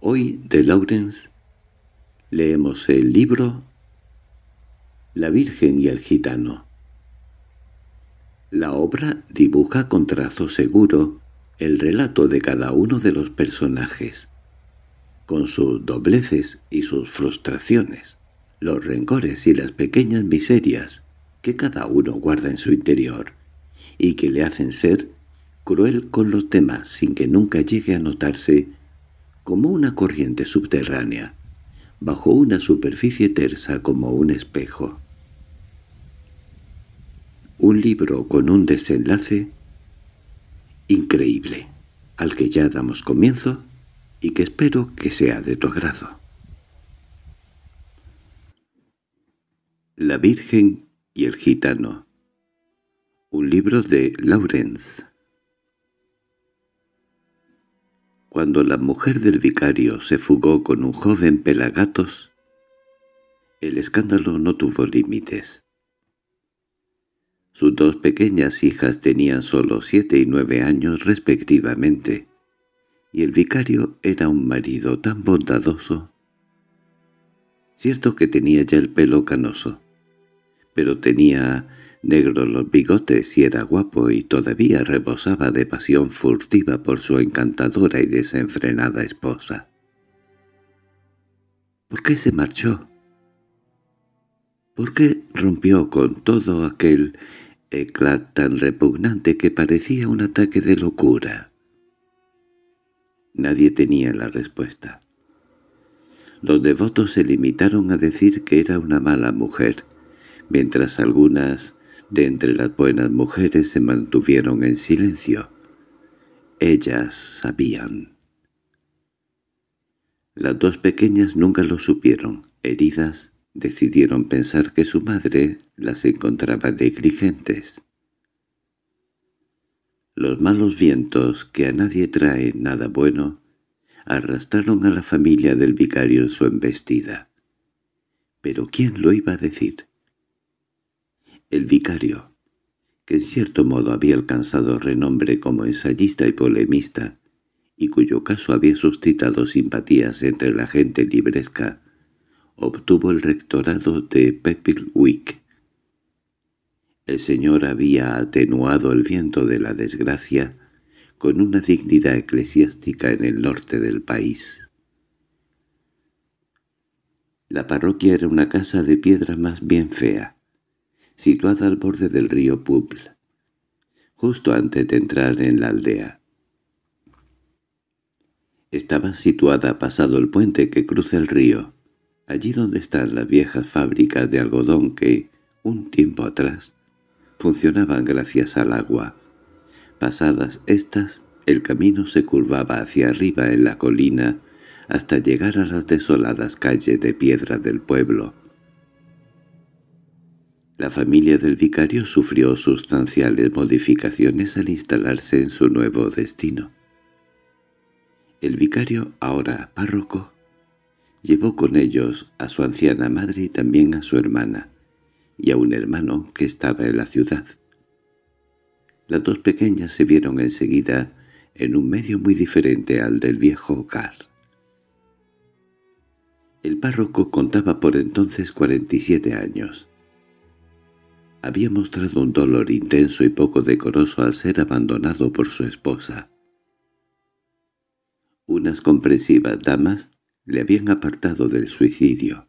Hoy de Lawrence leemos el libro La Virgen y el Gitano. La obra dibuja con trazo seguro el relato de cada uno de los personajes, con sus dobleces y sus frustraciones, los rencores y las pequeñas miserias que cada uno guarda en su interior y que le hacen ser cruel con los demás sin que nunca llegue a notarse como una corriente subterránea, bajo una superficie tersa como un espejo. Un libro con un desenlace increíble, al que ya damos comienzo y que espero que sea de tu agrado. La Virgen y el Gitano Un libro de Lawrence Cuando la mujer del vicario se fugó con un joven pelagatos, el escándalo no tuvo límites. Sus dos pequeñas hijas tenían solo siete y nueve años respectivamente, y el vicario era un marido tan bondadoso. Cierto que tenía ya el pelo canoso, pero tenía negros los bigotes y era guapo y todavía rebosaba de pasión furtiva por su encantadora y desenfrenada esposa. ¿Por qué se marchó? ¿Por qué rompió con todo aquel eclat tan repugnante que parecía un ataque de locura? Nadie tenía la respuesta. Los devotos se limitaron a decir que era una mala mujer, mientras algunas de entre las buenas mujeres se mantuvieron en silencio. Ellas sabían. Las dos pequeñas nunca lo supieron. Heridas, decidieron pensar que su madre las encontraba negligentes. Los malos vientos, que a nadie traen nada bueno, arrastraron a la familia del vicario en su embestida. Pero ¿quién lo iba a decir? el vicario, que en cierto modo había alcanzado renombre como ensayista y polemista, y cuyo caso había suscitado simpatías entre la gente libresca, obtuvo el rectorado de Pepilwick. El señor había atenuado el viento de la desgracia con una dignidad eclesiástica en el norte del país. La parroquia era una casa de piedra más bien fea, situada al borde del río Pupl, justo antes de entrar en la aldea. Estaba situada pasado el puente que cruza el río, allí donde están las viejas fábricas de algodón que, un tiempo atrás, funcionaban gracias al agua. Pasadas estas, el camino se curvaba hacia arriba en la colina hasta llegar a las desoladas calles de piedra del pueblo, la familia del vicario sufrió sustanciales modificaciones al instalarse en su nuevo destino. El vicario, ahora párroco, llevó con ellos a su anciana madre y también a su hermana, y a un hermano que estaba en la ciudad. Las dos pequeñas se vieron enseguida en un medio muy diferente al del viejo hogar. El párroco contaba por entonces 47 años, había mostrado un dolor intenso y poco decoroso al ser abandonado por su esposa. Unas comprensivas damas le habían apartado del suicidio.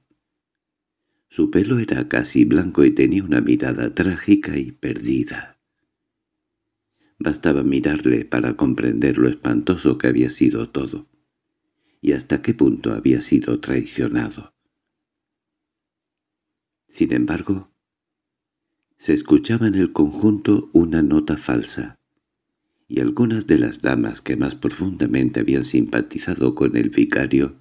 Su pelo era casi blanco y tenía una mirada trágica y perdida. Bastaba mirarle para comprender lo espantoso que había sido todo, y hasta qué punto había sido traicionado. Sin embargo, se escuchaba en el conjunto una nota falsa, y algunas de las damas que más profundamente habían simpatizado con el vicario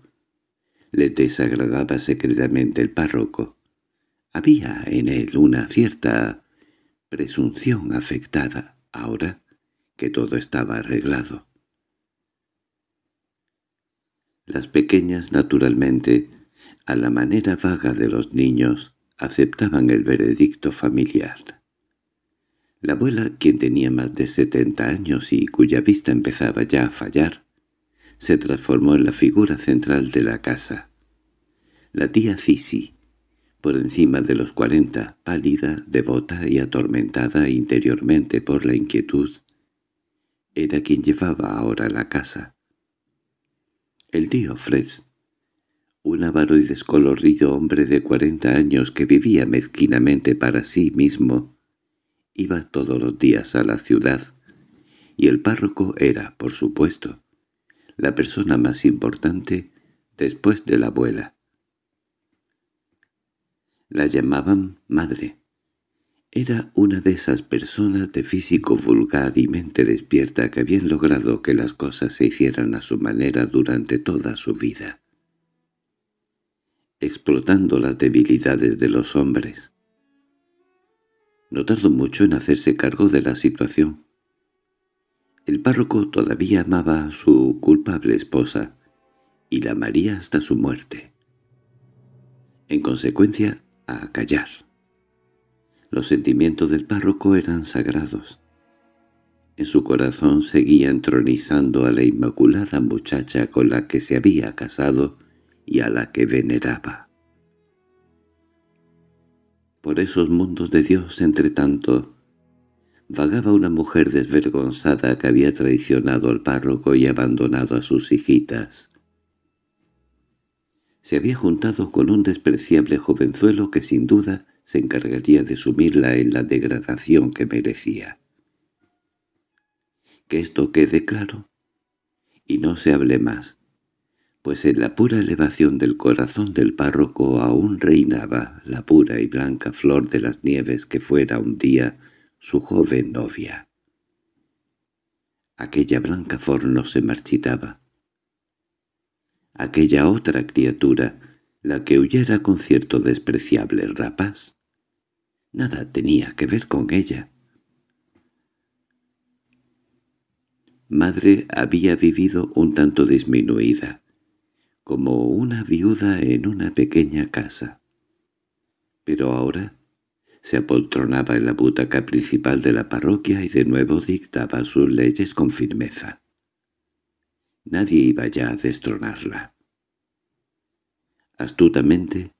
le desagradaba secretamente el párroco. Había en él una cierta presunción afectada ahora que todo estaba arreglado. Las pequeñas, naturalmente, a la manera vaga de los niños, aceptaban el veredicto familiar. La abuela, quien tenía más de setenta años y cuya vista empezaba ya a fallar, se transformó en la figura central de la casa. La tía Cici, por encima de los cuarenta, pálida, devota y atormentada interiormente por la inquietud, era quien llevaba ahora la casa. El tío Fred un avaro y descolorido hombre de cuarenta años que vivía mezquinamente para sí mismo, iba todos los días a la ciudad, y el párroco era, por supuesto, la persona más importante después de la abuela. La llamaban madre. Era una de esas personas de físico vulgar y mente despierta que habían logrado que las cosas se hicieran a su manera durante toda su vida explotando las debilidades de los hombres. No tardó mucho en hacerse cargo de la situación. El párroco todavía amaba a su culpable esposa y la amaría hasta su muerte. En consecuencia, a callar. Los sentimientos del párroco eran sagrados. En su corazón seguía entronizando a la inmaculada muchacha con la que se había casado y a la que veneraba. Por esos mundos de Dios, entre tanto, vagaba una mujer desvergonzada que había traicionado al párroco y abandonado a sus hijitas. Se había juntado con un despreciable jovenzuelo que sin duda se encargaría de sumirla en la degradación que merecía. Que esto quede claro y no se hable más pues en la pura elevación del corazón del párroco aún reinaba la pura y blanca flor de las nieves que fuera un día su joven novia. Aquella blanca flor no se marchitaba. Aquella otra criatura, la que huyera con cierto despreciable rapaz, nada tenía que ver con ella. Madre había vivido un tanto disminuida, como una viuda en una pequeña casa. Pero ahora se apoltronaba en la butaca principal de la parroquia y de nuevo dictaba sus leyes con firmeza. Nadie iba ya a destronarla. Astutamente,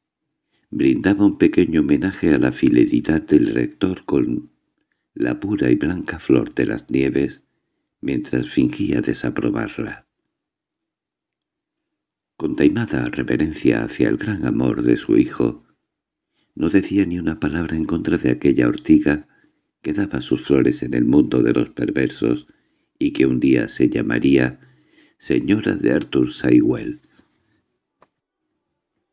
brindaba un pequeño homenaje a la fidelidad del rector con la pura y blanca flor de las nieves mientras fingía desaprobarla con taimada reverencia hacia el gran amor de su hijo, no decía ni una palabra en contra de aquella ortiga que daba sus flores en el mundo de los perversos y que un día se llamaría señora de Arthur Saywell.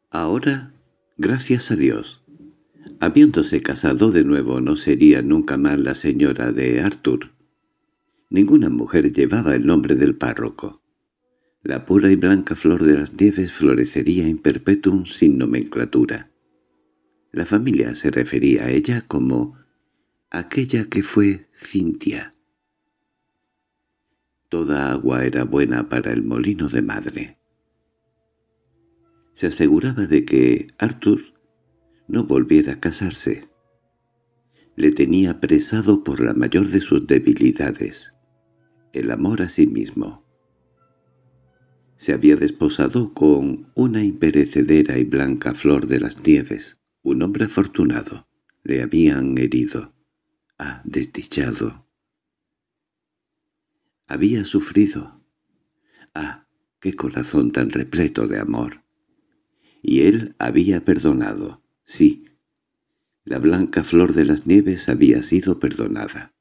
Ahora, gracias a Dios, habiéndose casado de nuevo no sería nunca más la señora de Arthur. Ninguna mujer llevaba el nombre del párroco. La pura y blanca flor de las nieves florecería en perpetuum sin nomenclatura. La familia se refería a ella como aquella que fue Cintia. Toda agua era buena para el molino de madre. Se aseguraba de que Arthur no volviera a casarse. Le tenía presado por la mayor de sus debilidades, el amor a sí mismo se había desposado con una imperecedera y blanca flor de las nieves, un hombre afortunado. Le habían herido, ah, desdichado. Había sufrido. Ah, qué corazón tan repleto de amor. Y él había perdonado, sí. La blanca flor de las nieves había sido perdonada.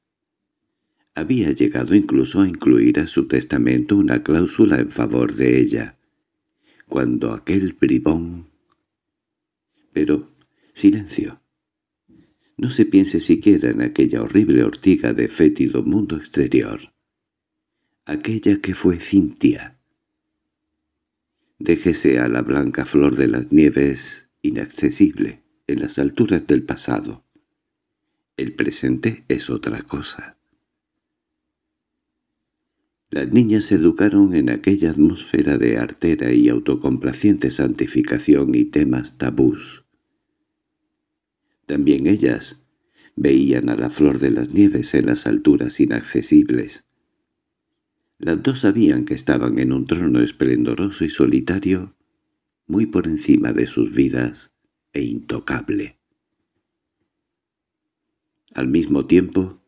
Había llegado incluso a incluir a su testamento una cláusula en favor de ella. Cuando aquel bribón... Pero... silencio. No se piense siquiera en aquella horrible ortiga de fétido mundo exterior. Aquella que fue Cintia. Déjese a la blanca flor de las nieves inaccesible en las alturas del pasado. El presente es otra cosa. Las niñas se educaron en aquella atmósfera de artera y autocomplaciente santificación y temas tabús. También ellas veían a la flor de las nieves en las alturas inaccesibles. Las dos sabían que estaban en un trono esplendoroso y solitario, muy por encima de sus vidas e intocable. Al mismo tiempo,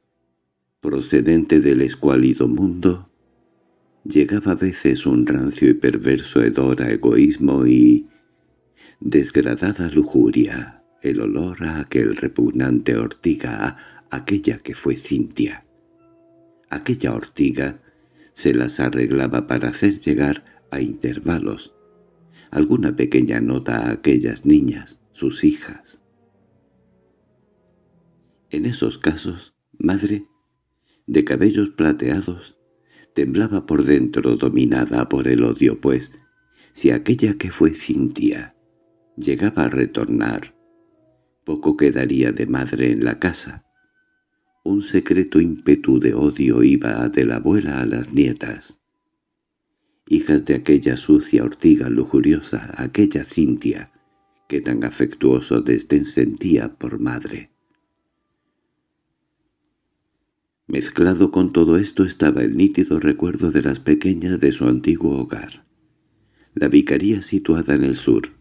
procedente del escuálido mundo, Llegaba a veces un rancio y perverso hedor a egoísmo y... desgradada lujuria, el olor a aquel repugnante ortiga, a aquella que fue Cintia. Aquella ortiga se las arreglaba para hacer llegar a intervalos alguna pequeña nota a aquellas niñas, sus hijas. En esos casos, madre, de cabellos plateados, Temblaba por dentro dominada por el odio, pues, si aquella que fue Cintia llegaba a retornar, poco quedaría de madre en la casa. Un secreto ímpetu de odio iba de la abuela a las nietas. Hijas de aquella sucia ortiga lujuriosa, aquella Cintia, que tan afectuoso desdén sentía por madre. Mezclado con todo esto estaba el nítido recuerdo de las pequeñas de su antiguo hogar, la vicaría situada en el sur,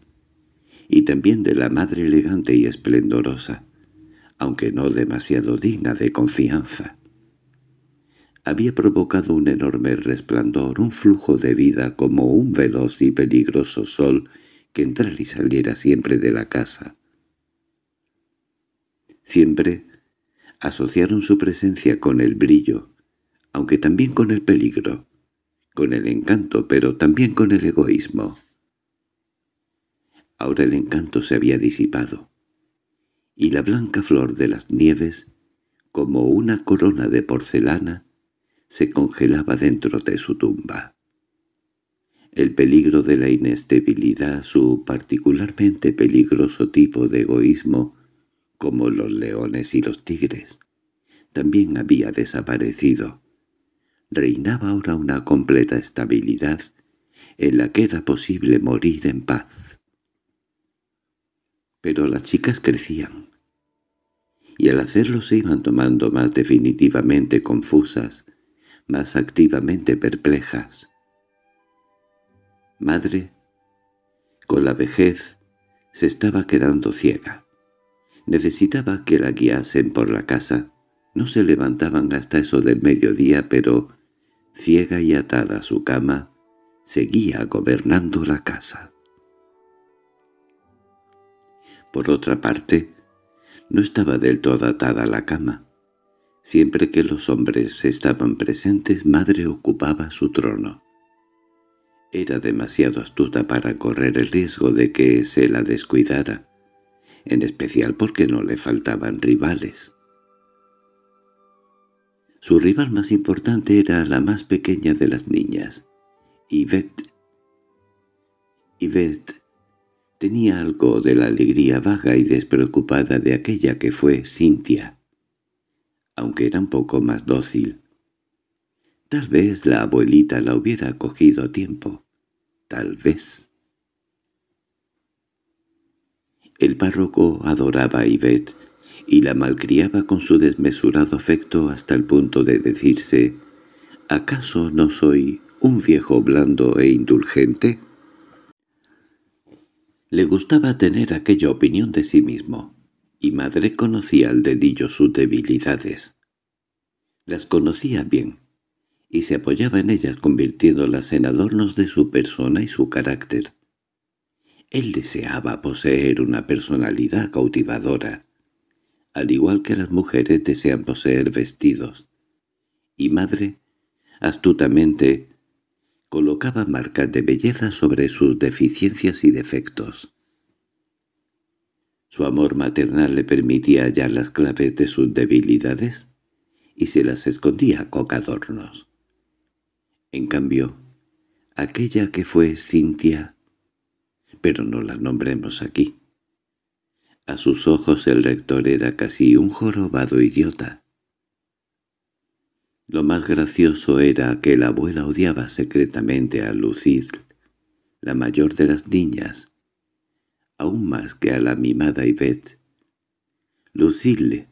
y también de la madre elegante y esplendorosa, aunque no demasiado digna de confianza. Había provocado un enorme resplandor, un flujo de vida como un veloz y peligroso sol que entrara y saliera siempre de la casa. Siempre asociaron su presencia con el brillo, aunque también con el peligro, con el encanto, pero también con el egoísmo. Ahora el encanto se había disipado, y la blanca flor de las nieves, como una corona de porcelana, se congelaba dentro de su tumba. El peligro de la inestabilidad, su particularmente peligroso tipo de egoísmo, como los leones y los tigres. También había desaparecido. Reinaba ahora una completa estabilidad en la que era posible morir en paz. Pero las chicas crecían, y al hacerlo se iban tomando más definitivamente confusas, más activamente perplejas. Madre, con la vejez, se estaba quedando ciega. Necesitaba que la guiasen por la casa. No se levantaban hasta eso del mediodía, pero, ciega y atada a su cama, seguía gobernando la casa. Por otra parte, no estaba del todo atada a la cama. Siempre que los hombres estaban presentes, madre ocupaba su trono. Era demasiado astuta para correr el riesgo de que se la descuidara en especial porque no le faltaban rivales. Su rival más importante era la más pequeña de las niñas, Yvette. Yvette tenía algo de la alegría vaga y despreocupada de aquella que fue Cintia, aunque era un poco más dócil. Tal vez la abuelita la hubiera cogido a tiempo. Tal vez. El párroco adoraba a Ivet y la malcriaba con su desmesurado afecto hasta el punto de decirse «¿Acaso no soy un viejo blando e indulgente?» Le gustaba tener aquella opinión de sí mismo, y madre conocía al dedillo sus debilidades. Las conocía bien, y se apoyaba en ellas convirtiéndolas en adornos de su persona y su carácter. Él deseaba poseer una personalidad cautivadora, al igual que las mujeres desean poseer vestidos. Y madre, astutamente, colocaba marcas de belleza sobre sus deficiencias y defectos. Su amor maternal le permitía hallar las claves de sus debilidades y se las escondía con adornos. En cambio, aquella que fue Cintia pero no las nombremos aquí. A sus ojos el rector era casi un jorobado idiota. Lo más gracioso era que la abuela odiaba secretamente a Lucille, la mayor de las niñas, aún más que a la mimada Ivette. Lucille,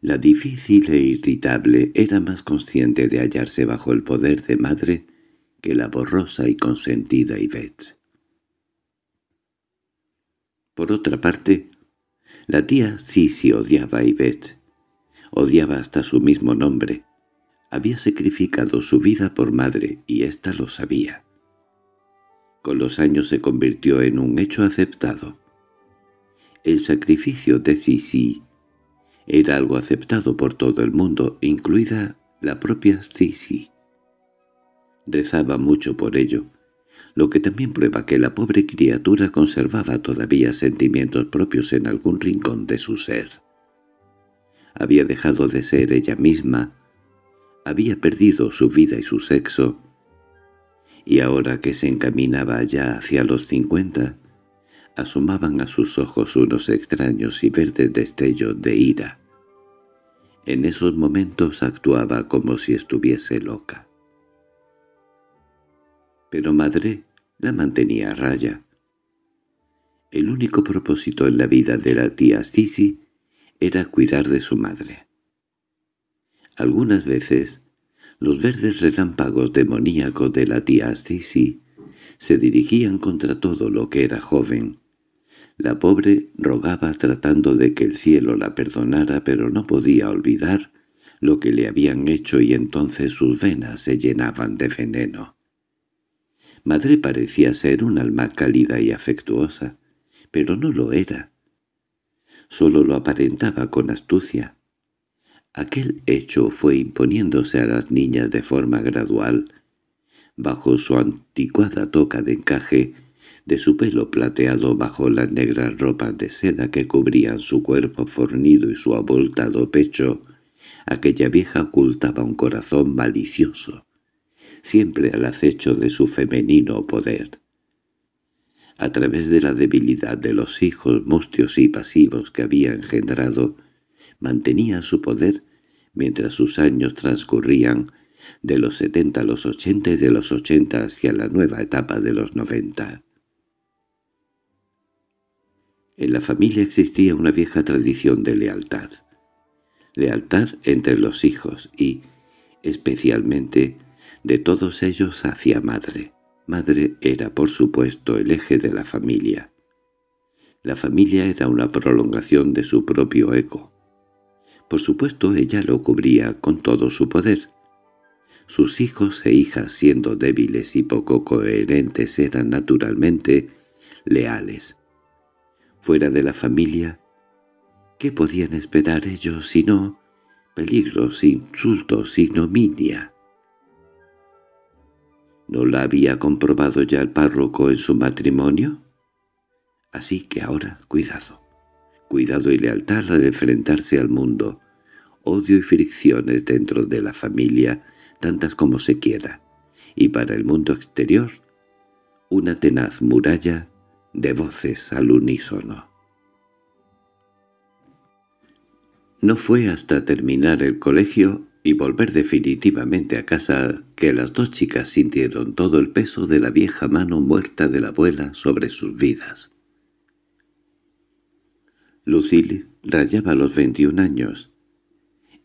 la difícil e irritable, era más consciente de hallarse bajo el poder de madre que la borrosa y consentida Ivette. Por otra parte, la tía Sisi odiaba a Ivette. Odiaba hasta su mismo nombre. Había sacrificado su vida por madre, y ésta lo sabía. Con los años se convirtió en un hecho aceptado. El sacrificio de Sisi era algo aceptado por todo el mundo, incluida la propia Sisi. Rezaba mucho por ello, lo que también prueba que la pobre criatura conservaba todavía sentimientos propios en algún rincón de su ser. Había dejado de ser ella misma, había perdido su vida y su sexo, y ahora que se encaminaba ya hacia los cincuenta, asomaban a sus ojos unos extraños y verdes destellos de ira. En esos momentos actuaba como si estuviese loca pero madre la mantenía a raya. El único propósito en la vida de la tía Sisi era cuidar de su madre. Algunas veces, los verdes relámpagos demoníacos de la tía Sisi se dirigían contra todo lo que era joven. La pobre rogaba tratando de que el cielo la perdonara, pero no podía olvidar lo que le habían hecho y entonces sus venas se llenaban de veneno. Madre parecía ser un alma cálida y afectuosa, pero no lo era. Solo lo aparentaba con astucia. Aquel hecho fue imponiéndose a las niñas de forma gradual, bajo su anticuada toca de encaje, de su pelo plateado bajo las negras ropas de seda que cubrían su cuerpo fornido y su abultado pecho, aquella vieja ocultaba un corazón malicioso siempre al acecho de su femenino poder. A través de la debilidad de los hijos mustios y pasivos que había engendrado, mantenía su poder mientras sus años transcurrían de los 70 a los 80 y de los ochenta hacia la nueva etapa de los 90. En la familia existía una vieja tradición de lealtad. Lealtad entre los hijos y, especialmente, de todos ellos hacia madre. Madre era, por supuesto, el eje de la familia. La familia era una prolongación de su propio eco. Por supuesto, ella lo cubría con todo su poder. Sus hijos e hijas, siendo débiles y poco coherentes, eran naturalmente leales. Fuera de la familia, ¿qué podían esperar ellos si no peligros, insultos, ignominia? ¿No la había comprobado ya el párroco en su matrimonio? Así que ahora, cuidado. Cuidado y lealtad al enfrentarse al mundo. Odio y fricciones dentro de la familia, tantas como se quiera. Y para el mundo exterior, una tenaz muralla de voces al unísono. No fue hasta terminar el colegio y volver definitivamente a casa que las dos chicas sintieron todo el peso de la vieja mano muerta de la abuela sobre sus vidas. Lucille rayaba los 21 años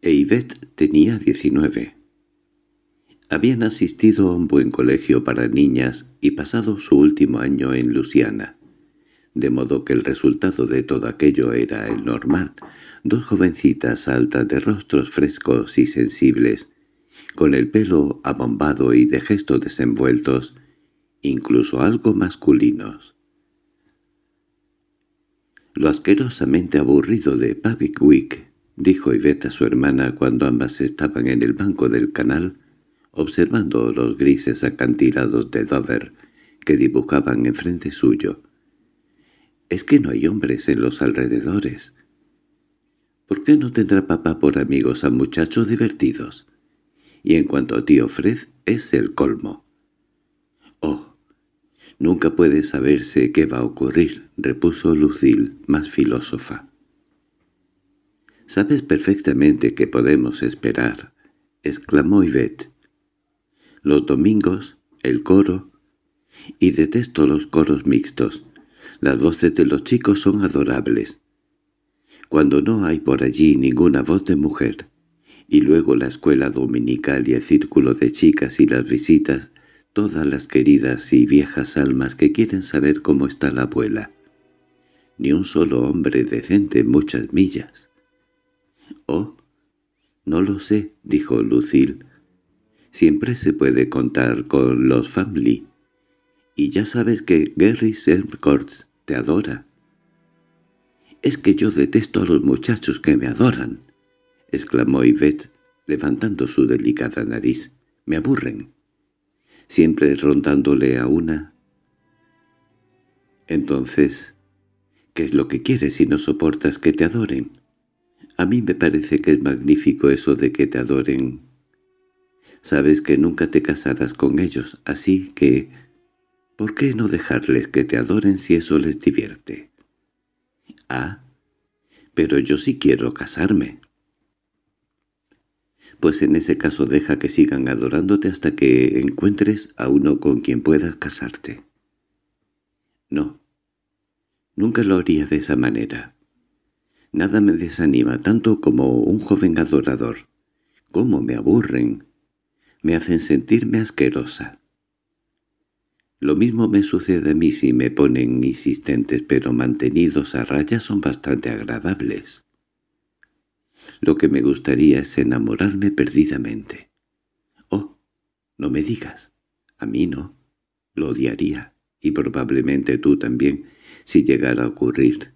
e Yvette tenía 19. Habían asistido a un buen colegio para niñas y pasado su último año en Luciana de modo que el resultado de todo aquello era el normal, dos jovencitas altas de rostros frescos y sensibles, con el pelo abombado y de gestos desenvueltos, incluso algo masculinos. Lo asquerosamente aburrido de Week, dijo iveta a su hermana cuando ambas estaban en el banco del canal, observando los grises acantilados de Dover que dibujaban enfrente suyo, es que no hay hombres en los alrededores. ¿Por qué no tendrá papá por amigos a muchachos divertidos? Y en cuanto a tío Fred, es el colmo. —Oh, nunca puede saberse qué va a ocurrir —repuso Lucille, más filósofa. —Sabes perfectamente que podemos esperar —exclamó Yvette. —Los domingos, el coro, y detesto los coros mixtos. Las voces de los chicos son adorables. Cuando no hay por allí ninguna voz de mujer, y luego la escuela dominical y el círculo de chicas y las visitas, todas las queridas y viejas almas que quieren saber cómo está la abuela. Ni un solo hombre decente en muchas millas. —Oh, no lo sé —dijo Lucil. —Siempre se puede contar con los family. Y ya sabes que Gary Sermcourt te adora. —Es que yo detesto a los muchachos que me adoran —exclamó Yvette, levantando su delicada nariz. —Me aburren. Siempre rondándole a una. —Entonces, ¿qué es lo que quieres si no soportas que te adoren? A mí me parece que es magnífico eso de que te adoren. Sabes que nunca te casarás con ellos, así que ¿Por qué no dejarles que te adoren si eso les divierte? Ah, pero yo sí quiero casarme. Pues en ese caso deja que sigan adorándote hasta que encuentres a uno con quien puedas casarte. No, nunca lo haría de esa manera. Nada me desanima tanto como un joven adorador. ¿Cómo me aburren? Me hacen sentirme asquerosa. Lo mismo me sucede a mí si me ponen insistentes, pero mantenidos a raya son bastante agradables. Lo que me gustaría es enamorarme perdidamente. —Oh, no me digas. A mí no. Lo odiaría, y probablemente tú también, si llegara a ocurrir.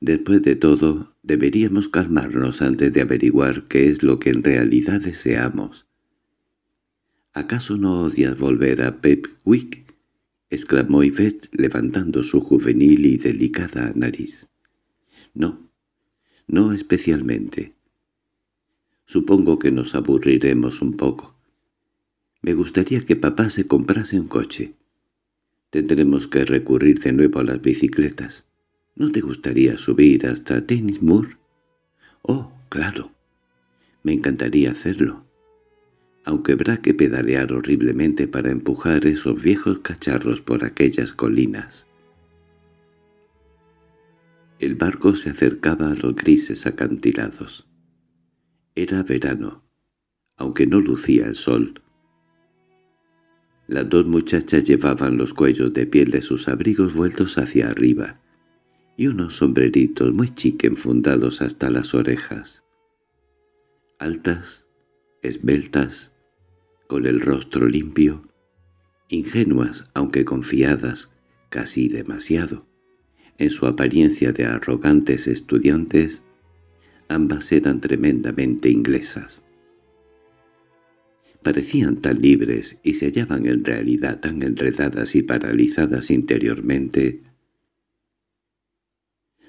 Después de todo, deberíamos calmarnos antes de averiguar qué es lo que en realidad deseamos. —¿Acaso no odias volver a Pepwick? —exclamó Yvette levantando su juvenil y delicada nariz. —No, no especialmente. Supongo que nos aburriremos un poco. Me gustaría que papá se comprase un coche. Tendremos que recurrir de nuevo a las bicicletas. ¿No te gustaría subir hasta Moor? —Oh, claro. Me encantaría hacerlo aunque habrá que pedalear horriblemente para empujar esos viejos cacharros por aquellas colinas. El barco se acercaba a los grises acantilados. Era verano, aunque no lucía el sol. Las dos muchachas llevaban los cuellos de piel de sus abrigos vueltos hacia arriba, y unos sombreritos muy chiquen fundados hasta las orejas. Altas, esbeltas, con el rostro limpio, ingenuas aunque confiadas, casi demasiado. En su apariencia de arrogantes estudiantes, ambas eran tremendamente inglesas. Parecían tan libres y se hallaban en realidad tan enredadas y paralizadas interiormente.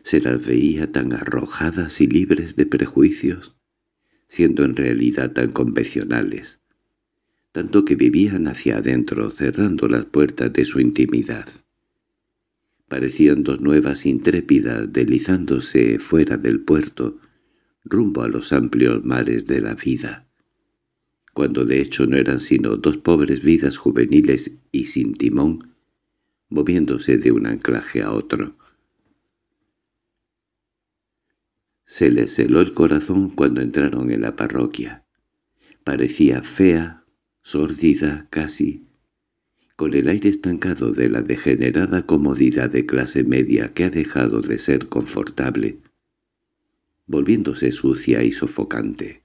Se las veía tan arrojadas y libres de prejuicios, siendo en realidad tan convencionales tanto que vivían hacia adentro cerrando las puertas de su intimidad. Parecían dos nuevas intrépidas deslizándose fuera del puerto, rumbo a los amplios mares de la vida, cuando de hecho no eran sino dos pobres vidas juveniles y sin timón, moviéndose de un anclaje a otro. Se les heló el corazón cuando entraron en la parroquia. Parecía fea, sórdida casi, con el aire estancado de la degenerada comodidad de clase media que ha dejado de ser confortable, volviéndose sucia y sofocante.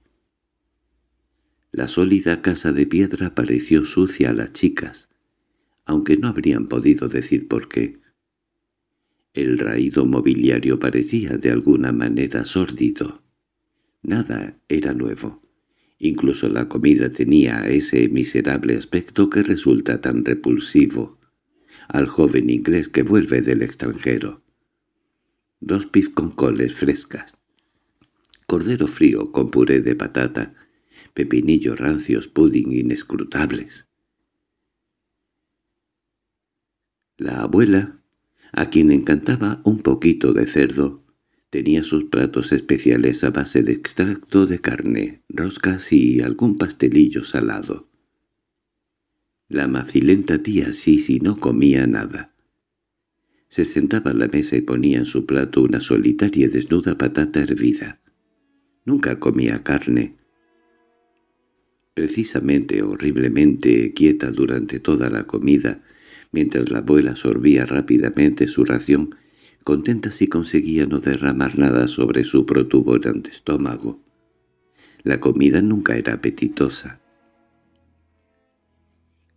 La sólida casa de piedra pareció sucia a las chicas, aunque no habrían podido decir por qué. El raído mobiliario parecía de alguna manera sórdido. Nada era nuevo. Incluso la comida tenía ese miserable aspecto que resulta tan repulsivo al joven inglés que vuelve del extranjero. Dos coles frescas, cordero frío con puré de patata, pepinillos rancios, pudding inescrutables. La abuela, a quien encantaba un poquito de cerdo, Tenía sus platos especiales a base de extracto de carne, roscas y algún pastelillo salado. La macilenta tía Sisi no comía nada. Se sentaba a la mesa y ponía en su plato una solitaria y desnuda patata hervida. Nunca comía carne. Precisamente, horriblemente quieta durante toda la comida, mientras la abuela sorbía rápidamente su ración, contenta si conseguía no derramar nada sobre su protuberante estómago. La comida nunca era apetitosa.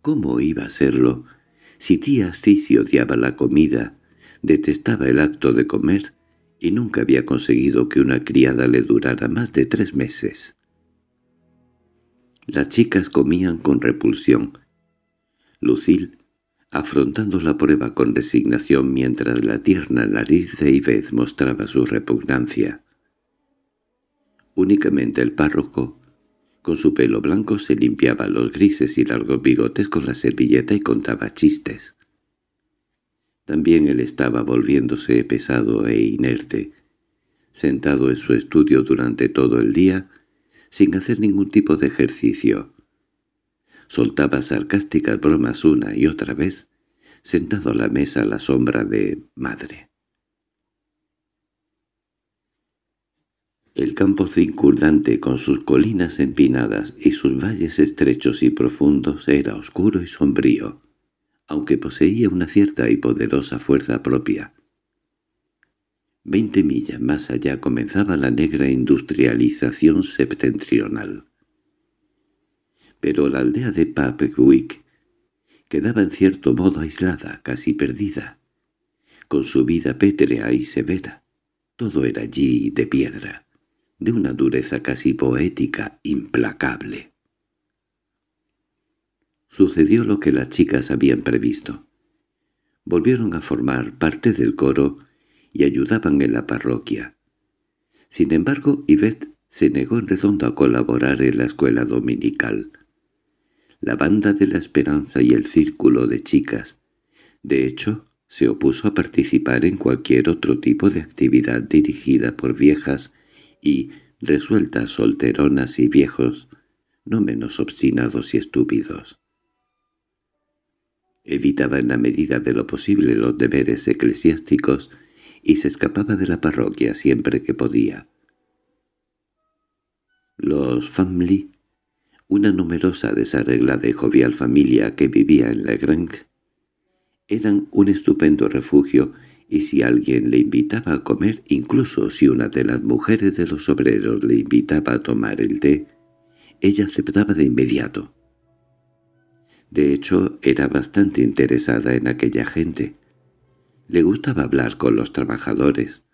¿Cómo iba a serlo? Si tía Cici odiaba la comida, detestaba el acto de comer y nunca había conseguido que una criada le durara más de tres meses. Las chicas comían con repulsión. Lucil afrontando la prueba con resignación mientras la tierna nariz de Ivez mostraba su repugnancia. Únicamente el párroco, con su pelo blanco, se limpiaba los grises y largos bigotes con la servilleta y contaba chistes. También él estaba volviéndose pesado e inerte, sentado en su estudio durante todo el día, sin hacer ningún tipo de ejercicio, soltaba sarcásticas bromas una y otra vez, sentado a la mesa a la sombra de madre. El campo circundante con sus colinas empinadas y sus valles estrechos y profundos era oscuro y sombrío, aunque poseía una cierta y poderosa fuerza propia. Veinte millas más allá comenzaba la negra industrialización septentrional pero la aldea de Papewick quedaba en cierto modo aislada, casi perdida, con su vida pétrea y severa. Todo era allí de piedra, de una dureza casi poética, implacable. Sucedió lo que las chicas habían previsto. Volvieron a formar parte del coro y ayudaban en la parroquia. Sin embargo, Yvette se negó en redondo a colaborar en la escuela dominical la banda de la esperanza y el círculo de chicas. De hecho, se opuso a participar en cualquier otro tipo de actividad dirigida por viejas y resueltas solteronas y viejos, no menos obstinados y estúpidos. Evitaba en la medida de lo posible los deberes eclesiásticos y se escapaba de la parroquia siempre que podía. Los family una numerosa desarreglada y jovial familia que vivía en Legrange, eran un estupendo refugio y si alguien le invitaba a comer, incluso si una de las mujeres de los obreros le invitaba a tomar el té, ella aceptaba de inmediato. De hecho, era bastante interesada en aquella gente. Le gustaba hablar con los trabajadores.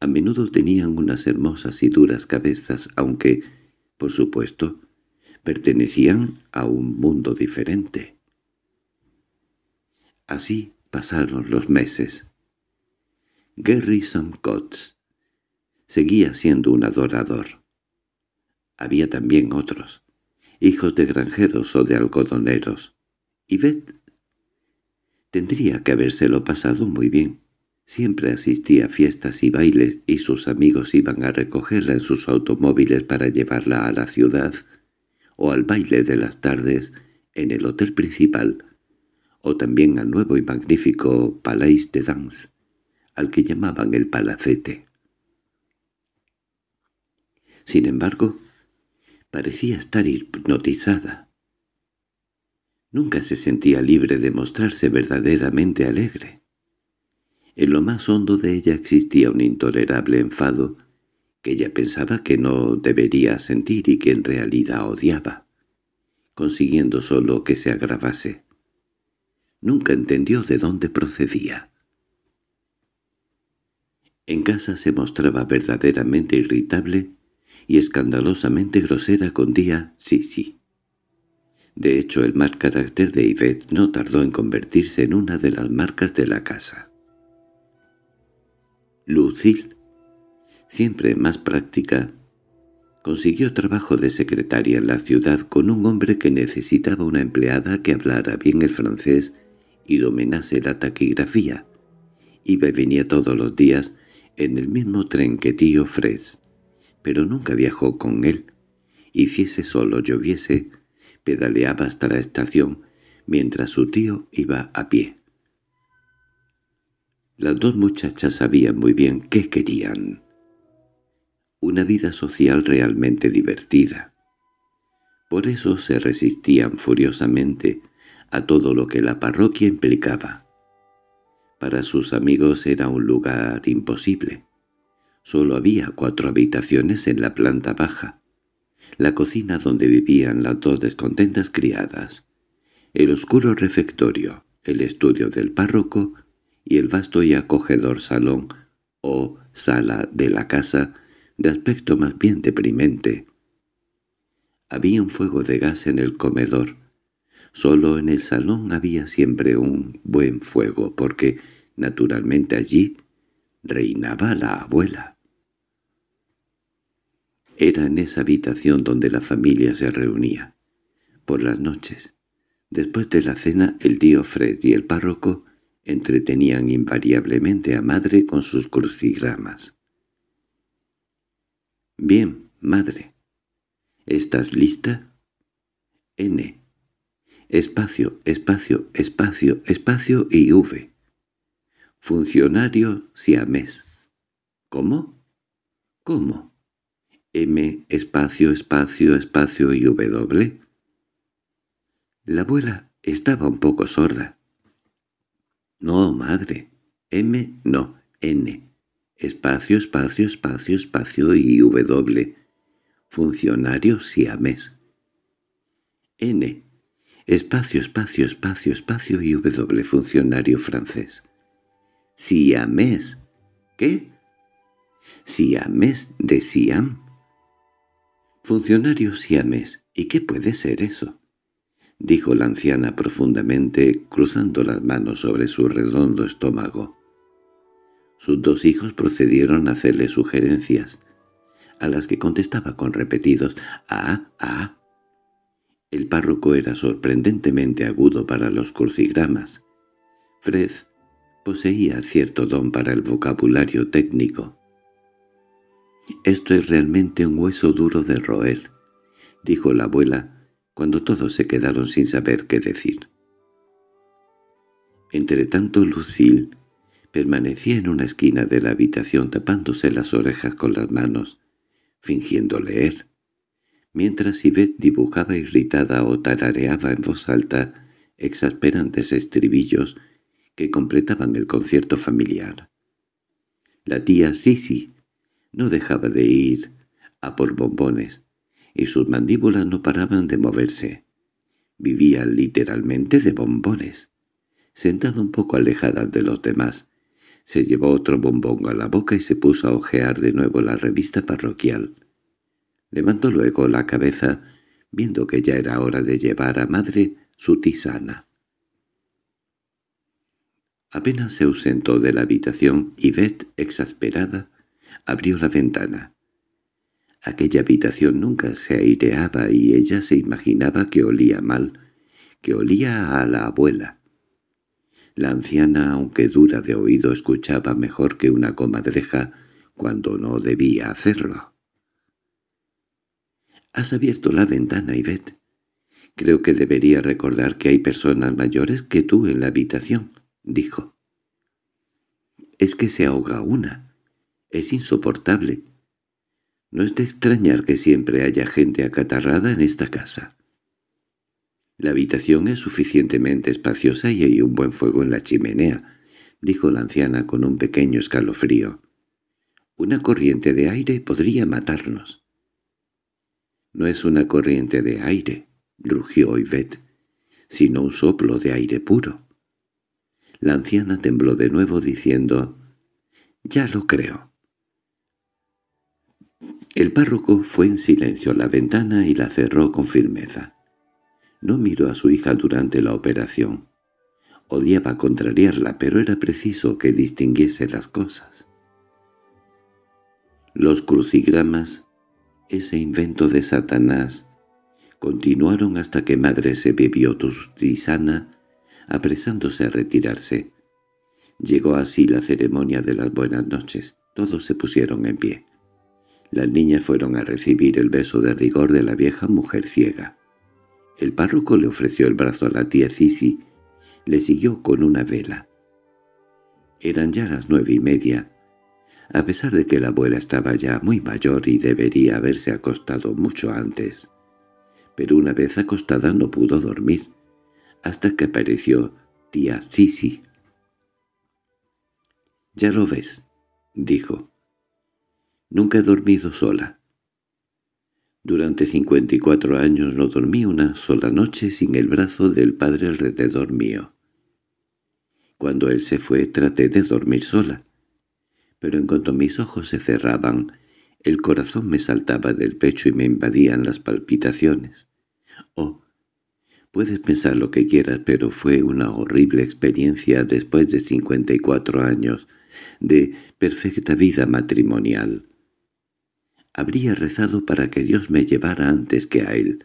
A menudo tenían unas hermosas y duras cabezas, aunque, por supuesto, pertenecían a un mundo diferente. Así pasaron los meses. Garrison Cotts seguía siendo un adorador. Había también otros, hijos de granjeros o de algodoneros. Y Beth tendría que habérselo pasado muy bien. Siempre asistía a fiestas y bailes y sus amigos iban a recogerla en sus automóviles para llevarla a la ciudad o al baile de las tardes en el hotel principal, o también al nuevo y magnífico Palais de Danse, al que llamaban el Palacete. Sin embargo, parecía estar hipnotizada. Nunca se sentía libre de mostrarse verdaderamente alegre. En lo más hondo de ella existía un intolerable enfado que ella pensaba que no debería sentir y que en realidad odiaba, consiguiendo solo que se agravase. Nunca entendió de dónde procedía. En casa se mostraba verdaderamente irritable y escandalosamente grosera con día sí sí. De hecho, el mal carácter de Yvette no tardó en convertirse en una de las marcas de la casa. Lucille siempre más práctica, consiguió trabajo de secretaria en la ciudad con un hombre que necesitaba una empleada que hablara bien el francés y dominase la taquigrafía. Iba y venía todos los días en el mismo tren que tío Fres, pero nunca viajó con él. Hiciese solo lloviese, pedaleaba hasta la estación, mientras su tío iba a pie. Las dos muchachas sabían muy bien qué querían una vida social realmente divertida. Por eso se resistían furiosamente a todo lo que la parroquia implicaba. Para sus amigos era un lugar imposible. Solo había cuatro habitaciones en la planta baja, la cocina donde vivían las dos descontentas criadas, el oscuro refectorio, el estudio del párroco y el vasto y acogedor salón o sala de la casa de aspecto más bien deprimente. Había un fuego de gas en el comedor. Solo en el salón había siempre un buen fuego, porque, naturalmente, allí reinaba la abuela. Era en esa habitación donde la familia se reunía. Por las noches, después de la cena, el tío Fred y el párroco entretenían invariablemente a madre con sus crucigramas. —Bien, madre. —¿Estás lista? —N. Espacio, espacio, espacio, espacio y V. Funcionario siamés. —¿Cómo? —¿Cómo? M, espacio, espacio, espacio y W. La abuela estaba un poco sorda. —No, madre. M, no, N. Espacio, espacio, espacio, espacio y W. Funcionario siames. N. Espacio, espacio, espacio, espacio y W. Funcionario francés. Siamés. ¿Qué? Siamés de Siam. Funcionario siames. ¿Y qué puede ser eso? Dijo la anciana profundamente, cruzando las manos sobre su redondo estómago. Sus dos hijos procedieron a hacerle sugerencias, a las que contestaba con repetidos «¡Ah! ah». El párroco era sorprendentemente agudo para los cursigramas. Fred poseía cierto don para el vocabulario técnico. «Esto es realmente un hueso duro de roer», dijo la abuela, cuando todos se quedaron sin saber qué decir. Entretanto Lucille Permanecía en una esquina de la habitación tapándose las orejas con las manos, fingiendo leer, mientras Ivette dibujaba irritada o tarareaba en voz alta exasperantes estribillos que completaban el concierto familiar. La tía Cici no dejaba de ir a por bombones, y sus mandíbulas no paraban de moverse. Vivía literalmente de bombones, sentada un poco alejada de los demás, se llevó otro bombón a la boca y se puso a hojear de nuevo la revista parroquial. Levantó luego la cabeza, viendo que ya era hora de llevar a madre su tisana. Apenas se ausentó de la habitación, Yvette, exasperada, abrió la ventana. Aquella habitación nunca se aireaba y ella se imaginaba que olía mal, que olía a la abuela. La anciana, aunque dura de oído, escuchaba mejor que una comadreja cuando no debía hacerlo. «Has abierto la ventana, Ivette. Creo que debería recordar que hay personas mayores que tú en la habitación», dijo. «Es que se ahoga una. Es insoportable. No es de extrañar que siempre haya gente acatarrada en esta casa». La habitación es suficientemente espaciosa y hay un buen fuego en la chimenea, dijo la anciana con un pequeño escalofrío. Una corriente de aire podría matarnos. No es una corriente de aire, rugió Ivette, sino un soplo de aire puro. La anciana tembló de nuevo diciendo, «Ya lo creo». El párroco fue en silencio a la ventana y la cerró con firmeza. No miró a su hija durante la operación. Odiaba contrariarla, pero era preciso que distinguiese las cosas. Los crucigramas, ese invento de Satanás, continuaron hasta que madre se bebió tisana, apresándose a retirarse. Llegó así la ceremonia de las buenas noches. Todos se pusieron en pie. Las niñas fueron a recibir el beso de rigor de la vieja mujer ciega. El párroco le ofreció el brazo a la tía Cici. Le siguió con una vela. Eran ya las nueve y media. A pesar de que la abuela estaba ya muy mayor y debería haberse acostado mucho antes. Pero una vez acostada no pudo dormir, hasta que apareció tía Sisi. —Ya lo ves —dijo—. Nunca he dormido sola. Durante 54 años no dormí una sola noche sin el brazo del padre alrededor mío. Cuando él se fue traté de dormir sola, pero en cuanto mis ojos se cerraban, el corazón me saltaba del pecho y me invadían las palpitaciones. Oh, puedes pensar lo que quieras, pero fue una horrible experiencia después de 54 años de perfecta vida matrimonial. Habría rezado para que Dios me llevara antes que a él.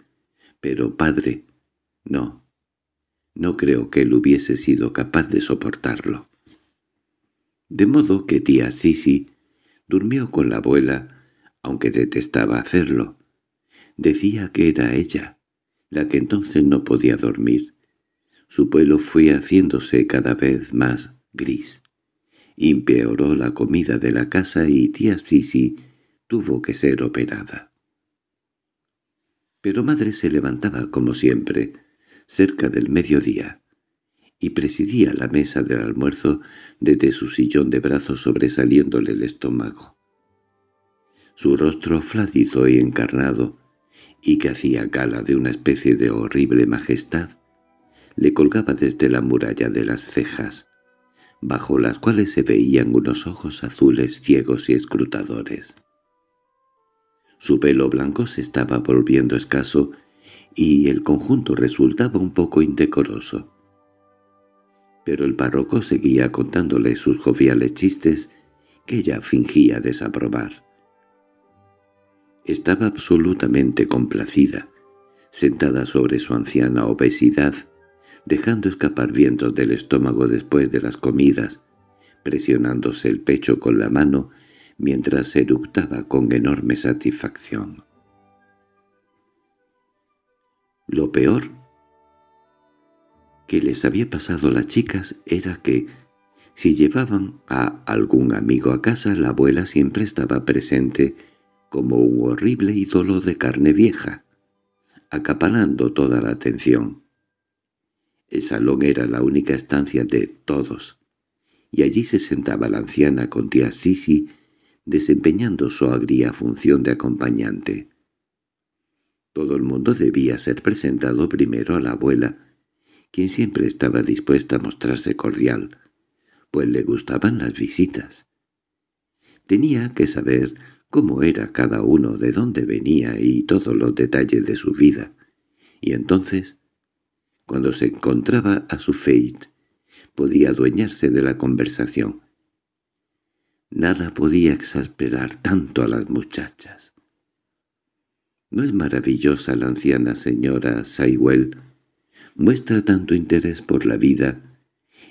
Pero, padre, no. No creo que él hubiese sido capaz de soportarlo. De modo que tía Sisi durmió con la abuela, aunque detestaba hacerlo. Decía que era ella, la que entonces no podía dormir. Su pelo fue haciéndose cada vez más gris. Empeoró la comida de la casa y tía Sisi tuvo que ser operada. Pero madre se levantaba, como siempre, cerca del mediodía, y presidía la mesa del almuerzo desde su sillón de brazos sobresaliéndole el estómago. Su rostro flácido y encarnado, y que hacía gala de una especie de horrible majestad, le colgaba desde la muralla de las cejas, bajo las cuales se veían unos ojos azules ciegos y escrutadores. Su pelo blanco se estaba volviendo escaso y el conjunto resultaba un poco indecoroso. Pero el párroco seguía contándole sus joviales chistes que ella fingía desaprobar. Estaba absolutamente complacida, sentada sobre su anciana obesidad, dejando escapar vientos del estómago después de las comidas, presionándose el pecho con la mano mientras eructaba con enorme satisfacción. Lo peor que les había pasado a las chicas era que, si llevaban a algún amigo a casa, la abuela siempre estaba presente como un horrible ídolo de carne vieja, acaparando toda la atención. El salón era la única estancia de todos, y allí se sentaba la anciana con tía Sisi desempeñando su agria función de acompañante. Todo el mundo debía ser presentado primero a la abuela, quien siempre estaba dispuesta a mostrarse cordial, pues le gustaban las visitas. Tenía que saber cómo era cada uno, de dónde venía y todos los detalles de su vida, y entonces, cuando se encontraba a su feit, podía adueñarse de la conversación, Nada podía exasperar tanto a las muchachas. ¿No es maravillosa la anciana señora Saiwell? Muestra tanto interés por la vida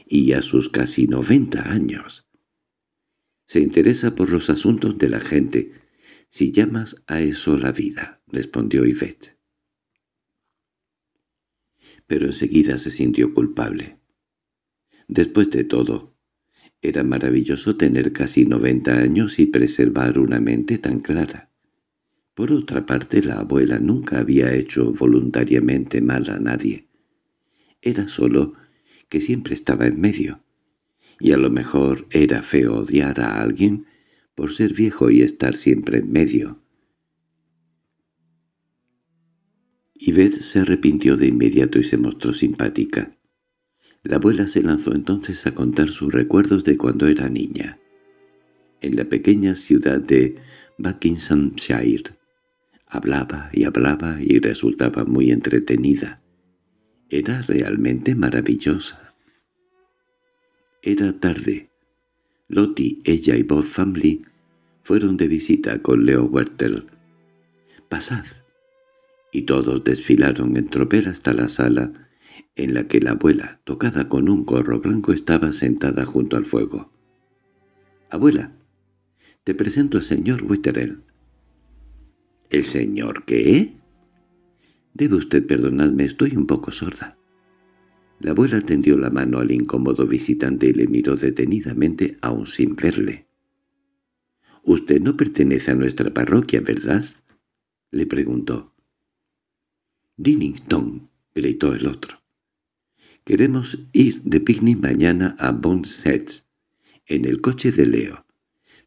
y a sus casi noventa años. Se interesa por los asuntos de la gente. Si llamas a eso la vida, respondió Yvette. Pero enseguida se sintió culpable. Después de todo, era maravilloso tener casi 90 años y preservar una mente tan clara. Por otra parte, la abuela nunca había hecho voluntariamente mal a nadie. Era solo que siempre estaba en medio. Y a lo mejor era feo odiar a alguien por ser viejo y estar siempre en medio. Yvette se arrepintió de inmediato y se mostró simpática. La abuela se lanzó entonces a contar sus recuerdos de cuando era niña, en la pequeña ciudad de Buckinghamshire. Hablaba y hablaba y resultaba muy entretenida. Era realmente maravillosa. Era tarde. Loti, ella y Bob Family fueron de visita con Leo Werther. «Pasad». Y todos desfilaron en tropel hasta la sala, en la que la abuela, tocada con un gorro blanco, estaba sentada junto al fuego. «Abuela, te presento al señor Witterell». «¿El señor qué?» «Debe usted perdonarme, estoy un poco sorda». La abuela tendió la mano al incómodo visitante y le miró detenidamente aún sin verle. «Usted no pertenece a nuestra parroquia, ¿verdad?» le preguntó. «Dinnington», gritó el otro. Queremos ir de picnic mañana a Bonset, en el coche de Leo,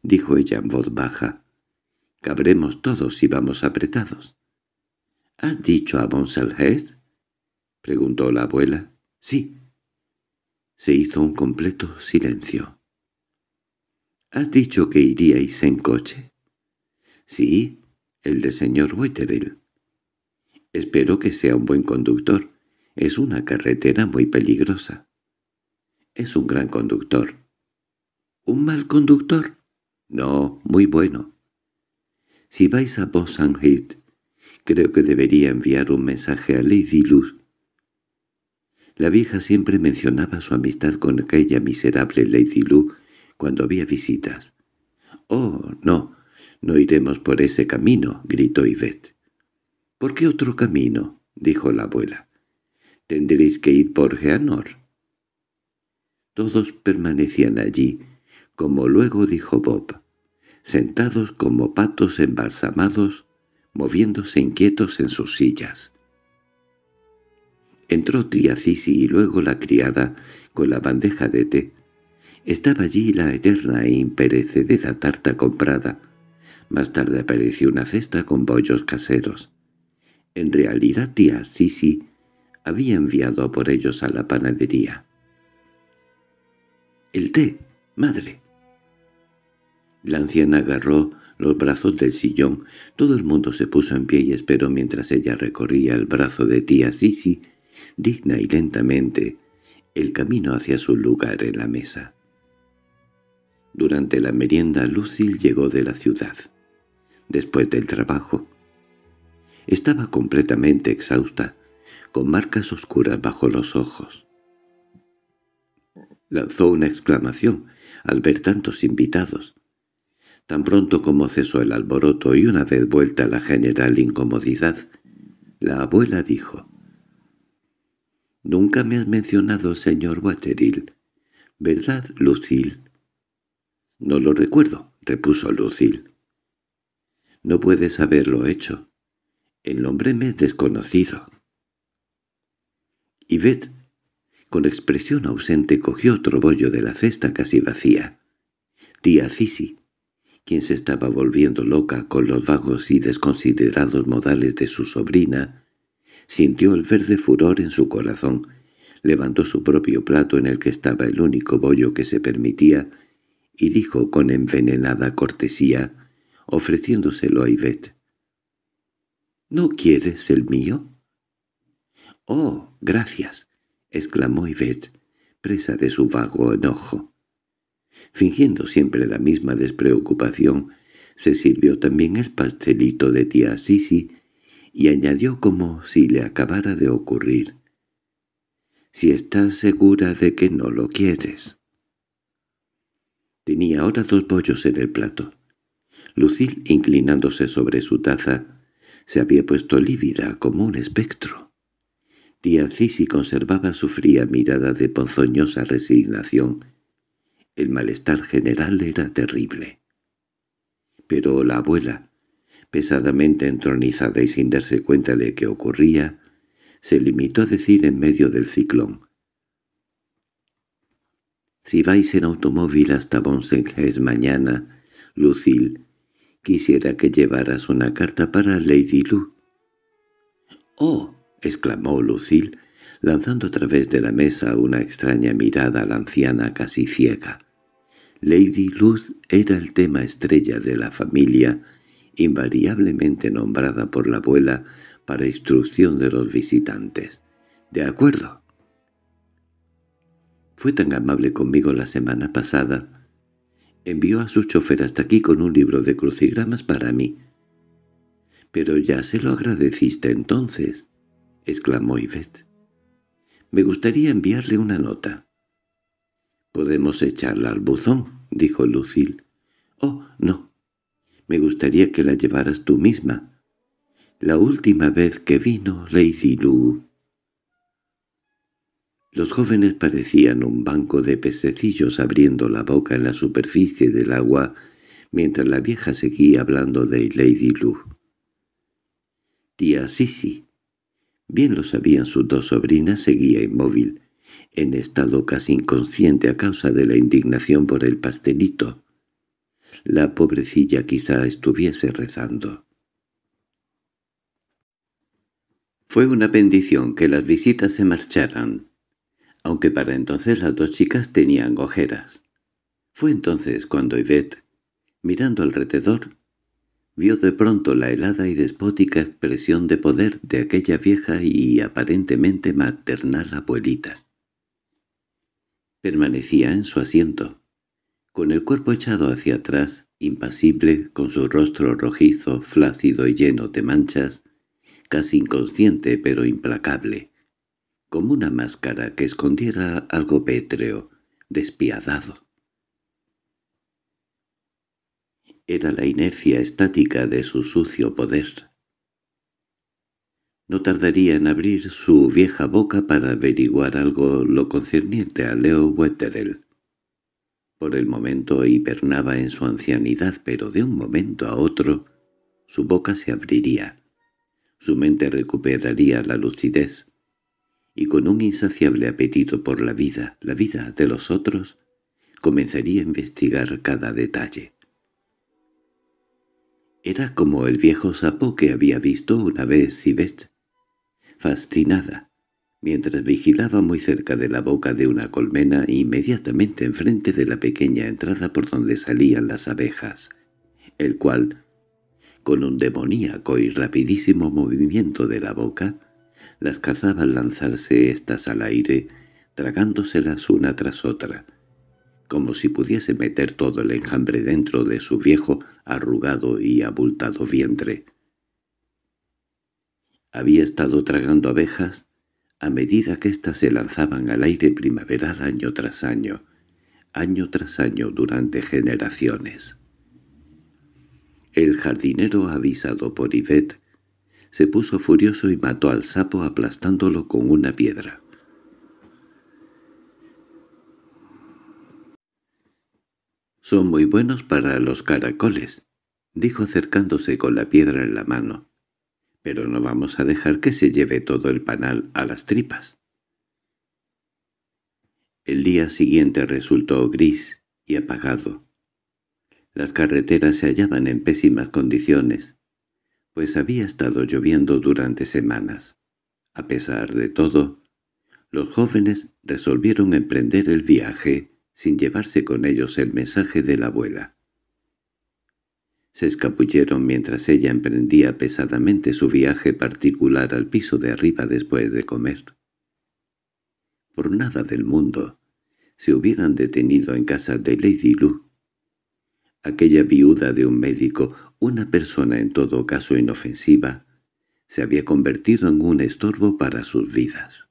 dijo ella en voz baja. Cabremos todos si vamos apretados. —¿Has dicho a Bonsalhead? —preguntó la abuela. —Sí. Se hizo un completo silencio. —¿Has dicho que iríais en coche? —Sí, el de señor Wetterell. —Espero que sea un buen conductor. Es una carretera muy peligrosa. Es un gran conductor. ¿Un mal conductor? No, muy bueno. Si vais a Heath, creo que debería enviar un mensaje a Lady Luz. La vieja siempre mencionaba su amistad con aquella miserable Lady Lou cuando había visitas. «Oh, no, no iremos por ese camino», gritó Yvette. «¿Por qué otro camino?» dijo la abuela. Tendréis que ir por Geanor. Todos permanecían allí, como luego dijo Bob, sentados como patos embalsamados, moviéndose inquietos en sus sillas. Entró tía Cici y luego la criada, con la bandeja de té. Estaba allí la eterna e imperecedera tarta comprada. Más tarde apareció una cesta con bollos caseros. En realidad tía Sisi había enviado a por ellos a la panadería. —¡El té, madre! La anciana agarró los brazos del sillón. Todo el mundo se puso en pie y esperó mientras ella recorría el brazo de tía Sisi, digna y lentamente, el camino hacia su lugar en la mesa. Durante la merienda Lucy llegó de la ciudad. Después del trabajo. Estaba completamente exhausta, con marcas oscuras bajo los ojos. Lanzó una exclamación al ver tantos invitados. Tan pronto como cesó el alboroto y una vez vuelta la general incomodidad, la abuela dijo, «Nunca me has mencionado, señor Waterill. ¿Verdad, Lucil? «No lo recuerdo», repuso Lucil. «No puedes haberlo hecho. El nombre me es desconocido». Yvette, con expresión ausente, cogió otro bollo de la cesta casi vacía. Tía Cici, quien se estaba volviendo loca con los vagos y desconsiderados modales de su sobrina, sintió el verde furor en su corazón, levantó su propio plato en el que estaba el único bollo que se permitía y dijo con envenenada cortesía, ofreciéndoselo a Yvette. —¿No quieres el mío? —¡Oh, gracias! —exclamó Yvette, presa de su vago enojo. Fingiendo siempre la misma despreocupación, se sirvió también el pastelito de tía Sisi y añadió como si le acabara de ocurrir. —Si estás segura de que no lo quieres. Tenía ahora dos bollos en el plato. Lucille, inclinándose sobre su taza, se había puesto lívida como un espectro. Tía Cici conservaba su fría mirada de ponzoñosa resignación. El malestar general era terrible. Pero la abuela, pesadamente entronizada y sin darse cuenta de qué ocurría, se limitó a decir en medio del ciclón. «Si vais en automóvil hasta Bonsenges mañana, Lucille, quisiera que llevaras una carta para Lady Lou». «¡Oh!» —exclamó Lucille, lanzando a través de la mesa una extraña mirada a la anciana casi ciega. Lady Luz era el tema estrella de la familia, invariablemente nombrada por la abuela para instrucción de los visitantes. —¿De acuerdo? Fue tan amable conmigo la semana pasada. Envió a su chofer hasta aquí con un libro de crucigramas para mí. —Pero ya se lo agradeciste entonces. —exclamó Yvette. —Me gustaría enviarle una nota. —Podemos echarla al buzón —dijo Lucille. —Oh, no. Me gustaría que la llevaras tú misma. La última vez que vino Lady Lou... Los jóvenes parecían un banco de pececillos abriendo la boca en la superficie del agua mientras la vieja seguía hablando de Lady Lou. «Tía Sissi». Bien lo sabían sus dos sobrinas, seguía inmóvil, en estado casi inconsciente a causa de la indignación por el pastelito. La pobrecilla quizá estuviese rezando. Fue una bendición que las visitas se marcharan, aunque para entonces las dos chicas tenían ojeras. Fue entonces cuando Yvette, mirando alrededor, Vio de pronto la helada y despótica expresión de poder de aquella vieja y aparentemente maternal abuelita. Permanecía en su asiento, con el cuerpo echado hacia atrás, impasible, con su rostro rojizo, flácido y lleno de manchas, casi inconsciente pero implacable, como una máscara que escondiera algo pétreo, despiadado. era la inercia estática de su sucio poder. No tardaría en abrir su vieja boca para averiguar algo lo concerniente a Leo Wetterell. Por el momento hibernaba en su ancianidad, pero de un momento a otro su boca se abriría. Su mente recuperaría la lucidez, y con un insaciable apetito por la vida, la vida de los otros, comenzaría a investigar cada detalle. Era como el viejo sapo que había visto una vez Sibet. Fascinada, mientras vigilaba muy cerca de la boca de una colmena inmediatamente enfrente de la pequeña entrada por donde salían las abejas, el cual, con un demoníaco y rapidísimo movimiento de la boca, las cazaba lanzarse éstas al aire, tragándoselas una tras otra, como si pudiese meter todo el enjambre dentro de su viejo, arrugado y abultado vientre. Había estado tragando abejas a medida que éstas se lanzaban al aire primaveral año tras año, año tras año durante generaciones. El jardinero avisado por Yvette se puso furioso y mató al sapo aplastándolo con una piedra. Son muy buenos para los caracoles, dijo acercándose con la piedra en la mano. Pero no vamos a dejar que se lleve todo el panal a las tripas. El día siguiente resultó gris y apagado. Las carreteras se hallaban en pésimas condiciones, pues había estado lloviendo durante semanas. A pesar de todo, los jóvenes resolvieron emprender el viaje sin llevarse con ellos el mensaje de la abuela. Se escapulleron mientras ella emprendía pesadamente su viaje particular al piso de arriba después de comer. Por nada del mundo se hubieran detenido en casa de Lady Lou. Aquella viuda de un médico, una persona en todo caso inofensiva, se había convertido en un estorbo para sus vidas.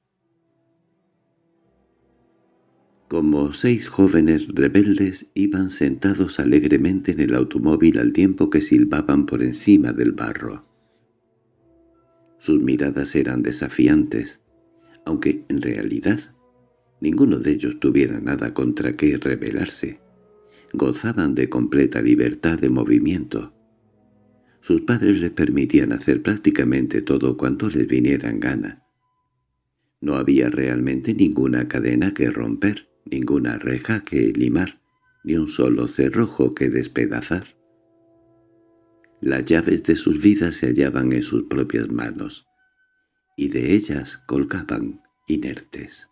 como seis jóvenes rebeldes iban sentados alegremente en el automóvil al tiempo que silbaban por encima del barro. Sus miradas eran desafiantes, aunque en realidad ninguno de ellos tuviera nada contra qué rebelarse. Gozaban de completa libertad de movimiento. Sus padres les permitían hacer prácticamente todo cuanto les viniera gana. No había realmente ninguna cadena que romper ninguna reja que limar, ni un solo cerrojo que despedazar. Las llaves de sus vidas se hallaban en sus propias manos, y de ellas colgaban inertes.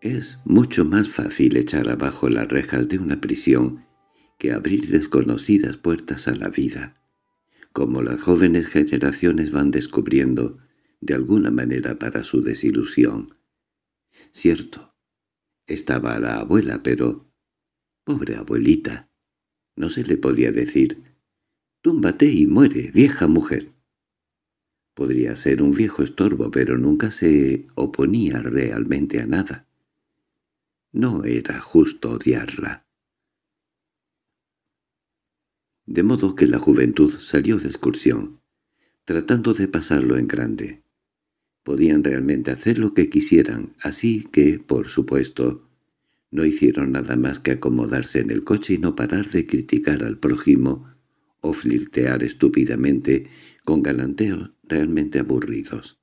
Es mucho más fácil echar abajo las rejas de una prisión que abrir desconocidas puertas a la vida, como las jóvenes generaciones van descubriendo, de alguna manera para su desilusión, Cierto, estaba la abuela, pero... Pobre abuelita. No se le podía decir, «Túmbate y muere, vieja mujer». Podría ser un viejo estorbo, pero nunca se oponía realmente a nada. No era justo odiarla. De modo que la juventud salió de excursión, tratando de pasarlo en grande. Podían realmente hacer lo que quisieran, así que, por supuesto, no hicieron nada más que acomodarse en el coche y no parar de criticar al prójimo o flirtear estúpidamente con galanteos realmente aburridos.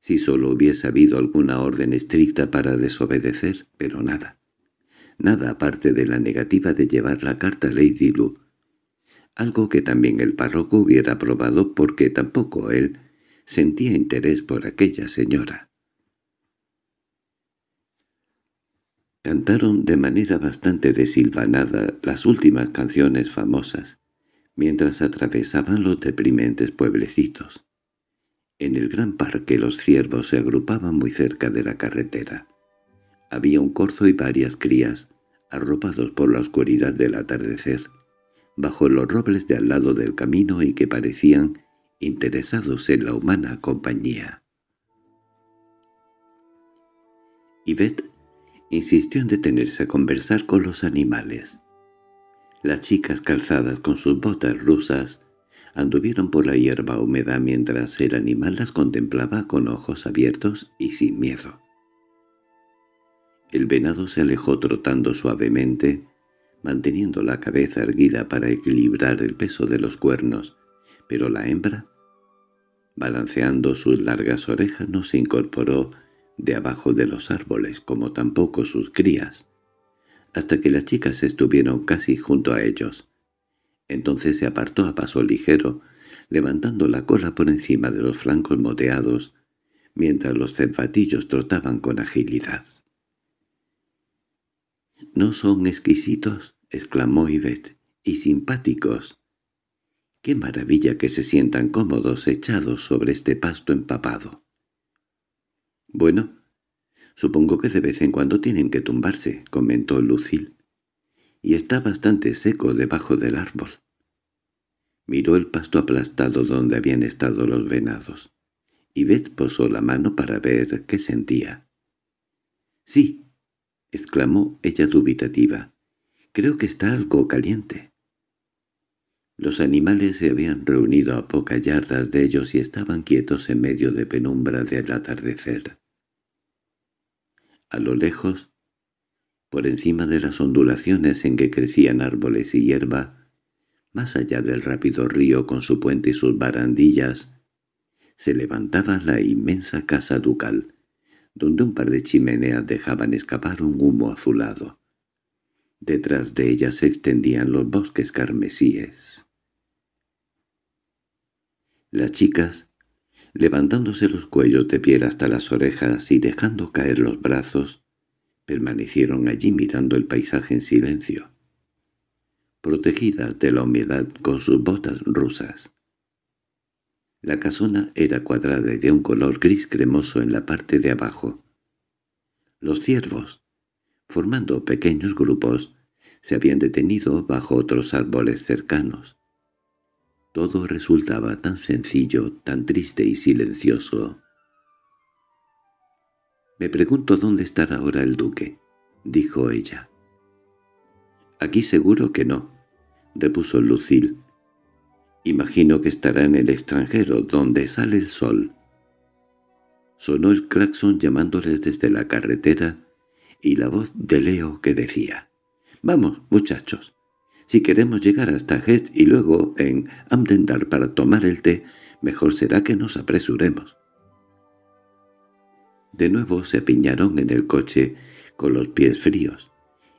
Si solo hubiese habido alguna orden estricta para desobedecer, pero nada. Nada aparte de la negativa de llevar la carta a Lady Lu, Algo que también el párroco hubiera probado porque tampoco él sentía interés por aquella señora. Cantaron de manera bastante desilvanada las últimas canciones famosas, mientras atravesaban los deprimentes pueblecitos. En el gran parque los ciervos se agrupaban muy cerca de la carretera. Había un corzo y varias crías, arropados por la oscuridad del atardecer, bajo los robles de al lado del camino y que parecían interesados en la humana compañía. Yvette insistió en detenerse a conversar con los animales. Las chicas calzadas con sus botas rusas anduvieron por la hierba húmeda mientras el animal las contemplaba con ojos abiertos y sin miedo. El venado se alejó trotando suavemente, manteniendo la cabeza erguida para equilibrar el peso de los cuernos, pero la hembra, balanceando sus largas orejas, no se incorporó de abajo de los árboles, como tampoco sus crías, hasta que las chicas estuvieron casi junto a ellos. Entonces se apartó a paso ligero, levantando la cola por encima de los flancos moteados, mientras los cervatillos trotaban con agilidad. —¿No son exquisitos? —exclamó Ivette—y simpáticos. ¡Qué maravilla que se sientan cómodos echados sobre este pasto empapado! Bueno, supongo que de vez en cuando tienen que tumbarse, comentó Lucil. Y está bastante seco debajo del árbol. Miró el pasto aplastado donde habían estado los venados. Y Beth posó la mano para ver qué sentía. —Sí —exclamó ella dubitativa—, creo que está algo caliente. Los animales se habían reunido a pocas yardas de ellos y estaban quietos en medio de penumbra del atardecer. A lo lejos, por encima de las ondulaciones en que crecían árboles y hierba, más allá del rápido río con su puente y sus barandillas, se levantaba la inmensa casa ducal, donde un par de chimeneas dejaban escapar un humo azulado. Detrás de ellas se extendían los bosques carmesíes. Las chicas, levantándose los cuellos de piel hasta las orejas y dejando caer los brazos, permanecieron allí mirando el paisaje en silencio, protegidas de la humedad con sus botas rusas. La casona era cuadrada y de un color gris cremoso en la parte de abajo. Los ciervos, formando pequeños grupos, se habían detenido bajo otros árboles cercanos. Todo resultaba tan sencillo, tan triste y silencioso. «Me pregunto dónde estará ahora el duque», dijo ella. «Aquí seguro que no», repuso Lucil. «Imagino que estará en el extranjero, donde sale el sol». Sonó el claxon llamándoles desde la carretera y la voz de Leo que decía «Vamos, muchachos, si queremos llegar hasta Hed y luego en Amdendar para tomar el té, mejor será que nos apresuremos. De nuevo se apiñaron en el coche con los pies fríos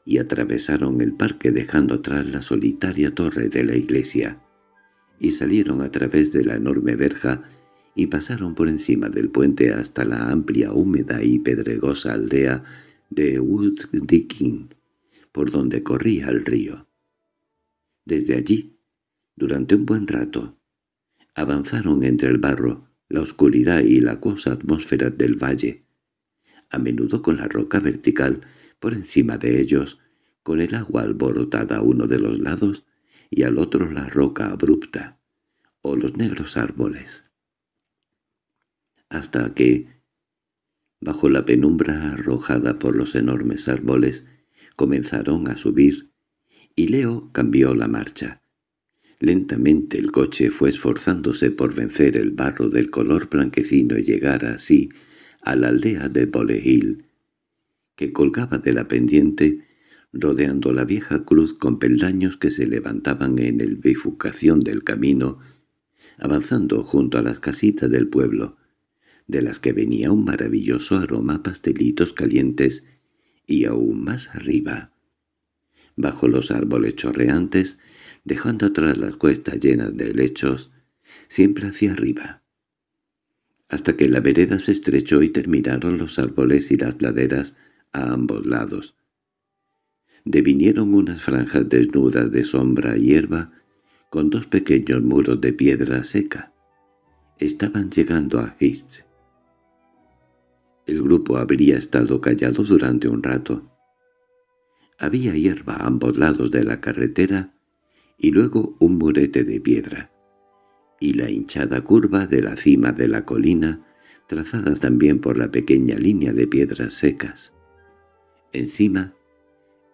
y atravesaron el parque dejando atrás la solitaria torre de la iglesia, y salieron a través de la enorme verja y pasaron por encima del puente hasta la amplia, húmeda y pedregosa aldea de Wooddicking, por donde corría el río. Desde allí, durante un buen rato, avanzaron entre el barro, la oscuridad y la acuosa atmósfera del valle, a menudo con la roca vertical por encima de ellos, con el agua alborotada a uno de los lados y al otro la roca abrupta, o los negros árboles. Hasta que, bajo la penumbra arrojada por los enormes árboles, comenzaron a subir y Leo cambió la marcha. Lentamente el coche fue esforzándose por vencer el barro del color blanquecino y llegar así a la aldea de Hill que colgaba de la pendiente, rodeando la vieja cruz con peldaños que se levantaban en el bifurcación del camino, avanzando junto a las casitas del pueblo, de las que venía un maravilloso aroma a pastelitos calientes y aún más arriba bajo los árboles chorreantes, dejando atrás las cuestas llenas de helechos, siempre hacia arriba. Hasta que la vereda se estrechó y terminaron los árboles y las laderas a ambos lados. Devinieron unas franjas desnudas de sombra y hierba con dos pequeños muros de piedra seca. Estaban llegando a Hitz. El grupo habría estado callado durante un rato. Había hierba a ambos lados de la carretera y luego un murete de piedra, y la hinchada curva de la cima de la colina, trazada también por la pequeña línea de piedras secas. Encima,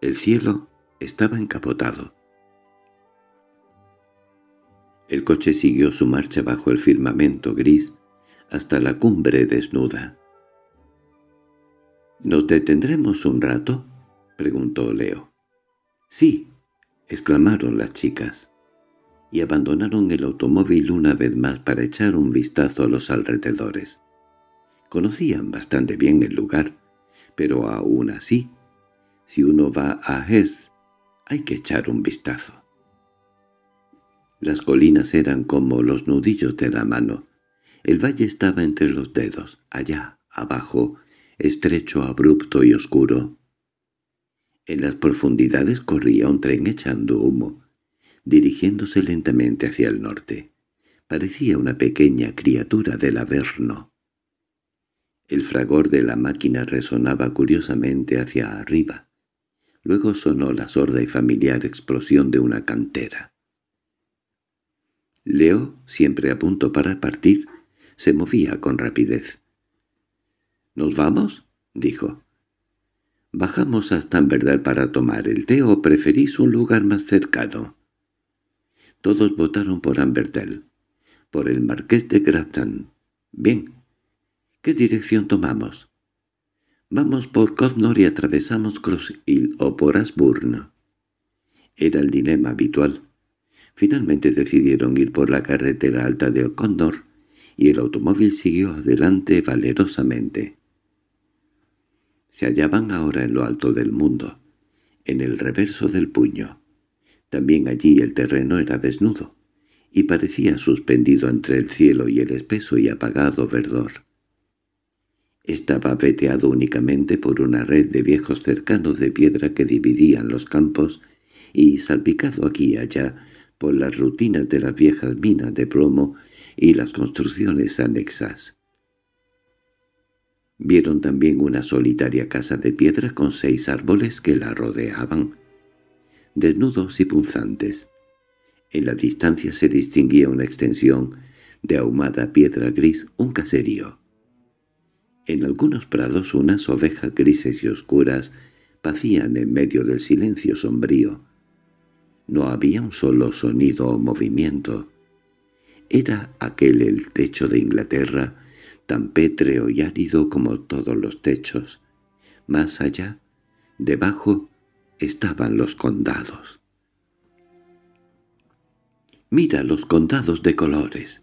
el cielo estaba encapotado. El coche siguió su marcha bajo el firmamento gris hasta la cumbre desnuda. —¿Nos detendremos un rato? —preguntó Leo. —Sí —exclamaron las chicas, y abandonaron el automóvil una vez más para echar un vistazo a los alrededores. Conocían bastante bien el lugar, pero aún así, si uno va a Hess, hay que echar un vistazo. Las colinas eran como los nudillos de la mano. El valle estaba entre los dedos, allá, abajo, estrecho, abrupto y oscuro, en las profundidades corría un tren echando humo, dirigiéndose lentamente hacia el norte. Parecía una pequeña criatura del Averno. El fragor de la máquina resonaba curiosamente hacia arriba. Luego sonó la sorda y familiar explosión de una cantera. Leo, siempre a punto para partir, se movía con rapidez. —¿Nos vamos? —dijo. ¿Bajamos hasta en para tomar el té o preferís un lugar más cercano? Todos votaron por Amberdell, por el marqués de Grattan. Bien, ¿qué dirección tomamos? Vamos por Codnor y atravesamos Cross Hill o por Asburn. Era el dilema habitual. Finalmente decidieron ir por la carretera alta de O'Connor y el automóvil siguió adelante valerosamente se hallaban ahora en lo alto del mundo, en el reverso del puño. También allí el terreno era desnudo, y parecía suspendido entre el cielo y el espeso y apagado verdor. Estaba veteado únicamente por una red de viejos cercanos de piedra que dividían los campos y salpicado aquí y allá por las rutinas de las viejas minas de plomo y las construcciones anexas. Vieron también una solitaria casa de piedra con seis árboles que la rodeaban, desnudos y punzantes. En la distancia se distinguía una extensión de ahumada piedra gris, un caserío. En algunos prados unas ovejas grises y oscuras pacían en medio del silencio sombrío. No había un solo sonido o movimiento. Era aquel el techo de Inglaterra, tan pétreo y árido como todos los techos. Más allá, debajo, estaban los condados. «Mira los condados de colores»,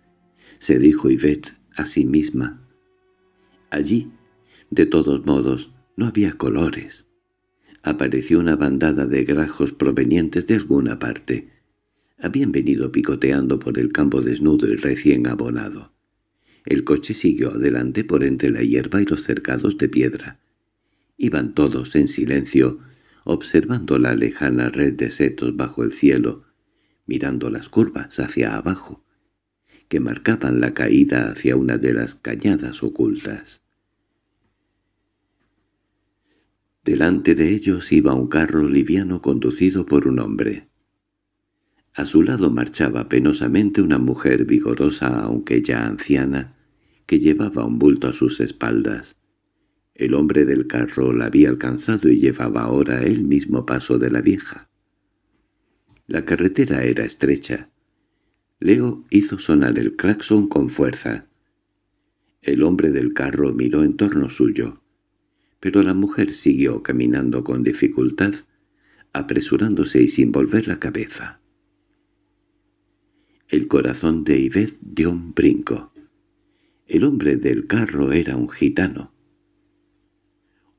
se dijo Yvette a sí misma. Allí, de todos modos, no había colores. Apareció una bandada de grajos provenientes de alguna parte. Habían venido picoteando por el campo desnudo y recién abonado. El coche siguió adelante por entre la hierba y los cercados de piedra. Iban todos en silencio, observando la lejana red de setos bajo el cielo, mirando las curvas hacia abajo, que marcaban la caída hacia una de las cañadas ocultas. Delante de ellos iba un carro liviano conducido por un hombre. A su lado marchaba penosamente una mujer vigorosa aunque ya anciana, que llevaba un bulto a sus espaldas. El hombre del carro la había alcanzado y llevaba ahora el mismo paso de la vieja. La carretera era estrecha. Leo hizo sonar el claxon con fuerza. El hombre del carro miró en torno suyo, pero la mujer siguió caminando con dificultad, apresurándose y sin volver la cabeza. El corazón de Ivet dio un brinco. El hombre del carro era un gitano.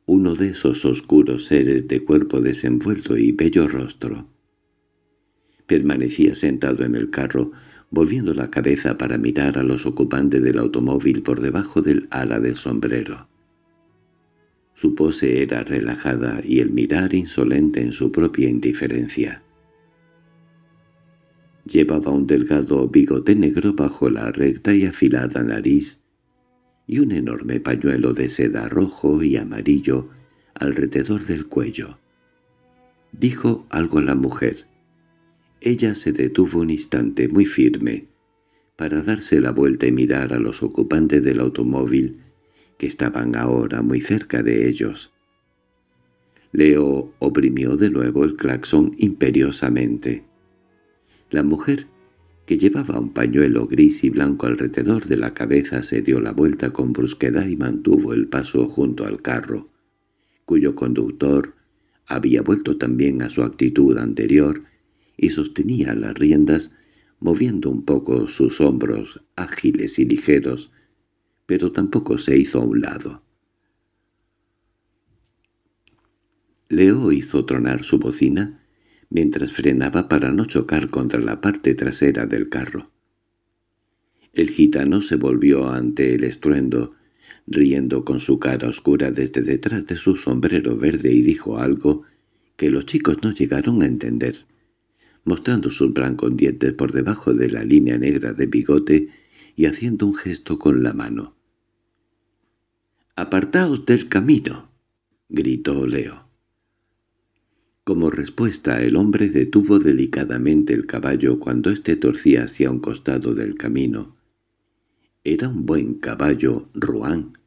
Uno de esos oscuros seres de cuerpo desenvuelto y bello rostro. Permanecía sentado en el carro, volviendo la cabeza para mirar a los ocupantes del automóvil por debajo del ala de sombrero. Su pose era relajada y el mirar insolente en su propia indiferencia. Llevaba un delgado bigote negro bajo la recta y afilada nariz y un enorme pañuelo de seda rojo y amarillo alrededor del cuello. Dijo algo a la mujer. Ella se detuvo un instante muy firme para darse la vuelta y mirar a los ocupantes del automóvil que estaban ahora muy cerca de ellos. Leo oprimió de nuevo el claxon imperiosamente. La mujer, que llevaba un pañuelo gris y blanco alrededor de la cabeza, se dio la vuelta con brusquedad y mantuvo el paso junto al carro, cuyo conductor había vuelto también a su actitud anterior y sostenía las riendas moviendo un poco sus hombros ágiles y ligeros, pero tampoco se hizo a un lado. Leo hizo tronar su bocina mientras frenaba para no chocar contra la parte trasera del carro. El gitano se volvió ante el estruendo, riendo con su cara oscura desde detrás de su sombrero verde y dijo algo que los chicos no llegaron a entender. Mostrando sus blancos dientes por debajo de la línea negra de bigote y haciendo un gesto con la mano. —¡Apartaos del camino! —gritó Leo. Como respuesta el hombre detuvo delicadamente el caballo cuando éste torcía hacia un costado del camino. Era un buen caballo ruán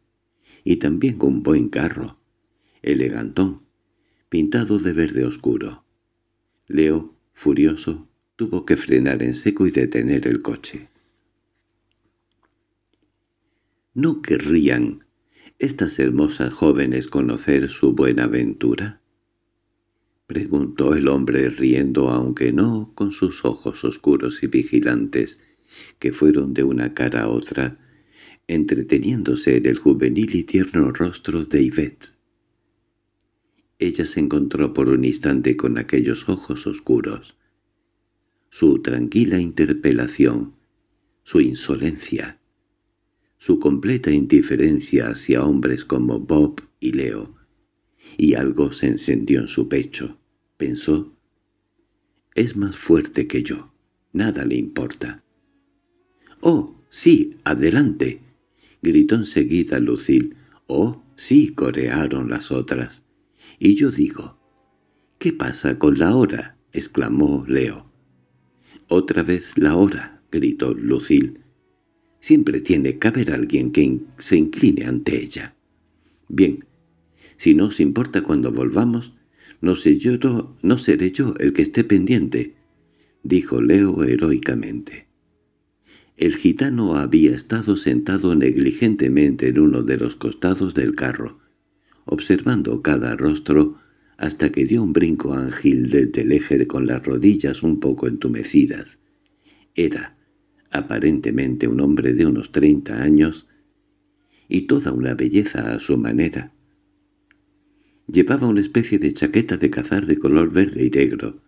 y también un buen carro, elegantón, pintado de verde oscuro. Leo, furioso, tuvo que frenar en seco y detener el coche. ¿No querrían estas hermosas jóvenes conocer su buena ventura? —preguntó el hombre riendo, aunque no con sus ojos oscuros y vigilantes, que fueron de una cara a otra, entreteniéndose en el juvenil y tierno rostro de Ivette. Ella se encontró por un instante con aquellos ojos oscuros. Su tranquila interpelación, su insolencia, su completa indiferencia hacia hombres como Bob y Leo, y algo se encendió en su pecho. Pensó, es más fuerte que yo, nada le importa. —¡Oh, sí, adelante! —gritó enseguida Lucil. —¡Oh, sí! corearon las otras. Y yo digo, —¿Qué pasa con la hora? —exclamó Leo. —Otra vez la hora —gritó Lucil. —Siempre tiene que haber alguien que se incline ante ella. —Bien, si no os importa cuando volvamos, no, sé seré yo el que esté pendiente», dijo Leo heroicamente. El gitano había estado sentado negligentemente en uno de los costados del carro, observando cada rostro hasta que dio un brinco ángil el eje con las rodillas un poco entumecidas. Era, aparentemente, un hombre de unos treinta años, y toda una belleza a su manera, Llevaba una especie de chaqueta de cazar de color verde y negro,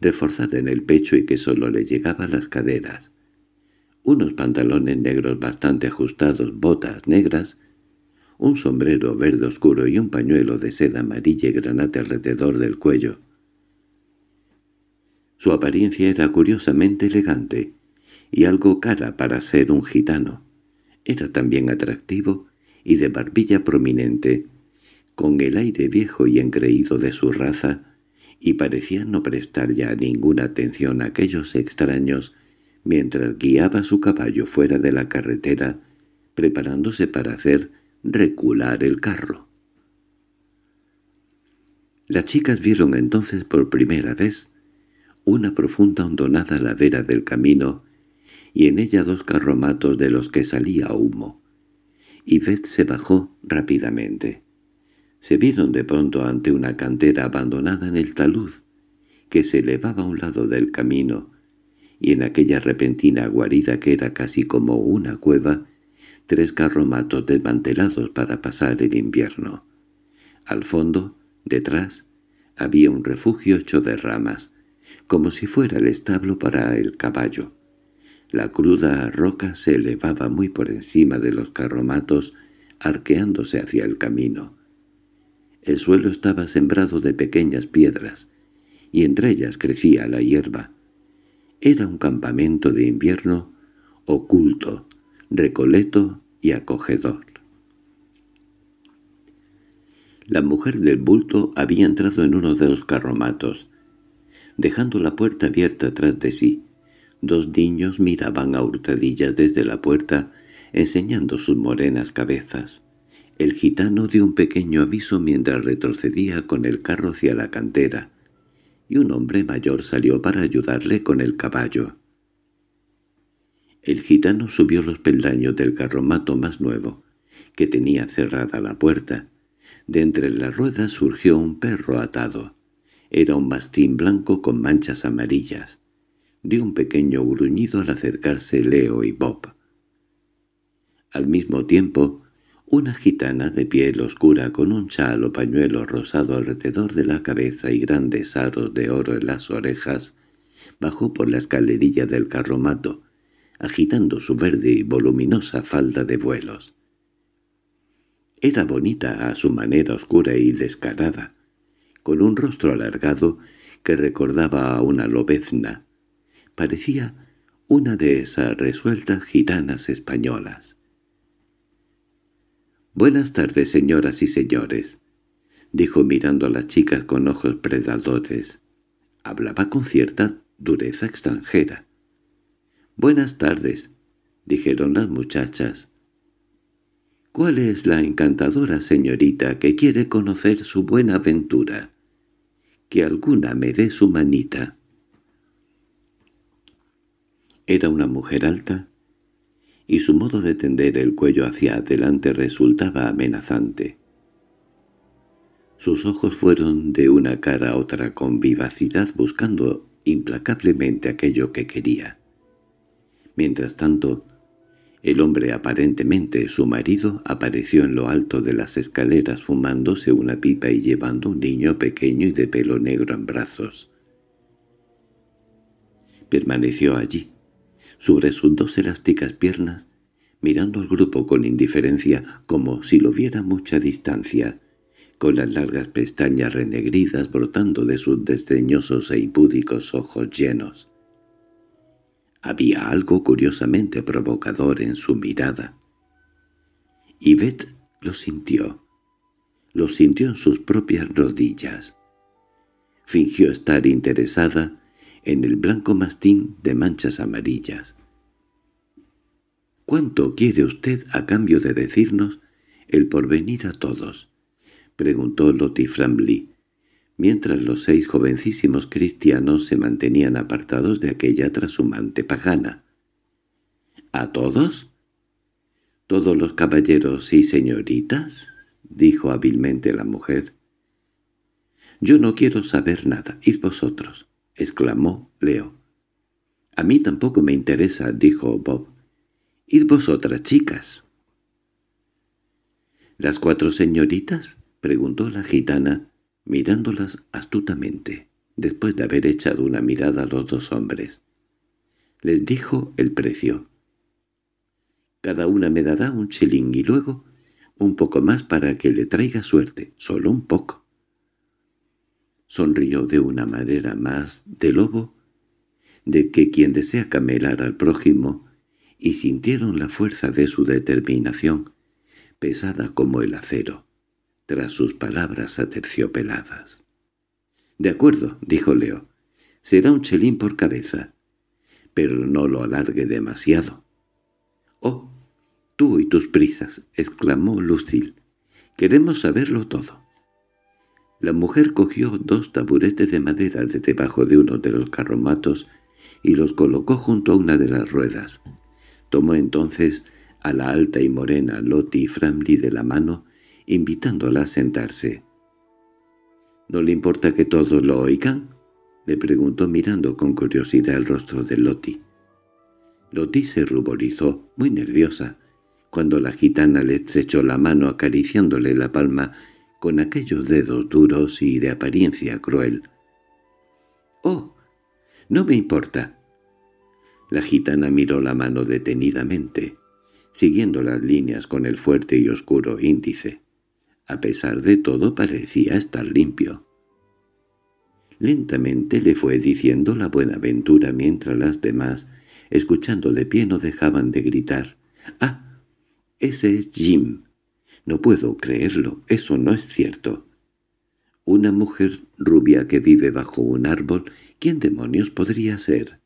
reforzada en el pecho y que solo le llegaba a las caderas. Unos pantalones negros bastante ajustados, botas negras, un sombrero verde oscuro y un pañuelo de seda amarilla y granate alrededor del cuello. Su apariencia era curiosamente elegante y algo cara para ser un gitano. Era también atractivo y de barbilla prominente, con el aire viejo y encreído de su raza, y parecía no prestar ya ninguna atención a aquellos extraños mientras guiaba su caballo fuera de la carretera, preparándose para hacer recular el carro. Las chicas vieron entonces por primera vez una profunda hondonada ladera del camino y en ella dos carromatos de los que salía humo. y Beth se bajó rápidamente se vieron de pronto ante una cantera abandonada en el talud, que se elevaba a un lado del camino, y en aquella repentina guarida que era casi como una cueva, tres carromatos desmantelados para pasar el invierno. Al fondo, detrás, había un refugio hecho de ramas, como si fuera el establo para el caballo. La cruda roca se elevaba muy por encima de los carromatos, arqueándose hacia el camino. El suelo estaba sembrado de pequeñas piedras, y entre ellas crecía la hierba. Era un campamento de invierno oculto, recoleto y acogedor. La mujer del bulto había entrado en uno de los carromatos, dejando la puerta abierta tras de sí. Dos niños miraban a hurtadillas desde la puerta, enseñando sus morenas cabezas. El gitano dio un pequeño aviso mientras retrocedía con el carro hacia la cantera, y un hombre mayor salió para ayudarle con el caballo. El gitano subió los peldaños del carromato más nuevo, que tenía cerrada la puerta. De entre las ruedas surgió un perro atado. Era un mastín blanco con manchas amarillas. Dio un pequeño gruñido al acercarse Leo y Bob. Al mismo tiempo, una gitana de piel oscura con un chal o pañuelo rosado alrededor de la cabeza y grandes aros de oro en las orejas, bajó por la escalerilla del carromato, agitando su verde y voluminosa falda de vuelos. Era bonita a su manera oscura y descarada, con un rostro alargado que recordaba a una lobezna. Parecía una de esas resueltas gitanas españolas. Buenas tardes, señoras y señores, dijo mirando a las chicas con ojos predadores. Hablaba con cierta dureza extranjera. Buenas tardes, dijeron las muchachas. ¿Cuál es la encantadora señorita que quiere conocer su buena aventura? Que alguna me dé su manita. Era una mujer alta, y su modo de tender el cuello hacia adelante resultaba amenazante. Sus ojos fueron de una cara a otra con vivacidad buscando implacablemente aquello que quería. Mientras tanto, el hombre aparentemente su marido apareció en lo alto de las escaleras fumándose una pipa y llevando un niño pequeño y de pelo negro en brazos. Permaneció allí, sobre sus dos elásticas piernas, mirando al grupo con indiferencia como si lo viera a mucha distancia, con las largas pestañas renegridas brotando de sus desdeñosos e impúdicos ojos llenos. Había algo curiosamente provocador en su mirada. Y lo sintió. Lo sintió en sus propias rodillas. Fingió estar interesada, en el blanco mastín de manchas amarillas. —¿Cuánto quiere usted a cambio de decirnos el porvenir a todos? —preguntó Lottie Framley, mientras los seis jovencísimos cristianos se mantenían apartados de aquella trashumante pagana. —¿A todos? —Todos los caballeros y señoritas —dijo hábilmente la mujer—. Yo no quiero saber nada, id vosotros. —exclamó Leo. —A mí tampoco me interesa —dijo Bob. —Id vosotras, chicas. —¿Las cuatro señoritas? —preguntó la gitana, mirándolas astutamente, después de haber echado una mirada a los dos hombres. Les dijo el precio. —Cada una me dará un chelín y luego un poco más para que le traiga suerte, solo un poco sonrió de una manera más de lobo, de que quien desea camelar al prójimo, y sintieron la fuerza de su determinación, pesada como el acero, tras sus palabras aterciopeladas. —De acuerdo —dijo Leo—, será un chelín por cabeza, pero no lo alargue demasiado. —¡Oh, tú y tus prisas! —exclamó Lucil, queremos saberlo todo. La mujer cogió dos taburetes de madera de debajo de uno de los carromatos y los colocó junto a una de las ruedas. Tomó entonces a la alta y morena Loti y Framley de la mano, invitándola a sentarse. —¿No le importa que todos lo oigan? —le preguntó mirando con curiosidad el rostro de Lotti. Loti se ruborizó, muy nerviosa, cuando la gitana le estrechó la mano acariciándole la palma con aquellos dedos duros y de apariencia cruel. —¡Oh! No me importa. La gitana miró la mano detenidamente, siguiendo las líneas con el fuerte y oscuro índice. A pesar de todo parecía estar limpio. Lentamente le fue diciendo la buenaventura mientras las demás, escuchando de pie, no dejaban de gritar. —¡Ah! Ese es Jim. No puedo creerlo, eso no es cierto. Una mujer rubia que vive bajo un árbol, ¿quién demonios podría ser?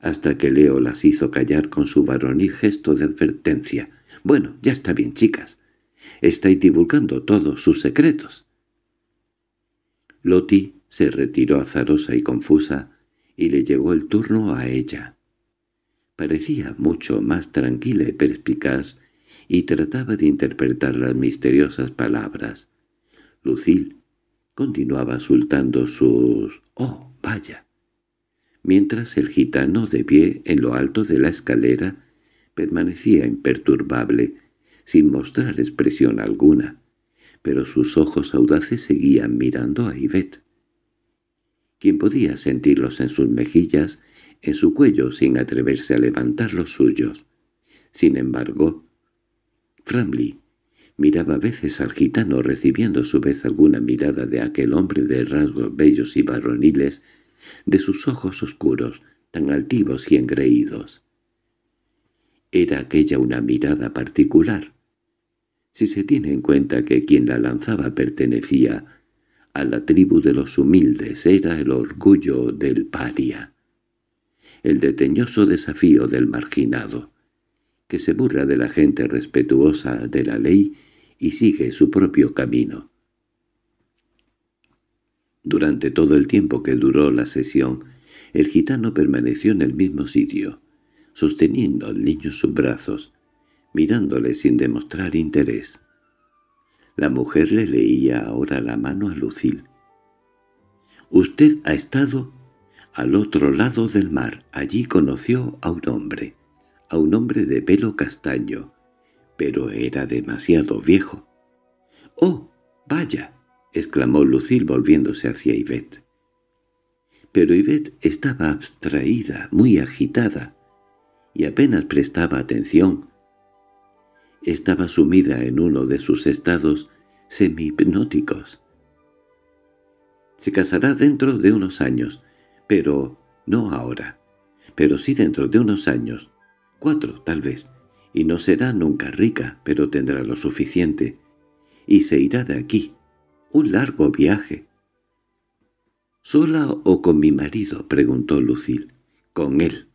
Hasta que Leo las hizo callar con su varonil gesto de advertencia. Bueno, ya está bien, chicas. Estáis divulgando todos sus secretos. Loti se retiró azarosa y confusa, y le llegó el turno a ella. Parecía mucho más tranquila y perspicaz y trataba de interpretar las misteriosas palabras. Lucil continuaba soltando sus «¡Oh, vaya!», mientras el gitano de pie en lo alto de la escalera permanecía imperturbable, sin mostrar expresión alguna, pero sus ojos audaces seguían mirando a Ivette quien podía sentirlos en sus mejillas, en su cuello sin atreverse a levantar los suyos. Sin embargo, Framley miraba a veces al gitano recibiendo a su vez alguna mirada de aquel hombre de rasgos bellos y varoniles, de sus ojos oscuros, tan altivos y engreídos. Era aquella una mirada particular. Si se tiene en cuenta que quien la lanzaba pertenecía a la tribu de los humildes, era el orgullo del paria, el deteñoso desafío del marginado que se burla de la gente respetuosa de la ley y sigue su propio camino. Durante todo el tiempo que duró la sesión, el gitano permaneció en el mismo sitio, sosteniendo al niño sus brazos, mirándole sin demostrar interés. La mujer le leía ahora la mano a Lucil. «Usted ha estado al otro lado del mar. Allí conoció a un hombre a un hombre de pelo castaño, pero era demasiado viejo. —¡Oh, vaya! —exclamó Lucille volviéndose hacia Ivette. Pero Ivet estaba abstraída, muy agitada, y apenas prestaba atención. Estaba sumida en uno de sus estados semipnóticos. Se casará dentro de unos años, pero no ahora, pero sí dentro de unos años, cuatro tal vez, y no será nunca rica, pero tendrá lo suficiente, y se irá de aquí. Un largo viaje. —¿Sola o con mi marido? —preguntó Lucil. —Con él.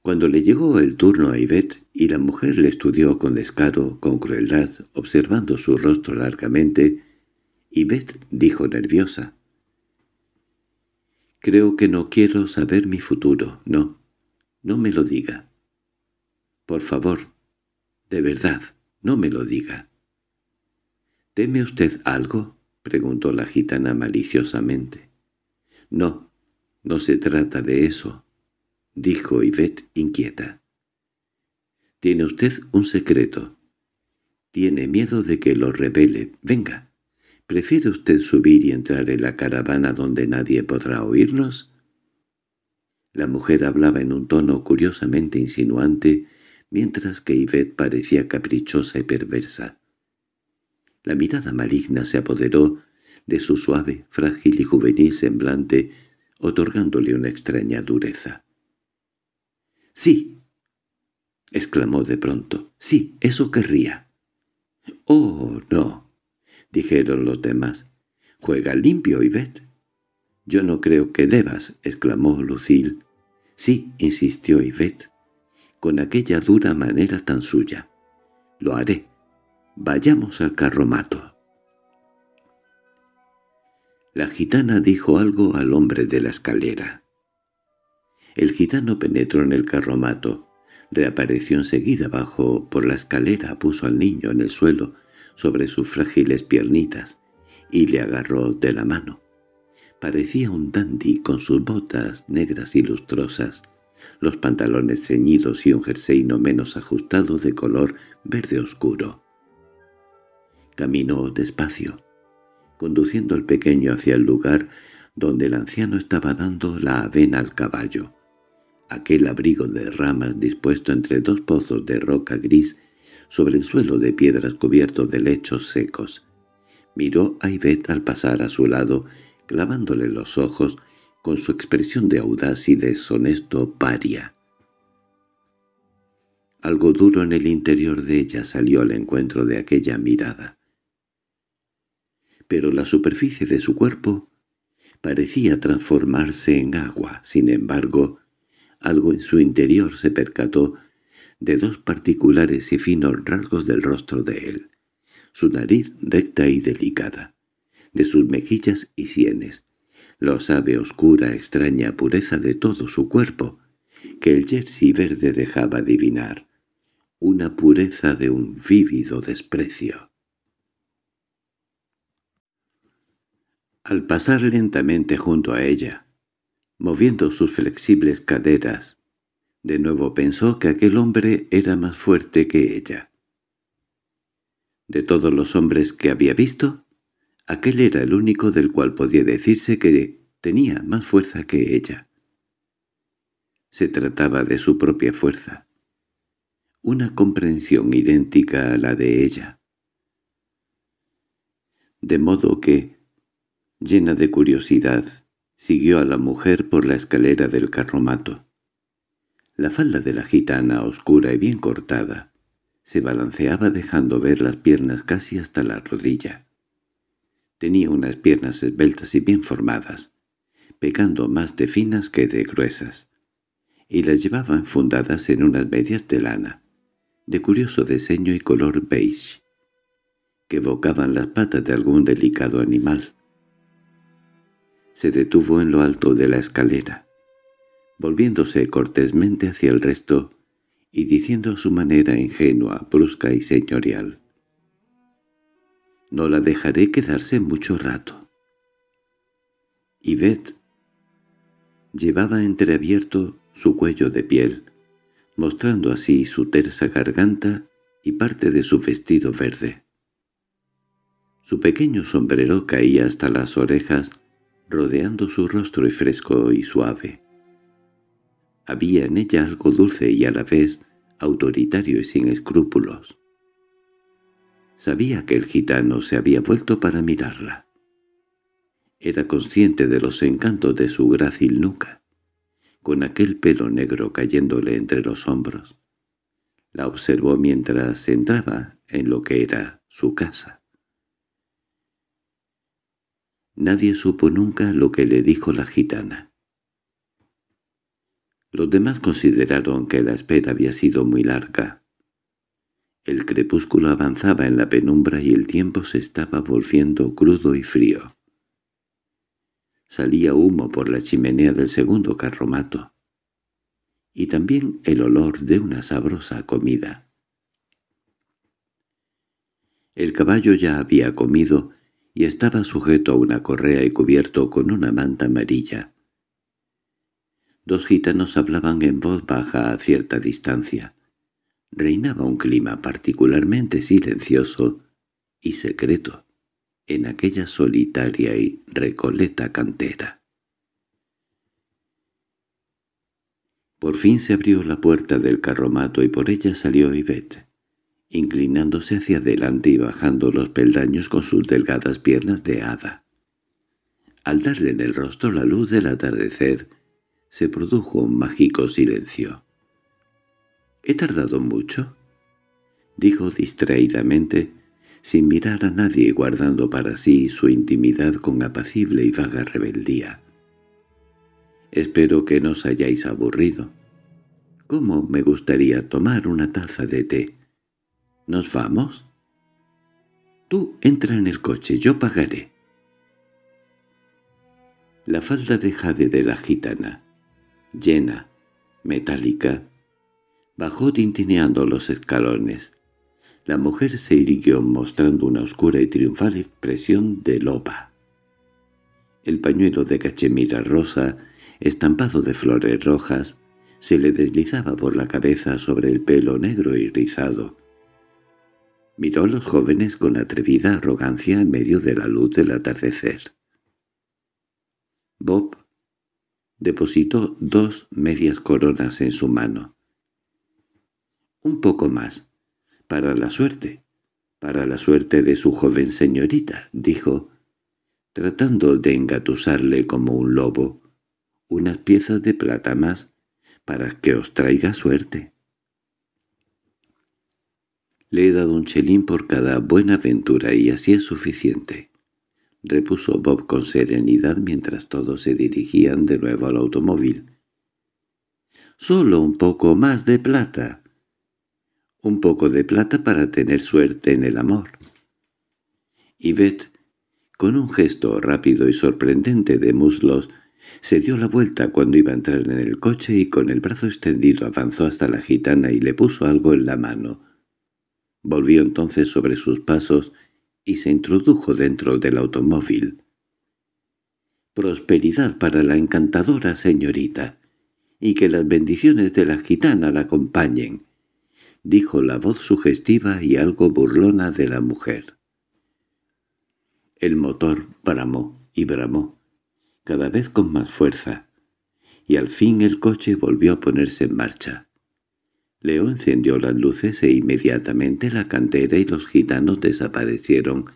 Cuando le llegó el turno a Ivet y la mujer le estudió con descaro, con crueldad, observando su rostro largamente, Ivet dijo nerviosa. —Creo que no quiero saber mi futuro, no. No me lo diga. Por favor, de verdad, no me lo diga. —¿Teme usted algo? —preguntó la gitana maliciosamente. —No, no se trata de eso —dijo Yvette inquieta. —Tiene usted un secreto. Tiene miedo de que lo revele. Venga, ¿prefiere usted subir y entrar en la caravana donde nadie podrá oírnos? La mujer hablaba en un tono curiosamente insinuante, mientras que Yvette parecía caprichosa y perversa. La mirada maligna se apoderó de su suave, frágil y juvenil semblante, otorgándole una extraña dureza. —¡Sí! —exclamó de pronto. —Sí, eso querría. —¡Oh, no! —dijeron los demás. —Juega limpio, Ivet. «Yo no creo que debas», exclamó Lucil. «Sí», insistió Yvette, con aquella dura manera tan suya. «Lo haré. Vayamos al carromato». La gitana dijo algo al hombre de la escalera. El gitano penetró en el carromato. Reapareció enseguida bajo por la escalera, puso al niño en el suelo, sobre sus frágiles piernitas, y le agarró de la mano. Parecía un dandy con sus botas negras y lustrosas, los pantalones ceñidos y un jersey no menos ajustado de color verde oscuro. Caminó despacio, conduciendo al pequeño hacia el lugar donde el anciano estaba dando la avena al caballo. Aquel abrigo de ramas dispuesto entre dos pozos de roca gris sobre el suelo de piedras cubierto de lechos secos. Miró a Ivette al pasar a su lado clavándole los ojos con su expresión de audaz y deshonesto paria. Algo duro en el interior de ella salió al encuentro de aquella mirada. Pero la superficie de su cuerpo parecía transformarse en agua. Sin embargo, algo en su interior se percató de dos particulares y finos rasgos del rostro de él, su nariz recta y delicada, de sus mejillas y sienes, lo sabe oscura extraña pureza de todo su cuerpo, que el jersey verde dejaba adivinar, una pureza de un vívido desprecio. Al pasar lentamente junto a ella, moviendo sus flexibles caderas, de nuevo pensó que aquel hombre era más fuerte que ella. De todos los hombres que había visto, Aquel era el único del cual podía decirse que tenía más fuerza que ella. Se trataba de su propia fuerza. Una comprensión idéntica a la de ella. De modo que, llena de curiosidad, siguió a la mujer por la escalera del carromato. La falda de la gitana, oscura y bien cortada, se balanceaba dejando ver las piernas casi hasta la rodilla. Tenía unas piernas esbeltas y bien formadas, pegando más de finas que de gruesas, y las llevaban fundadas en unas medias de lana, de curioso diseño y color beige, que evocaban las patas de algún delicado animal. Se detuvo en lo alto de la escalera, volviéndose cortésmente hacia el resto y diciendo a su manera ingenua, brusca y señorial. No la dejaré quedarse mucho rato. Y Yvette llevaba entreabierto su cuello de piel, mostrando así su tersa garganta y parte de su vestido verde. Su pequeño sombrero caía hasta las orejas, rodeando su rostro y fresco y suave. Había en ella algo dulce y a la vez autoritario y sin escrúpulos. Sabía que el gitano se había vuelto para mirarla. Era consciente de los encantos de su grácil nuca, con aquel pelo negro cayéndole entre los hombros. La observó mientras entraba en lo que era su casa. Nadie supo nunca lo que le dijo la gitana. Los demás consideraron que la espera había sido muy larga, el crepúsculo avanzaba en la penumbra y el tiempo se estaba volviendo crudo y frío. Salía humo por la chimenea del segundo carromato y también el olor de una sabrosa comida. El caballo ya había comido y estaba sujeto a una correa y cubierto con una manta amarilla. Dos gitanos hablaban en voz baja a cierta distancia. Reinaba un clima particularmente silencioso y secreto en aquella solitaria y recoleta cantera. Por fin se abrió la puerta del carromato y por ella salió Ivette, inclinándose hacia adelante y bajando los peldaños con sus delgadas piernas de hada. Al darle en el rostro la luz del atardecer, se produjo un mágico silencio. —¿He tardado mucho? —dijo distraídamente, sin mirar a nadie guardando para sí su intimidad con apacible y vaga rebeldía. —Espero que no os hayáis aburrido. —¿Cómo me gustaría tomar una taza de té? —¿Nos vamos? —Tú entra en el coche, yo pagaré. La falda de jade de la gitana, llena, metálica, Bajó tintineando los escalones. La mujer se irguió mostrando una oscura y triunfal expresión de loba. El pañuelo de cachemira rosa, estampado de flores rojas, se le deslizaba por la cabeza sobre el pelo negro y rizado. Miró a los jóvenes con atrevida arrogancia en medio de la luz del atardecer. Bob depositó dos medias coronas en su mano un poco más. Para la suerte, para la suerte de su joven señorita, dijo, tratando de engatusarle como un lobo, unas piezas de plata más, para que os traiga suerte. Le he dado un chelín por cada buena aventura y así es suficiente, repuso Bob con serenidad mientras todos se dirigían de nuevo al automóvil. —Solo un poco más de plata un poco de plata para tener suerte en el amor. Y Bet, con un gesto rápido y sorprendente de muslos, se dio la vuelta cuando iba a entrar en el coche y con el brazo extendido avanzó hasta la gitana y le puso algo en la mano. Volvió entonces sobre sus pasos y se introdujo dentro del automóvil. Prosperidad para la encantadora señorita, y que las bendiciones de la gitana la acompañen. —dijo la voz sugestiva y algo burlona de la mujer. El motor bramó y bramó, cada vez con más fuerza, y al fin el coche volvió a ponerse en marcha. Leo encendió las luces e inmediatamente la cantera y los gitanos desaparecieron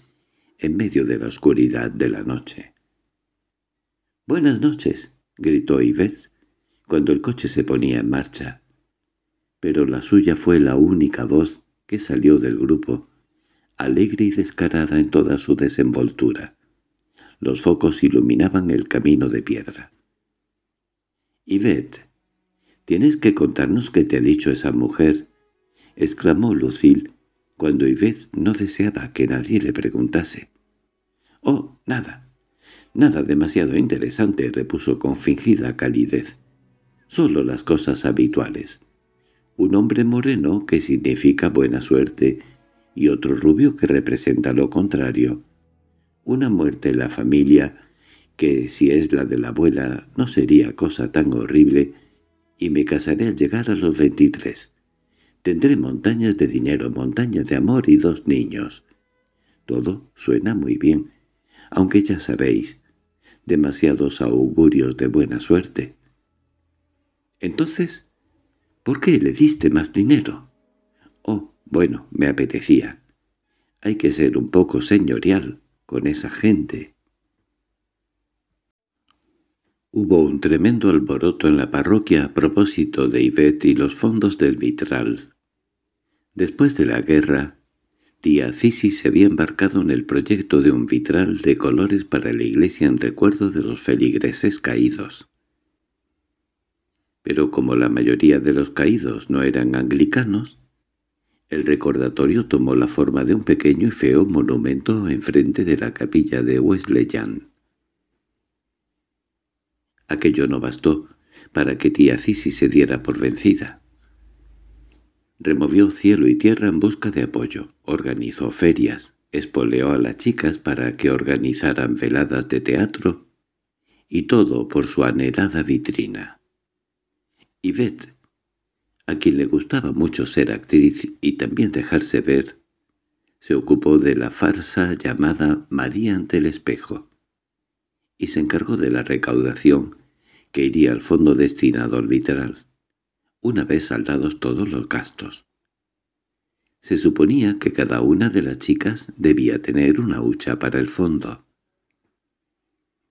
en medio de la oscuridad de la noche. —¡Buenas noches! —gritó Ives cuando el coche se ponía en marcha pero la suya fue la única voz que salió del grupo, alegre y descarada en toda su desenvoltura. Los focos iluminaban el camino de piedra. «Yvette, tienes que contarnos qué te ha dicho esa mujer», exclamó Lucil, cuando Yvette no deseaba que nadie le preguntase. «Oh, nada, nada demasiado interesante», repuso con fingida calidez. «Solo las cosas habituales» un hombre moreno que significa buena suerte y otro rubio que representa lo contrario. Una muerte en la familia, que si es la de la abuela no sería cosa tan horrible, y me casaré al llegar a los veintitrés. Tendré montañas de dinero, montañas de amor y dos niños. Todo suena muy bien, aunque ya sabéis, demasiados augurios de buena suerte. Entonces —¿Por qué le diste más dinero? —Oh, bueno, me apetecía. Hay que ser un poco señorial con esa gente. Hubo un tremendo alboroto en la parroquia a propósito de Ivette y los fondos del vitral. Después de la guerra, tía Cici se había embarcado en el proyecto de un vitral de colores para la iglesia en recuerdo de los feligreses caídos. Pero como la mayoría de los caídos no eran anglicanos, el recordatorio tomó la forma de un pequeño y feo monumento enfrente de la capilla de Wesleyan. Aquello no bastó para que tía Cici se diera por vencida. Removió cielo y tierra en busca de apoyo, organizó ferias, espoleó a las chicas para que organizaran veladas de teatro, y todo por su anhelada vitrina. Yvette, a quien le gustaba mucho ser actriz y también dejarse ver, se ocupó de la farsa llamada María ante el espejo y se encargó de la recaudación que iría al fondo destinado al vitral, una vez saldados todos los gastos. Se suponía que cada una de las chicas debía tener una hucha para el fondo.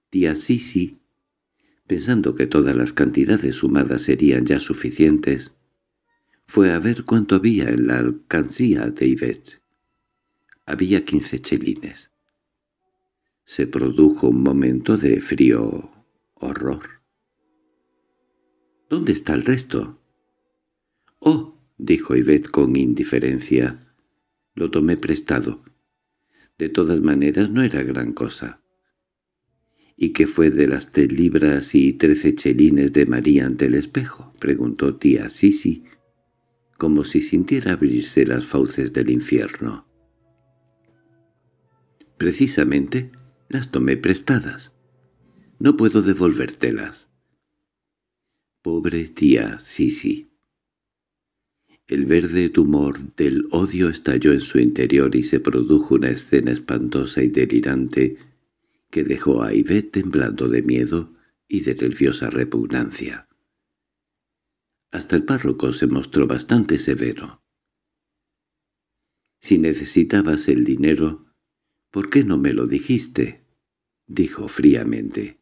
Tía Sisi pensando que todas las cantidades sumadas serían ya suficientes, fue a ver cuánto había en la alcancía de Ivette. Había quince chelines. Se produjo un momento de frío horror. —¿Dónde está el resto? —Oh —dijo Ivette con indiferencia—, lo tomé prestado. De todas maneras no era gran cosa. —¿Y qué fue de las tres libras y trece chelines de María ante el espejo? —preguntó tía Sisi, como si sintiera abrirse las fauces del infierno. —Precisamente, las tomé prestadas. No puedo devolvértelas. Pobre tía Sisi. El verde tumor del odio estalló en su interior y se produjo una escena espantosa y delirante que dejó a Ivette temblando de miedo y de nerviosa repugnancia. Hasta el párroco se mostró bastante severo. «Si necesitabas el dinero, ¿por qué no me lo dijiste?» dijo fríamente.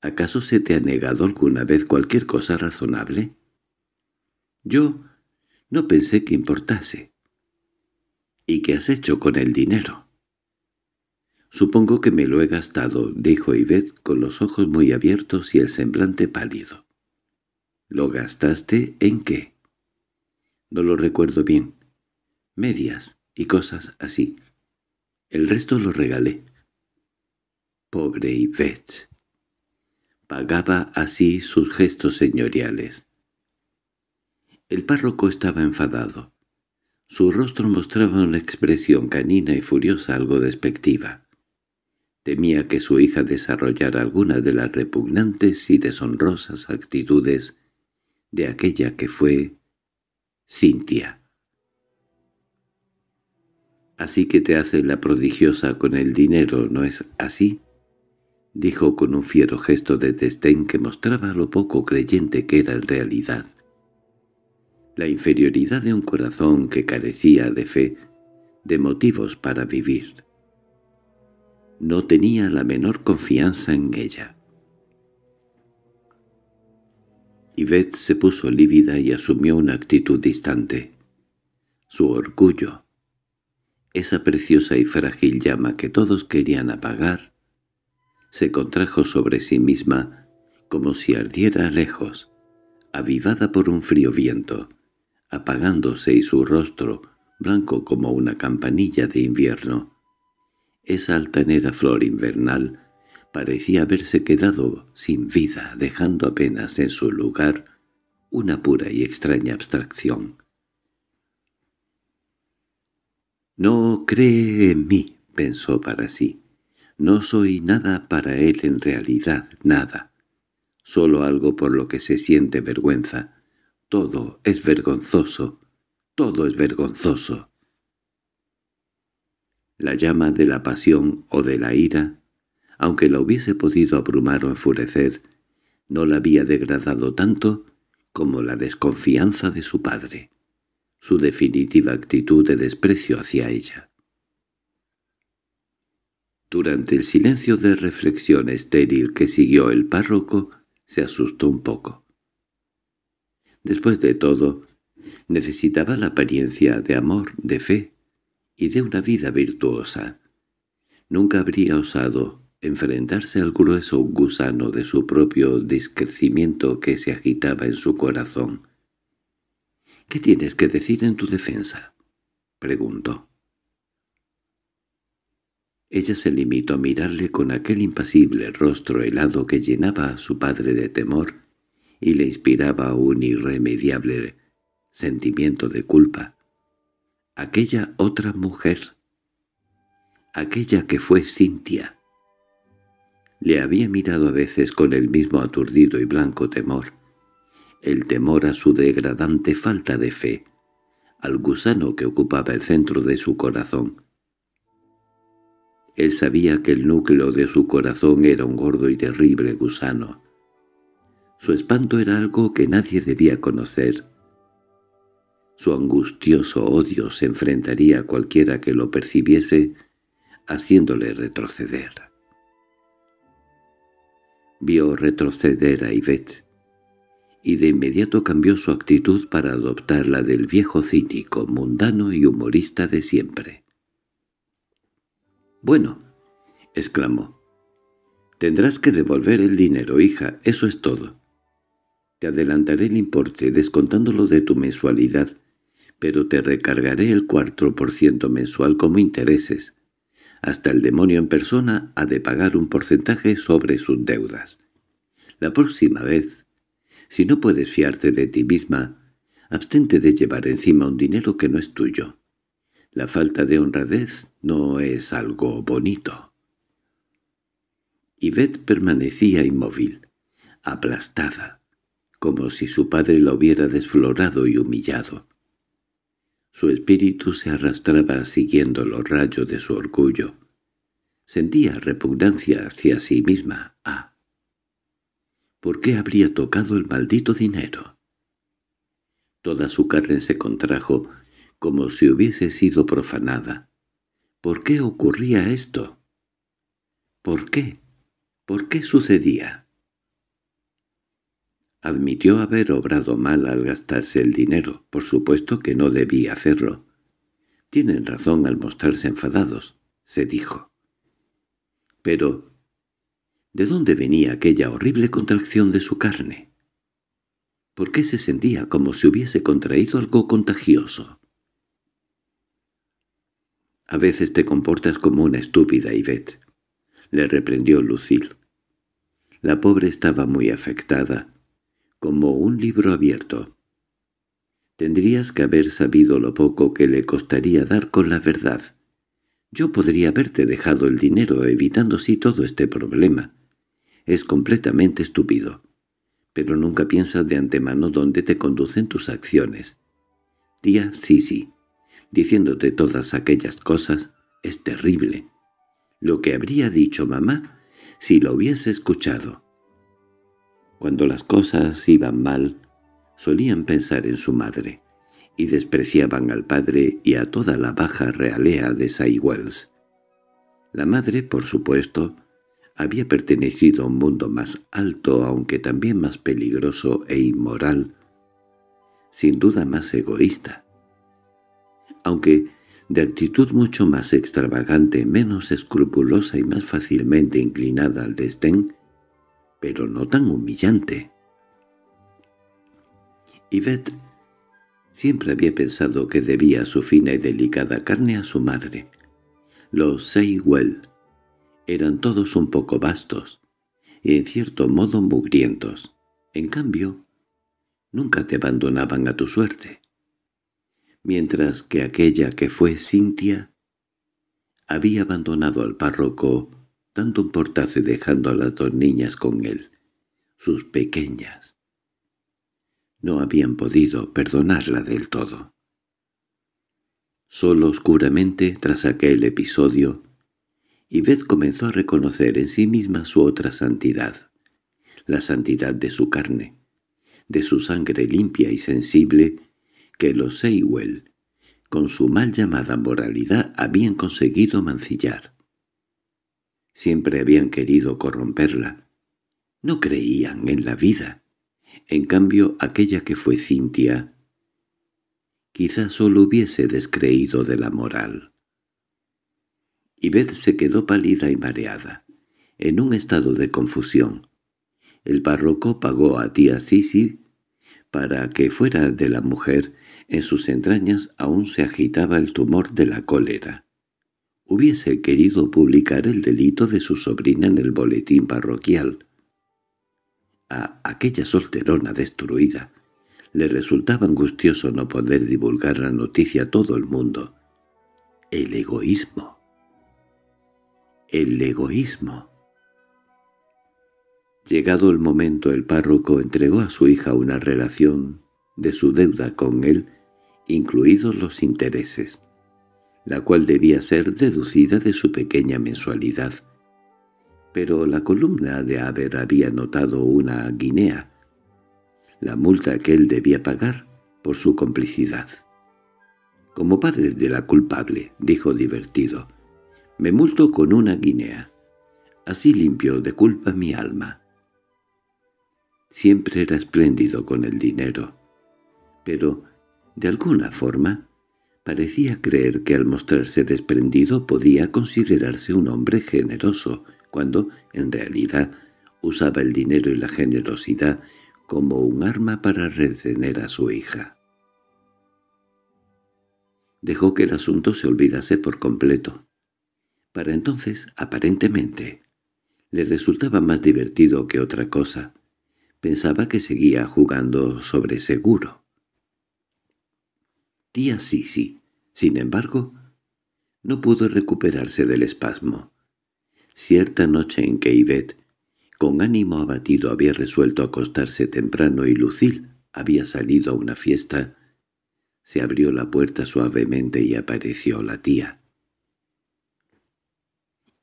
«¿Acaso se te ha negado alguna vez cualquier cosa razonable?» «Yo no pensé que importase». «¿Y qué has hecho con el dinero?» —Supongo que me lo he gastado —dijo Ivette con los ojos muy abiertos y el semblante pálido. —¿Lo gastaste en qué? —No lo recuerdo bien. Medias y cosas así. El resto lo regalé. Pobre Ivet. Pagaba así sus gestos señoriales. El párroco estaba enfadado. Su rostro mostraba una expresión canina y furiosa algo despectiva. Temía que su hija desarrollara alguna de las repugnantes y deshonrosas actitudes de aquella que fue Cintia. —Así que te hace la prodigiosa con el dinero, ¿no es así? —dijo con un fiero gesto de desdén que mostraba lo poco creyente que era en realidad. La inferioridad de un corazón que carecía de fe, de motivos para vivir. No tenía la menor confianza en ella. Yvette se puso lívida y asumió una actitud distante. Su orgullo, esa preciosa y frágil llama que todos querían apagar, se contrajo sobre sí misma como si ardiera lejos, avivada por un frío viento, apagándose y su rostro, blanco como una campanilla de invierno, esa altanera flor invernal parecía haberse quedado sin vida, dejando apenas en su lugar una pura y extraña abstracción. «No cree en mí», pensó para sí. «No soy nada para él en realidad, nada. Solo algo por lo que se siente vergüenza. Todo es vergonzoso, todo es vergonzoso» la llama de la pasión o de la ira, aunque la hubiese podido abrumar o enfurecer, no la había degradado tanto como la desconfianza de su padre, su definitiva actitud de desprecio hacia ella. Durante el silencio de reflexión estéril que siguió el párroco, se asustó un poco. Después de todo, necesitaba la apariencia de amor, de fe, y de una vida virtuosa. Nunca habría osado enfrentarse al grueso gusano de su propio discrecimiento que se agitaba en su corazón. —¿Qué tienes que decir en tu defensa? —preguntó. Ella se limitó a mirarle con aquel impasible rostro helado que llenaba a su padre de temor y le inspiraba un irremediable sentimiento de culpa aquella otra mujer, aquella que fue Cintia. Le había mirado a veces con el mismo aturdido y blanco temor, el temor a su degradante falta de fe, al gusano que ocupaba el centro de su corazón. Él sabía que el núcleo de su corazón era un gordo y terrible gusano. Su espanto era algo que nadie debía conocer, su angustioso odio se enfrentaría a cualquiera que lo percibiese, haciéndole retroceder. Vio retroceder a Ivette, y de inmediato cambió su actitud para adoptar la del viejo cínico, mundano y humorista de siempre. «Bueno», exclamó, «tendrás que devolver el dinero, hija, eso es todo. Te adelantaré el importe, descontándolo de tu mensualidad, pero te recargaré el 4% mensual como intereses. Hasta el demonio en persona ha de pagar un porcentaje sobre sus deudas. La próxima vez, si no puedes fiarte de ti misma, abstente de llevar encima un dinero que no es tuyo. La falta de honradez no es algo bonito. Yvette permanecía inmóvil, aplastada, como si su padre la hubiera desflorado y humillado. Su espíritu se arrastraba siguiendo los rayos de su orgullo. Sentía repugnancia hacia sí misma. Ah, ¿por qué habría tocado el maldito dinero? Toda su carne se contrajo como si hubiese sido profanada. ¿Por qué ocurría esto? ¿Por qué? ¿Por qué sucedía? Admitió haber obrado mal al gastarse el dinero, por supuesto que no debía hacerlo. Tienen razón al mostrarse enfadados, se dijo. Pero, ¿de dónde venía aquella horrible contracción de su carne? ¿Por qué se sentía como si hubiese contraído algo contagioso? A veces te comportas como una estúpida, Ivet, le reprendió Lucille. La pobre estaba muy afectada, como un libro abierto. Tendrías que haber sabido lo poco que le costaría dar con la verdad. Yo podría haberte dejado el dinero evitando así todo este problema. Es completamente estúpido. Pero nunca piensas de antemano dónde te conducen tus acciones. Tía sí, diciéndote todas aquellas cosas, es terrible. Lo que habría dicho mamá si lo hubiese escuchado. Cuando las cosas iban mal, solían pensar en su madre, y despreciaban al padre y a toda la baja realea de Saywells. La madre, por supuesto, había pertenecido a un mundo más alto, aunque también más peligroso e inmoral, sin duda más egoísta. Aunque de actitud mucho más extravagante, menos escrupulosa y más fácilmente inclinada al destén, pero no tan humillante. Yvette siempre había pensado que debía su fina y delicada carne a su madre. Los Seywell eran todos un poco vastos y en cierto modo mugrientos. En cambio, nunca te abandonaban a tu suerte. Mientras que aquella que fue Cintia había abandonado al párroco dando un portazo y dejando a las dos niñas con él, sus pequeñas. No habían podido perdonarla del todo. Solo oscuramente tras aquel episodio, vez comenzó a reconocer en sí misma su otra santidad, la santidad de su carne, de su sangre limpia y sensible que los Sewell, con su mal llamada moralidad, habían conseguido mancillar. Siempre habían querido corromperla. No creían en la vida. En cambio, aquella que fue Cintia, quizás solo hubiese descreído de la moral. Y se quedó pálida y mareada, en un estado de confusión. El párroco pagó a tía Cici para que fuera de la mujer, en sus entrañas aún se agitaba el tumor de la cólera hubiese querido publicar el delito de su sobrina en el boletín parroquial. A aquella solterona destruida le resultaba angustioso no poder divulgar la noticia a todo el mundo. El egoísmo. El egoísmo. Llegado el momento el párroco entregó a su hija una relación de su deuda con él, incluidos los intereses la cual debía ser deducida de su pequeña mensualidad. Pero la columna de haber había notado una guinea, la multa que él debía pagar por su complicidad. Como padre de la culpable, dijo divertido, me multo con una guinea. Así limpio de culpa mi alma. Siempre era espléndido con el dinero, pero, de alguna forma, Parecía creer que al mostrarse desprendido podía considerarse un hombre generoso, cuando, en realidad, usaba el dinero y la generosidad como un arma para retener a su hija. Dejó que el asunto se olvidase por completo. Para entonces, aparentemente, le resultaba más divertido que otra cosa. Pensaba que seguía jugando sobre seguro sí sí, Sin embargo, no pudo recuperarse del espasmo. Cierta noche en que Ivet, con ánimo abatido, había resuelto acostarse temprano y Lucil había salido a una fiesta, se abrió la puerta suavemente y apareció la tía.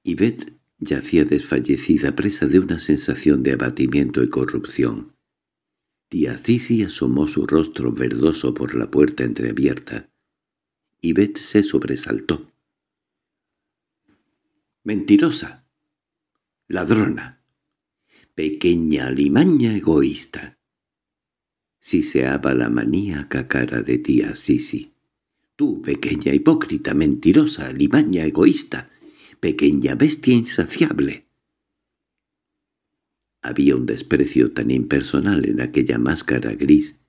Yvette yacía desfallecida presa de una sensación de abatimiento y corrupción. Tía Sisi asomó su rostro verdoso por la puerta entreabierta, y Beth se sobresaltó. —¡Mentirosa! —¡Ladrona! —¡Pequeña limaña egoísta! Siseaba la maníaca cara de tía Sisi. —¡Tú, pequeña hipócrita, mentirosa, limaña egoísta! ¡Pequeña bestia insaciable! Había un desprecio tan impersonal en aquella máscara gris,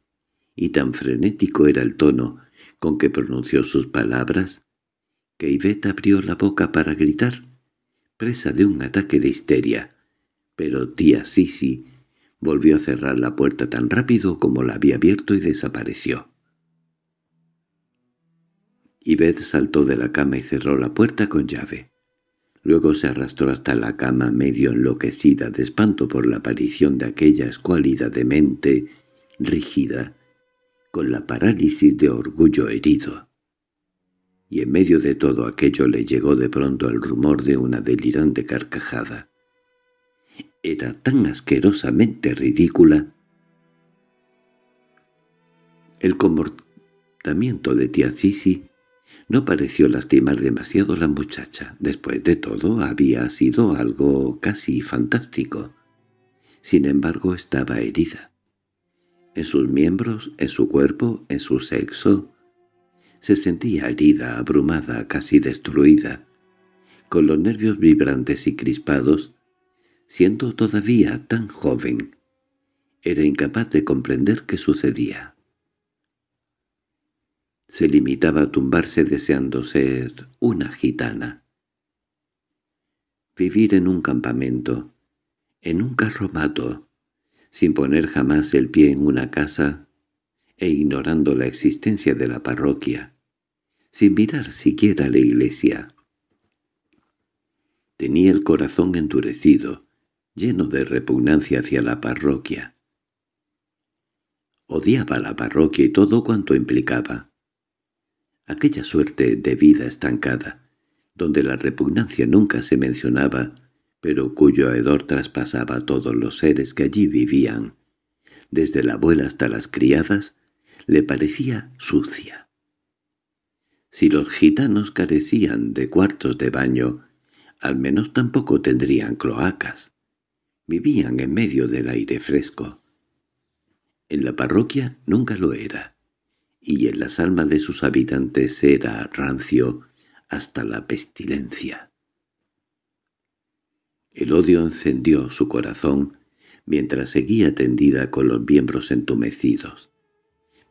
y tan frenético era el tono con que pronunció sus palabras, que Yvette abrió la boca para gritar, presa de un ataque de histeria. Pero tía Sisi volvió a cerrar la puerta tan rápido como la había abierto y desapareció. Yvette saltó de la cama y cerró la puerta con llave. Luego se arrastró hasta la cama medio enloquecida de espanto por la aparición de aquella escuálida de mente rígida, con la parálisis de orgullo herido. Y en medio de todo aquello le llegó de pronto el rumor de una delirante carcajada. Era tan asquerosamente ridícula. El comportamiento de tía Cici... No pareció lastimar demasiado la muchacha. Después de todo, había sido algo casi fantástico. Sin embargo, estaba herida. En sus miembros, en su cuerpo, en su sexo. Se sentía herida, abrumada, casi destruida. Con los nervios vibrantes y crispados, siendo todavía tan joven, era incapaz de comprender qué sucedía se limitaba a tumbarse deseando ser una gitana. Vivir en un campamento, en un carromato, sin poner jamás el pie en una casa e ignorando la existencia de la parroquia, sin mirar siquiera la iglesia. Tenía el corazón endurecido, lleno de repugnancia hacia la parroquia. Odiaba la parroquia y todo cuanto implicaba aquella suerte de vida estancada, donde la repugnancia nunca se mencionaba, pero cuyo hedor traspasaba a todos los seres que allí vivían. Desde la abuela hasta las criadas, le parecía sucia. Si los gitanos carecían de cuartos de baño, al menos tampoco tendrían cloacas. Vivían en medio del aire fresco. En la parroquia nunca lo era y en las almas de sus habitantes era rancio hasta la pestilencia. El odio encendió su corazón mientras seguía tendida con los miembros entumecidos.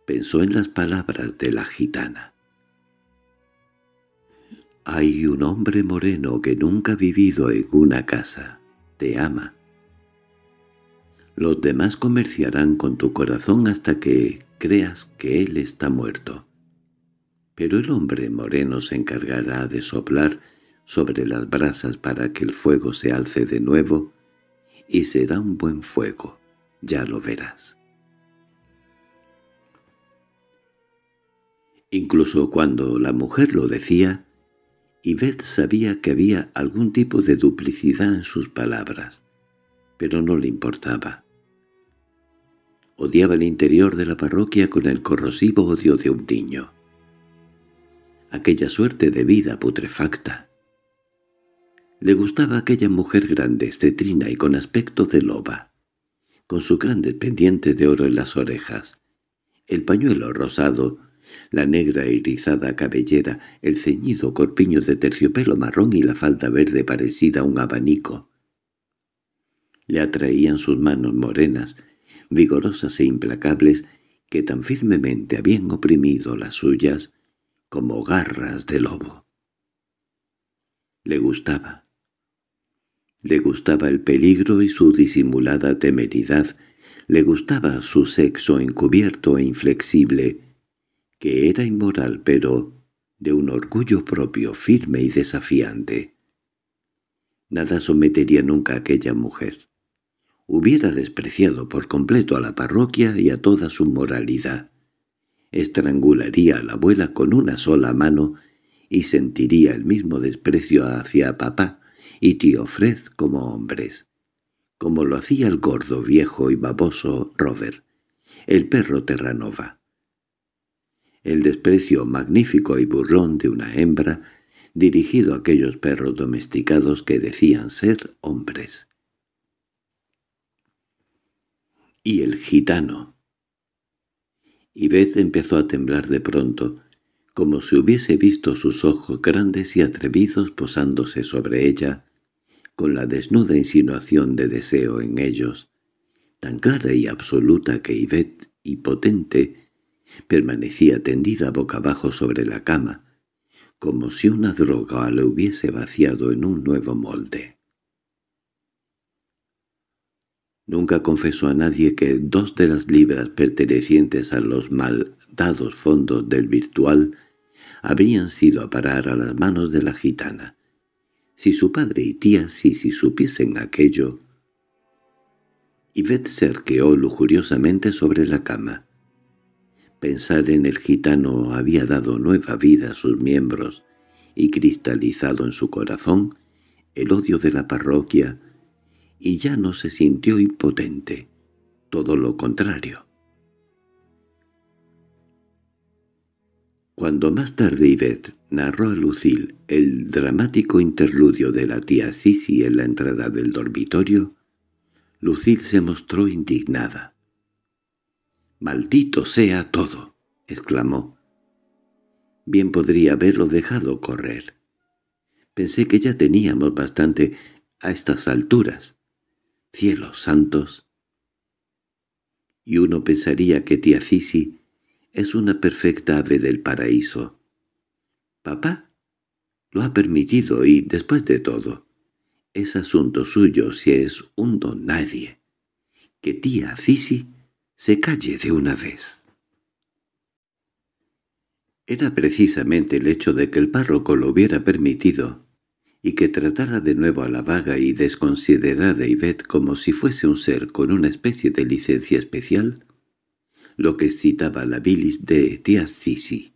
Pensó en las palabras de la gitana. «Hay un hombre moreno que nunca ha vivido en una casa. Te ama. Los demás comerciarán con tu corazón hasta que creas que él está muerto. Pero el hombre moreno se encargará de soplar sobre las brasas para que el fuego se alce de nuevo, y será un buen fuego, ya lo verás. Incluso cuando la mujer lo decía, Yvette sabía que había algún tipo de duplicidad en sus palabras, pero no le importaba. Odiaba el interior de la parroquia con el corrosivo odio de un niño. Aquella suerte de vida putrefacta. Le gustaba aquella mujer grande, cetrina y con aspecto de loba, con su grandes pendientes de oro en las orejas, el pañuelo rosado, la negra rizada cabellera, el ceñido corpiño de terciopelo marrón y la falda verde parecida a un abanico. Le atraían sus manos morenas, vigorosas e implacables que tan firmemente habían oprimido las suyas como garras de lobo. Le gustaba. Le gustaba el peligro y su disimulada temeridad, le gustaba su sexo encubierto e inflexible, que era inmoral pero de un orgullo propio firme y desafiante. Nada sometería nunca a aquella mujer hubiera despreciado por completo a la parroquia y a toda su moralidad. Estrangularía a la abuela con una sola mano y sentiría el mismo desprecio hacia papá y tío Fred como hombres, como lo hacía el gordo viejo y baboso Robert, el perro Terranova. El desprecio magnífico y burrón de una hembra dirigido a aquellos perros domesticados que decían ser hombres. y el gitano. Y empezó a temblar de pronto, como si hubiese visto sus ojos grandes y atrevidos posándose sobre ella, con la desnuda insinuación de deseo en ellos, tan clara y absoluta que Yvette, y potente, permanecía tendida boca abajo sobre la cama, como si una droga la hubiese vaciado en un nuevo molde. Nunca confesó a nadie que dos de las libras pertenecientes a los maldados fondos del virtual habrían sido a parar a las manos de la gitana. Si su padre y tía si supiesen aquello... Yvette se arqueó lujuriosamente sobre la cama. Pensar en el gitano había dado nueva vida a sus miembros y cristalizado en su corazón el odio de la parroquia, y ya no se sintió impotente. Todo lo contrario. Cuando más tarde Ivet narró a Lucille el dramático interludio de la tía Sisi en la entrada del dormitorio, Lucille se mostró indignada. «¡Maldito sea todo!» exclamó. Bien podría haberlo dejado correr. Pensé que ya teníamos bastante a estas alturas cielos santos. Y uno pensaría que tía Sisi es una perfecta ave del paraíso. Papá lo ha permitido y, después de todo, es asunto suyo si es un don nadie. Que tía Cici se calle de una vez. Era precisamente el hecho de que el párroco lo hubiera permitido y que tratara de nuevo a la vaga y desconsiderada Ivette como si fuese un ser con una especie de licencia especial, lo que excitaba la bilis de tía Sisi.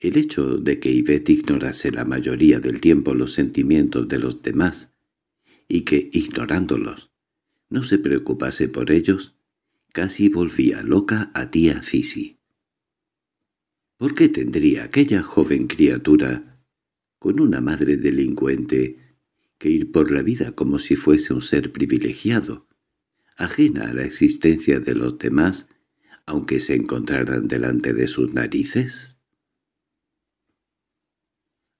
El hecho de que Ivette ignorase la mayoría del tiempo los sentimientos de los demás, y que, ignorándolos, no se preocupase por ellos, casi volvía loca a tía Sisi. ¿Por qué tendría aquella joven criatura con una madre delincuente, que ir por la vida como si fuese un ser privilegiado, ajena a la existencia de los demás, aunque se encontraran delante de sus narices?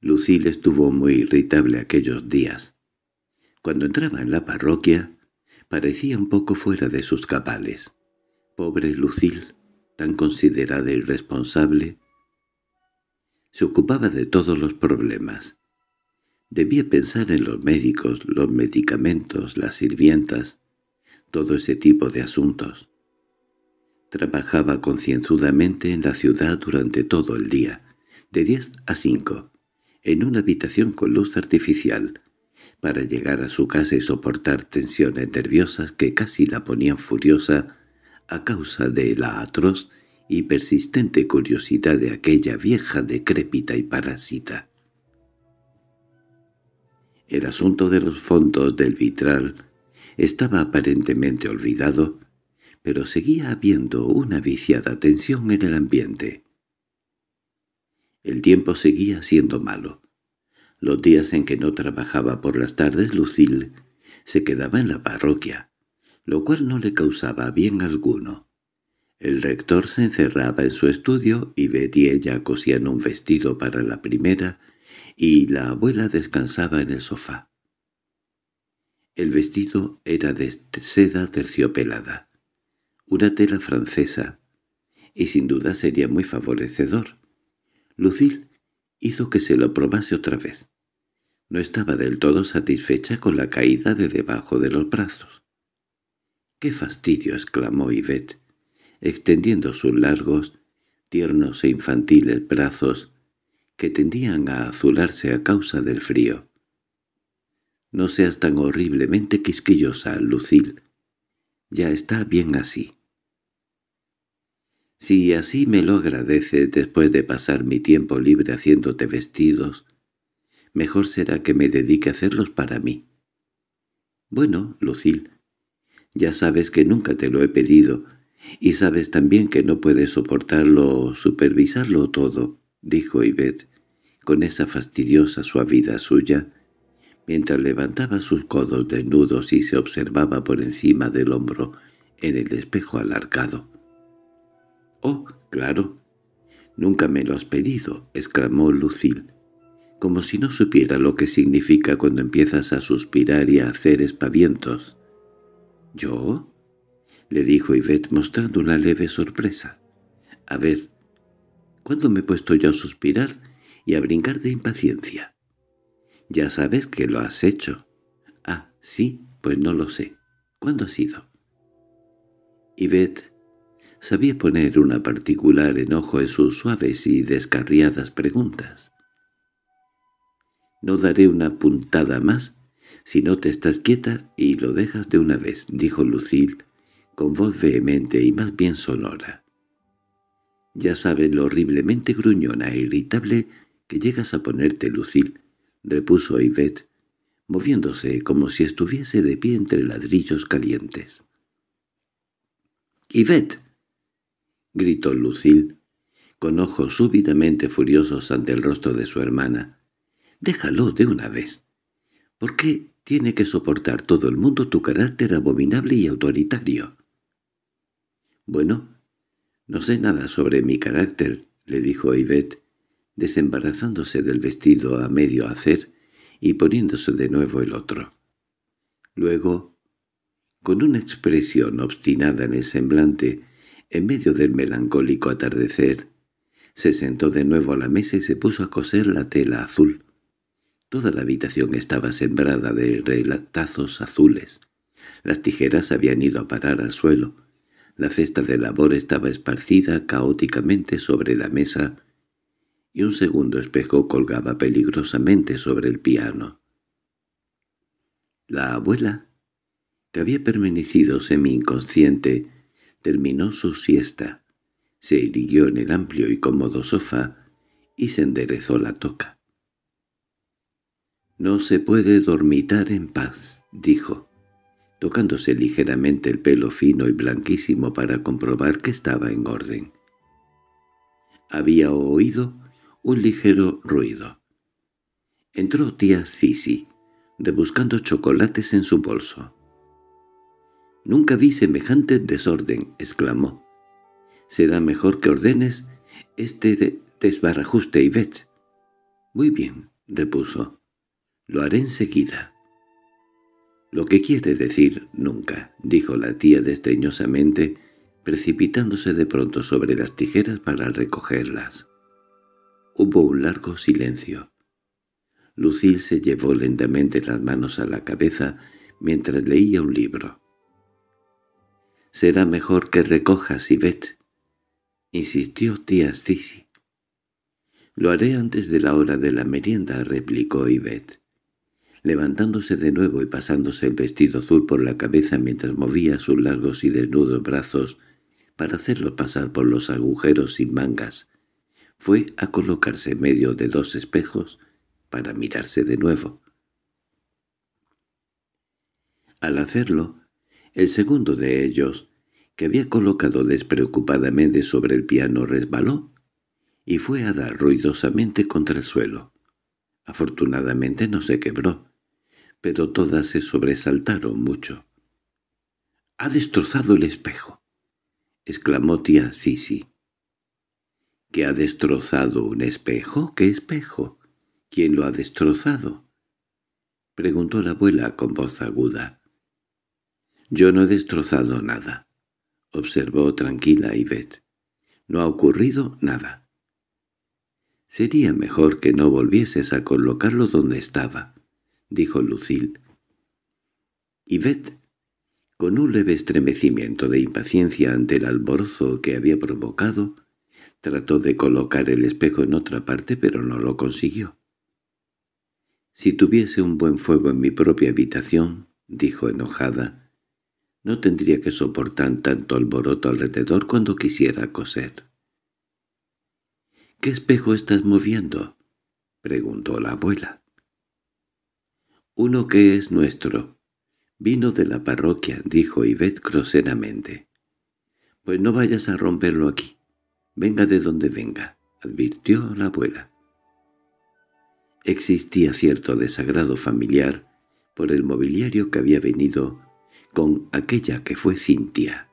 Lucil estuvo muy irritable aquellos días. Cuando entraba en la parroquia, parecía un poco fuera de sus cabales. Pobre Lucil, tan considerada y responsable, se ocupaba de todos los problemas. Debía pensar en los médicos, los medicamentos, las sirvientas, todo ese tipo de asuntos. Trabajaba concienzudamente en la ciudad durante todo el día, de 10 a 5, en una habitación con luz artificial, para llegar a su casa y soportar tensiones nerviosas que casi la ponían furiosa a causa de la atroz y persistente curiosidad de aquella vieja decrépita y parásita. El asunto de los fondos del vitral estaba aparentemente olvidado, pero seguía habiendo una viciada tensión en el ambiente. El tiempo seguía siendo malo. Los días en que no trabajaba por las tardes Lucil se quedaba en la parroquia, lo cual no le causaba bien alguno. El rector se encerraba en su estudio y Betty y ella cosían un vestido para la primera y la abuela descansaba en el sofá. El vestido era de seda terciopelada, una tela francesa, y sin duda sería muy favorecedor. Lucille hizo que se lo probase otra vez. No estaba del todo satisfecha con la caída de debajo de los brazos. —¡Qué fastidio! —exclamó Yvette extendiendo sus largos, tiernos e infantiles brazos, que tendían a azularse a causa del frío. No seas tan horriblemente quisquillosa, Lucil. Ya está bien así. Si así me lo agradeces después de pasar mi tiempo libre haciéndote vestidos, mejor será que me dedique a hacerlos para mí. Bueno, Lucil, ya sabes que nunca te lo he pedido, —Y sabes también que no puedes soportarlo o supervisarlo todo —dijo Ivette, con esa fastidiosa suavidad suya, mientras levantaba sus codos desnudos y se observaba por encima del hombro en el espejo alargado. —¡Oh, claro! —Nunca me lo has pedido —exclamó Lucille, como si no supiera lo que significa cuando empiezas a suspirar y a hacer espavientos. —¿Yo? le dijo Yvette mostrando una leve sorpresa. A ver, ¿cuándo me he puesto yo a suspirar y a brincar de impaciencia? Ya sabes que lo has hecho. Ah, sí, pues no lo sé. ¿Cuándo ha sido? Yvette sabía poner una particular enojo en sus suaves y descarriadas preguntas. «No daré una puntada más si no te estás quieta y lo dejas de una vez», dijo Lucille con voz vehemente y más bien sonora. Ya sabes lo horriblemente gruñona e irritable que llegas a ponerte, Lucil, repuso Yvette, moviéndose como si estuviese de pie entre ladrillos calientes. —¡Yvette! —gritó Lucil, con ojos súbitamente furiosos ante el rostro de su hermana. —Déjalo de una vez. ¿Por qué tiene que soportar todo el mundo tu carácter abominable y autoritario? —Bueno, no sé nada sobre mi carácter —le dijo Ivette, desembarazándose del vestido a medio hacer y poniéndose de nuevo el otro. Luego, con una expresión obstinada en el semblante, en medio del melancólico atardecer, se sentó de nuevo a la mesa y se puso a coser la tela azul. Toda la habitación estaba sembrada de relatazos azules. Las tijeras habían ido a parar al suelo. La cesta de labor estaba esparcida caóticamente sobre la mesa y un segundo espejo colgaba peligrosamente sobre el piano. La abuela, que había permanecido semi-inconsciente, terminó su siesta, se irguió en el amplio y cómodo sofá y se enderezó la toca. «No se puede dormitar en paz», dijo tocándose ligeramente el pelo fino y blanquísimo para comprobar que estaba en orden. Había oído un ligero ruido. Entró tía Sisi, rebuscando chocolates en su bolso. «Nunca vi semejante desorden», exclamó. «Será mejor que ordenes este desbarajuste y «Muy bien», repuso. «Lo haré enseguida». —Lo que quiere decir nunca —dijo la tía desdeñosamente, precipitándose de pronto sobre las tijeras para recogerlas. Hubo un largo silencio. Lucille se llevó lentamente las manos a la cabeza mientras leía un libro. —Será mejor que recojas, Ivette —insistió tía Cici. —Lo haré antes de la hora de la merienda —replicó Ivette levantándose de nuevo y pasándose el vestido azul por la cabeza mientras movía sus largos y desnudos brazos para hacerlo pasar por los agujeros sin mangas. Fue a colocarse en medio de dos espejos para mirarse de nuevo. Al hacerlo, el segundo de ellos, que había colocado despreocupadamente sobre el piano, resbaló y fue a dar ruidosamente contra el suelo. Afortunadamente no se quebró, pero todas se sobresaltaron mucho. —¡Ha destrozado el espejo! —exclamó tía Sisi. —¿Que ha destrozado un espejo? ¿Qué espejo? ¿Quién lo ha destrozado? —preguntó la abuela con voz aguda. —Yo no he destrozado nada —observó tranquila Ivette. —No ha ocurrido nada. —Sería mejor que no volvieses a colocarlo donde estaba —dijo Lucille. Yvette, con un leve estremecimiento de impaciencia ante el alborozo que había provocado, trató de colocar el espejo en otra parte, pero no lo consiguió. «Si tuviese un buen fuego en mi propia habitación —dijo enojada—, no tendría que soportar tanto alboroto alrededor cuando quisiera coser. —¿Qué espejo estás moviendo? —preguntó la abuela. Uno que es nuestro. Vino de la parroquia, dijo Ivet groseramente. Pues no vayas a romperlo aquí. Venga de donde venga, advirtió la abuela. Existía cierto desagrado familiar por el mobiliario que había venido con aquella que fue Cintia.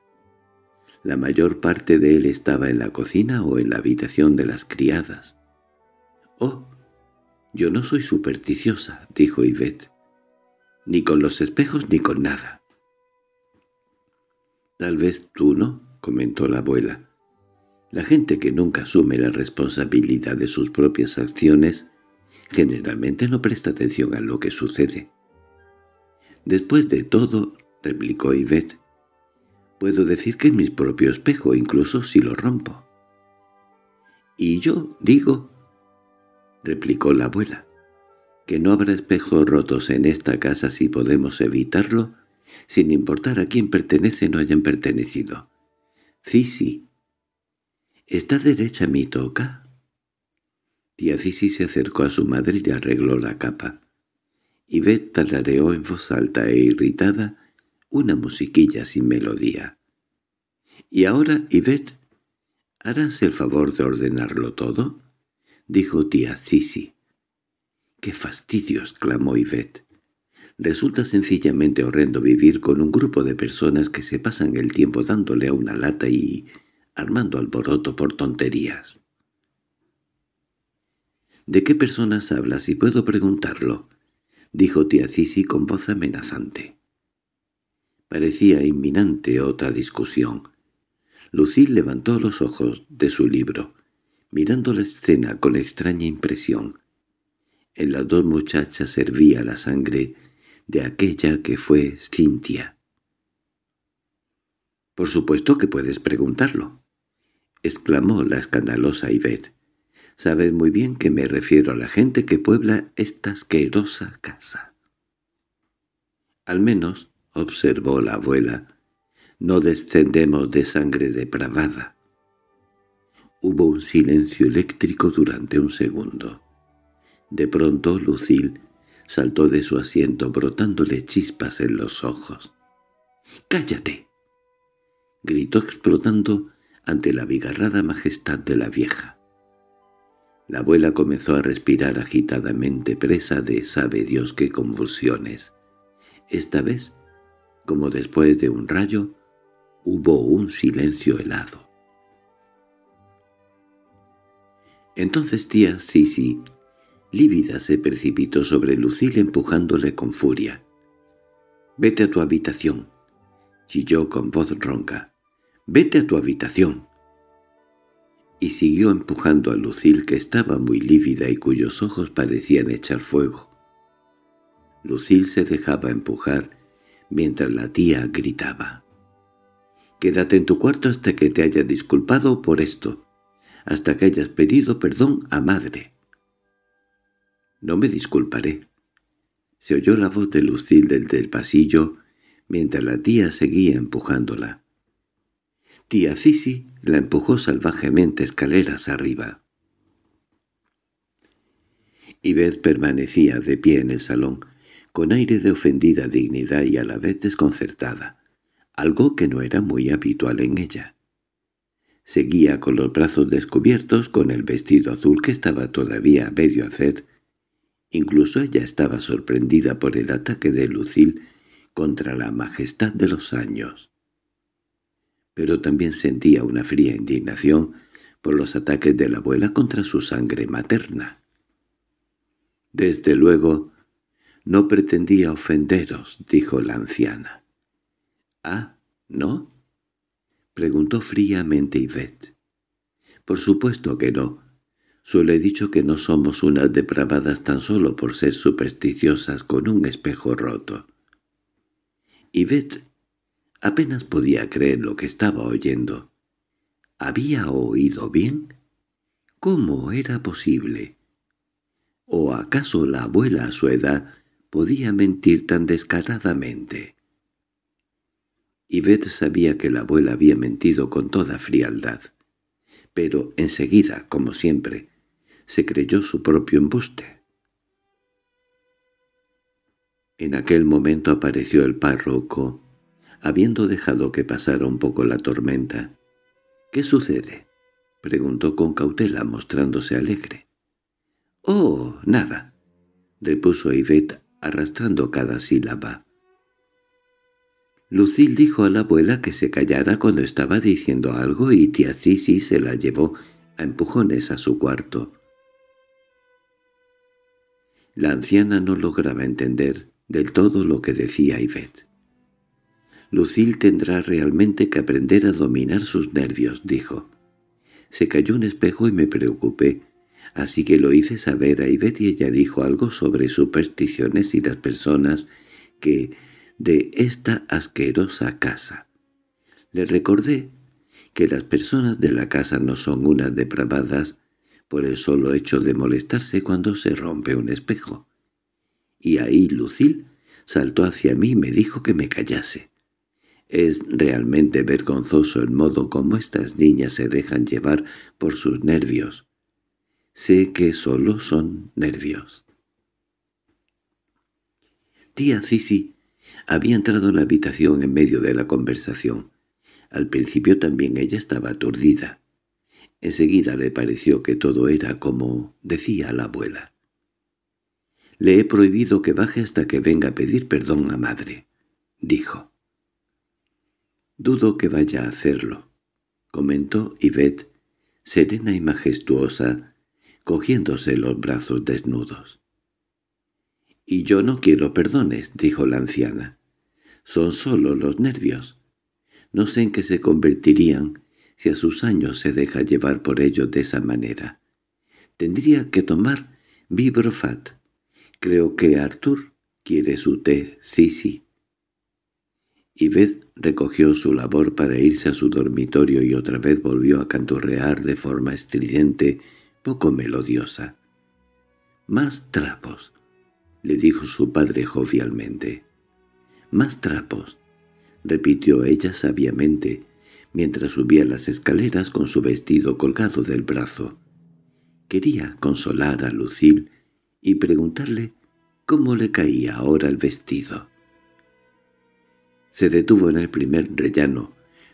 La mayor parte de él estaba en la cocina o en la habitación de las criadas. —¡Oh! Yo no soy supersticiosa, dijo Yvette, ni con los espejos ni con nada. Tal vez tú no, comentó la abuela. La gente que nunca asume la responsabilidad de sus propias acciones generalmente no presta atención a lo que sucede. Después de todo, replicó Yvette, puedo decir que es mi propio espejo, incluso si lo rompo. Y yo digo —replicó la abuela—, que no habrá espejos rotos en esta casa si podemos evitarlo, sin importar a quién pertenece o hayan pertenecido. —Cici, ¿está derecha mi toca? Tía Cici se acercó a su madre y arregló la capa. Y talareó en voz alta e irritada una musiquilla sin melodía. —¿Y ahora, Ivette? ¿Harás el favor de ordenarlo todo? —dijo tía Cici. —¡Qué fastidio! —exclamó Yvette. Resulta sencillamente horrendo vivir con un grupo de personas que se pasan el tiempo dándole a una lata y armando alboroto por tonterías. —¿De qué personas hablas, si puedo preguntarlo? —dijo tía Cici con voz amenazante. Parecía inminente otra discusión. Lucille levantó los ojos de su libro mirando la escena con extraña impresión. En las dos muchachas servía la sangre de aquella que fue Cintia. —Por supuesto que puedes preguntarlo —exclamó la escandalosa Ivette. —Sabes muy bien que me refiero a la gente que puebla esta asquerosa casa. —Al menos —observó la abuela—, no descendemos de sangre depravada. Hubo un silencio eléctrico durante un segundo. De pronto Lucil saltó de su asiento brotándole chispas en los ojos. —¡Cállate! —gritó explotando ante la abigarrada majestad de la vieja. La abuela comenzó a respirar agitadamente presa de sabe Dios qué convulsiones. Esta vez, como después de un rayo, hubo un silencio helado. Entonces tía Sisi, lívida, se precipitó sobre Lucil empujándole con furia. «Vete a tu habitación», chilló con voz ronca. «¡Vete a tu habitación!» Y siguió empujando a Lucil que estaba muy lívida y cuyos ojos parecían echar fuego. Lucil se dejaba empujar mientras la tía gritaba. «Quédate en tu cuarto hasta que te haya disculpado por esto hasta que hayas pedido perdón a madre. —No me disculparé. Se oyó la voz de Lucil desde el pasillo, mientras la tía seguía empujándola. Tía Cici la empujó salvajemente escaleras arriba. Ivet permanecía de pie en el salón, con aire de ofendida dignidad y a la vez desconcertada, algo que no era muy habitual en ella. Seguía con los brazos descubiertos, con el vestido azul que estaba todavía a medio hacer. Incluso ella estaba sorprendida por el ataque de Lucil contra la majestad de los años. Pero también sentía una fría indignación por los ataques de la abuela contra su sangre materna. «Desde luego, no pretendía ofenderos», dijo la anciana. «¿Ah, no?» —preguntó fríamente Yvette. —Por supuesto que no. Suele he dicho que no somos unas depravadas tan solo por ser supersticiosas con un espejo roto. Yvette apenas podía creer lo que estaba oyendo. ¿Había oído bien? ¿Cómo era posible? ¿O acaso la abuela a su edad podía mentir tan descaradamente? Yvette sabía que la abuela había mentido con toda frialdad, pero enseguida, como siempre, se creyó su propio embuste. En aquel momento apareció el párroco, habiendo dejado que pasara un poco la tormenta. —¿Qué sucede? —preguntó con cautela, mostrándose alegre. —Oh, nada —repuso Yvette, arrastrando cada sílaba. Lucille dijo a la abuela que se callara cuando estaba diciendo algo y tía Cici se la llevó a empujones a su cuarto. La anciana no lograba entender del todo lo que decía Ivette. Lucil tendrá realmente que aprender a dominar sus nervios, dijo. Se cayó un espejo y me preocupé, así que lo hice saber a Ivette y ella dijo algo sobre supersticiones y las personas que de esta asquerosa casa. Le recordé que las personas de la casa no son unas depravadas por el solo hecho de molestarse cuando se rompe un espejo. Y ahí Lucil saltó hacia mí y me dijo que me callase. Es realmente vergonzoso el modo como estas niñas se dejan llevar por sus nervios. Sé que solo son nervios. Tía Cici había entrado en la habitación en medio de la conversación. Al principio también ella estaba aturdida. Enseguida le pareció que todo era como decía la abuela. «Le he prohibido que baje hasta que venga a pedir perdón a madre», dijo. «Dudo que vaya a hacerlo», comentó Yvette, serena y majestuosa, cogiéndose los brazos desnudos. «Y yo no quiero perdones», dijo la anciana son solo los nervios. No sé en qué se convertirían si a sus años se deja llevar por ellos de esa manera. Tendría que tomar Vibrofat. Creo que Arthur quiere su té, sí, sí. Y Beth recogió su labor para irse a su dormitorio y otra vez volvió a canturrear de forma estridente, poco melodiosa. «Más trapos», le dijo su padre jovialmente más trapos, repitió ella sabiamente, mientras subía las escaleras con su vestido colgado del brazo. Quería consolar a Lucille y preguntarle cómo le caía ahora el vestido. Se detuvo en el primer rellano,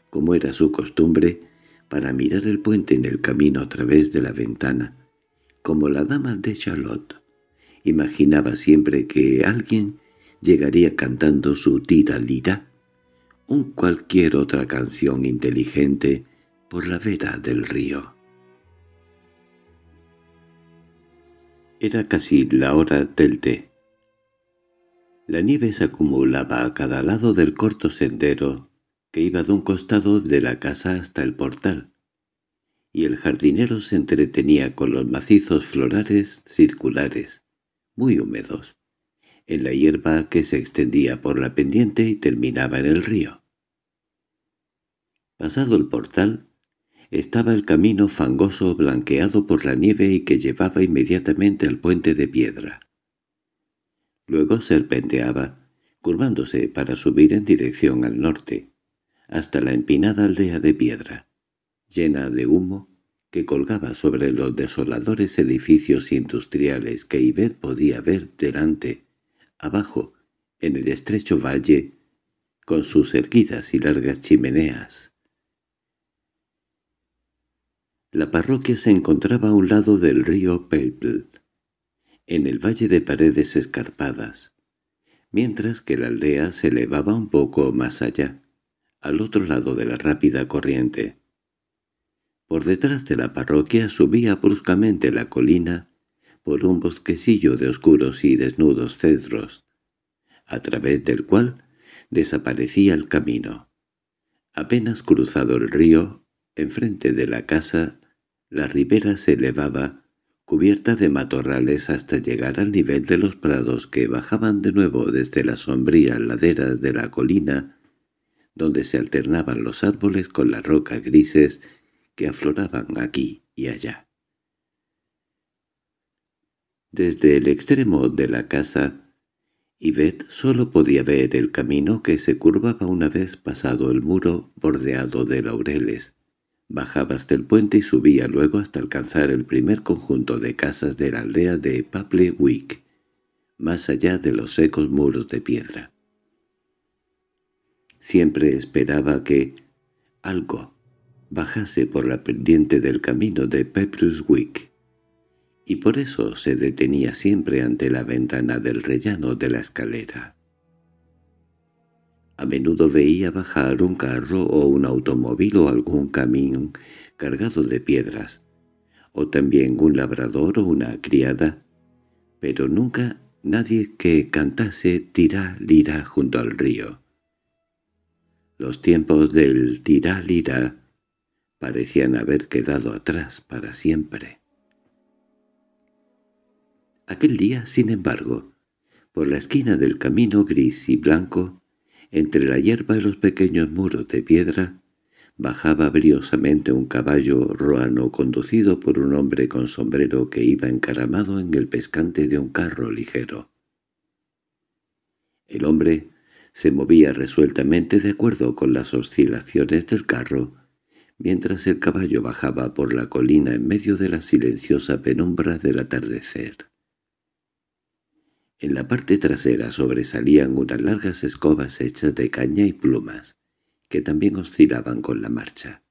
como era su costumbre, para mirar el puente en el camino a través de la ventana, como la dama de Charlotte. Imaginaba siempre que alguien llegaría cantando su tira-lira, un cualquier otra canción inteligente por la vera del río. Era casi la hora del té. La nieve se acumulaba a cada lado del corto sendero que iba de un costado de la casa hasta el portal, y el jardinero se entretenía con los macizos florales circulares, muy húmedos, en la hierba que se extendía por la pendiente y terminaba en el río. Pasado el portal, estaba el camino fangoso blanqueado por la nieve y que llevaba inmediatamente al puente de piedra. Luego serpenteaba, curvándose para subir en dirección al norte, hasta la empinada aldea de piedra, llena de humo que colgaba sobre los desoladores edificios industriales que Iber podía ver delante abajo, en el estrecho valle, con sus erguidas y largas chimeneas. La parroquia se encontraba a un lado del río Pepl, en el valle de paredes escarpadas, mientras que la aldea se elevaba un poco más allá, al otro lado de la rápida corriente. Por detrás de la parroquia subía bruscamente la colina por un bosquecillo de oscuros y desnudos cedros, a través del cual desaparecía el camino. Apenas cruzado el río, enfrente de la casa, la ribera se elevaba, cubierta de matorrales hasta llegar al nivel de los prados que bajaban de nuevo desde las sombrías laderas de la colina, donde se alternaban los árboles con las rocas grises que afloraban aquí y allá desde el extremo de la casa, Yvette solo podía ver el camino que se curvaba una vez pasado el muro bordeado de laureles. Bajaba hasta el puente y subía luego hasta alcanzar el primer conjunto de casas de la aldea de Wick, más allá de los secos muros de piedra. Siempre esperaba que algo bajase por la pendiente del camino de Paplewick, y por eso se detenía siempre ante la ventana del rellano de la escalera. A menudo veía bajar un carro o un automóvil o algún camión cargado de piedras, o también un labrador o una criada, pero nunca nadie que cantase tirá lira junto al río. Los tiempos del tirá lira parecían haber quedado atrás para siempre. Aquel día, sin embargo, por la esquina del camino gris y blanco, entre la hierba y los pequeños muros de piedra, bajaba briosamente un caballo roano conducido por un hombre con sombrero que iba encaramado en el pescante de un carro ligero. El hombre se movía resueltamente de acuerdo con las oscilaciones del carro, mientras el caballo bajaba por la colina en medio de la silenciosa penumbra del atardecer. En la parte trasera sobresalían unas largas escobas hechas de caña y plumas, que también oscilaban con la marcha.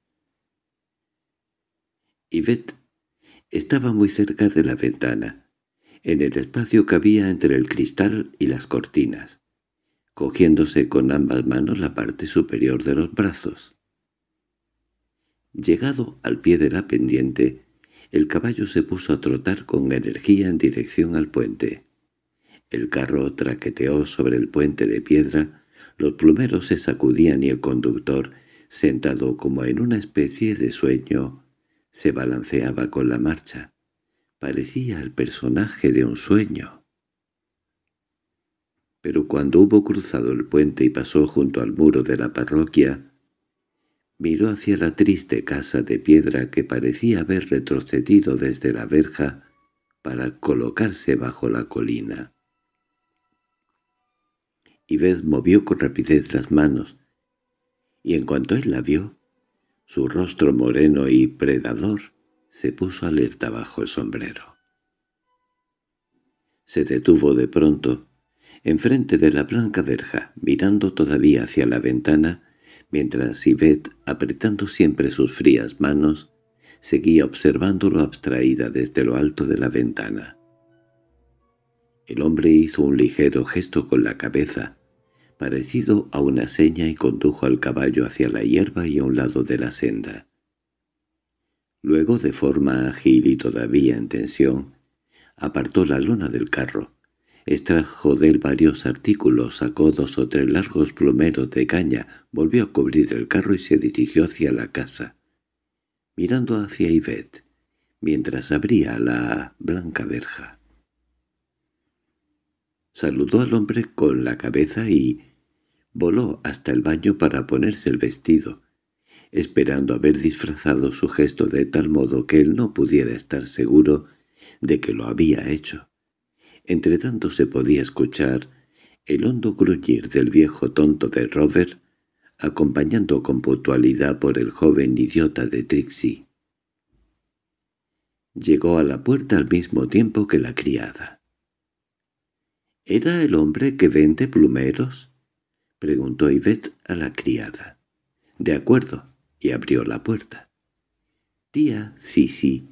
Yvette estaba muy cerca de la ventana, en el espacio que había entre el cristal y las cortinas, cogiéndose con ambas manos la parte superior de los brazos. Llegado al pie de la pendiente, el caballo se puso a trotar con energía en dirección al puente. El carro traqueteó sobre el puente de piedra, los plumeros se sacudían y el conductor, sentado como en una especie de sueño, se balanceaba con la marcha. Parecía el personaje de un sueño. Pero cuando hubo cruzado el puente y pasó junto al muro de la parroquia, miró hacia la triste casa de piedra que parecía haber retrocedido desde la verja para colocarse bajo la colina. Yves movió con rapidez las manos, y en cuanto él la vio, su rostro moreno y predador se puso alerta bajo el sombrero. Se detuvo de pronto, enfrente de la blanca verja, mirando todavía hacia la ventana, mientras Yvette, apretando siempre sus frías manos, seguía observándolo abstraída desde lo alto de la ventana. El hombre hizo un ligero gesto con la cabeza, parecido a una seña y condujo al caballo hacia la hierba y a un lado de la senda. Luego, de forma ágil y todavía en tensión, apartó la lona del carro, extrajo de él varios artículos, sacó dos o tres largos plumeros de caña, volvió a cubrir el carro y se dirigió hacia la casa. Mirando hacia Yvette, mientras abría la blanca verja. Saludó al hombre con la cabeza y, Voló hasta el baño para ponerse el vestido, esperando haber disfrazado su gesto de tal modo que él no pudiera estar seguro de que lo había hecho. Entretanto se podía escuchar el hondo gruñir del viejo tonto de Robert, acompañando con puntualidad por el joven idiota de Trixie. Llegó a la puerta al mismo tiempo que la criada. —¿Era el hombre que vende plumeros? —preguntó Yvette a la criada. —De acuerdo, y abrió la puerta. —Tía, sí, sí.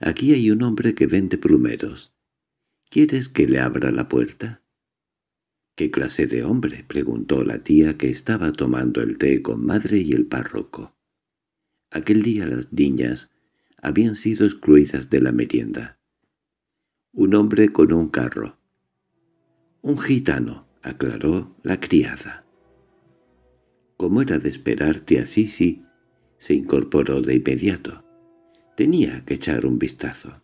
Aquí hay un hombre que vende plumeros. ¿Quieres que le abra la puerta? —¿Qué clase de hombre? —preguntó la tía que estaba tomando el té con madre y el párroco. Aquel día las niñas habían sido excluidas de la merienda. —Un hombre con un carro. —Un gitano aclaró la criada. Como era de esperarte así, Sisi, se incorporó de inmediato. Tenía que echar un vistazo.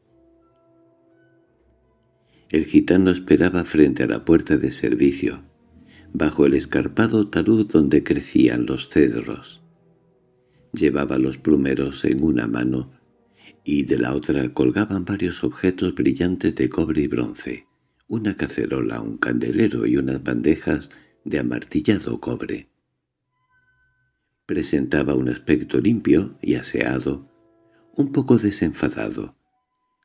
El gitano esperaba frente a la puerta de servicio, bajo el escarpado talud donde crecían los cedros. Llevaba los plumeros en una mano y de la otra colgaban varios objetos brillantes de cobre y bronce una cacerola, un candelero y unas bandejas de amartillado cobre. Presentaba un aspecto limpio y aseado, un poco desenfadado,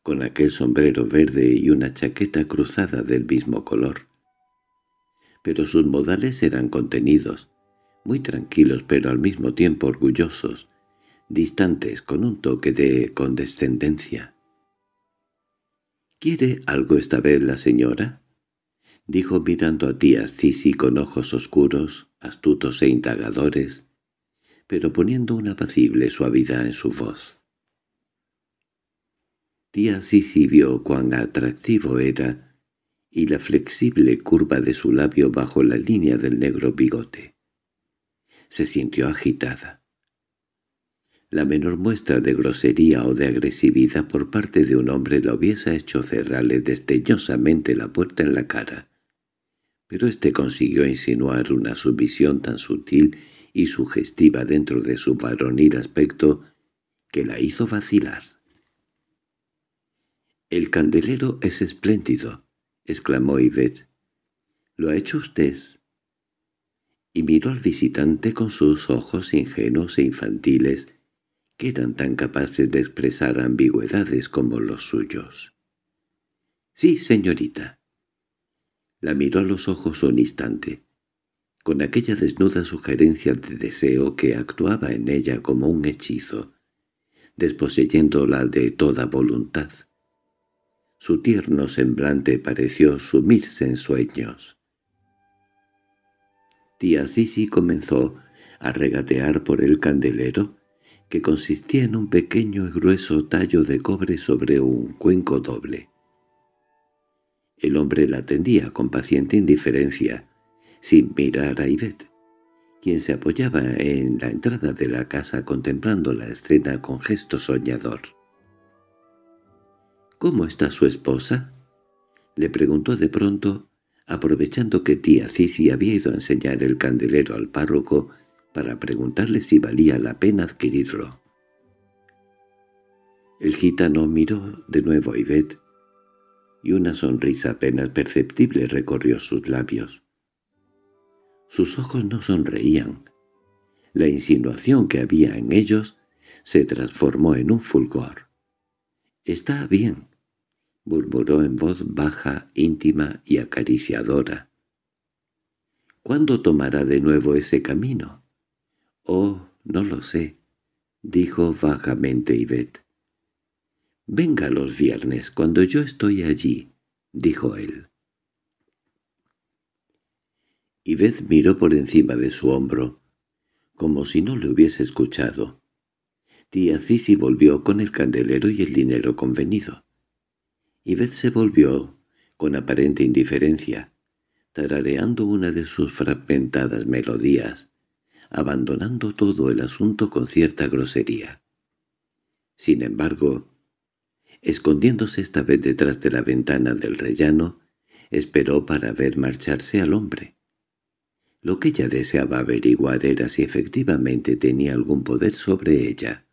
con aquel sombrero verde y una chaqueta cruzada del mismo color. Pero sus modales eran contenidos, muy tranquilos pero al mismo tiempo orgullosos, distantes con un toque de condescendencia. —¿Quiere algo esta vez la señora? —dijo mirando a tía Cici con ojos oscuros, astutos e indagadores, pero poniendo una apacible suavidad en su voz. Tía Sisi vio cuán atractivo era y la flexible curva de su labio bajo la línea del negro bigote. Se sintió agitada. La menor muestra de grosería o de agresividad por parte de un hombre la hubiese hecho cerrarle desdeñosamente la puerta en la cara. Pero éste consiguió insinuar una sumisión tan sutil y sugestiva dentro de su varonil aspecto que la hizo vacilar. —El candelero es espléndido —exclamó Yvette. —¿Lo ha hecho usted? Y miró al visitante con sus ojos ingenuos e infantiles, que eran tan capaces de expresar ambigüedades como los suyos. —Sí, señorita. La miró a los ojos un instante, con aquella desnuda sugerencia de deseo que actuaba en ella como un hechizo, desposeyéndola de toda voluntad. Su tierno semblante pareció sumirse en sueños. Tía Sisi comenzó a regatear por el candelero, que consistía en un pequeño y grueso tallo de cobre sobre un cuenco doble. El hombre la atendía con paciente indiferencia, sin mirar a Ivette, quien se apoyaba en la entrada de la casa contemplando la escena con gesto soñador. —¿Cómo está su esposa? —le preguntó de pronto, aprovechando que tía Cici había ido a enseñar el candelero al párroco para preguntarle si valía la pena adquirirlo. El gitano miró de nuevo a Ivette y una sonrisa apenas perceptible recorrió sus labios. Sus ojos no sonreían. La insinuación que había en ellos se transformó en un fulgor. «Está bien», murmuró en voz baja, íntima y acariciadora. «¿Cuándo tomará de nuevo ese camino?» —Oh, no lo sé —dijo vagamente Ivet. —Venga los viernes, cuando yo estoy allí —dijo él. Ivet miró por encima de su hombro, como si no le hubiese escuchado. Tía Cici volvió con el candelero y el dinero convenido. Ivet se volvió con aparente indiferencia, tarareando una de sus fragmentadas melodías, abandonando todo el asunto con cierta grosería. Sin embargo, escondiéndose esta vez detrás de la ventana del rellano, esperó para ver marcharse al hombre. Lo que ella deseaba averiguar era si efectivamente tenía algún poder sobre ella.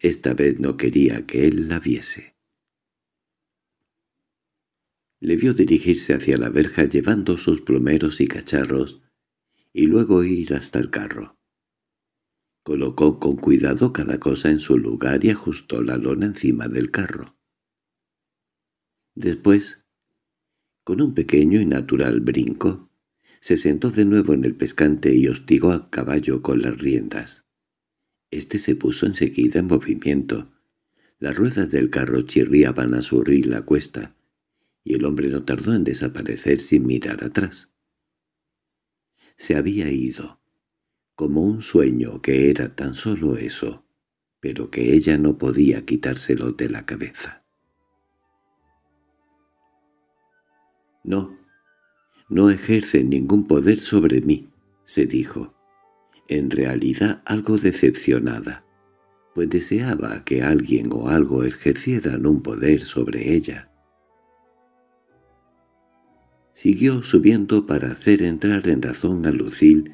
Esta vez no quería que él la viese. Le vio dirigirse hacia la verja llevando sus plomeros y cacharros, y luego ir hasta el carro. Colocó con cuidado cada cosa en su lugar y ajustó la lona encima del carro. Después, con un pequeño y natural brinco, se sentó de nuevo en el pescante y hostigó a caballo con las riendas. Este se puso enseguida en movimiento. Las ruedas del carro chirriaban a su la cuesta, y el hombre no tardó en desaparecer sin mirar atrás se había ido, como un sueño que era tan solo eso, pero que ella no podía quitárselo de la cabeza. «No, no ejerce ningún poder sobre mí», se dijo, en realidad algo decepcionada, pues deseaba que alguien o algo ejercieran un poder sobre ella siguió subiendo para hacer entrar en razón a Lucil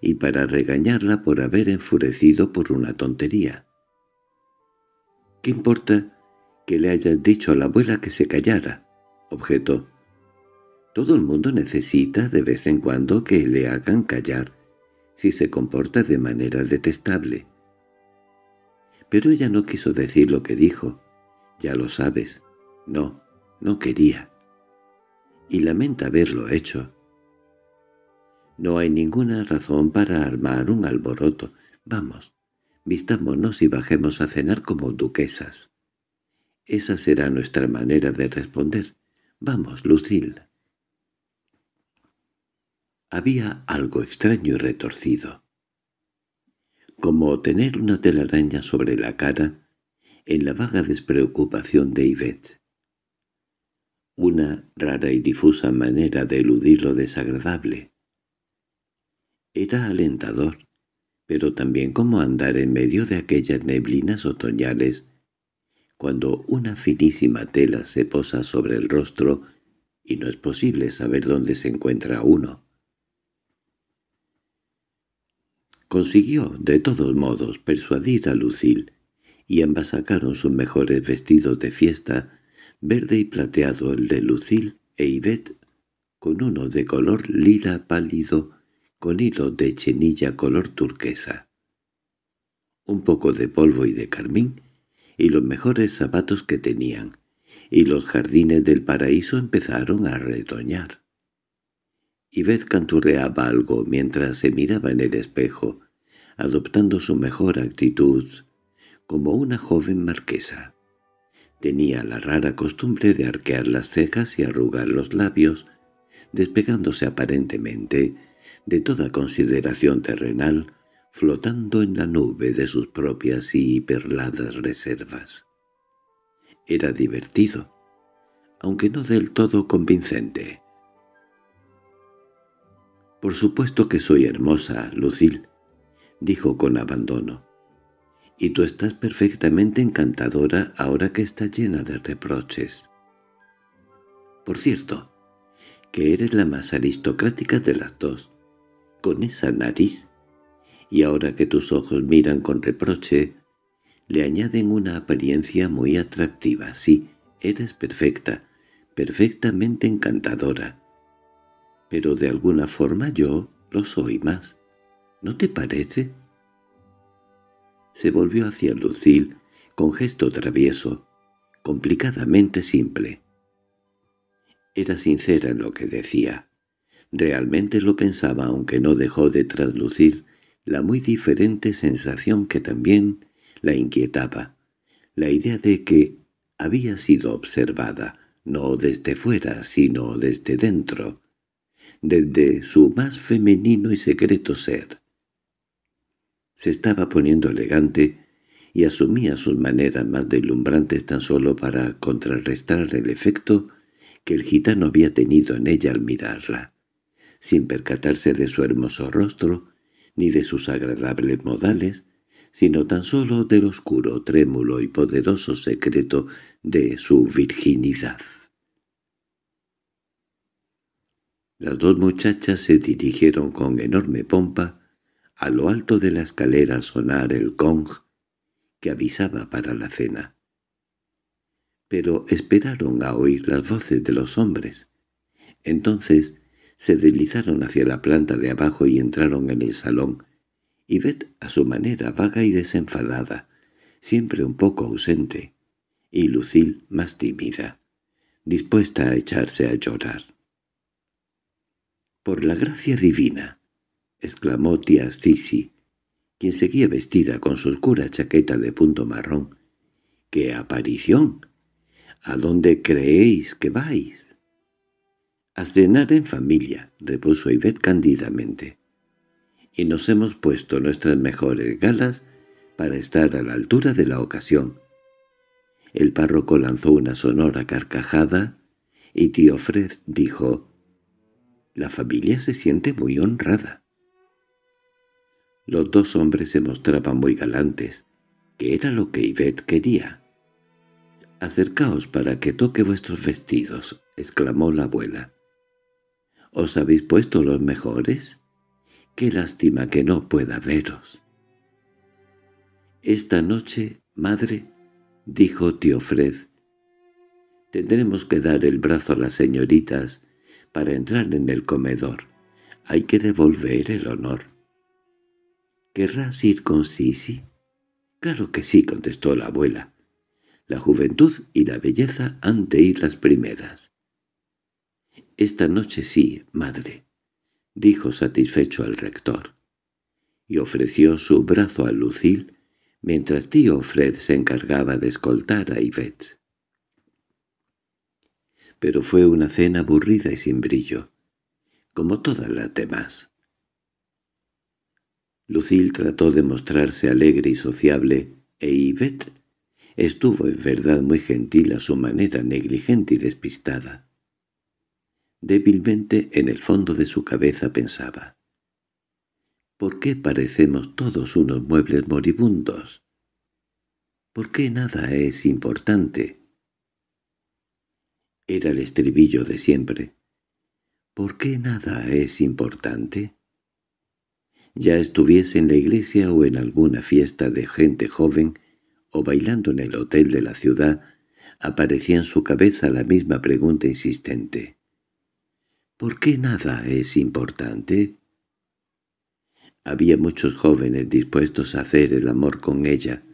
y para regañarla por haber enfurecido por una tontería. —¿Qué importa que le hayas dicho a la abuela que se callara? —objetó. —Todo el mundo necesita de vez en cuando que le hagan callar si se comporta de manera detestable. Pero ella no quiso decir lo que dijo. —Ya lo sabes. No, no quería y lamenta haberlo hecho. No hay ninguna razón para armar un alboroto. Vamos, vistámonos y bajemos a cenar como duquesas. Esa será nuestra manera de responder. Vamos, Lucil. Había algo extraño y retorcido. Como tener una telaraña sobre la cara, en la vaga despreocupación de Yvette una rara y difusa manera de eludir lo desagradable. Era alentador, pero también como andar en medio de aquellas neblinas otoñales, cuando una finísima tela se posa sobre el rostro y no es posible saber dónde se encuentra uno. Consiguió, de todos modos, persuadir a Lucil, y ambas sacaron sus mejores vestidos de fiesta verde y plateado el de Lucil e Yvette, con uno de color lila pálido con hilo de chenilla color turquesa, un poco de polvo y de carmín, y los mejores zapatos que tenían, y los jardines del paraíso empezaron a retoñar. Yvette canturreaba algo mientras se miraba en el espejo, adoptando su mejor actitud, como una joven marquesa. Tenía la rara costumbre de arquear las cejas y arrugar los labios, despegándose aparentemente de toda consideración terrenal, flotando en la nube de sus propias y perladas reservas. Era divertido, aunque no del todo convincente. «Por supuesto que soy hermosa, Lucil», dijo con abandono y tú estás perfectamente encantadora ahora que está llena de reproches. Por cierto, que eres la más aristocrática de las dos, con esa nariz, y ahora que tus ojos miran con reproche, le añaden una apariencia muy atractiva. Sí, eres perfecta, perfectamente encantadora. Pero de alguna forma yo lo soy más. ¿No te parece?» se volvió hacia Lucil con gesto travieso, complicadamente simple. Era sincera en lo que decía. Realmente lo pensaba aunque no dejó de traslucir la muy diferente sensación que también la inquietaba, la idea de que había sido observada, no desde fuera, sino desde dentro, desde su más femenino y secreto ser. Se estaba poniendo elegante y asumía sus maneras más deslumbrantes tan solo para contrarrestar el efecto que el gitano había tenido en ella al mirarla, sin percatarse de su hermoso rostro ni de sus agradables modales, sino tan solo del oscuro, trémulo y poderoso secreto de su virginidad. Las dos muchachas se dirigieron con enorme pompa a lo alto de la escalera sonar el gong que avisaba para la cena. Pero esperaron a oír las voces de los hombres. Entonces se deslizaron hacia la planta de abajo y entraron en el salón, y Bet a su manera vaga y desenfadada, siempre un poco ausente, y Lucil más tímida, dispuesta a echarse a llorar. Por la gracia divina, —exclamó tía Cici, quien seguía vestida con su oscura chaqueta de punto marrón. —¡Qué aparición! ¿A dónde creéis que vais? —A cenar en familia —repuso Ivette candidamente, y nos hemos puesto nuestras mejores galas para estar a la altura de la ocasión. El párroco lanzó una sonora carcajada y tío Fred dijo, «La familia se siente muy honrada». Los dos hombres se mostraban muy galantes, que era lo que Yvette quería. «Acercaos para que toque vuestros vestidos», exclamó la abuela. «¿Os habéis puesto los mejores? Qué lástima que no pueda veros». «Esta noche, madre», dijo tío Fred, «tendremos que dar el brazo a las señoritas para entrar en el comedor. Hay que devolver el honor» ir con Sisi? —Claro que sí —contestó la abuela—. La juventud y la belleza han de ir las primeras. —Esta noche sí, madre —dijo satisfecho el rector. Y ofreció su brazo a Lucil, mientras tío Fred se encargaba de escoltar a Yvette. Pero fue una cena aburrida y sin brillo, como todas las demás. Lucille trató de mostrarse alegre y sociable, e Yvette estuvo en verdad muy gentil a su manera negligente y despistada. Débilmente en el fondo de su cabeza pensaba, ¿Por qué parecemos todos unos muebles moribundos? ¿Por qué nada es importante? Era el estribillo de siempre. ¿Por qué nada es importante? ya estuviese en la iglesia o en alguna fiesta de gente joven o bailando en el hotel de la ciudad, aparecía en su cabeza la misma pregunta insistente. ¿Por qué nada es importante? Había muchos jóvenes dispuestos a hacer el amor con ella,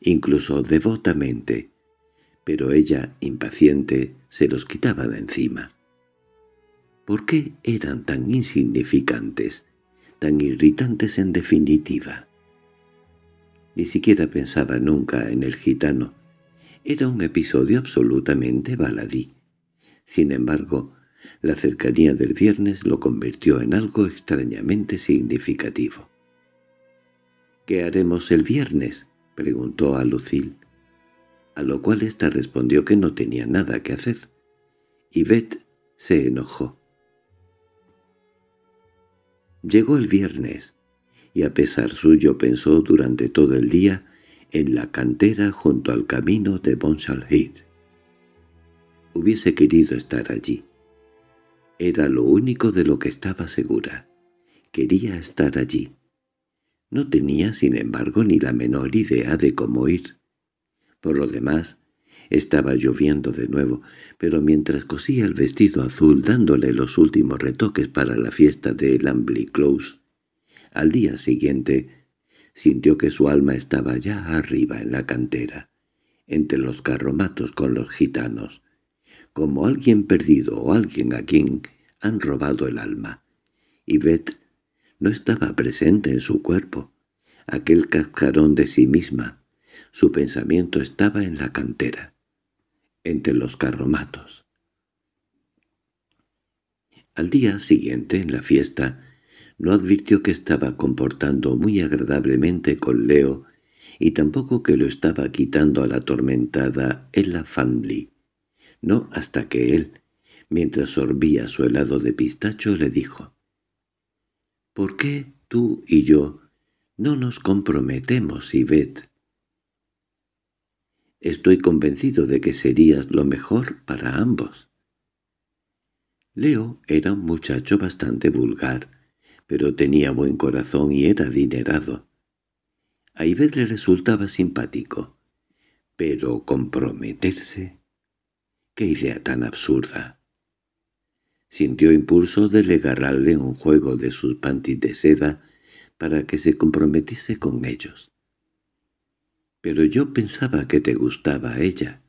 incluso devotamente, pero ella, impaciente, se los quitaba de encima. ¿Por qué eran tan insignificantes? tan irritantes en definitiva. Ni siquiera pensaba nunca en el gitano. Era un episodio absolutamente baladí. Sin embargo, la cercanía del viernes lo convirtió en algo extrañamente significativo. —¿Qué haremos el viernes? —preguntó a Lucille. A lo cual ésta respondió que no tenía nada que hacer. Y Beth se enojó. Llegó el viernes, y a pesar suyo pensó durante todo el día en la cantera junto al camino de Bonshall Heath. Hubiese querido estar allí. Era lo único de lo que estaba segura. Quería estar allí. No tenía, sin embargo, ni la menor idea de cómo ir. Por lo demás, estaba lloviendo de nuevo, pero mientras cosía el vestido azul dándole los últimos retoques para la fiesta de Lambly Close, al día siguiente sintió que su alma estaba ya arriba en la cantera, entre los carromatos con los gitanos, como alguien perdido o alguien a quien han robado el alma. Y Beth no estaba presente en su cuerpo, aquel cascarón de sí misma. Su pensamiento estaba en la cantera entre los carromatos. Al día siguiente, en la fiesta, no advirtió que estaba comportando muy agradablemente con Leo y tampoco que lo estaba quitando a la atormentada Ella Family. No hasta que él, mientras sorbía su helado de pistacho, le dijo «¿Por qué tú y yo no nos comprometemos, Ivet? Estoy convencido de que serías lo mejor para ambos. Leo era un muchacho bastante vulgar, pero tenía buen corazón y era adinerado. A Ivette le resultaba simpático, pero comprometerse... ¡Qué idea tan absurda! Sintió impulso de legarle un juego de sus pantis de seda para que se comprometiese con ellos. —Pero yo pensaba que te gustaba ella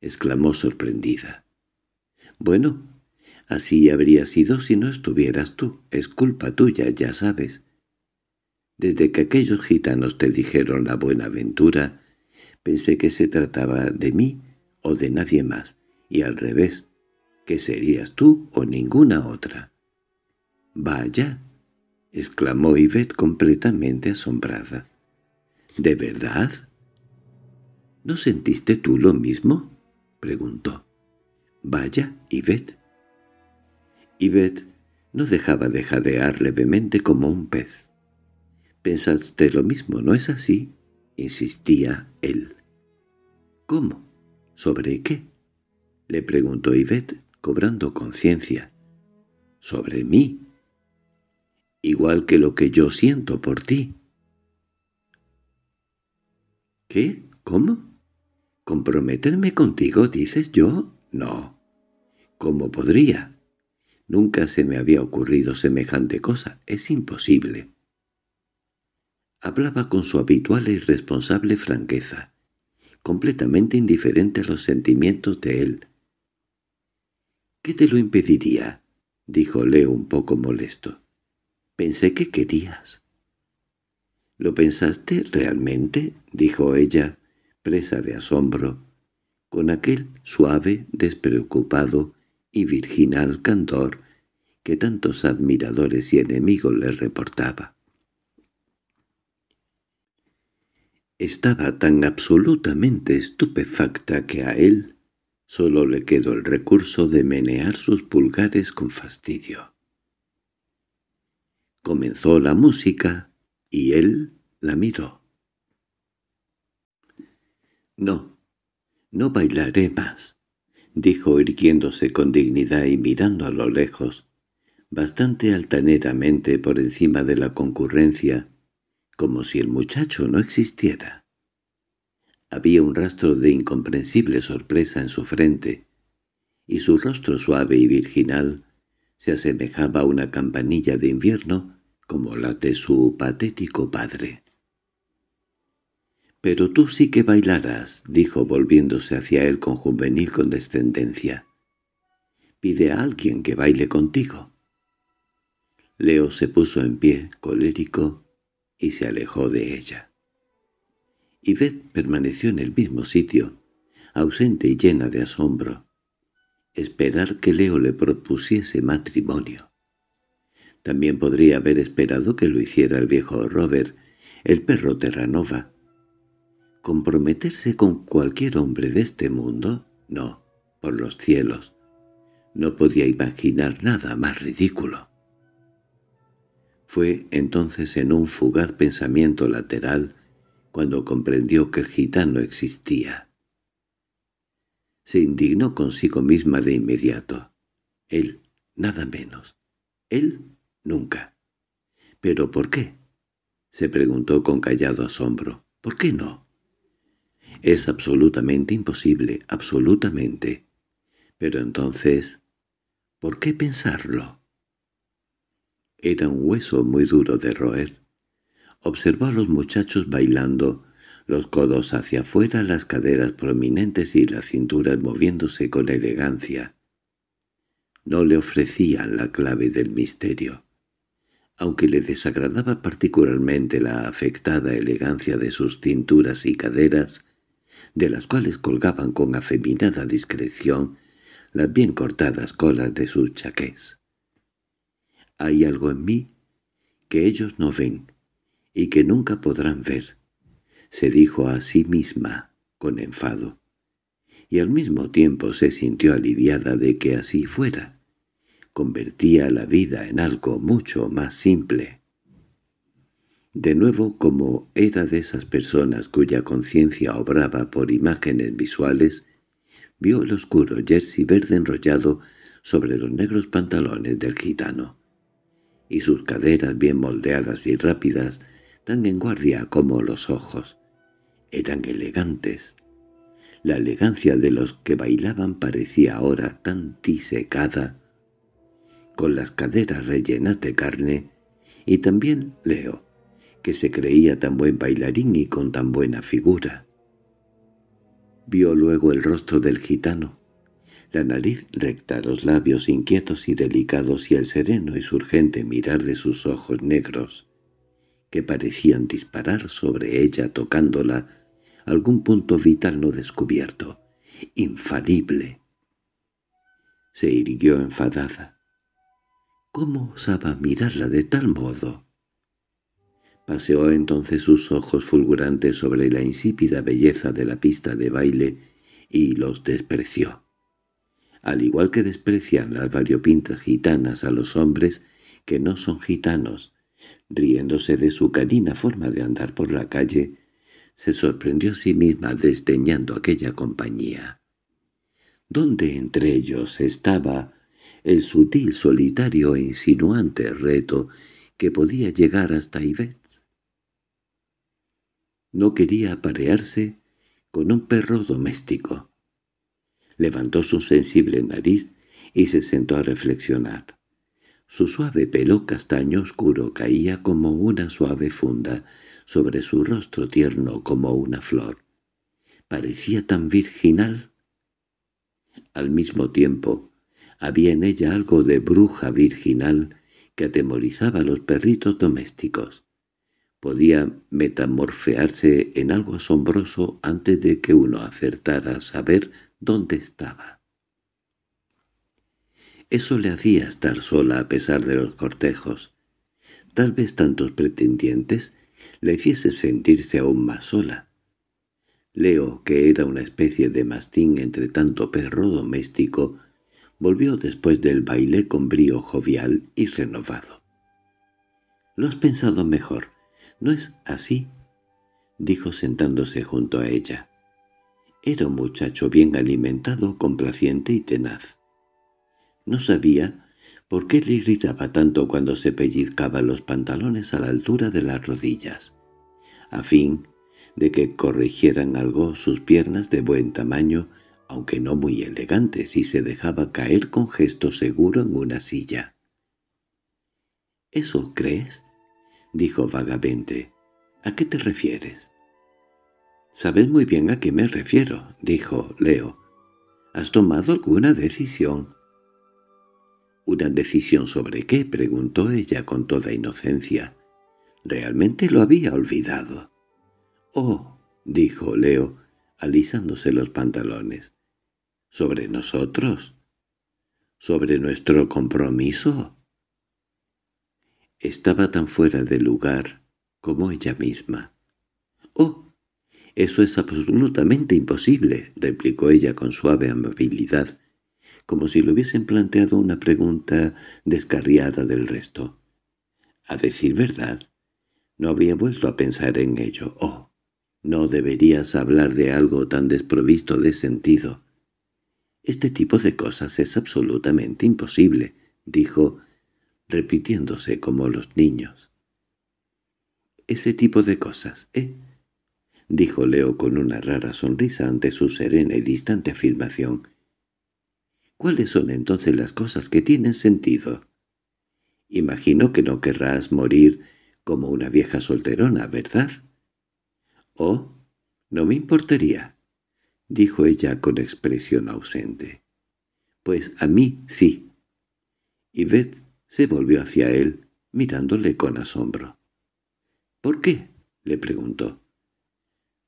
—exclamó sorprendida. —Bueno, así habría sido si no estuvieras tú. Es culpa tuya, ya sabes. Desde que aquellos gitanos te dijeron la buena ventura, pensé que se trataba de mí o de nadie más, y al revés, que serías tú o ninguna otra. —¡Vaya! —exclamó Yvette completamente asombrada. —¿De verdad? —¿No sentiste tú lo mismo? —preguntó. —Vaya, Ivet. Ivet no dejaba de jadear levemente como un pez. —Pensaste lo mismo, ¿no es así? —insistía él. —¿Cómo? ¿Sobre qué? —le preguntó Ivet cobrando conciencia. —Sobre mí. —Igual que lo que yo siento por ti. —¿Qué? ¿Cómo? —¿Comprometerme contigo, dices yo? —No. —¿Cómo podría? Nunca se me había ocurrido semejante cosa. Es imposible. Hablaba con su habitual e irresponsable franqueza, completamente indiferente a los sentimientos de él. —¿Qué te lo impediría? —dijo Leo un poco molesto. —Pensé que querías. —¿Lo pensaste realmente? —dijo ella presa de asombro, con aquel suave, despreocupado y virginal candor que tantos admiradores y enemigos le reportaba. Estaba tan absolutamente estupefacta que a él solo le quedó el recurso de menear sus pulgares con fastidio. Comenzó la música y él la miró. —No, no bailaré más —dijo irguiéndose con dignidad y mirando a lo lejos, bastante altaneramente por encima de la concurrencia, como si el muchacho no existiera. Había un rastro de incomprensible sorpresa en su frente, y su rostro suave y virginal se asemejaba a una campanilla de invierno como la de su patético padre. «Pero tú sí que bailarás», dijo volviéndose hacia él con juvenil condescendencia. «Pide a alguien que baile contigo». Leo se puso en pie, colérico, y se alejó de ella. Yvette permaneció en el mismo sitio, ausente y llena de asombro. Esperar que Leo le propusiese matrimonio. También podría haber esperado que lo hiciera el viejo Robert, el perro Terranova, comprometerse con cualquier hombre de este mundo? No, por los cielos. No podía imaginar nada más ridículo. Fue entonces en un fugaz pensamiento lateral cuando comprendió que el gitano existía. Se indignó consigo misma de inmediato. Él, nada menos. Él, nunca. ¿Pero por qué? se preguntó con callado asombro. ¿Por qué no? Es absolutamente imposible, absolutamente. Pero entonces, ¿por qué pensarlo? Era un hueso muy duro de roer. Observó a los muchachos bailando, los codos hacia afuera, las caderas prominentes y las cinturas moviéndose con elegancia. No le ofrecían la clave del misterio. Aunque le desagradaba particularmente la afectada elegancia de sus cinturas y caderas, de las cuales colgaban con afeminada discreción las bien cortadas colas de sus chaqués. Hay algo en mí que ellos no ven y que nunca podrán ver, se dijo a sí misma con enfado, y al mismo tiempo se sintió aliviada de que así fuera. Convertía la vida en algo mucho más simple de nuevo como era de esas personas cuya conciencia obraba por imágenes visuales, vio el oscuro jersey verde enrollado sobre los negros pantalones del gitano, y sus caderas bien moldeadas y rápidas, tan en guardia como los ojos. Eran elegantes. La elegancia de los que bailaban parecía ahora tan disecada, con las caderas rellenas de carne, y también, leo, que se creía tan buen bailarín y con tan buena figura. Vio luego el rostro del gitano, la nariz recta, los labios inquietos y delicados y el sereno y surgente mirar de sus ojos negros, que parecían disparar sobre ella tocándola algún punto vital no descubierto, infalible. Se irguió enfadada. ¿Cómo osaba mirarla de tal modo? Paseó entonces sus ojos fulgurantes sobre la insípida belleza de la pista de baile y los despreció. Al igual que desprecian las variopintas gitanas a los hombres que no son gitanos, riéndose de su canina forma de andar por la calle, se sorprendió a sí misma desdeñando aquella compañía. ¿Dónde entre ellos estaba el sutil, solitario e insinuante reto que podía llegar hasta Ivette. No quería aparearse con un perro doméstico. Levantó su sensible nariz y se sentó a reflexionar. Su suave pelo castaño oscuro caía como una suave funda sobre su rostro tierno como una flor. Parecía tan virginal. Al mismo tiempo, había en ella algo de bruja virginal que atemorizaba a los perritos domésticos. Podía metamorfearse en algo asombroso antes de que uno acertara a saber dónde estaba. Eso le hacía estar sola a pesar de los cortejos. Tal vez tantos pretendientes le hiciese sentirse aún más sola. Leo, que era una especie de mastín entre tanto perro doméstico, volvió después del baile con brío jovial y renovado. —Lo has pensado mejor, ¿no es así? —dijo sentándose junto a ella. Era un muchacho bien alimentado, complaciente y tenaz. No sabía por qué le irritaba tanto cuando se pellizcaba los pantalones a la altura de las rodillas, a fin de que corrigieran algo sus piernas de buen tamaño aunque no muy elegantes, y se dejaba caer con gesto seguro en una silla. —¿Eso crees? —dijo vagamente. —¿A qué te refieres? —Sabes muy bien a qué me refiero —dijo Leo. —¿Has tomado alguna decisión? —¿Una decisión sobre qué? —preguntó ella con toda inocencia. —Realmente lo había olvidado. —Oh —dijo Leo, alisándose los pantalones. ¿Sobre nosotros? ¿Sobre nuestro compromiso? Estaba tan fuera de lugar como ella misma. —¡Oh! Eso es absolutamente imposible —replicó ella con suave amabilidad, como si le hubiesen planteado una pregunta descarriada del resto. —A decir verdad, no había vuelto a pensar en ello. —¡Oh! No deberías hablar de algo tan desprovisto de sentido. «Este tipo de cosas es absolutamente imposible», dijo, repitiéndose como los niños. «Ese tipo de cosas, ¿eh?» dijo Leo con una rara sonrisa ante su serena y distante afirmación. ¿Cuáles son entonces las cosas que tienen sentido? Imagino que no querrás morir como una vieja solterona, ¿verdad? Oh, no me importaría. —dijo ella con expresión ausente. —Pues a mí sí. Y Beth se volvió hacia él, mirándole con asombro. —¿Por qué? —le preguntó.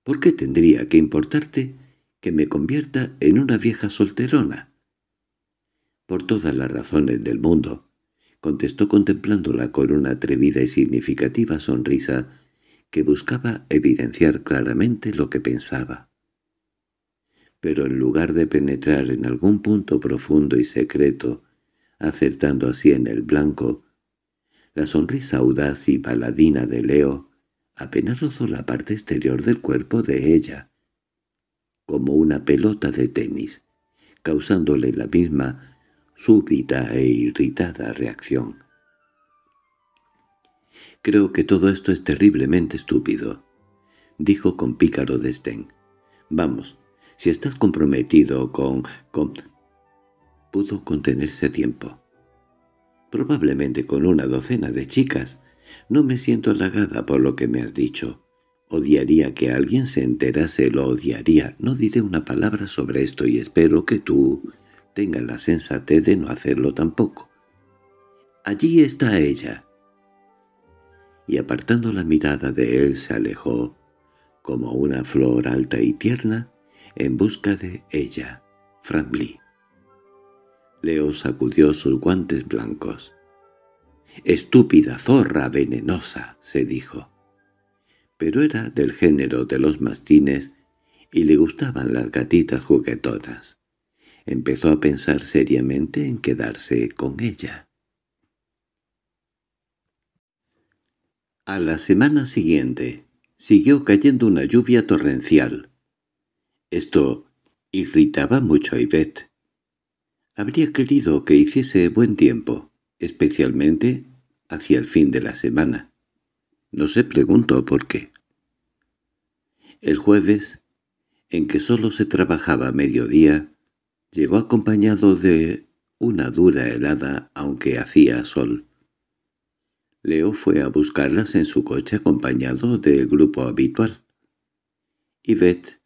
—¿Por qué tendría que importarte que me convierta en una vieja solterona? —Por todas las razones del mundo —contestó contemplándola con una atrevida y significativa sonrisa que buscaba evidenciar claramente lo que pensaba pero en lugar de penetrar en algún punto profundo y secreto, acertando así en el blanco, la sonrisa audaz y paladina de Leo apenas rozó la parte exterior del cuerpo de ella, como una pelota de tenis, causándole la misma súbita e irritada reacción. «Creo que todo esto es terriblemente estúpido», dijo con pícaro desdén. «Vamos, si estás comprometido con... con... Pudo contenerse tiempo. Probablemente con una docena de chicas. No me siento halagada por lo que me has dicho. Odiaría que alguien se enterase, lo odiaría. No diré una palabra sobre esto y espero que tú tengas la sensatez de no hacerlo tampoco. Allí está ella. Y apartando la mirada de él se alejó, como una flor alta y tierna, en busca de ella, Lee. Leo sacudió sus guantes blancos. «Estúpida zorra venenosa», se dijo. Pero era del género de los mastines y le gustaban las gatitas juguetonas. Empezó a pensar seriamente en quedarse con ella. A la semana siguiente, siguió cayendo una lluvia torrencial. Esto irritaba mucho a Ivette. Habría querido que hiciese buen tiempo, especialmente hacia el fin de la semana. No se preguntó por qué. El jueves, en que solo se trabajaba mediodía, llegó acompañado de una dura helada aunque hacía sol. Leo fue a buscarlas en su coche acompañado del grupo habitual. Yvette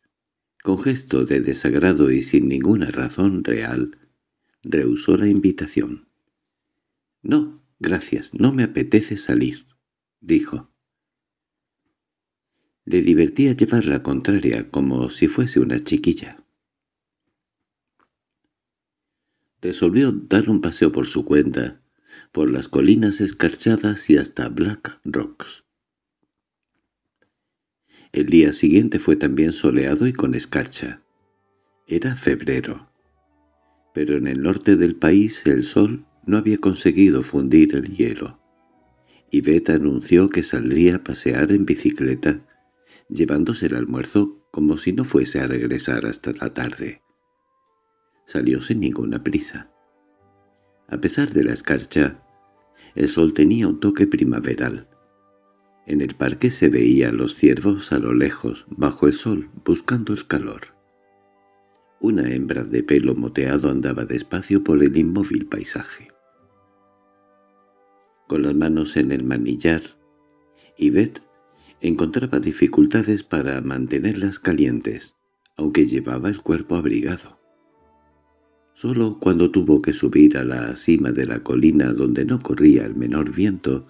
con gesto de desagrado y sin ninguna razón real, rehusó la invitación. —No, gracias, no me apetece salir —dijo. Le divertía llevar la contraria como si fuese una chiquilla. Resolvió dar un paseo por su cuenta, por las colinas escarchadas y hasta Black Rocks. El día siguiente fue también soleado y con escarcha. Era febrero. Pero en el norte del país el sol no había conseguido fundir el hielo. Y Beth anunció que saldría a pasear en bicicleta, llevándose el almuerzo como si no fuese a regresar hasta la tarde. Salió sin ninguna prisa. A pesar de la escarcha, el sol tenía un toque primaveral, en el parque se veían los ciervos a lo lejos, bajo el sol, buscando el calor. Una hembra de pelo moteado andaba despacio por el inmóvil paisaje. Con las manos en el manillar, Yvette encontraba dificultades para mantenerlas calientes, aunque llevaba el cuerpo abrigado. Solo cuando tuvo que subir a la cima de la colina donde no corría el menor viento,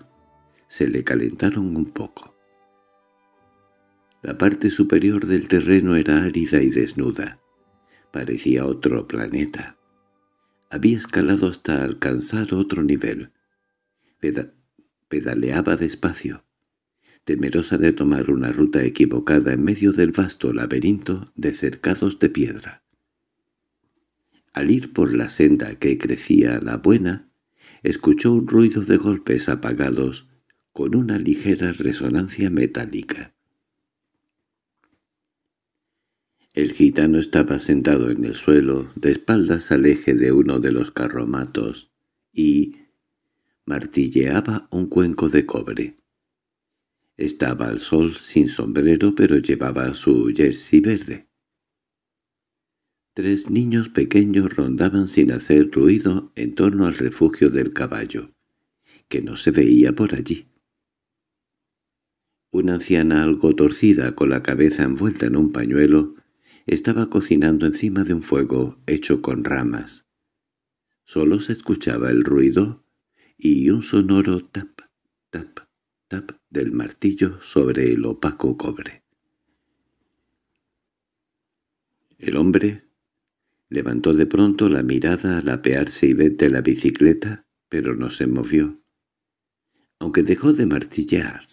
se le calentaron un poco. La parte superior del terreno era árida y desnuda. Parecía otro planeta. Había escalado hasta alcanzar otro nivel. pedaleaba despacio, temerosa de tomar una ruta equivocada en medio del vasto laberinto de cercados de piedra. Al ir por la senda que crecía la buena, escuchó un ruido de golpes apagados, con una ligera resonancia metálica. El gitano estaba sentado en el suelo, de espaldas al eje de uno de los carromatos, y martilleaba un cuenco de cobre. Estaba al sol sin sombrero, pero llevaba su jersey verde. Tres niños pequeños rondaban sin hacer ruido en torno al refugio del caballo, que no se veía por allí. Una anciana algo torcida con la cabeza envuelta en un pañuelo estaba cocinando encima de un fuego hecho con ramas. Solo se escuchaba el ruido y un sonoro tap, tap, tap del martillo sobre el opaco cobre. El hombre levantó de pronto la mirada al apearse y de la bicicleta, pero no se movió. Aunque dejó de martillar.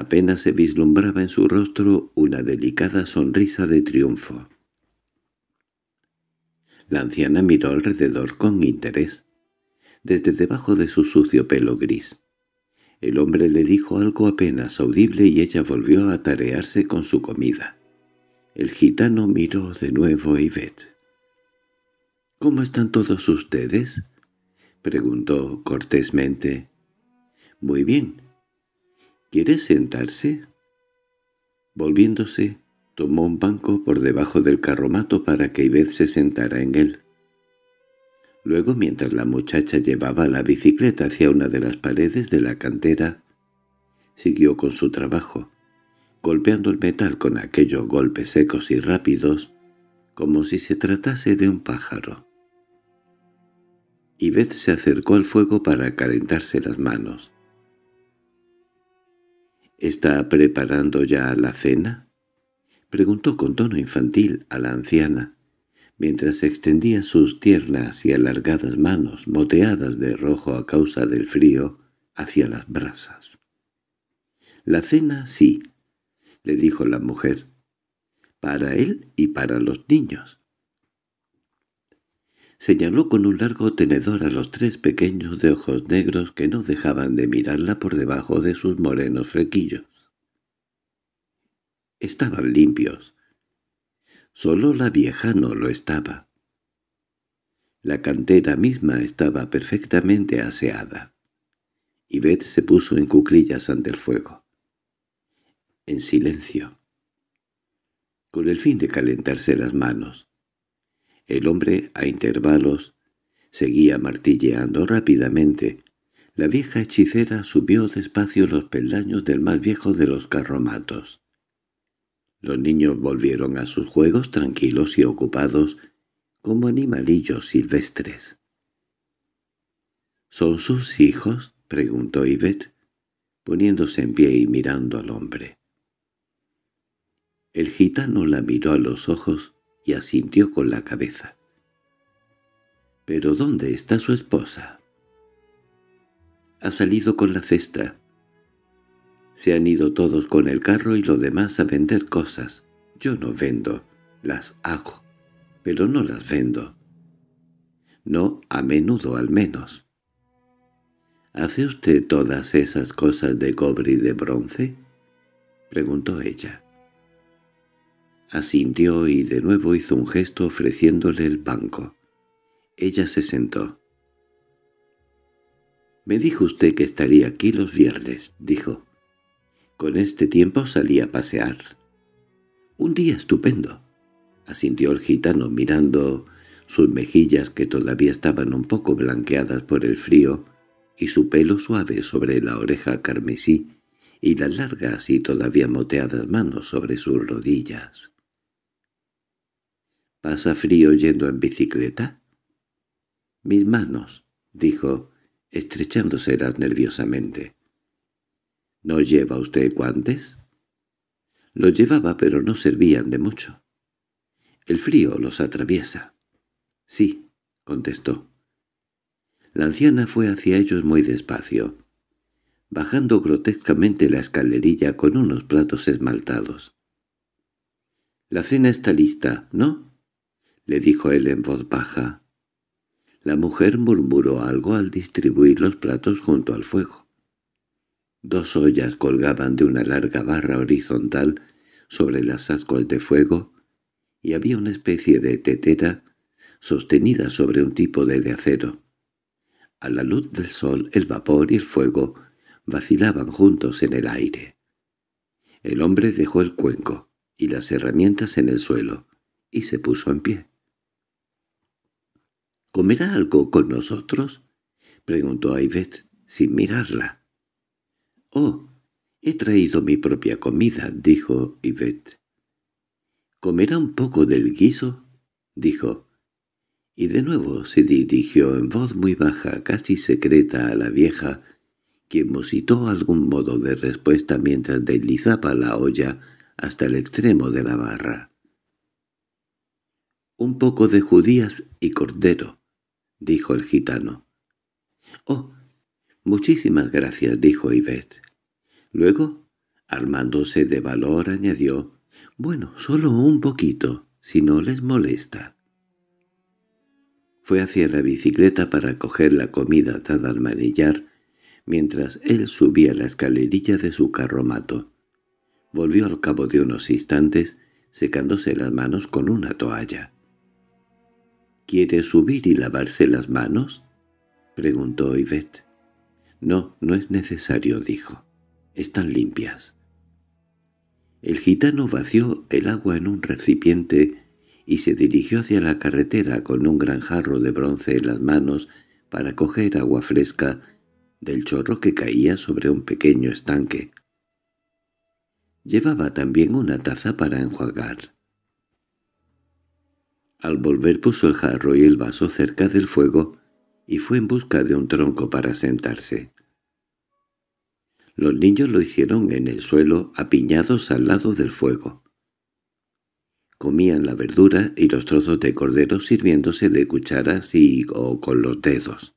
Apenas se vislumbraba en su rostro una delicada sonrisa de triunfo. La anciana miró alrededor con interés, desde debajo de su sucio pelo gris. El hombre le dijo algo apenas audible y ella volvió a tarearse con su comida. El gitano miró de nuevo a Ivet. —¿Cómo están todos ustedes? —preguntó cortésmente. —Muy bien —¿Quieres sentarse? Volviéndose, tomó un banco por debajo del carromato para que Ibeth se sentara en él. Luego, mientras la muchacha llevaba la bicicleta hacia una de las paredes de la cantera, siguió con su trabajo, golpeando el metal con aquellos golpes secos y rápidos, como si se tratase de un pájaro. Ibeth se acercó al fuego para calentarse las manos. —¿Está preparando ya la cena? —preguntó con tono infantil a la anciana, mientras extendía sus tiernas y alargadas manos, moteadas de rojo a causa del frío, hacia las brasas. —La cena sí —le dijo la mujer—, para él y para los niños. Señaló con un largo tenedor a los tres pequeños de ojos negros que no dejaban de mirarla por debajo de sus morenos flequillos. Estaban limpios. Solo la vieja no lo estaba. La cantera misma estaba perfectamente aseada. Y Beth se puso en cuclillas ante el fuego. En silencio. Con el fin de calentarse las manos. El hombre, a intervalos, seguía martilleando rápidamente. La vieja hechicera subió despacio los peldaños del más viejo de los carromatos. Los niños volvieron a sus juegos tranquilos y ocupados, como animalillos silvestres. —¿Son sus hijos? —preguntó Yvette, poniéndose en pie y mirando al hombre. El gitano la miró a los ojos y asintió con la cabeza. —¿Pero dónde está su esposa? —Ha salido con la cesta. —Se han ido todos con el carro y lo demás a vender cosas. Yo no vendo, las hago, pero no las vendo. No a menudo al menos. —¿Hace usted todas esas cosas de cobre y de bronce? —preguntó ella. Asintió y de nuevo hizo un gesto ofreciéndole el banco. Ella se sentó. «Me dijo usted que estaría aquí los viernes», dijo. «Con este tiempo salí a pasear». «Un día estupendo», asintió el gitano mirando sus mejillas que todavía estaban un poco blanqueadas por el frío y su pelo suave sobre la oreja carmesí y las largas y todavía moteadas manos sobre sus rodillas. ¿Pasa frío yendo en bicicleta? —Mis manos —dijo, estrechándoselas nerviosamente. —¿No lleva usted guantes? Los llevaba, pero no servían de mucho. —El frío los atraviesa. —Sí —contestó. La anciana fue hacia ellos muy despacio, bajando grotescamente la escalerilla con unos platos esmaltados. —La cena está lista, ¿no? —le dijo él en voz baja. La mujer murmuró algo al distribuir los platos junto al fuego. Dos ollas colgaban de una larga barra horizontal sobre las ascos de fuego y había una especie de tetera sostenida sobre un de de acero. A la luz del sol el vapor y el fuego vacilaban juntos en el aire. El hombre dejó el cuenco y las herramientas en el suelo y se puso en pie. —¿Comerá algo con nosotros? —preguntó Ivette, sin mirarla. —Oh, he traído mi propia comida —dijo Ivette. —¿Comerá un poco del guiso? —dijo. Y de nuevo se dirigió en voz muy baja, casi secreta, a la vieja, quien musitó algún modo de respuesta mientras deslizaba la olla hasta el extremo de la barra. —Un poco de judías y cordero —dijo el gitano. —Oh, muchísimas gracias —dijo Ivette. Luego, armándose de valor, añadió —Bueno, solo un poquito, si no les molesta. Fue hacia la bicicleta para coger la comida atada al manillar, mientras él subía la escalerilla de su carromato. Volvió al cabo de unos instantes, secándose las manos con una toalla. ¿Quiere subir y lavarse las manos? preguntó Yvette. No, no es necesario, dijo. Están limpias. El gitano vació el agua en un recipiente y se dirigió hacia la carretera con un gran jarro de bronce en las manos para coger agua fresca del chorro que caía sobre un pequeño estanque. Llevaba también una taza para enjuagar. Al volver puso el jarro y el vaso cerca del fuego y fue en busca de un tronco para sentarse. Los niños lo hicieron en el suelo, apiñados al lado del fuego. Comían la verdura y los trozos de cordero sirviéndose de cucharas y o con los dedos.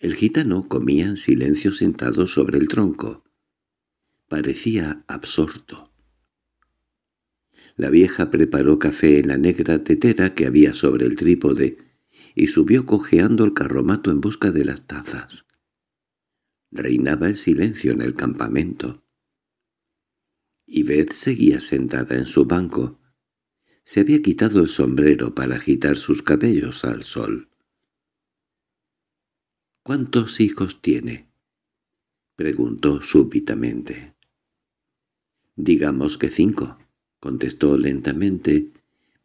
El gitano comía en silencio sentado sobre el tronco. Parecía absorto. La vieja preparó café en la negra tetera que había sobre el trípode y subió cojeando el carromato en busca de las tazas. Reinaba el silencio en el campamento. Yvette seguía sentada en su banco. Se había quitado el sombrero para agitar sus cabellos al sol. —¿Cuántos hijos tiene? —preguntó súbitamente. —Digamos que cinco —contestó lentamente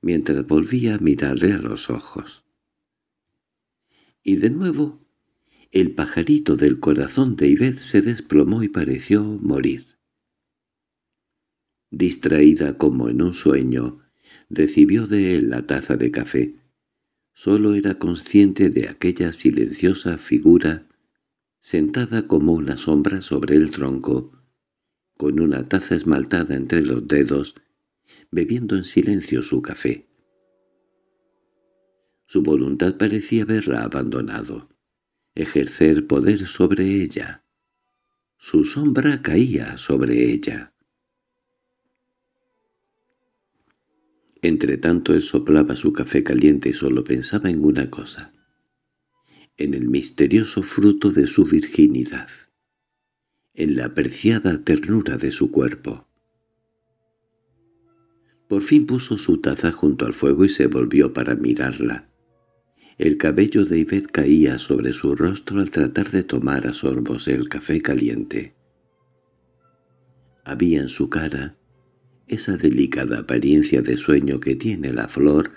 mientras volvía a mirarle a los ojos. Y de nuevo, el pajarito del corazón de Ivette se desplomó y pareció morir. Distraída como en un sueño, recibió de él la taza de café. Solo era consciente de aquella silenciosa figura, sentada como una sombra sobre el tronco, con una taza esmaltada entre los dedos bebiendo en silencio su café. Su voluntad parecía haberla abandonado, ejercer poder sobre ella. Su sombra caía sobre ella. Entretanto él soplaba su café caliente y solo pensaba en una cosa, en el misterioso fruto de su virginidad, en la apreciada ternura de su cuerpo. Por fin puso su taza junto al fuego y se volvió para mirarla. El cabello de Ivet caía sobre su rostro al tratar de tomar a sorbos el café caliente. Había en su cara esa delicada apariencia de sueño que tiene la flor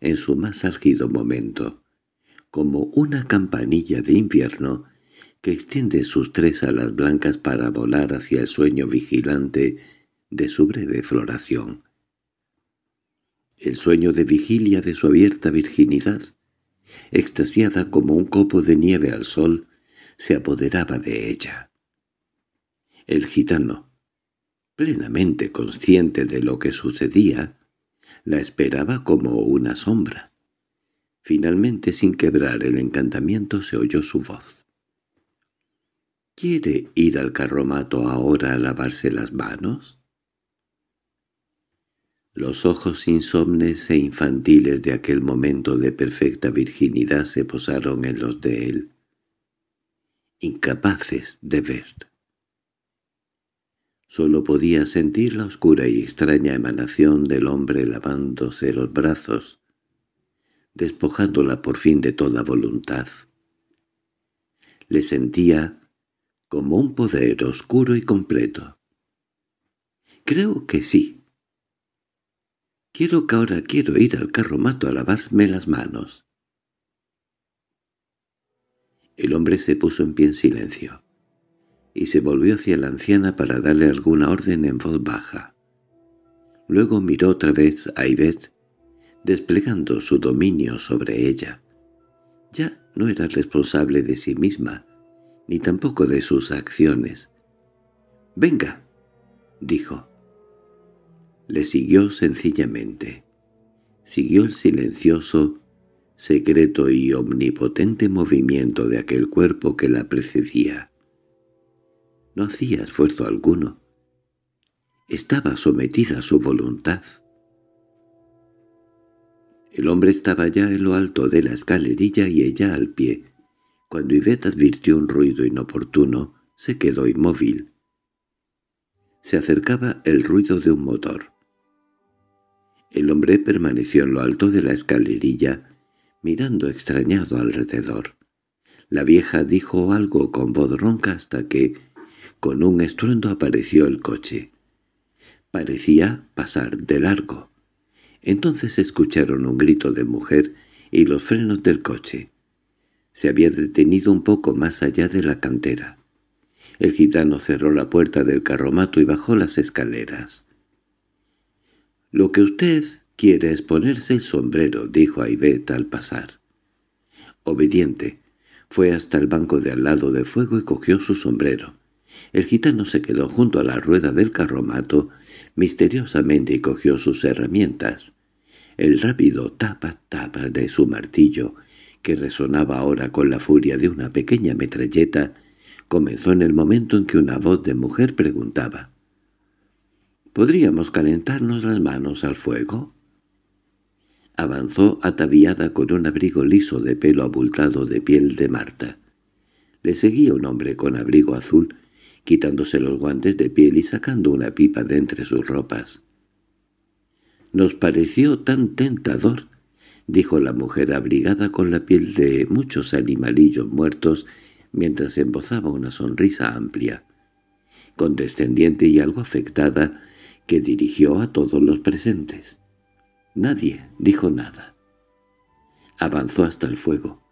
en su más álgido momento, como una campanilla de invierno que extiende sus tres alas blancas para volar hacia el sueño vigilante de su breve floración el sueño de vigilia de su abierta virginidad, extasiada como un copo de nieve al sol, se apoderaba de ella. El gitano, plenamente consciente de lo que sucedía, la esperaba como una sombra. Finalmente, sin quebrar el encantamiento, se oyó su voz. —¿Quiere ir al carromato ahora a lavarse las manos? Los ojos insomnes e infantiles de aquel momento de perfecta virginidad se posaron en los de él, incapaces de ver. Solo podía sentir la oscura y extraña emanación del hombre lavándose los brazos, despojándola por fin de toda voluntad. Le sentía como un poder oscuro y completo. «Creo que sí», Quiero que ahora quiero ir al carromato a lavarme las manos. El hombre se puso en pie en silencio y se volvió hacia la anciana para darle alguna orden en voz baja. Luego miró otra vez a Ivette, desplegando su dominio sobre ella. Ya no era responsable de sí misma, ni tampoco de sus acciones. «¡Venga!» dijo. Le siguió sencillamente. Siguió el silencioso, secreto y omnipotente movimiento de aquel cuerpo que la precedía. No hacía esfuerzo alguno. Estaba sometida a su voluntad. El hombre estaba ya en lo alto de la escalerilla y ella al pie. Cuando Ivette advirtió un ruido inoportuno, se quedó inmóvil. Se acercaba el ruido de un motor. El hombre permaneció en lo alto de la escalerilla, mirando extrañado alrededor. La vieja dijo algo con voz ronca hasta que, con un estruendo apareció el coche. Parecía pasar de largo. Entonces escucharon un grito de mujer y los frenos del coche. Se había detenido un poco más allá de la cantera. El gitano cerró la puerta del carromato y bajó las escaleras. Lo que usted quiere es ponerse el sombrero, dijo Ayvet al pasar. Obediente, fue hasta el banco de al lado de fuego y cogió su sombrero. El gitano se quedó junto a la rueda del carromato misteriosamente y cogió sus herramientas. El rápido tapa-tapa de su martillo, que resonaba ahora con la furia de una pequeña metralleta, comenzó en el momento en que una voz de mujer preguntaba ¿Podríamos calentarnos las manos al fuego? Avanzó ataviada con un abrigo liso de pelo abultado de piel de Marta. Le seguía un hombre con abrigo azul, quitándose los guantes de piel y sacando una pipa de entre sus ropas. «Nos pareció tan tentador», dijo la mujer abrigada con la piel de muchos animalillos muertos mientras embozaba una sonrisa amplia. Condescendiente y algo afectada, que dirigió a todos los presentes. Nadie dijo nada. Avanzó hasta el fuego,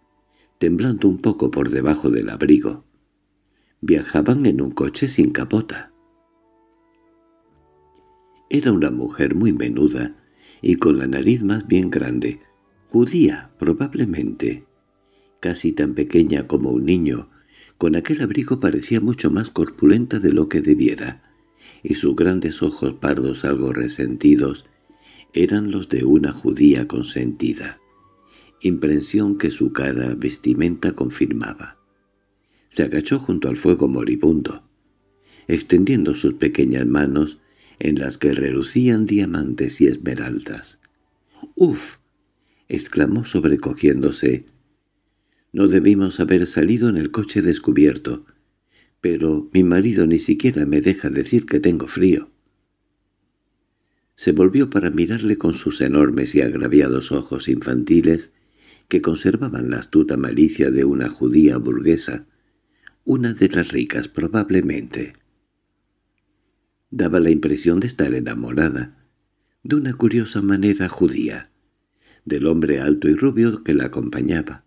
temblando un poco por debajo del abrigo. Viajaban en un coche sin capota. Era una mujer muy menuda y con la nariz más bien grande, judía probablemente, casi tan pequeña como un niño, con aquel abrigo parecía mucho más corpulenta de lo que debiera y sus grandes ojos pardos algo resentidos eran los de una judía consentida, impresión que su cara vestimenta confirmaba. Se agachó junto al fuego moribundo, extendiendo sus pequeñas manos en las que relucían diamantes y esmeraldas. —¡Uf! —exclamó sobrecogiéndose. —No debimos haber salido en el coche descubierto pero mi marido ni siquiera me deja decir que tengo frío. Se volvió para mirarle con sus enormes y agraviados ojos infantiles que conservaban la astuta malicia de una judía burguesa, una de las ricas probablemente. Daba la impresión de estar enamorada, de una curiosa manera judía, del hombre alto y rubio que la acompañaba,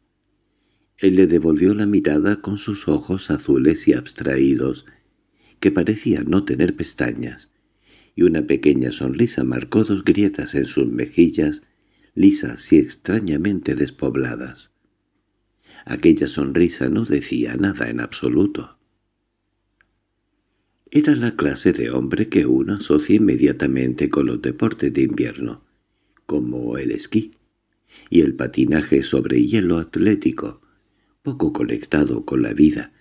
él le devolvió la mirada con sus ojos azules y abstraídos, que parecían no tener pestañas, y una pequeña sonrisa marcó dos grietas en sus mejillas, lisas y extrañamente despobladas. Aquella sonrisa no decía nada en absoluto. Era la clase de hombre que uno asocia inmediatamente con los deportes de invierno, como el esquí y el patinaje sobre hielo atlético, poco conectado con la vida,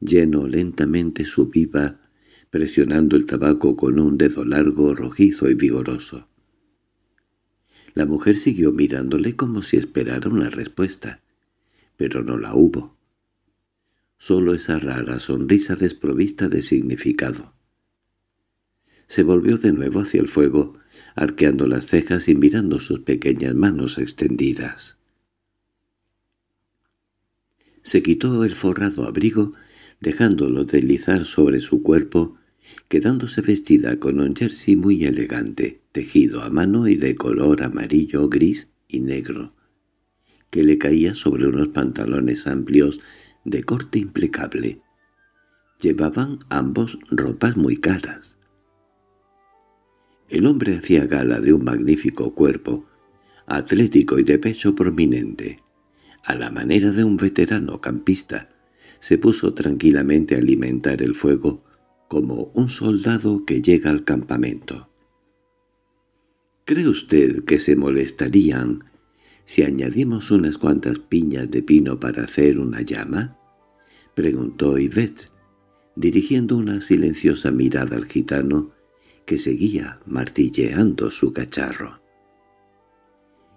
llenó lentamente su pipa, presionando el tabaco con un dedo largo, rojizo y vigoroso. La mujer siguió mirándole como si esperara una respuesta, pero no la hubo. Solo esa rara sonrisa desprovista de significado. Se volvió de nuevo hacia el fuego, arqueando las cejas y mirando sus pequeñas manos extendidas. Se quitó el forrado abrigo, dejándolo deslizar sobre su cuerpo, quedándose vestida con un jersey muy elegante, tejido a mano y de color amarillo, gris y negro, que le caía sobre unos pantalones amplios de corte impecable. Llevaban ambos ropas muy caras. El hombre hacía gala de un magnífico cuerpo, atlético y de pecho prominente, a la manera de un veterano campista, se puso tranquilamente a alimentar el fuego como un soldado que llega al campamento. ¿Cree usted que se molestarían si añadimos unas cuantas piñas de pino para hacer una llama? Preguntó Yvette, dirigiendo una silenciosa mirada al gitano que seguía martilleando su cacharro.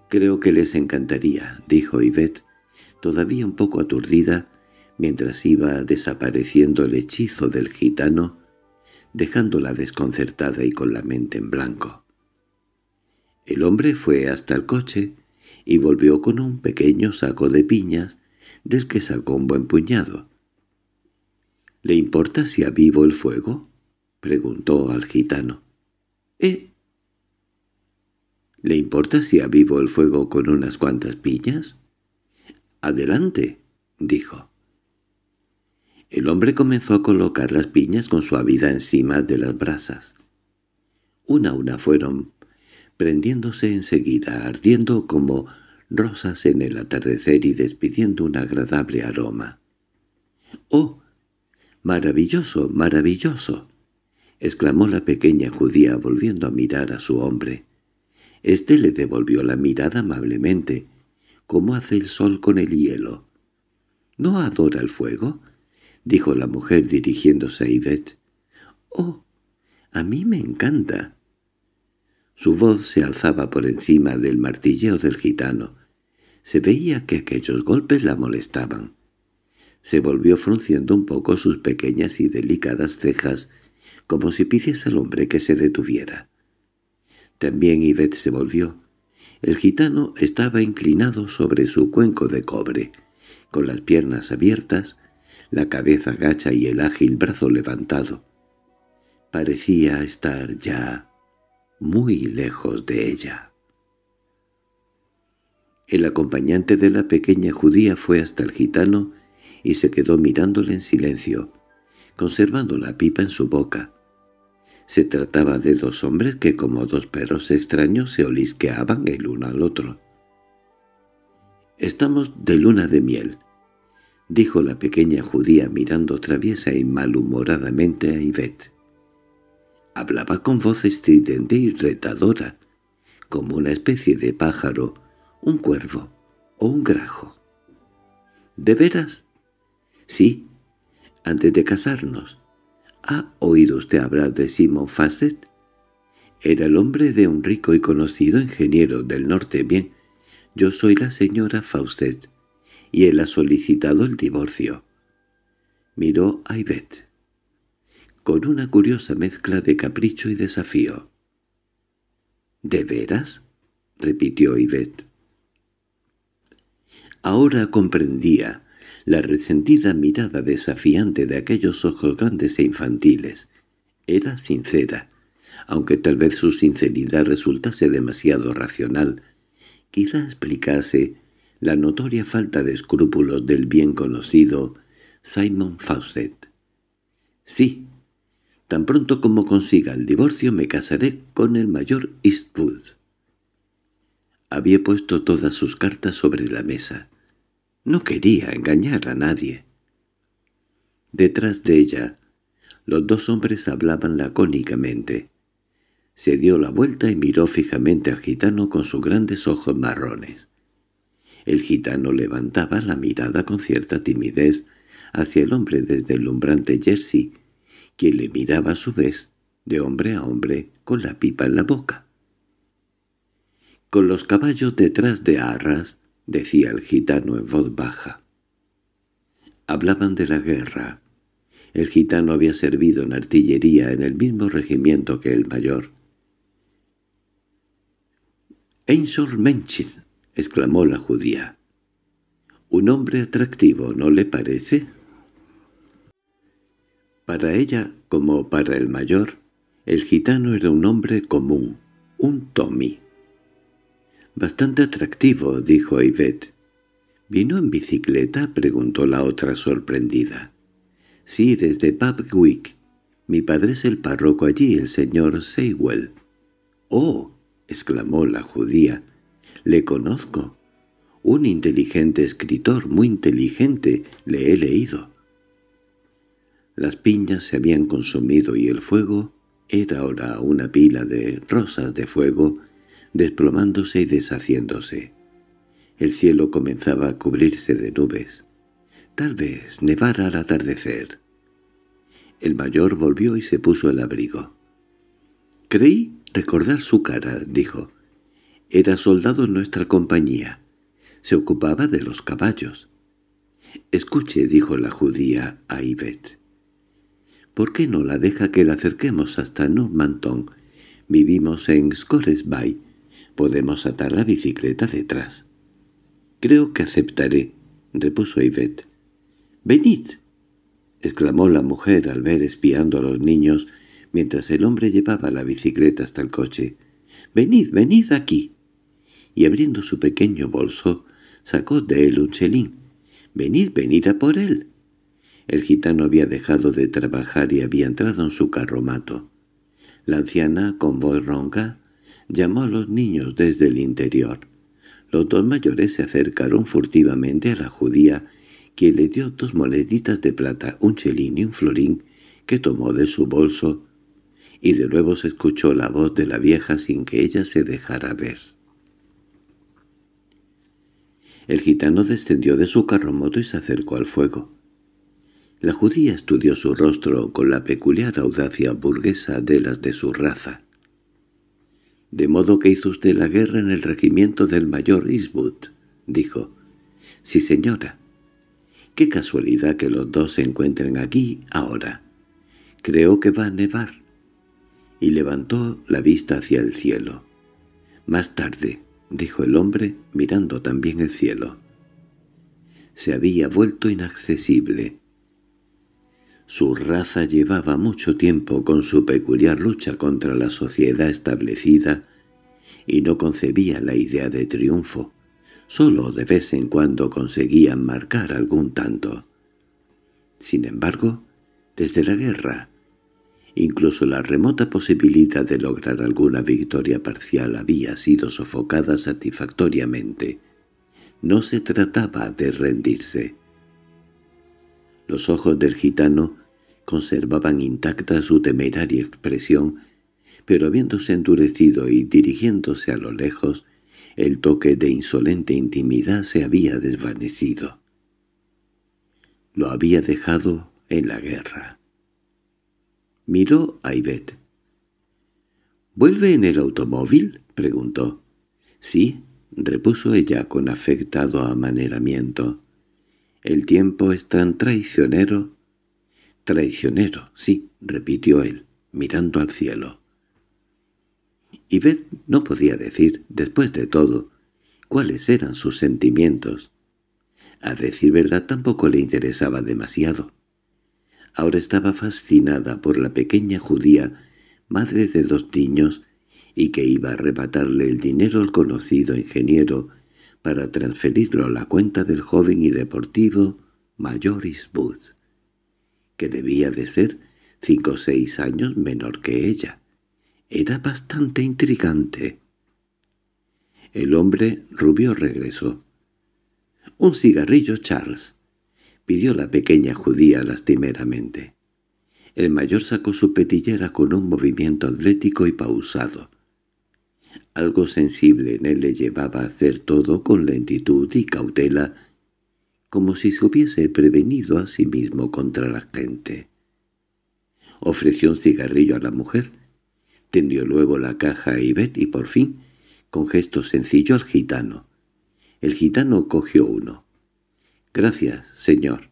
«Creo que les encantaría», dijo Yvette, todavía un poco aturdida, mientras iba desapareciendo el hechizo del gitano, dejándola desconcertada y con la mente en blanco. El hombre fue hasta el coche y volvió con un pequeño saco de piñas, del que sacó un buen puñado. —¿Le importa si avivo el fuego? —preguntó al gitano. —¿Eh? —¿Le importa si avivo el fuego con unas cuantas piñas? —Adelante —dijo. El hombre comenzó a colocar las piñas con suavidad encima de las brasas. Una a una fueron, prendiéndose enseguida, ardiendo como rosas en el atardecer y despidiendo un agradable aroma. —¡Oh! Maravilloso, maravilloso! —exclamó la pequeña judía volviendo a mirar a su hombre. Este le devolvió la mirada amablemente, como hace el sol con el hielo. —¿No adora el fuego? —dijo la mujer dirigiéndose a Ivet. —Oh, a mí me encanta. Su voz se alzaba por encima del martilleo del gitano. Se veía que aquellos golpes la molestaban. Se volvió frunciendo un poco sus pequeñas y delicadas cejas, como si pidiese al hombre que se detuviera. También Ivette se volvió, el gitano estaba inclinado sobre su cuenco de cobre, con las piernas abiertas, la cabeza gacha y el ágil brazo levantado. Parecía estar ya muy lejos de ella. El acompañante de la pequeña judía fue hasta el gitano y se quedó mirándole en silencio, conservando la pipa en su boca. Se trataba de dos hombres que como dos perros extraños se olisqueaban el uno al otro. «Estamos de luna de miel», dijo la pequeña judía mirando traviesa y malhumoradamente a Ivette. Hablaba con voz estridente y retadora, como una especie de pájaro, un cuervo o un grajo. —¿De veras? —Sí, antes de casarnos. ¿Ha oído usted hablar de Simon Facet? Era el hombre de un rico y conocido ingeniero del norte. Bien, yo soy la señora Faucet, y él ha solicitado el divorcio. Miró a Ivette, con una curiosa mezcla de capricho y desafío. —¿De veras? —repitió Ivette. Ahora comprendía la resentida mirada desafiante de aquellos ojos grandes e infantiles. Era sincera, aunque tal vez su sinceridad resultase demasiado racional, quizá explicase la notoria falta de escrúpulos del bien conocido Simon Fawcett. «Sí, tan pronto como consiga el divorcio me casaré con el mayor Eastwood». Había puesto todas sus cartas sobre la mesa. No quería engañar a nadie. Detrás de ella, los dos hombres hablaban lacónicamente. Se dio la vuelta y miró fijamente al gitano con sus grandes ojos marrones. El gitano levantaba la mirada con cierta timidez hacia el hombre desde el lumbrante jersey, quien le miraba a su vez, de hombre a hombre, con la pipa en la boca. Con los caballos detrás de Arras, decía el gitano en voz baja. Hablaban de la guerra. El gitano había servido en artillería en el mismo regimiento que el mayor. —¡Einsor Menchin! —exclamó la judía. —Un hombre atractivo, ¿no le parece? Para ella, como para el mayor, el gitano era un hombre común, un Tommy. Bastante atractivo, dijo Yvette. —¿Vino en bicicleta? —preguntó la otra sorprendida. —Sí, desde Pabwick. Mi padre es el párroco allí, el señor Sewell. —¡Oh! —exclamó la judía. —Le conozco. Un inteligente escritor, muy inteligente, le he leído. Las piñas se habían consumido y el fuego era ahora una pila de rosas de fuego desplomándose y deshaciéndose. El cielo comenzaba a cubrirse de nubes. Tal vez nevara al atardecer. El mayor volvió y se puso el abrigo. «Creí recordar su cara», dijo. «Era soldado en nuestra compañía. Se ocupaba de los caballos». «Escuche», dijo la judía a Ivet. «¿Por qué no la deja que la acerquemos hasta Normanton? Vivimos en Scoresby. Podemos atar la bicicleta detrás. —Creo que aceptaré —repuso Ivette. —¡Venid! —exclamó la mujer al ver espiando a los niños mientras el hombre llevaba la bicicleta hasta el coche. —¡Venid, venid aquí! Y abriendo su pequeño bolso, sacó de él un chelín. —¡Venid, venid a por él! El gitano había dejado de trabajar y había entrado en su carromato. La anciana, con voz ronca, llamó a los niños desde el interior. Los dos mayores se acercaron furtivamente a la judía, quien le dio dos moneditas de plata, un chelín y un florín, que tomó de su bolso, y de nuevo se escuchó la voz de la vieja sin que ella se dejara ver. El gitano descendió de su carromoto y se acercó al fuego. La judía estudió su rostro con la peculiar audacia burguesa de las de su raza. —De modo que hizo usted la guerra en el regimiento del mayor Eastwood —dijo. —Sí, señora. —Qué casualidad que los dos se encuentren aquí ahora. Creo que va a nevar. Y levantó la vista hacia el cielo. —Más tarde —dijo el hombre, mirando también el cielo. Se había vuelto inaccesible. Su raza llevaba mucho tiempo con su peculiar lucha contra la sociedad establecida y no concebía la idea de triunfo. Solo de vez en cuando conseguían marcar algún tanto. Sin embargo, desde la guerra, incluso la remota posibilidad de lograr alguna victoria parcial había sido sofocada satisfactoriamente. No se trataba de rendirse los ojos del gitano conservaban intacta su temeraria expresión, pero habiéndose endurecido y dirigiéndose a lo lejos, el toque de insolente intimidad se había desvanecido. Lo había dejado en la guerra. Miró a Ivette. —¿Vuelve en el automóvil? —preguntó. —Sí —repuso ella con afectado amaneramiento—. El tiempo es tan traicionero. —Traicionero, sí —repitió él, mirando al cielo. Y Beth no podía decir, después de todo, cuáles eran sus sentimientos. A decir verdad tampoco le interesaba demasiado. Ahora estaba fascinada por la pequeña judía, madre de dos niños, y que iba a arrebatarle el dinero al conocido ingeniero para transferirlo a la cuenta del joven y deportivo Mayoris Booth, que debía de ser cinco o seis años menor que ella. Era bastante intrigante. El hombre rubio regresó. —Un cigarrillo, Charles —pidió la pequeña judía lastimeramente. El mayor sacó su petillera con un movimiento atlético y pausado. Algo sensible en él le llevaba a hacer todo con lentitud y cautela, como si se hubiese prevenido a sí mismo contra la gente. Ofreció un cigarrillo a la mujer, tendió luego la caja a Ivet y por fin, con gesto sencillo, al gitano. El gitano cogió uno. «Gracias, señor».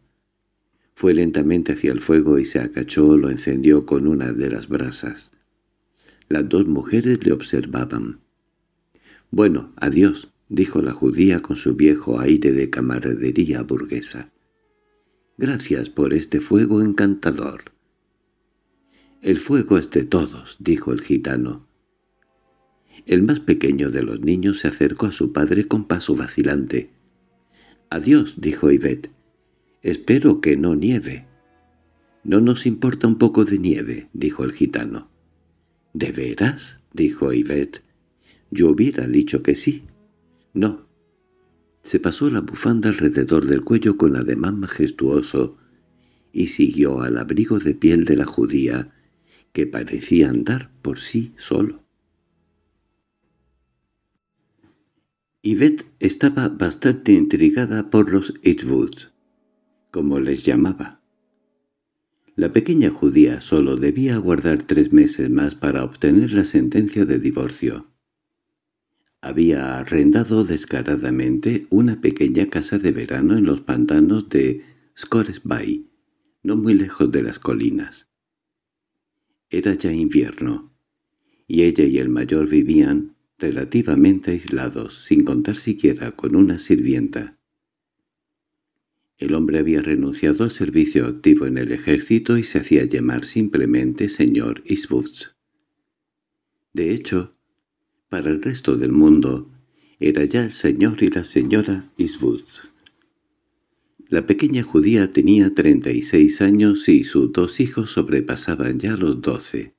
Fue lentamente hacia el fuego y se acachó, lo encendió con una de las brasas. Las dos mujeres le observaban. «Bueno, adiós», dijo la judía con su viejo aire de camaradería burguesa. «Gracias por este fuego encantador». «El fuego es de todos», dijo el gitano. El más pequeño de los niños se acercó a su padre con paso vacilante. «Adiós», dijo Ivet. «Espero que no nieve». «No nos importa un poco de nieve», dijo el gitano. —¿De veras? —dijo Ivette. —Yo hubiera dicho que sí. —No. Se pasó la bufanda alrededor del cuello con ademán majestuoso y siguió al abrigo de piel de la judía, que parecía andar por sí solo. Yvette estaba bastante intrigada por los Itwoods, como les llamaba. La pequeña judía solo debía aguardar tres meses más para obtener la sentencia de divorcio. Había arrendado descaradamente una pequeña casa de verano en los pantanos de Scoresby, no muy lejos de las colinas. Era ya invierno, y ella y el mayor vivían relativamente aislados, sin contar siquiera con una sirvienta. El hombre había renunciado al servicio activo en el ejército y se hacía llamar simplemente señor Isboots. De hecho, para el resto del mundo, era ya el señor y la señora Isboots. La pequeña judía tenía 36 años y sus dos hijos sobrepasaban ya los 12.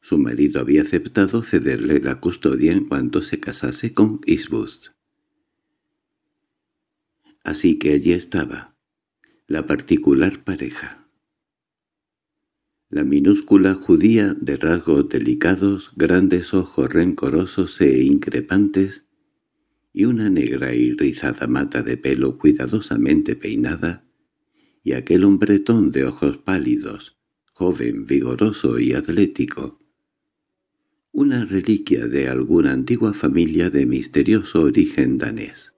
Su marido había aceptado cederle la custodia en cuanto se casase con Isboots. Así que allí estaba, la particular pareja. La minúscula judía de rasgos delicados, grandes ojos rencorosos e increpantes, y una negra y rizada mata de pelo cuidadosamente peinada, y aquel hombretón de ojos pálidos, joven, vigoroso y atlético. Una reliquia de alguna antigua familia de misterioso origen danés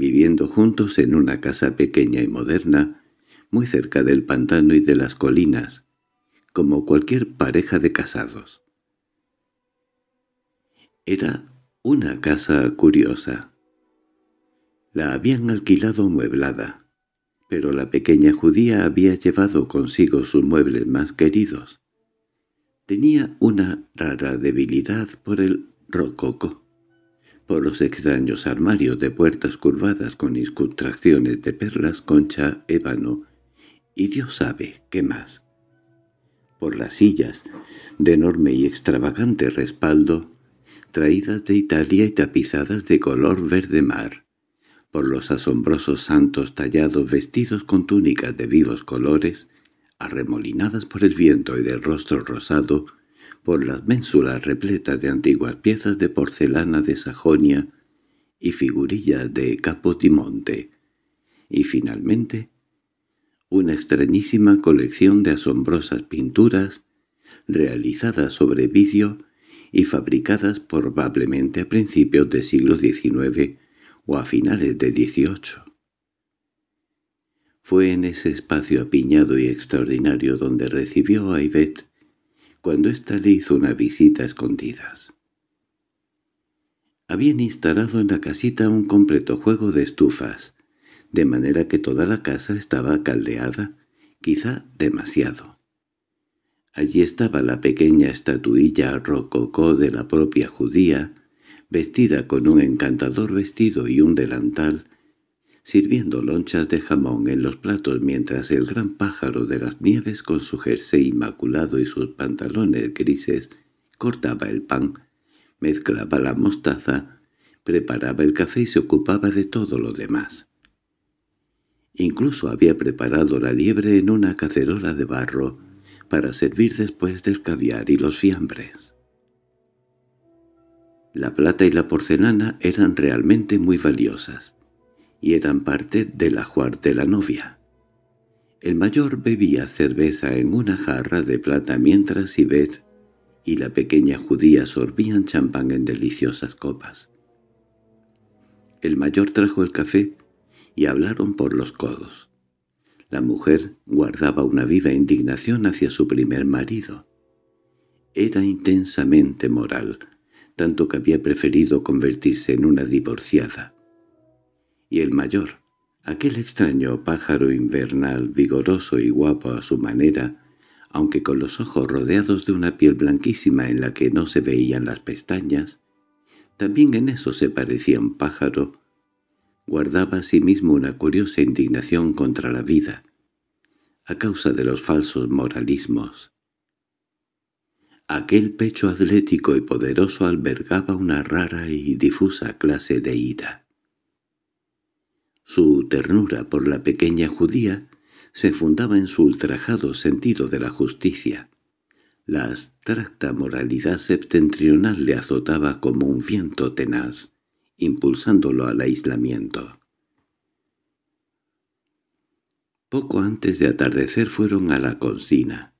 viviendo juntos en una casa pequeña y moderna, muy cerca del pantano y de las colinas, como cualquier pareja de casados. Era una casa curiosa. La habían alquilado mueblada, pero la pequeña judía había llevado consigo sus muebles más queridos. Tenía una rara debilidad por el rococó por los extraños armarios de puertas curvadas con incrustaciones de perlas, concha, ébano y Dios sabe qué más. Por las sillas, de enorme y extravagante respaldo, traídas de Italia y tapizadas de color verde mar, por los asombrosos santos tallados vestidos con túnicas de vivos colores, arremolinadas por el viento y de rostro rosado, por las ménsulas repletas de antiguas piezas de porcelana de Sajonia y figurillas de Capodimonte, y finalmente una extrañísima colección de asombrosas pinturas realizadas sobre vidrio y fabricadas probablemente a principios del siglo XIX o a finales de XVIII. Fue en ese espacio apiñado y extraordinario donde recibió a Ivet cuando ésta le hizo una visita a escondidas. Habían instalado en la casita un completo juego de estufas, de manera que toda la casa estaba caldeada, quizá demasiado. Allí estaba la pequeña estatuilla rococó de la propia judía, vestida con un encantador vestido y un delantal, sirviendo lonchas de jamón en los platos mientras el gran pájaro de las nieves con su jersey inmaculado y sus pantalones grises cortaba el pan, mezclaba la mostaza, preparaba el café y se ocupaba de todo lo demás. Incluso había preparado la liebre en una cacerola de barro para servir después del caviar y los fiambres. La plata y la porcelana eran realmente muy valiosas, y eran parte del ajuar de la novia. El mayor bebía cerveza en una jarra de plata mientras Ivette y la pequeña judía sorbían champán en deliciosas copas. El mayor trajo el café y hablaron por los codos. La mujer guardaba una viva indignación hacia su primer marido. Era intensamente moral, tanto que había preferido convertirse en una divorciada y el mayor, aquel extraño pájaro invernal vigoroso y guapo a su manera, aunque con los ojos rodeados de una piel blanquísima en la que no se veían las pestañas, también en eso se parecía un pájaro, guardaba a sí mismo una curiosa indignación contra la vida, a causa de los falsos moralismos. Aquel pecho atlético y poderoso albergaba una rara y difusa clase de ira. Su ternura por la pequeña judía se fundaba en su ultrajado sentido de la justicia. La abstracta moralidad septentrional le azotaba como un viento tenaz, impulsándolo al aislamiento. Poco antes de atardecer fueron a la cocina.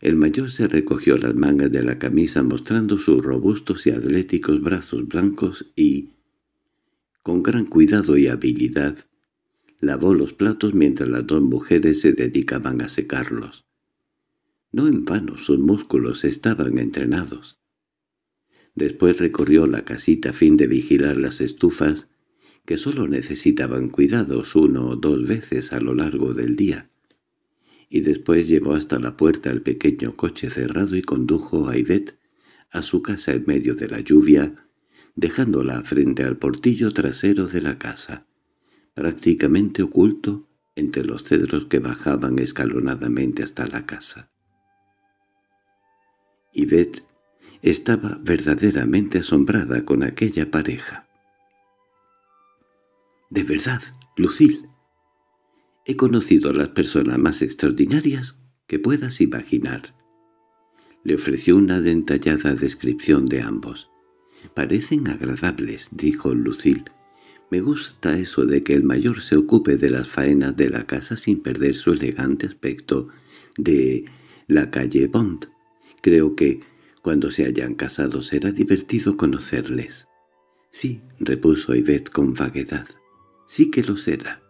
El mayor se recogió las mangas de la camisa mostrando sus robustos y atléticos brazos blancos y, con gran cuidado y habilidad, lavó los platos mientras las dos mujeres se dedicaban a secarlos. No en vano sus músculos estaban entrenados. Después recorrió la casita a fin de vigilar las estufas, que solo necesitaban cuidados uno o dos veces a lo largo del día, y después llevó hasta la puerta el pequeño coche cerrado y condujo a Ivette a su casa en medio de la lluvia, dejándola frente al portillo trasero de la casa, prácticamente oculto entre los cedros que bajaban escalonadamente hasta la casa. Yvette estaba verdaderamente asombrada con aquella pareja. —De verdad, Lucille, he conocido a las personas más extraordinarias que puedas imaginar. Le ofreció una detallada descripción de ambos. —Parecen agradables —dijo Lucil. —Me gusta eso de que el mayor se ocupe de las faenas de la casa sin perder su elegante aspecto de la calle Bond. Creo que, cuando se hayan casado, será divertido conocerles. —Sí —repuso Ivette con vaguedad—, sí que lo será.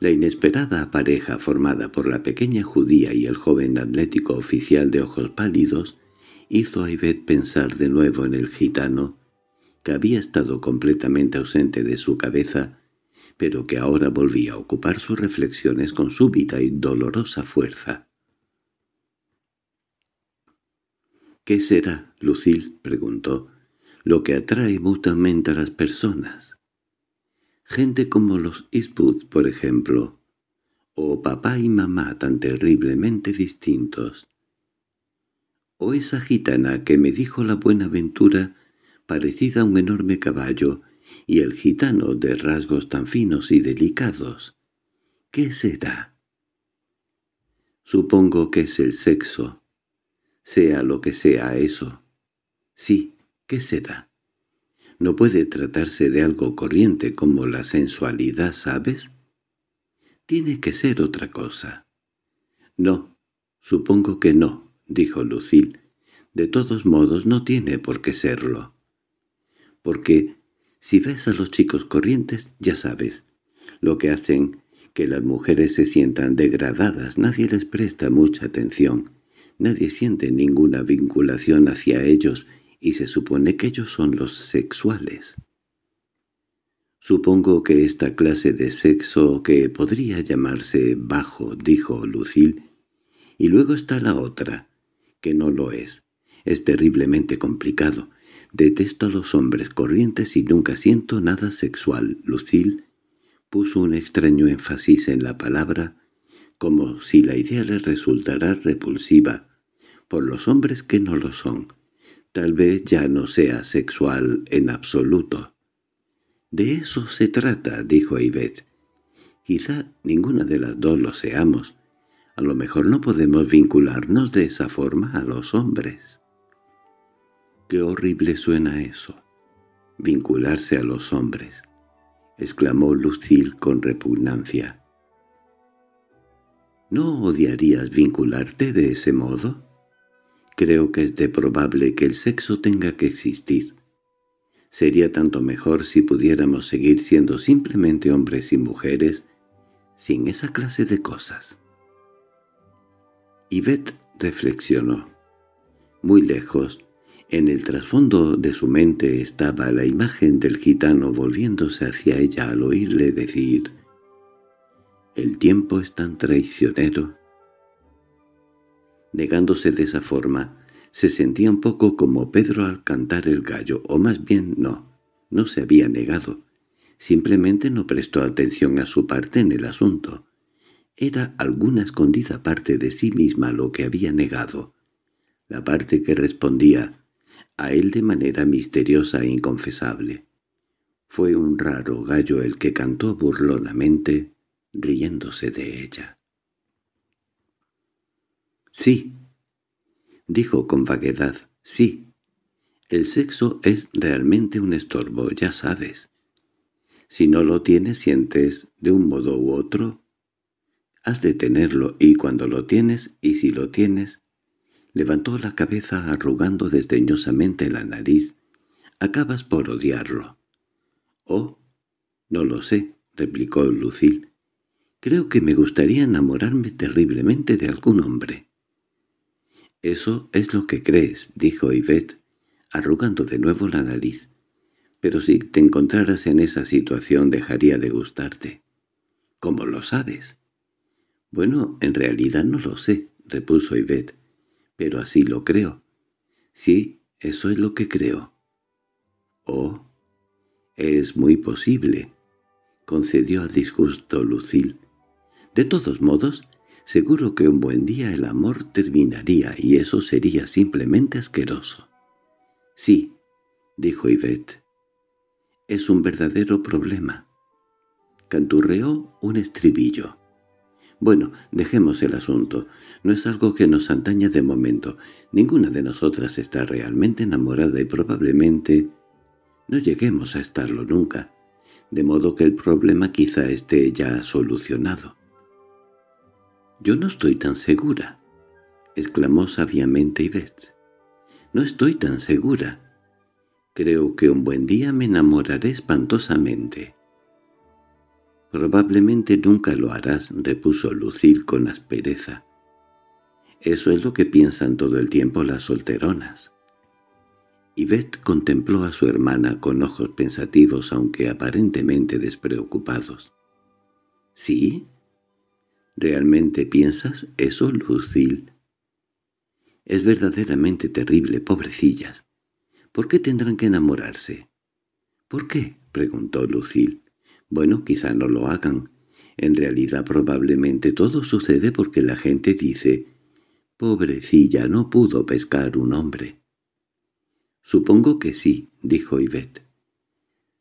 La inesperada pareja formada por la pequeña judía y el joven atlético oficial de ojos pálidos hizo a pensar de nuevo en el gitano, que había estado completamente ausente de su cabeza, pero que ahora volvía a ocupar sus reflexiones con súbita y dolorosa fuerza. —¿Qué será, Lucil? —preguntó—, lo que atrae mutuamente a las personas. Gente como los Eastwood, por ejemplo, o papá y mamá tan terriblemente distintos o esa gitana que me dijo la Buenaventura, parecida a un enorme caballo, y el gitano de rasgos tan finos y delicados. ¿Qué será? Supongo que es el sexo. Sea lo que sea eso. Sí, ¿qué será? No puede tratarse de algo corriente como la sensualidad, ¿sabes? Tiene que ser otra cosa. No, supongo que no, —dijo Lucil de todos modos no tiene por qué serlo. Porque si ves a los chicos corrientes, ya sabes, lo que hacen que las mujeres se sientan degradadas, nadie les presta mucha atención, nadie siente ninguna vinculación hacia ellos y se supone que ellos son los sexuales. Supongo que esta clase de sexo que podría llamarse bajo, dijo Lucil y luego está la otra, que no lo es. Es terriblemente complicado. Detesto a los hombres corrientes y nunca siento nada sexual. Lucil puso un extraño énfasis en la palabra, como si la idea le resultara repulsiva, por los hombres que no lo son. Tal vez ya no sea sexual en absoluto. «De eso se trata», dijo Ivet. «Quizá ninguna de las dos lo seamos, a lo mejor no podemos vincularnos de esa forma a los hombres. —¡Qué horrible suena eso! —Vincularse a los hombres —exclamó Lucille con repugnancia. —¿No odiarías vincularte de ese modo? Creo que es de probable que el sexo tenga que existir. Sería tanto mejor si pudiéramos seguir siendo simplemente hombres y mujeres sin esa clase de cosas. Yvette reflexionó. Muy lejos, en el trasfondo de su mente estaba la imagen del gitano volviéndose hacia ella al oírle decir «El tiempo es tan traicionero». Negándose de esa forma, se sentía un poco como Pedro al cantar el gallo, o más bien no, no se había negado, simplemente no prestó atención a su parte en el asunto era alguna escondida parte de sí misma lo que había negado, la parte que respondía a él de manera misteriosa e inconfesable. Fue un raro gallo el que cantó burlonamente, riéndose de ella. «Sí», dijo con vaguedad, «sí, el sexo es realmente un estorbo, ya sabes. Si no lo tienes, sientes, de un modo u otro, Has de tenerlo y cuando lo tienes, y si lo tienes... Levantó la cabeza arrugando desdeñosamente la nariz. Acabas por odiarlo. —Oh, no lo sé —replicó Lucil. —Creo que me gustaría enamorarme terriblemente de algún hombre. —Eso es lo que crees —dijo Yvette, arrugando de nuevo la nariz. —Pero si te encontraras en esa situación dejaría de gustarte. —¿Cómo lo sabes? —Bueno, en realidad no lo sé —repuso Ivette—, pero así lo creo. —Sí, eso es lo que creo. —Oh, es muy posible —concedió a disgusto Lucil. —De todos modos, seguro que un buen día el amor terminaría y eso sería simplemente asqueroso. —Sí —dijo Ivette—, es un verdadero problema. Canturreó un estribillo. Bueno, dejemos el asunto. No es algo que nos antaña de momento. Ninguna de nosotras está realmente enamorada y probablemente no lleguemos a estarlo nunca. De modo que el problema quizá esté ya solucionado. «Yo no estoy tan segura», exclamó sabiamente Yvette. «No estoy tan segura. Creo que un buen día me enamoraré espantosamente». Probablemente nunca lo harás, repuso Lucil con aspereza. Eso es lo que piensan todo el tiempo las solteronas. Yvette contempló a su hermana con ojos pensativos aunque aparentemente despreocupados. —¿Sí? ¿Realmente piensas eso, Lucil? Es verdaderamente terrible, pobrecillas. ¿Por qué tendrán que enamorarse? —¿Por qué? —preguntó Lucil. Bueno, quizá no lo hagan. En realidad probablemente todo sucede porque la gente dice «Pobrecilla, no pudo pescar un hombre». «Supongo que sí», dijo Yvette.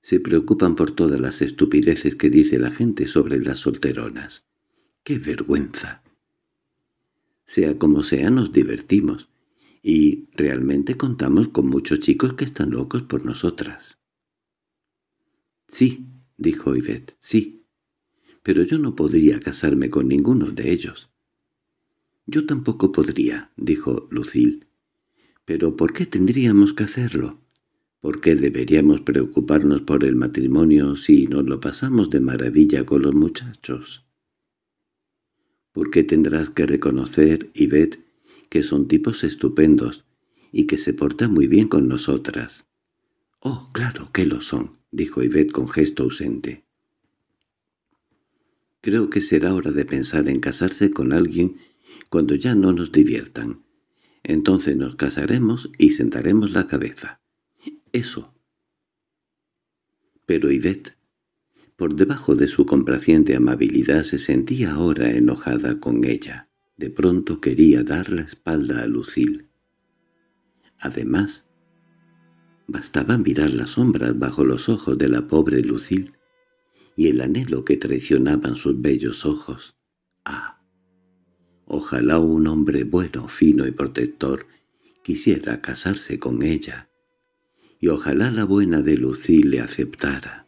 «Se preocupan por todas las estupideces que dice la gente sobre las solteronas. ¡Qué vergüenza!» Sea como sea, nos divertimos. Y realmente contamos con muchos chicos que están locos por nosotras. Sí, —dijo Yvette. —Sí, pero yo no podría casarme con ninguno de ellos. —Yo tampoco podría —dijo Lucille. —Pero ¿por qué tendríamos que hacerlo? ¿Por qué deberíamos preocuparnos por el matrimonio si nos lo pasamos de maravilla con los muchachos? ¿Por qué tendrás que reconocer, Ivette, que son tipos estupendos y que se portan muy bien con nosotras. —Oh, claro que lo son —dijo Ivette con gesto ausente. —Creo que será hora de pensar en casarse con alguien cuando ya no nos diviertan. Entonces nos casaremos y sentaremos la cabeza. Eso. Pero Ivette, por debajo de su complaciente amabilidad, se sentía ahora enojada con ella. De pronto quería dar la espalda a Lucil. Además, Bastaba mirar las sombras bajo los ojos de la pobre Lucil y el anhelo que traicionaban sus bellos ojos. ¡Ah! Ojalá un hombre bueno, fino y protector quisiera casarse con ella, y ojalá la buena de Lucil le aceptara.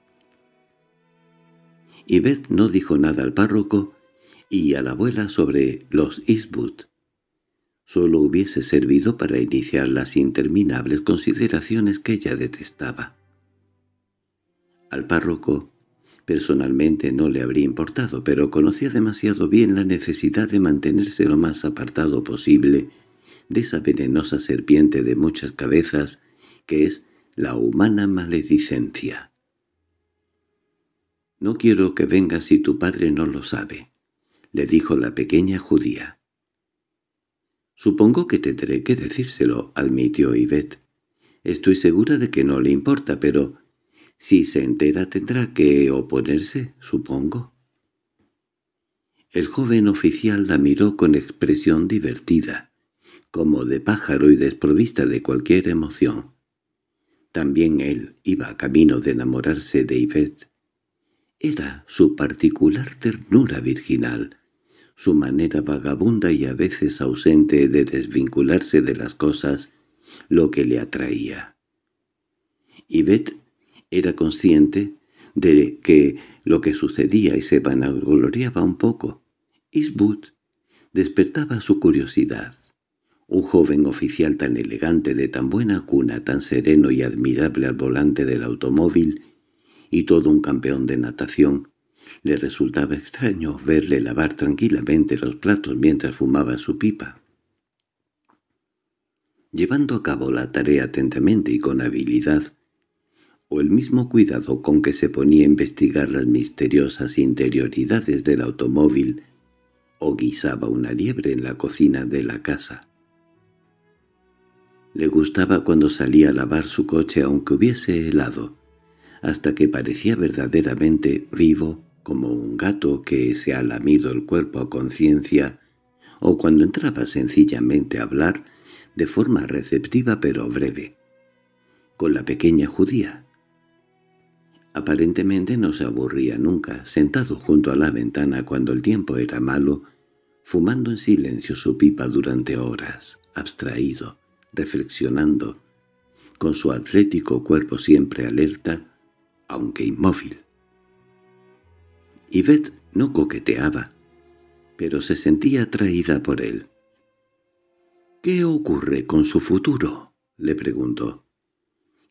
Beth no dijo nada al párroco y a la abuela sobre los Isbuth sólo hubiese servido para iniciar las interminables consideraciones que ella detestaba. Al párroco personalmente no le habría importado, pero conocía demasiado bien la necesidad de mantenerse lo más apartado posible de esa venenosa serpiente de muchas cabezas que es la humana maledicencia. «No quiero que vengas si tu padre no lo sabe», le dijo la pequeña judía. Supongo que tendré que decírselo, admitió Yvette. Estoy segura de que no le importa, pero si se entera tendrá que oponerse, supongo. El joven oficial la miró con expresión divertida, como de pájaro y desprovista de cualquier emoción. También él iba a camino de enamorarse de Yvette. Era su particular ternura virginal, su manera vagabunda y a veces ausente de desvincularse de las cosas, lo que le atraía. Y era consciente de que lo que sucedía y se vanagloriaba un poco. Eastwood despertaba su curiosidad. Un joven oficial tan elegante, de tan buena cuna, tan sereno y admirable al volante del automóvil, y todo un campeón de natación, le resultaba extraño verle lavar tranquilamente los platos mientras fumaba su pipa. Llevando a cabo la tarea atentamente y con habilidad, o el mismo cuidado con que se ponía a investigar las misteriosas interioridades del automóvil, o guisaba una liebre en la cocina de la casa. Le gustaba cuando salía a lavar su coche aunque hubiese helado, hasta que parecía verdaderamente vivo como un gato que se ha lamido el cuerpo a conciencia, o cuando entraba sencillamente a hablar de forma receptiva pero breve, con la pequeña judía. Aparentemente no se aburría nunca, sentado junto a la ventana cuando el tiempo era malo, fumando en silencio su pipa durante horas, abstraído, reflexionando, con su atlético cuerpo siempre alerta, aunque inmóvil. Yvette no coqueteaba, pero se sentía atraída por él. —¿Qué ocurre con su futuro? —le preguntó.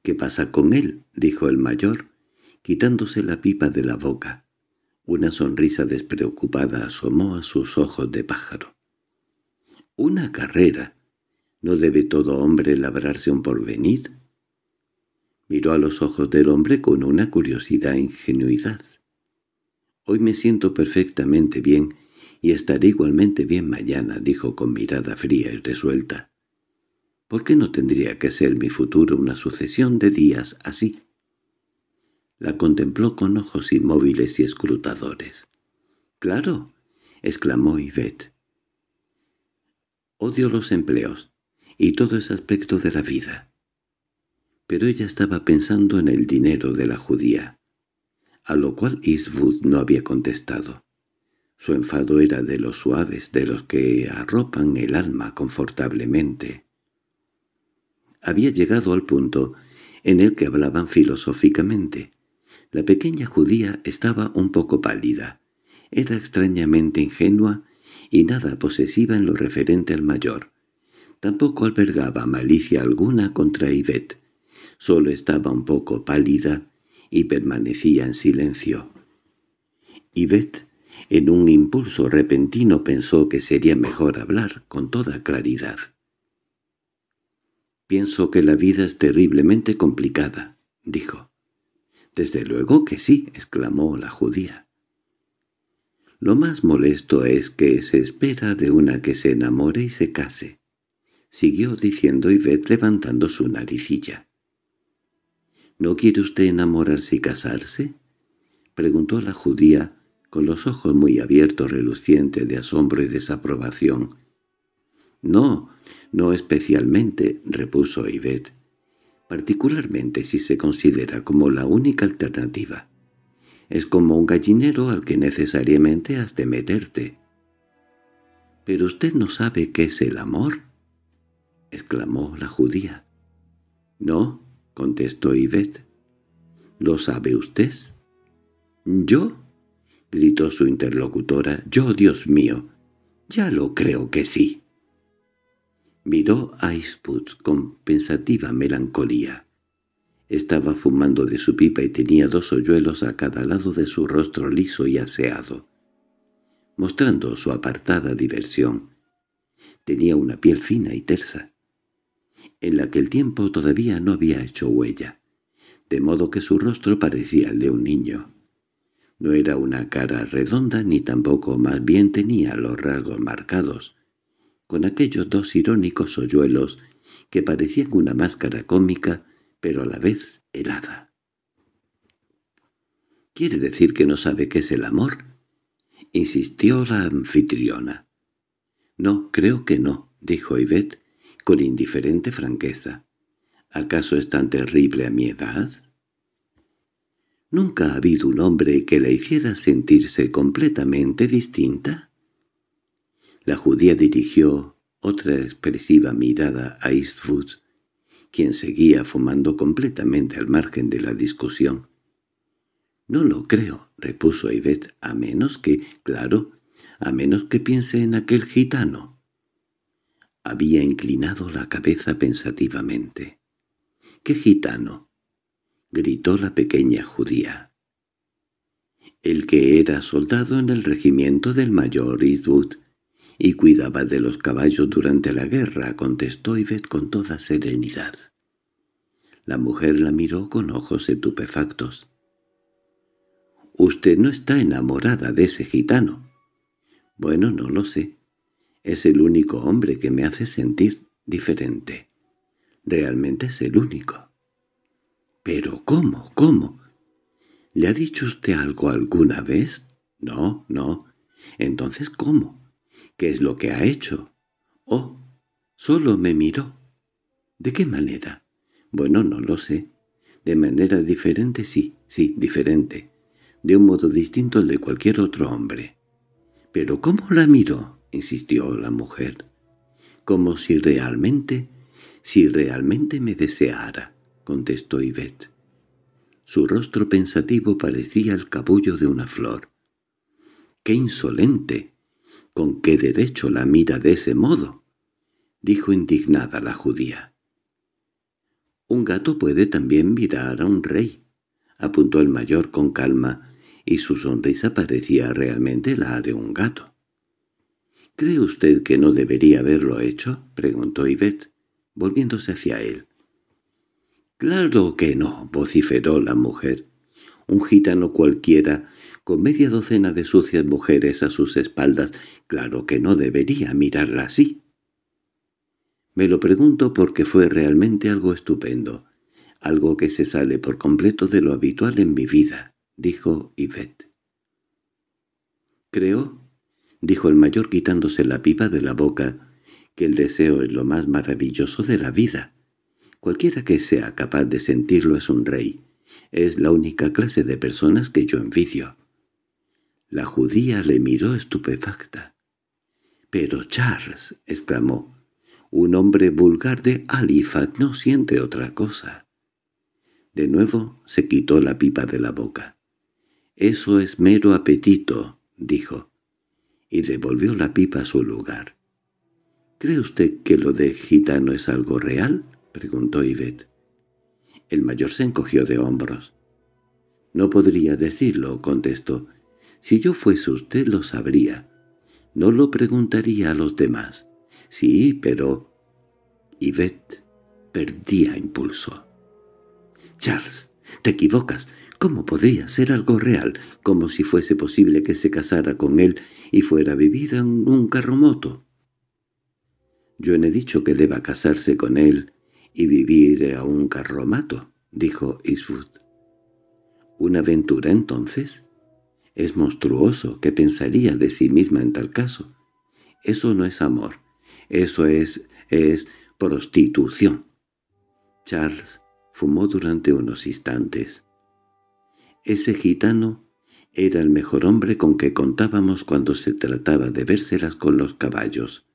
—¿Qué pasa con él? —dijo el mayor, quitándose la pipa de la boca. Una sonrisa despreocupada asomó a sus ojos de pájaro. —Una carrera. ¿No debe todo hombre labrarse un porvenir? Miró a los ojos del hombre con una curiosidad e ingenuidad. Hoy me siento perfectamente bien y estaré igualmente bien mañana, dijo con mirada fría y resuelta. ¿Por qué no tendría que ser mi futuro una sucesión de días así? La contempló con ojos inmóviles y escrutadores. —¡Claro! —exclamó Yvette. —Odio los empleos y todo ese aspecto de la vida. Pero ella estaba pensando en el dinero de la judía a lo cual Eastwood no había contestado. Su enfado era de los suaves, de los que arropan el alma confortablemente. Había llegado al punto en el que hablaban filosóficamente. La pequeña judía estaba un poco pálida. Era extrañamente ingenua y nada posesiva en lo referente al mayor. Tampoco albergaba malicia alguna contra Ivet. Solo estaba un poco pálida y permanecía en silencio. Yvette, en un impulso repentino, pensó que sería mejor hablar con toda claridad. «Pienso que la vida es terriblemente complicada», dijo. «Desde luego que sí», exclamó la judía. «Lo más molesto es que se espera de una que se enamore y se case», siguió diciendo Yvette levantando su naricilla. ¿No quiere usted enamorarse y casarse? Preguntó la judía, con los ojos muy abiertos relucientes de asombro y desaprobación. —No, no especialmente —repuso Ivet. particularmente si se considera como la única alternativa. Es como un gallinero al que necesariamente has de meterte. —Pero usted no sabe qué es el amor —exclamó la judía. —No, contestó Ivette. —¿Lo sabe usted? —¿Yo? —gritó su interlocutora. —Yo, Dios mío. —Ya lo creo que sí. Miró a Isput con pensativa melancolía. Estaba fumando de su pipa y tenía dos hoyuelos a cada lado de su rostro liso y aseado, mostrando su apartada diversión. Tenía una piel fina y tersa, en la que el tiempo todavía no había hecho huella, de modo que su rostro parecía el de un niño. No era una cara redonda ni tampoco más bien tenía los rasgos marcados, con aquellos dos irónicos hoyuelos que parecían una máscara cómica pero a la vez helada. —¿Quiere decir que no sabe qué es el amor? —insistió la anfitriona. —No, creo que no —dijo Ivette, con indiferente franqueza. ¿Acaso es tan terrible a mi edad? ¿Nunca ha habido un hombre que la hiciera sentirse completamente distinta? La judía dirigió otra expresiva mirada a Eastwood, quien seguía fumando completamente al margen de la discusión. —No lo creo —repuso Ivette—, a menos que, claro, a menos que piense en aquel gitano. Había inclinado la cabeza pensativamente. —¡Qué gitano! —gritó la pequeña judía. —El que era soldado en el regimiento del mayor Eastwood y cuidaba de los caballos durante la guerra, contestó Yvette con toda serenidad. La mujer la miró con ojos estupefactos. —Usted no está enamorada de ese gitano. —Bueno, no lo sé. Es el único hombre que me hace sentir diferente. Realmente es el único. —¿Pero cómo, cómo? ¿Le ha dicho usted algo alguna vez? —No, no. —Entonces, ¿cómo? ¿Qué es lo que ha hecho? —Oh, solo me miró. —¿De qué manera? —Bueno, no lo sé. —De manera diferente, sí, sí, diferente. De un modo distinto al de cualquier otro hombre. —¿Pero cómo la miró? insistió la mujer, como si realmente, si realmente me deseara, contestó Ivet. Su rostro pensativo parecía el cabullo de una flor. —¡Qué insolente! ¿Con qué derecho la mira de ese modo? —dijo indignada la judía. —Un gato puede también mirar a un rey —apuntó el mayor con calma, y su sonrisa parecía realmente la de un gato. —¿Cree usted que no debería haberlo hecho? —preguntó Yvette, volviéndose hacia él. —¡Claro que no! —vociferó la mujer. Un gitano cualquiera, con media docena de sucias mujeres a sus espaldas, claro que no debería mirarla así. Me lo pregunto porque fue realmente algo estupendo, algo que se sale por completo de lo habitual en mi vida —dijo Yvette. Creo dijo el mayor quitándose la pipa de la boca, que el deseo es lo más maravilloso de la vida. Cualquiera que sea capaz de sentirlo es un rey. Es la única clase de personas que yo envidio. La judía le miró estupefacta. —Pero Charles —exclamó—, un hombre vulgar de Alifat no siente otra cosa. De nuevo se quitó la pipa de la boca. —Eso es mero apetito —dijo— y devolvió la pipa a su lugar. —¿Cree usted que lo de gitano es algo real? —preguntó Yvette. El mayor se encogió de hombros. —No podría decirlo —contestó—. Si yo fuese usted lo sabría. No lo preguntaría a los demás. Sí, pero... Yvette perdía impulso. —Charles, te equivocas. ¿Cómo podría ser algo real, como si fuese posible que se casara con él y fuera a vivir en un carromoto? Yo no he dicho que deba casarse con él y vivir a un carromato, dijo Eastwood. ¿Una aventura entonces? Es monstruoso que pensaría de sí misma en tal caso. Eso no es amor, eso es, es prostitución. Charles fumó durante unos instantes. Ese gitano era el mejor hombre con que contábamos cuando se trataba de vérselas con los caballos.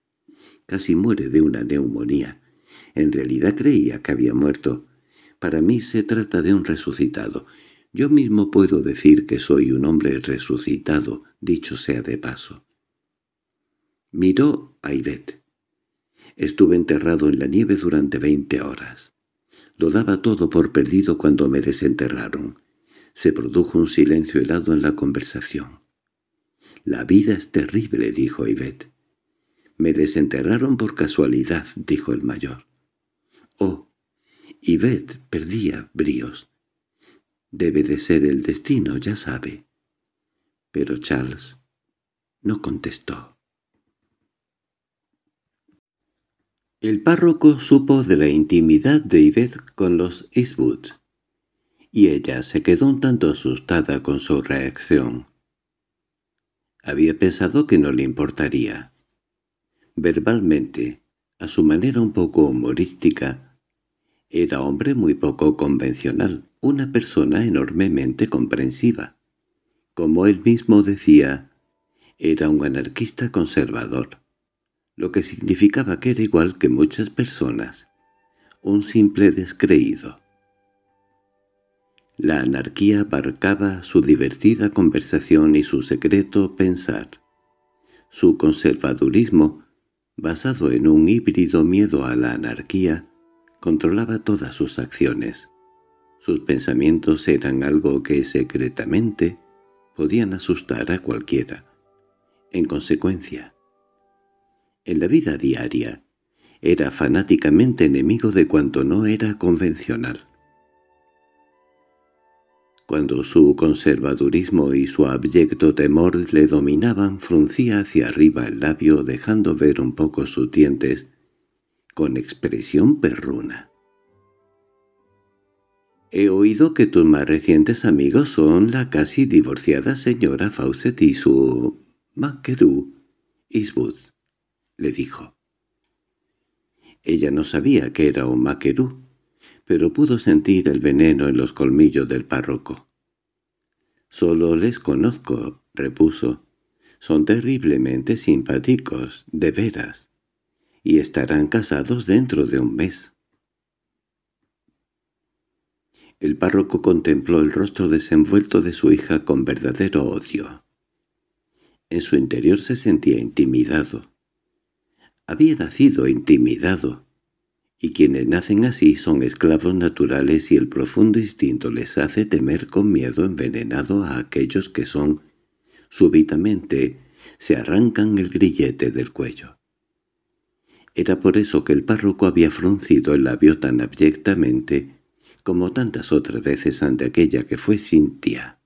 Casi muere de una neumonía. En realidad creía que había muerto. Para mí se trata de un resucitado. Yo mismo puedo decir que soy un hombre resucitado, dicho sea de paso. Miró a Ivette. Estuve enterrado en la nieve durante veinte horas. Lo daba todo por perdido cuando me desenterraron. Se produjo un silencio helado en la conversación. «La vida es terrible», dijo Ivette. «Me desenterraron por casualidad», dijo el mayor. «Oh, Ivette perdía bríos. Debe de ser el destino, ya sabe». Pero Charles no contestó. El párroco supo de la intimidad de Ivette con los Eastwoods y ella se quedó un tanto asustada con su reacción. Había pensado que no le importaría. Verbalmente, a su manera un poco humorística, era hombre muy poco convencional, una persona enormemente comprensiva. Como él mismo decía, era un anarquista conservador, lo que significaba que era igual que muchas personas, un simple descreído. La anarquía abarcaba su divertida conversación y su secreto pensar. Su conservadurismo, basado en un híbrido miedo a la anarquía, controlaba todas sus acciones. Sus pensamientos eran algo que secretamente podían asustar a cualquiera. En consecuencia, en la vida diaria, era fanáticamente enemigo de cuanto no era convencional. Cuando su conservadurismo y su abyecto temor le dominaban, fruncía hacia arriba el labio dejando ver un poco sus dientes, con expresión perruna. He oído que tus más recientes amigos son la casi divorciada señora Fawcett y su... Maquerú Iswood, le dijo. Ella no sabía que era un Maquerú, pero pudo sentir el veneno en los colmillos del párroco. «Solo les conozco», repuso. «Son terriblemente simpáticos, de veras, y estarán casados dentro de un mes». El párroco contempló el rostro desenvuelto de su hija con verdadero odio. En su interior se sentía intimidado. Había nacido intimidado y quienes nacen así son esclavos naturales y el profundo instinto les hace temer con miedo envenenado a aquellos que son, súbitamente, se arrancan el grillete del cuello. Era por eso que el párroco había fruncido el labio tan abyectamente como tantas otras veces ante aquella que fue Cintia.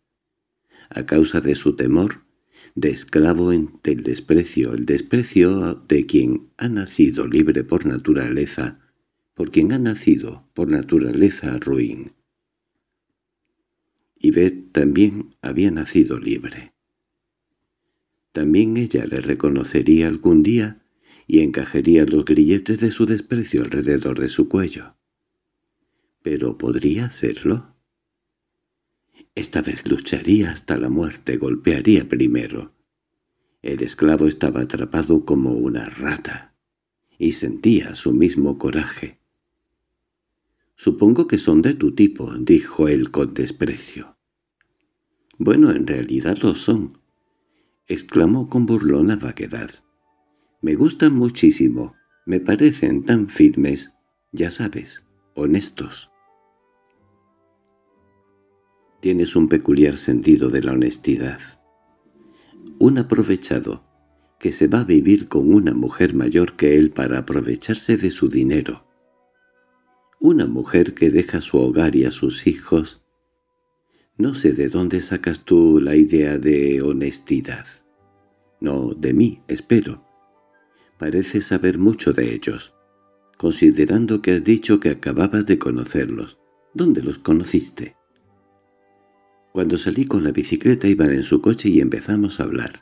A causa de su temor, de esclavo ante el desprecio, el desprecio de quien ha nacido libre por naturaleza, por quien ha nacido por naturaleza ruin. Y Beth también había nacido libre. También ella le reconocería algún día y encajaría los grilletes de su desprecio alrededor de su cuello. ¿Pero podría hacerlo? Esta vez lucharía hasta la muerte, golpearía primero. El esclavo estaba atrapado como una rata, y sentía su mismo coraje. Supongo que son de tu tipo, dijo él con desprecio. Bueno, en realidad lo son, exclamó con burlona vaguedad. Me gustan muchísimo, me parecen tan firmes, ya sabes, honestos. Tienes un peculiar sentido de la honestidad. Un aprovechado, que se va a vivir con una mujer mayor que él para aprovecharse de su dinero una mujer que deja su hogar y a sus hijos. No sé de dónde sacas tú la idea de honestidad. No de mí, espero. Parece saber mucho de ellos, considerando que has dicho que acababas de conocerlos. ¿Dónde los conociste? Cuando salí con la bicicleta iban en su coche y empezamos a hablar.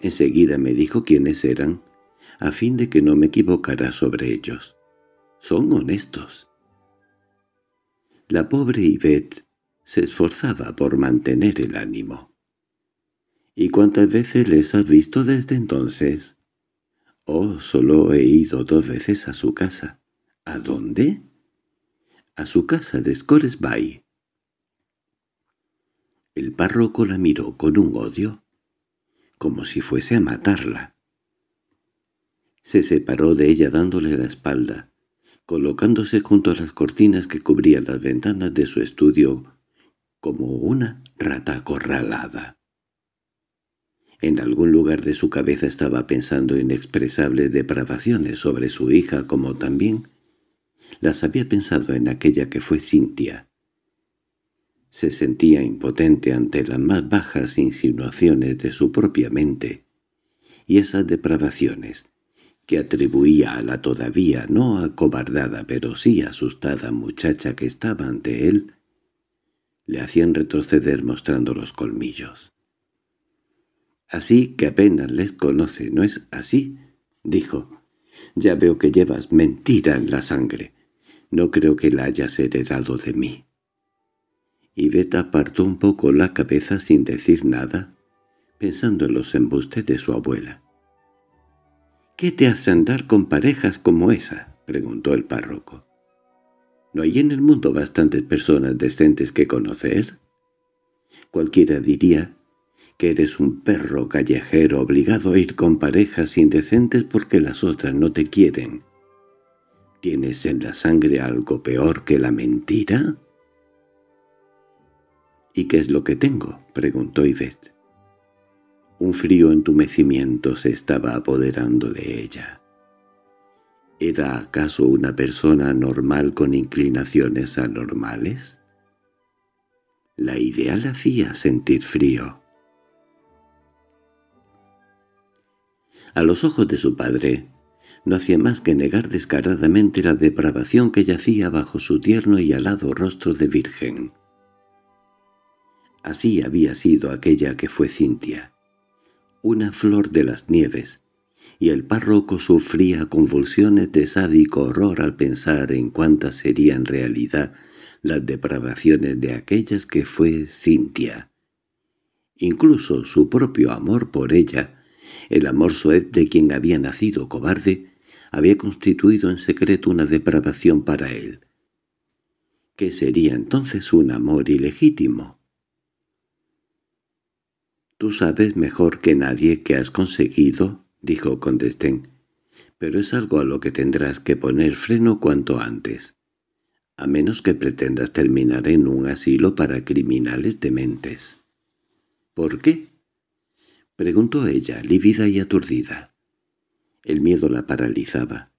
Enseguida me dijo quiénes eran, a fin de que no me equivocara sobre ellos son honestos. La pobre Ivette se esforzaba por mantener el ánimo. ¿Y cuántas veces les has visto desde entonces? Oh, solo he ido dos veces a su casa. ¿A dónde? A su casa de Scoresby. El párroco la miró con un odio, como si fuese a matarla. Se separó de ella dándole la espalda colocándose junto a las cortinas que cubrían las ventanas de su estudio como una rata acorralada. En algún lugar de su cabeza estaba pensando inexpresables depravaciones sobre su hija como también las había pensado en aquella que fue Cintia. Se sentía impotente ante las más bajas insinuaciones de su propia mente, y esas depravaciones, que atribuía a la todavía no acobardada pero sí asustada muchacha que estaba ante él, le hacían retroceder mostrando los colmillos. —Así que apenas les conoce, ¿no es así? —dijo. —Ya veo que llevas mentira en la sangre. No creo que la hayas heredado de mí. Y Beta apartó un poco la cabeza sin decir nada, pensando en los embustes de su abuela qué te hace andar con parejas como esa? —preguntó el párroco. —¿No hay en el mundo bastantes personas decentes que conocer? Cualquiera diría que eres un perro callejero obligado a ir con parejas indecentes porque las otras no te quieren. ¿Tienes en la sangre algo peor que la mentira? —¿Y qué es lo que tengo? —preguntó Yvette. Un frío entumecimiento se estaba apoderando de ella. ¿Era acaso una persona normal con inclinaciones anormales? La idea hacía sentir frío. A los ojos de su padre, no hacía más que negar descaradamente la depravación que yacía bajo su tierno y alado rostro de virgen. Así había sido aquella que fue Cintia, una flor de las nieves, y el párroco sufría convulsiones de sádico horror al pensar en cuántas serían en realidad las depravaciones de aquellas que fue Cintia. Incluso su propio amor por ella, el amor soez de quien había nacido cobarde, había constituido en secreto una depravación para él. ¿Qué sería entonces un amor ilegítimo? Tú sabes mejor que nadie que has conseguido, dijo con pero es algo a lo que tendrás que poner freno cuanto antes, a menos que pretendas terminar en un asilo para criminales dementes. —¿Por qué? —preguntó ella, lívida y aturdida. El miedo la paralizaba.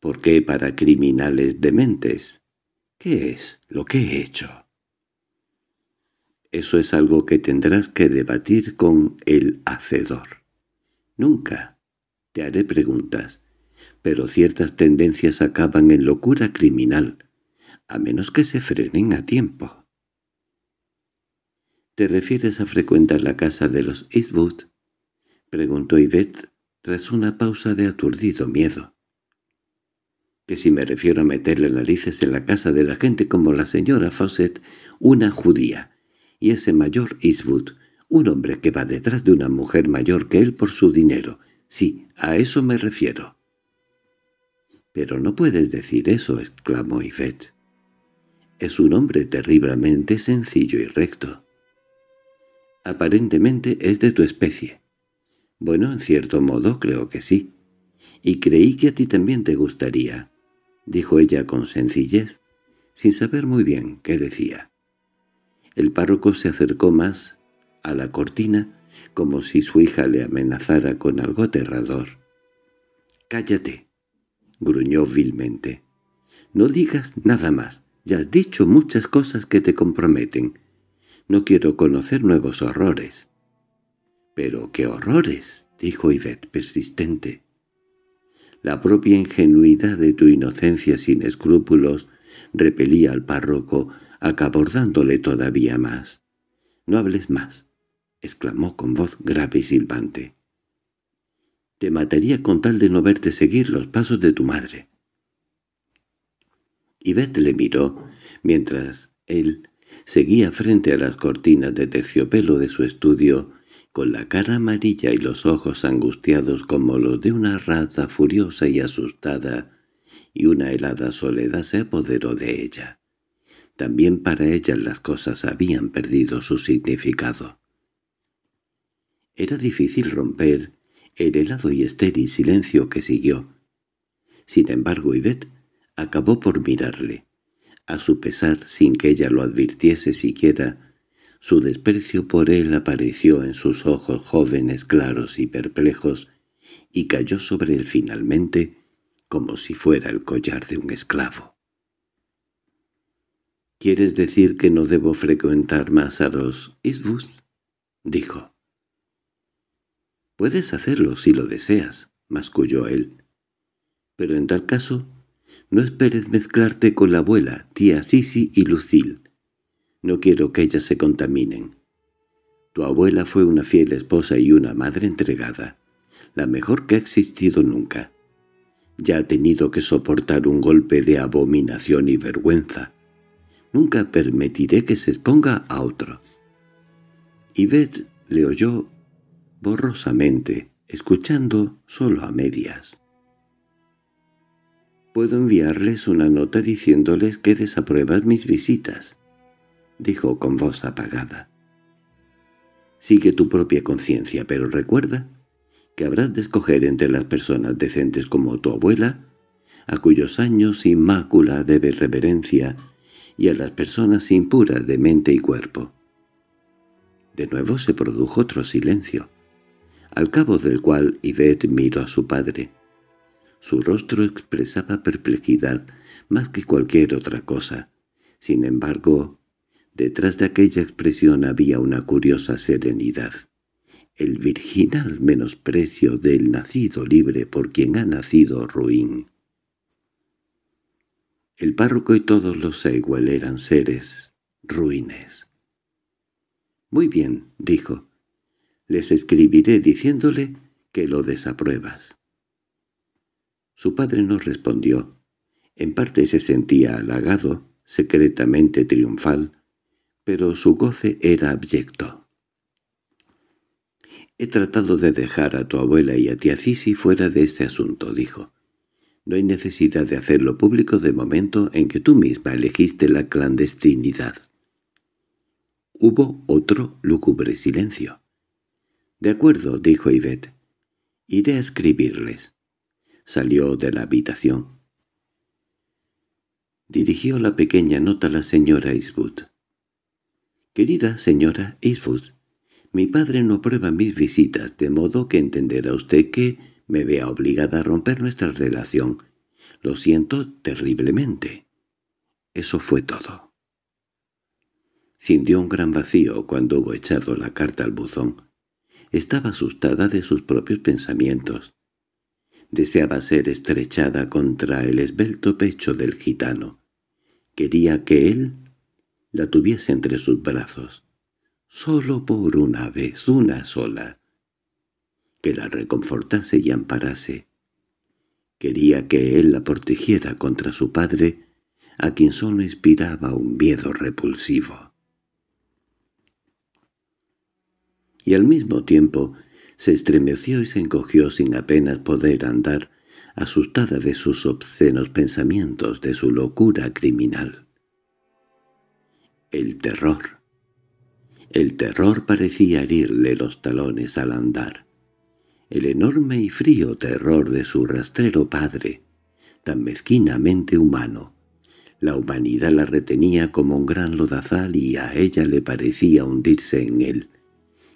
—¿Por qué para criminales dementes? ¿Qué es lo que he hecho? Eso es algo que tendrás que debatir con el hacedor. Nunca te haré preguntas, pero ciertas tendencias acaban en locura criminal, a menos que se frenen a tiempo. —¿Te refieres a frecuentar la casa de los Eastwood? —preguntó Yvette tras una pausa de aturdido miedo. —Que si me refiero a meterle narices en la casa de la gente como la señora Fawcett, una judía, y ese mayor Eastwood, un hombre que va detrás de una mujer mayor que él por su dinero. Sí, a eso me refiero. —Pero no puedes decir eso —exclamó Yvette. —Es un hombre terriblemente sencillo y recto. —Aparentemente es de tu especie. —Bueno, en cierto modo creo que sí. —Y creí que a ti también te gustaría —dijo ella con sencillez, sin saber muy bien qué decía. El párroco se acercó más a la cortina, como si su hija le amenazara con algo aterrador. —¡Cállate! —gruñó vilmente. —No digas nada más. Ya has dicho muchas cosas que te comprometen. No quiero conocer nuevos horrores. —¿Pero qué horrores? —dijo Ivet persistente. La propia ingenuidad de tu inocencia sin escrúpulos repelía al párroco, acabordándole todavía más. —No hables más —exclamó con voz grave y silbante. —Te mataría con tal de no verte seguir los pasos de tu madre. bet le miró, mientras él seguía frente a las cortinas de terciopelo de su estudio, con la cara amarilla y los ojos angustiados como los de una raza furiosa y asustada, y una helada soledad se apoderó de ella. También para ella las cosas habían perdido su significado. Era difícil romper el helado y estéril silencio que siguió. Sin embargo, Yvette acabó por mirarle. A su pesar, sin que ella lo advirtiese siquiera, su desprecio por él apareció en sus ojos jóvenes claros y perplejos y cayó sobre él finalmente como si fuera el collar de un esclavo. —¿Quieres decir que no debo frecuentar más a los Isbus? —dijo. —Puedes hacerlo si lo deseas —masculló él. —Pero en tal caso, no esperes mezclarte con la abuela, tía Sisi y Lucil. No quiero que ellas se contaminen. Tu abuela fue una fiel esposa y una madre entregada, la mejor que ha existido nunca ya ha tenido que soportar un golpe de abominación y vergüenza. Nunca permitiré que se exponga a otro. Beth le oyó borrosamente, escuchando solo a medias. «Puedo enviarles una nota diciéndoles que desapruebas mis visitas», dijo con voz apagada. «Sigue tu propia conciencia, pero recuerda que habrás de escoger entre las personas decentes como tu abuela, a cuyos años sin debe reverencia, y a las personas impuras de mente y cuerpo. De nuevo se produjo otro silencio, al cabo del cual Yvette miró a su padre. Su rostro expresaba perplejidad más que cualquier otra cosa. Sin embargo, detrás de aquella expresión había una curiosa serenidad el virginal menosprecio del nacido libre por quien ha nacido ruin. El párroco y todos los Sewell eran seres ruines. —Muy bien —dijo—, les escribiré diciéndole que lo desapruebas. Su padre no respondió. En parte se sentía halagado, secretamente triunfal, pero su goce era abyecto. He tratado de dejar a tu abuela y a tía Sisi fuera de este asunto, dijo. No hay necesidad de hacerlo público de momento en que tú misma elegiste la clandestinidad. Hubo otro lúgubre silencio. —De acuerdo —dijo Ivette. —Iré a escribirles. Salió de la habitación. Dirigió la pequeña nota a la señora Eastwood. —Querida señora Eastwood, mi padre no prueba mis visitas, de modo que entenderá usted que me vea obligada a romper nuestra relación. Lo siento terriblemente. Eso fue todo. Sintió un gran vacío cuando hubo echado la carta al buzón. Estaba asustada de sus propios pensamientos. Deseaba ser estrechada contra el esbelto pecho del gitano. Quería que él la tuviese entre sus brazos solo por una vez, una sola, que la reconfortase y amparase. Quería que él la protegiera contra su padre, a quien solo inspiraba un miedo repulsivo. Y al mismo tiempo se estremeció y se encogió sin apenas poder andar, asustada de sus obscenos pensamientos, de su locura criminal. El terror el terror parecía herirle los talones al andar. El enorme y frío terror de su rastrero padre, tan mezquinamente humano. La humanidad la retenía como un gran lodazal y a ella le parecía hundirse en él,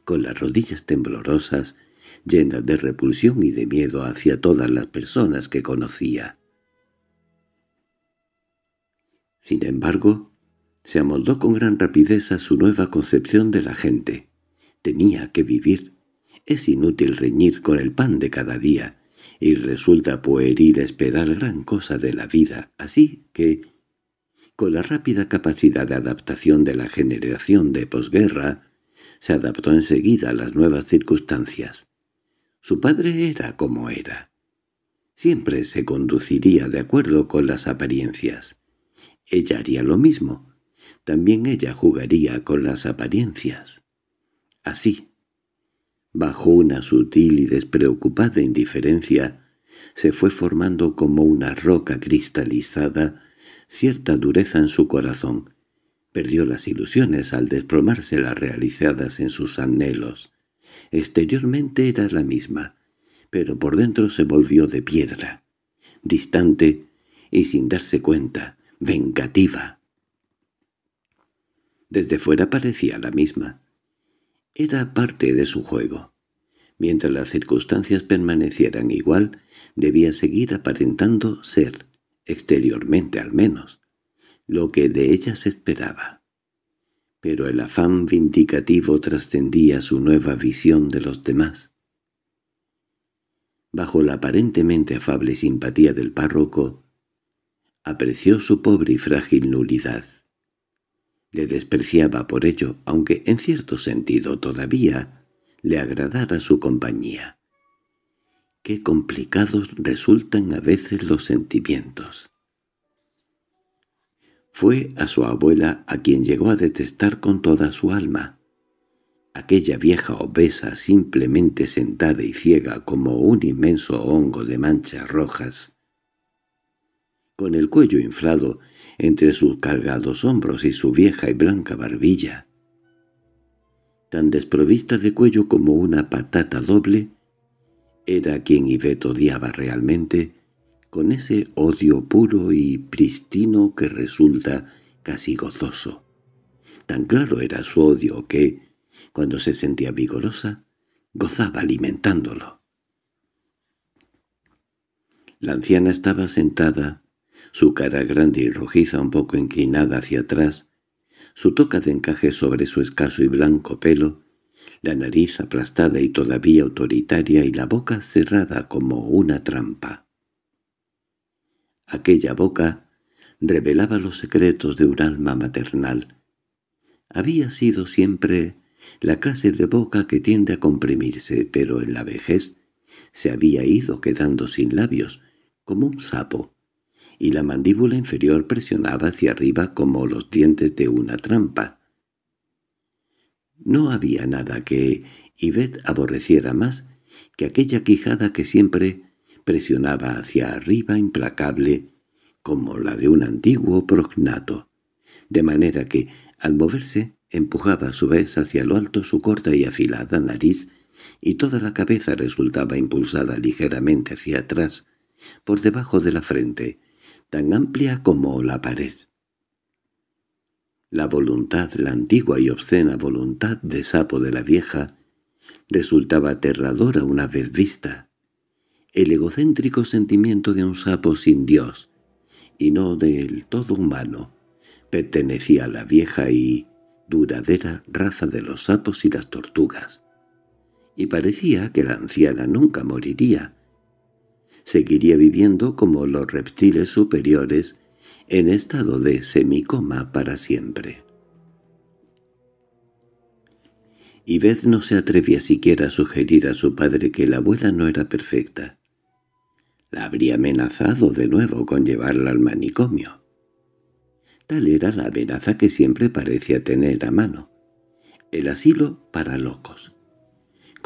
con las rodillas temblorosas, llenas de repulsión y de miedo hacia todas las personas que conocía. Sin embargo, se amoldó con gran rapidez a su nueva concepción de la gente. Tenía que vivir. Es inútil reñir con el pan de cada día, y resulta pueril esperar gran cosa de la vida, así que, con la rápida capacidad de adaptación de la generación de posguerra, se adaptó enseguida a las nuevas circunstancias. Su padre era como era. Siempre se conduciría de acuerdo con las apariencias. Ella haría lo mismo, también ella jugaría con las apariencias. Así, bajo una sutil y despreocupada indiferencia, se fue formando como una roca cristalizada cierta dureza en su corazón. Perdió las ilusiones al desplomárselas las realizadas en sus anhelos. Exteriormente era la misma, pero por dentro se volvió de piedra, distante y sin darse cuenta, vengativa. Desde fuera parecía la misma. Era parte de su juego. Mientras las circunstancias permanecieran igual, debía seguir aparentando ser, exteriormente al menos, lo que de ella se esperaba. Pero el afán vindicativo trascendía su nueva visión de los demás. Bajo la aparentemente afable simpatía del párroco, apreció su pobre y frágil nulidad. Le despreciaba por ello, aunque en cierto sentido todavía le agradara su compañía. Qué complicados resultan a veces los sentimientos. Fue a su abuela a quien llegó a detestar con toda su alma. Aquella vieja obesa simplemente sentada y ciega como un inmenso hongo de manchas rojas, con el cuello inflado entre sus cargados hombros y su vieja y blanca barbilla. Tan desprovista de cuello como una patata doble, era quien Ivette odiaba realmente, con ese odio puro y pristino que resulta casi gozoso. Tan claro era su odio que, cuando se sentía vigorosa, gozaba alimentándolo. La anciana estaba sentada, su cara grande y rojiza un poco inclinada hacia atrás, su toca de encaje sobre su escaso y blanco pelo, la nariz aplastada y todavía autoritaria y la boca cerrada como una trampa. Aquella boca revelaba los secretos de un alma maternal. Había sido siempre la clase de boca que tiende a comprimirse, pero en la vejez se había ido quedando sin labios, como un sapo, y la mandíbula inferior presionaba hacia arriba como los dientes de una trampa. No había nada que Yvette aborreciera más que aquella quijada que siempre presionaba hacia arriba implacable como la de un antiguo prognato, de manera que, al moverse, empujaba a su vez hacia lo alto su corta y afilada nariz y toda la cabeza resultaba impulsada ligeramente hacia atrás, por debajo de la frente, tan amplia como la pared. La voluntad, la antigua y obscena voluntad de sapo de la vieja, resultaba aterradora una vez vista. El egocéntrico sentimiento de un sapo sin Dios, y no del todo humano, pertenecía a la vieja y duradera raza de los sapos y las tortugas, y parecía que la anciana nunca moriría, seguiría viviendo como los reptiles superiores en estado de semicoma para siempre. Yvette no se atrevía siquiera a sugerir a su padre que la abuela no era perfecta. La habría amenazado de nuevo con llevarla al manicomio. Tal era la amenaza que siempre parecía tener a mano. El asilo para locos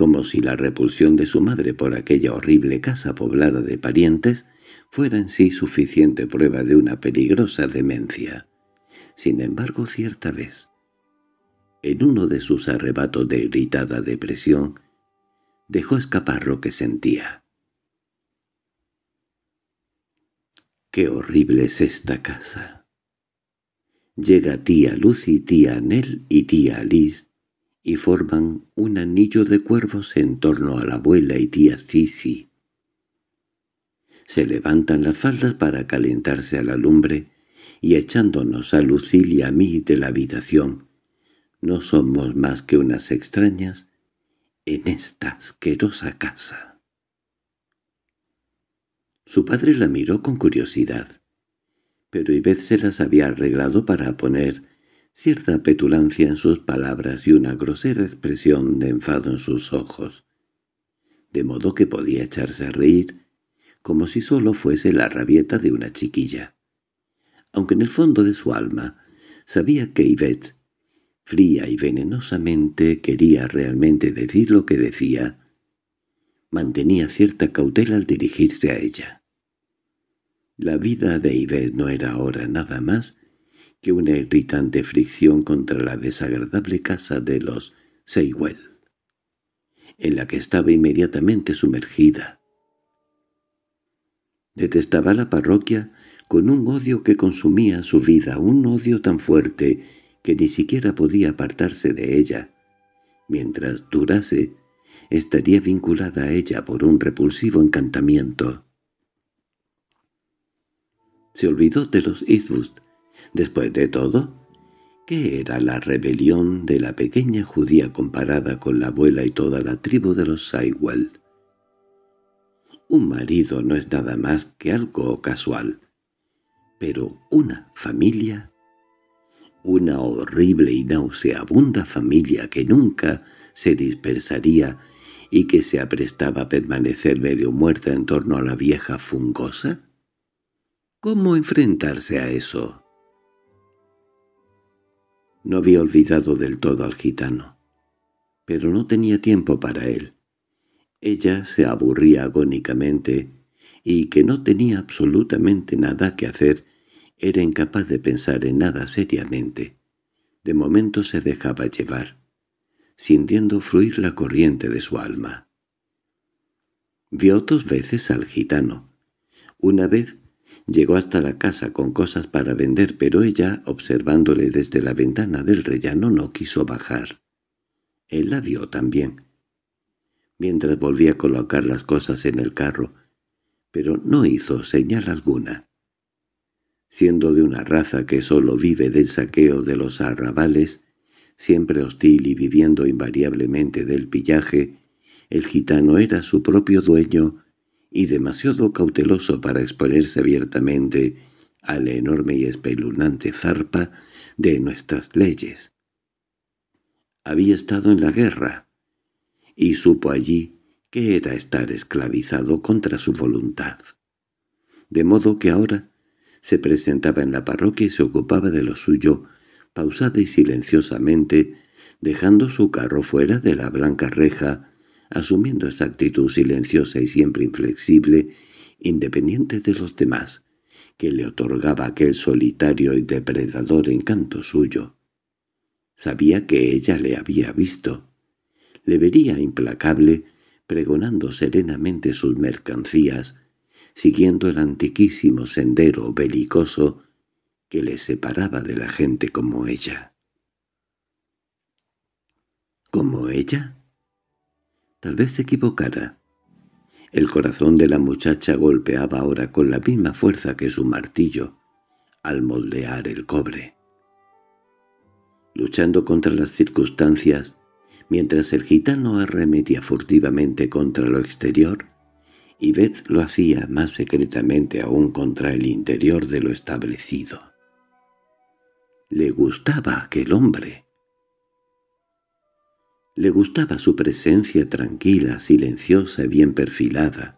como si la repulsión de su madre por aquella horrible casa poblada de parientes fuera en sí suficiente prueba de una peligrosa demencia. Sin embargo, cierta vez, en uno de sus arrebatos de irritada depresión, dejó escapar lo que sentía. «¡Qué horrible es esta casa!» Llega tía Lucy, tía Nell y tía Liz, y forman un anillo de cuervos en torno a la abuela y tía Cici. Se levantan las faldas para calentarse a la lumbre y echándonos a Lucil y a mí de la habitación. No somos más que unas extrañas en esta asquerosa casa. Su padre la miró con curiosidad, pero Ibet se las había arreglado para poner cierta petulancia en sus palabras y una grosera expresión de enfado en sus ojos, de modo que podía echarse a reír, como si solo fuese la rabieta de una chiquilla. Aunque en el fondo de su alma sabía que Yvette, fría y venenosamente, quería realmente decir lo que decía, mantenía cierta cautela al dirigirse a ella. La vida de Yvette no era ahora nada más que una irritante fricción contra la desagradable casa de los Seywell, en la que estaba inmediatamente sumergida. Detestaba la parroquia con un odio que consumía su vida, un odio tan fuerte que ni siquiera podía apartarse de ella. Mientras durase, estaría vinculada a ella por un repulsivo encantamiento. Se olvidó de los Eastwood Después de todo, ¿qué era la rebelión de la pequeña judía comparada con la abuela y toda la tribu de los Saiwell? Un marido no es nada más que algo casual, pero una familia, una horrible y nauseabunda familia que nunca se dispersaría y que se aprestaba a permanecer medio muerta en torno a la vieja fungosa? ¿Cómo enfrentarse a eso? No había olvidado del todo al gitano. Pero no tenía tiempo para él. Ella se aburría agónicamente y que no tenía absolutamente nada que hacer, era incapaz de pensar en nada seriamente. De momento se dejaba llevar, sintiendo fluir la corriente de su alma. Vio dos veces al gitano. Una vez Llegó hasta la casa con cosas para vender, pero ella, observándole desde la ventana del rellano, no quiso bajar. Él la vio también. Mientras volvía a colocar las cosas en el carro, pero no hizo señal alguna. Siendo de una raza que sólo vive del saqueo de los arrabales, siempre hostil y viviendo invariablemente del pillaje, el gitano era su propio dueño y demasiado cauteloso para exponerse abiertamente a la enorme y espeluznante zarpa de nuestras leyes. Había estado en la guerra, y supo allí que era estar esclavizado contra su voluntad. De modo que ahora se presentaba en la parroquia y se ocupaba de lo suyo, pausada y silenciosamente, dejando su carro fuera de la blanca reja asumiendo esa actitud silenciosa y siempre inflexible, independiente de los demás, que le otorgaba aquel solitario y depredador encanto suyo. Sabía que ella le había visto. Le vería implacable, pregonando serenamente sus mercancías, siguiendo el antiquísimo sendero belicoso que le separaba de la gente como ella. —¿Como ella? Tal vez se equivocara. El corazón de la muchacha golpeaba ahora con la misma fuerza que su martillo al moldear el cobre. Luchando contra las circunstancias, mientras el gitano arremetía furtivamente contra lo exterior, Yvette lo hacía más secretamente aún contra el interior de lo establecido. Le gustaba aquel hombre. Le gustaba su presencia tranquila, silenciosa y bien perfilada.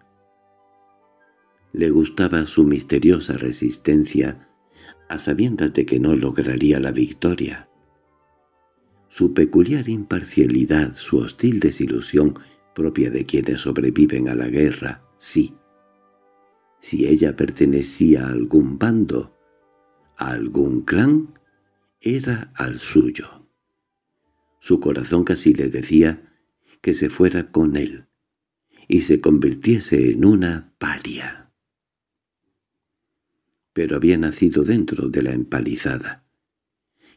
Le gustaba su misteriosa resistencia a sabiendas de que no lograría la victoria. Su peculiar imparcialidad, su hostil desilusión, propia de quienes sobreviven a la guerra, sí. Si ella pertenecía a algún bando, a algún clan, era al suyo. Su corazón casi le decía que se fuera con él y se convirtiese en una paria. Pero había nacido dentro de la empalizada.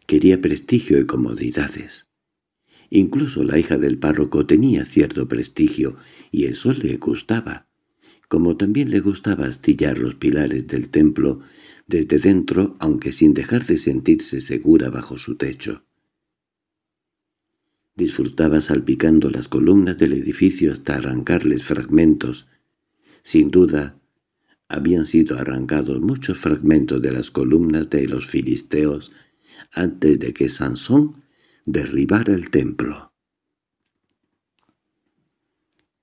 Quería prestigio y comodidades. Incluso la hija del párroco tenía cierto prestigio, y eso le gustaba, como también le gustaba astillar los pilares del templo desde dentro aunque sin dejar de sentirse segura bajo su techo. Disfrutaba salpicando las columnas del edificio hasta arrancarles fragmentos. Sin duda, habían sido arrancados muchos fragmentos de las columnas de los filisteos antes de que Sansón derribara el templo.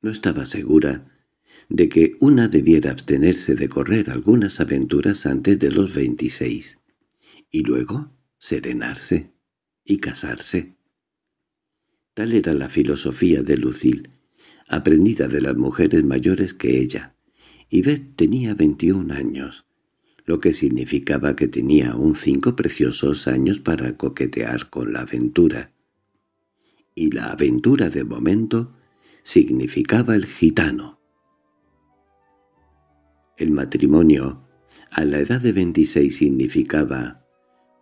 No estaba segura de que una debiera abstenerse de correr algunas aventuras antes de los veintiséis, y luego serenarse y casarse. Tal era la filosofía de Lucil, aprendida de las mujeres mayores que ella. Y Beth tenía 21 años, lo que significaba que tenía aún cinco preciosos años para coquetear con la aventura. Y la aventura de momento significaba el gitano. El matrimonio, a la edad de 26, significaba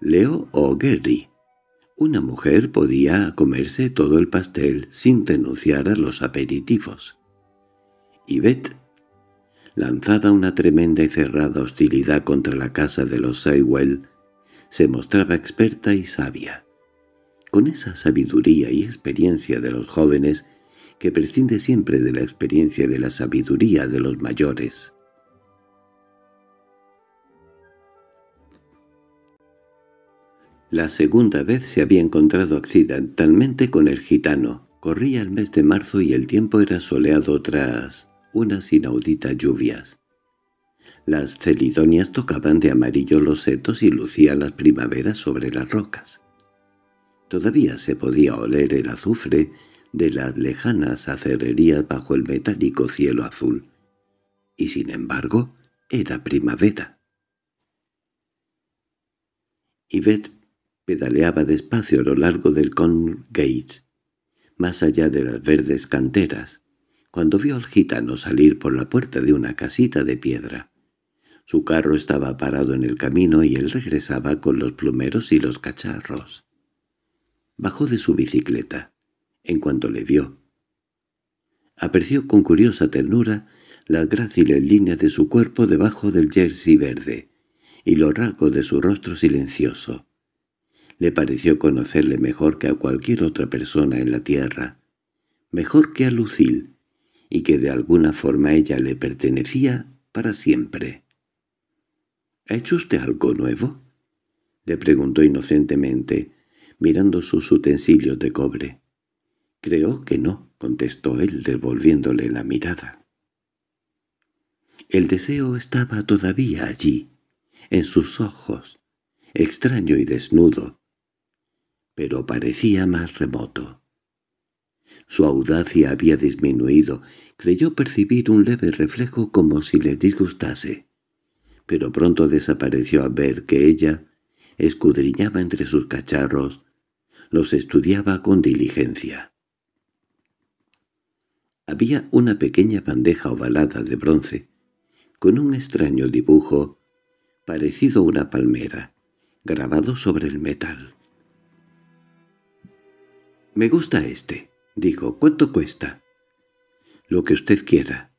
Leo o Gerry. Una mujer podía comerse todo el pastel sin renunciar a los aperitivos. Y Beth, lanzada una tremenda y cerrada hostilidad contra la casa de los Saywell, se mostraba experta y sabia. Con esa sabiduría y experiencia de los jóvenes que prescinde siempre de la experiencia de la sabiduría de los mayores. La segunda vez se había encontrado accidentalmente con el gitano. Corría el mes de marzo y el tiempo era soleado tras unas inauditas lluvias. Las celidonias tocaban de amarillo los setos y lucían las primaveras sobre las rocas. Todavía se podía oler el azufre de las lejanas acerrerías bajo el metálico cielo azul. Y sin embargo, era primavera. Yvette Pedaleaba despacio a lo largo del Gate, más allá de las verdes canteras, cuando vio al gitano salir por la puerta de una casita de piedra. Su carro estaba parado en el camino y él regresaba con los plumeros y los cacharros. Bajó de su bicicleta. En cuanto le vio, apreció con curiosa ternura las gráciles líneas de su cuerpo debajo del jersey verde y los rasgos de su rostro silencioso. Le pareció conocerle mejor que a cualquier otra persona en la tierra, mejor que a Lucil, y que de alguna forma ella le pertenecía para siempre. —¿Ha hecho usted algo nuevo? —le preguntó inocentemente, mirando sus utensilios de cobre. —Creo que no —contestó él, devolviéndole la mirada. El deseo estaba todavía allí, en sus ojos, extraño y desnudo, pero parecía más remoto. Su audacia había disminuido, creyó percibir un leve reflejo como si le disgustase, pero pronto desapareció al ver que ella escudriñaba entre sus cacharros, los estudiaba con diligencia. Había una pequeña bandeja ovalada de bronce, con un extraño dibujo, parecido a una palmera, grabado sobre el metal. —Me gusta este —dijo. —¿Cuánto cuesta? —Lo que usted quiera.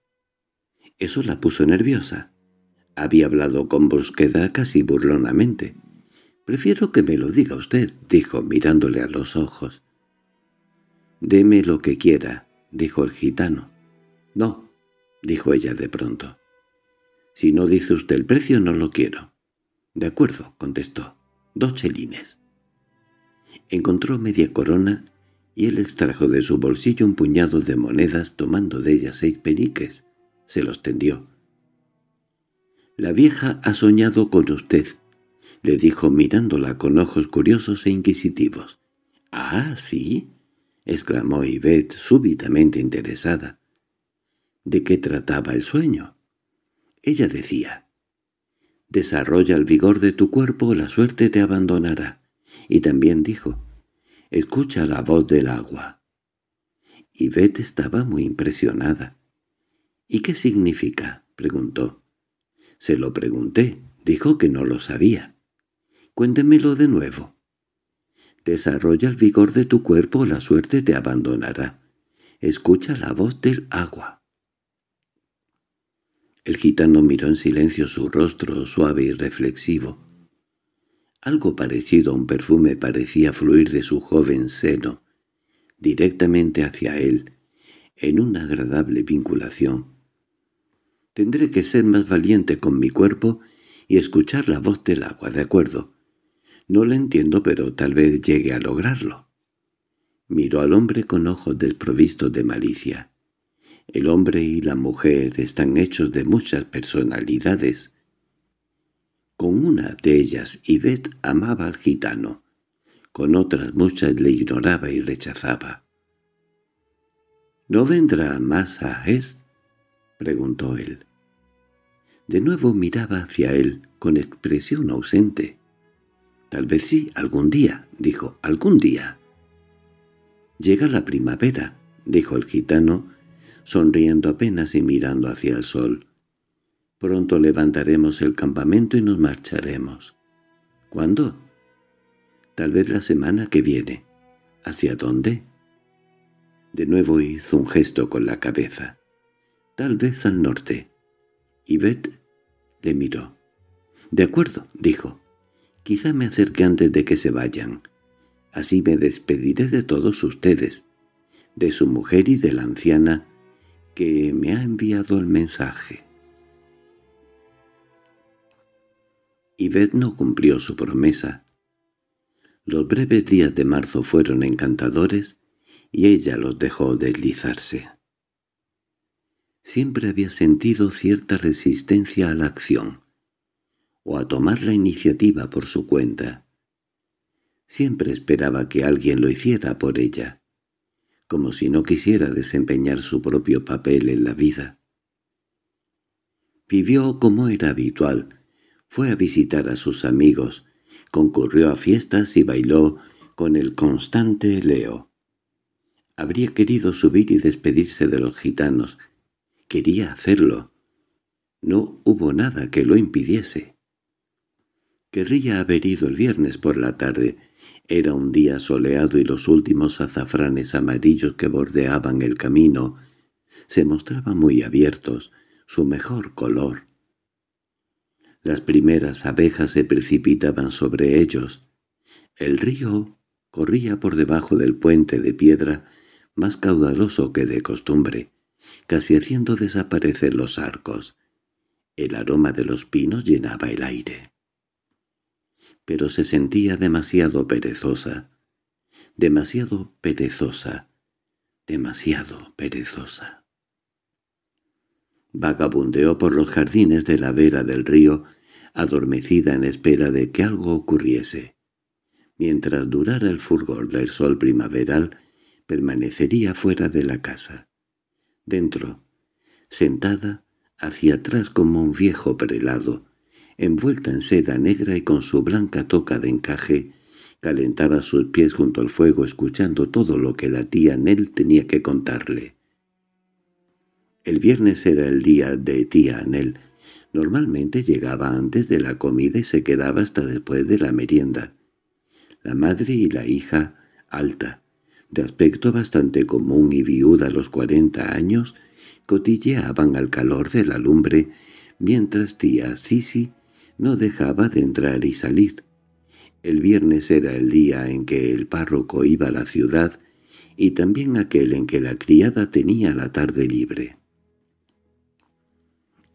Eso la puso nerviosa. Había hablado con brusquedad casi burlonamente. —Prefiero que me lo diga usted —dijo mirándole a los ojos. —Deme lo que quiera —dijo el gitano. —No —dijo ella de pronto. —Si no dice usted el precio no lo quiero. —De acuerdo —contestó—, dos chelines. Encontró media corona y él extrajo de su bolsillo un puñado de monedas tomando de ellas seis peniques. Se los tendió. «La vieja ha soñado con usted», le dijo mirándola con ojos curiosos e inquisitivos. «¿Ah, sí?» exclamó Yvette, súbitamente interesada. ¿De qué trataba el sueño? Ella decía, «Desarrolla el vigor de tu cuerpo, la suerte te abandonará». Y también dijo, escucha la voz del agua. Y estaba muy impresionada. —¿Y qué significa? —preguntó. —Se lo pregunté. Dijo que no lo sabía. —Cuéntemelo de nuevo. —Desarrolla el vigor de tu cuerpo o la suerte te abandonará. Escucha la voz del agua. El gitano miró en silencio su rostro suave y reflexivo. Algo parecido a un perfume parecía fluir de su joven seno, directamente hacia él, en una agradable vinculación. Tendré que ser más valiente con mi cuerpo y escuchar la voz del agua, ¿de acuerdo? No la entiendo, pero tal vez llegue a lograrlo. Miró al hombre con ojos desprovistos de malicia. El hombre y la mujer están hechos de muchas personalidades, con una de ellas Ivet amaba al gitano, con otras muchas le ignoraba y rechazaba. —¿No vendrá más a Es? —preguntó él. De nuevo miraba hacia él con expresión ausente. —Tal vez sí, algún día —dijo—, algún día. —Llega la primavera —dijo el gitano, sonriendo apenas y mirando hacia el sol. Pronto levantaremos el campamento y nos marcharemos. ¿Cuándo? Tal vez la semana que viene. ¿Hacia dónde? De nuevo hizo un gesto con la cabeza. Tal vez al norte. Beth le miró. —De acuerdo —dijo—. Quizá me acerque antes de que se vayan. Así me despediré de todos ustedes, de su mujer y de la anciana que me ha enviado el mensaje. Beth no cumplió su promesa. Los breves días de marzo fueron encantadores y ella los dejó deslizarse. Siempre había sentido cierta resistencia a la acción o a tomar la iniciativa por su cuenta. Siempre esperaba que alguien lo hiciera por ella, como si no quisiera desempeñar su propio papel en la vida. Vivió como era habitual, fue a visitar a sus amigos, concurrió a fiestas y bailó con el constante Leo. Habría querido subir y despedirse de los gitanos. Quería hacerlo. No hubo nada que lo impidiese. Querría haber ido el viernes por la tarde. Era un día soleado y los últimos azafranes amarillos que bordeaban el camino se mostraban muy abiertos, su mejor color. Las primeras abejas se precipitaban sobre ellos. El río corría por debajo del puente de piedra, más caudaloso que de costumbre, casi haciendo desaparecer los arcos. El aroma de los pinos llenaba el aire. Pero se sentía demasiado perezosa, demasiado perezosa, demasiado perezosa. Vagabundeó por los jardines de la vera del río, adormecida en espera de que algo ocurriese. Mientras durara el fulgor del sol primaveral, permanecería fuera de la casa. Dentro, sentada, hacia atrás como un viejo prelado, envuelta en seda negra y con su blanca toca de encaje, calentaba sus pies junto al fuego escuchando todo lo que la tía Nell tenía que contarle. El viernes era el día de tía Anel. Normalmente llegaba antes de la comida y se quedaba hasta después de la merienda. La madre y la hija, alta, de aspecto bastante común y viuda a los cuarenta años, cotilleaban al calor de la lumbre, mientras tía Sisi no dejaba de entrar y salir. El viernes era el día en que el párroco iba a la ciudad y también aquel en que la criada tenía la tarde libre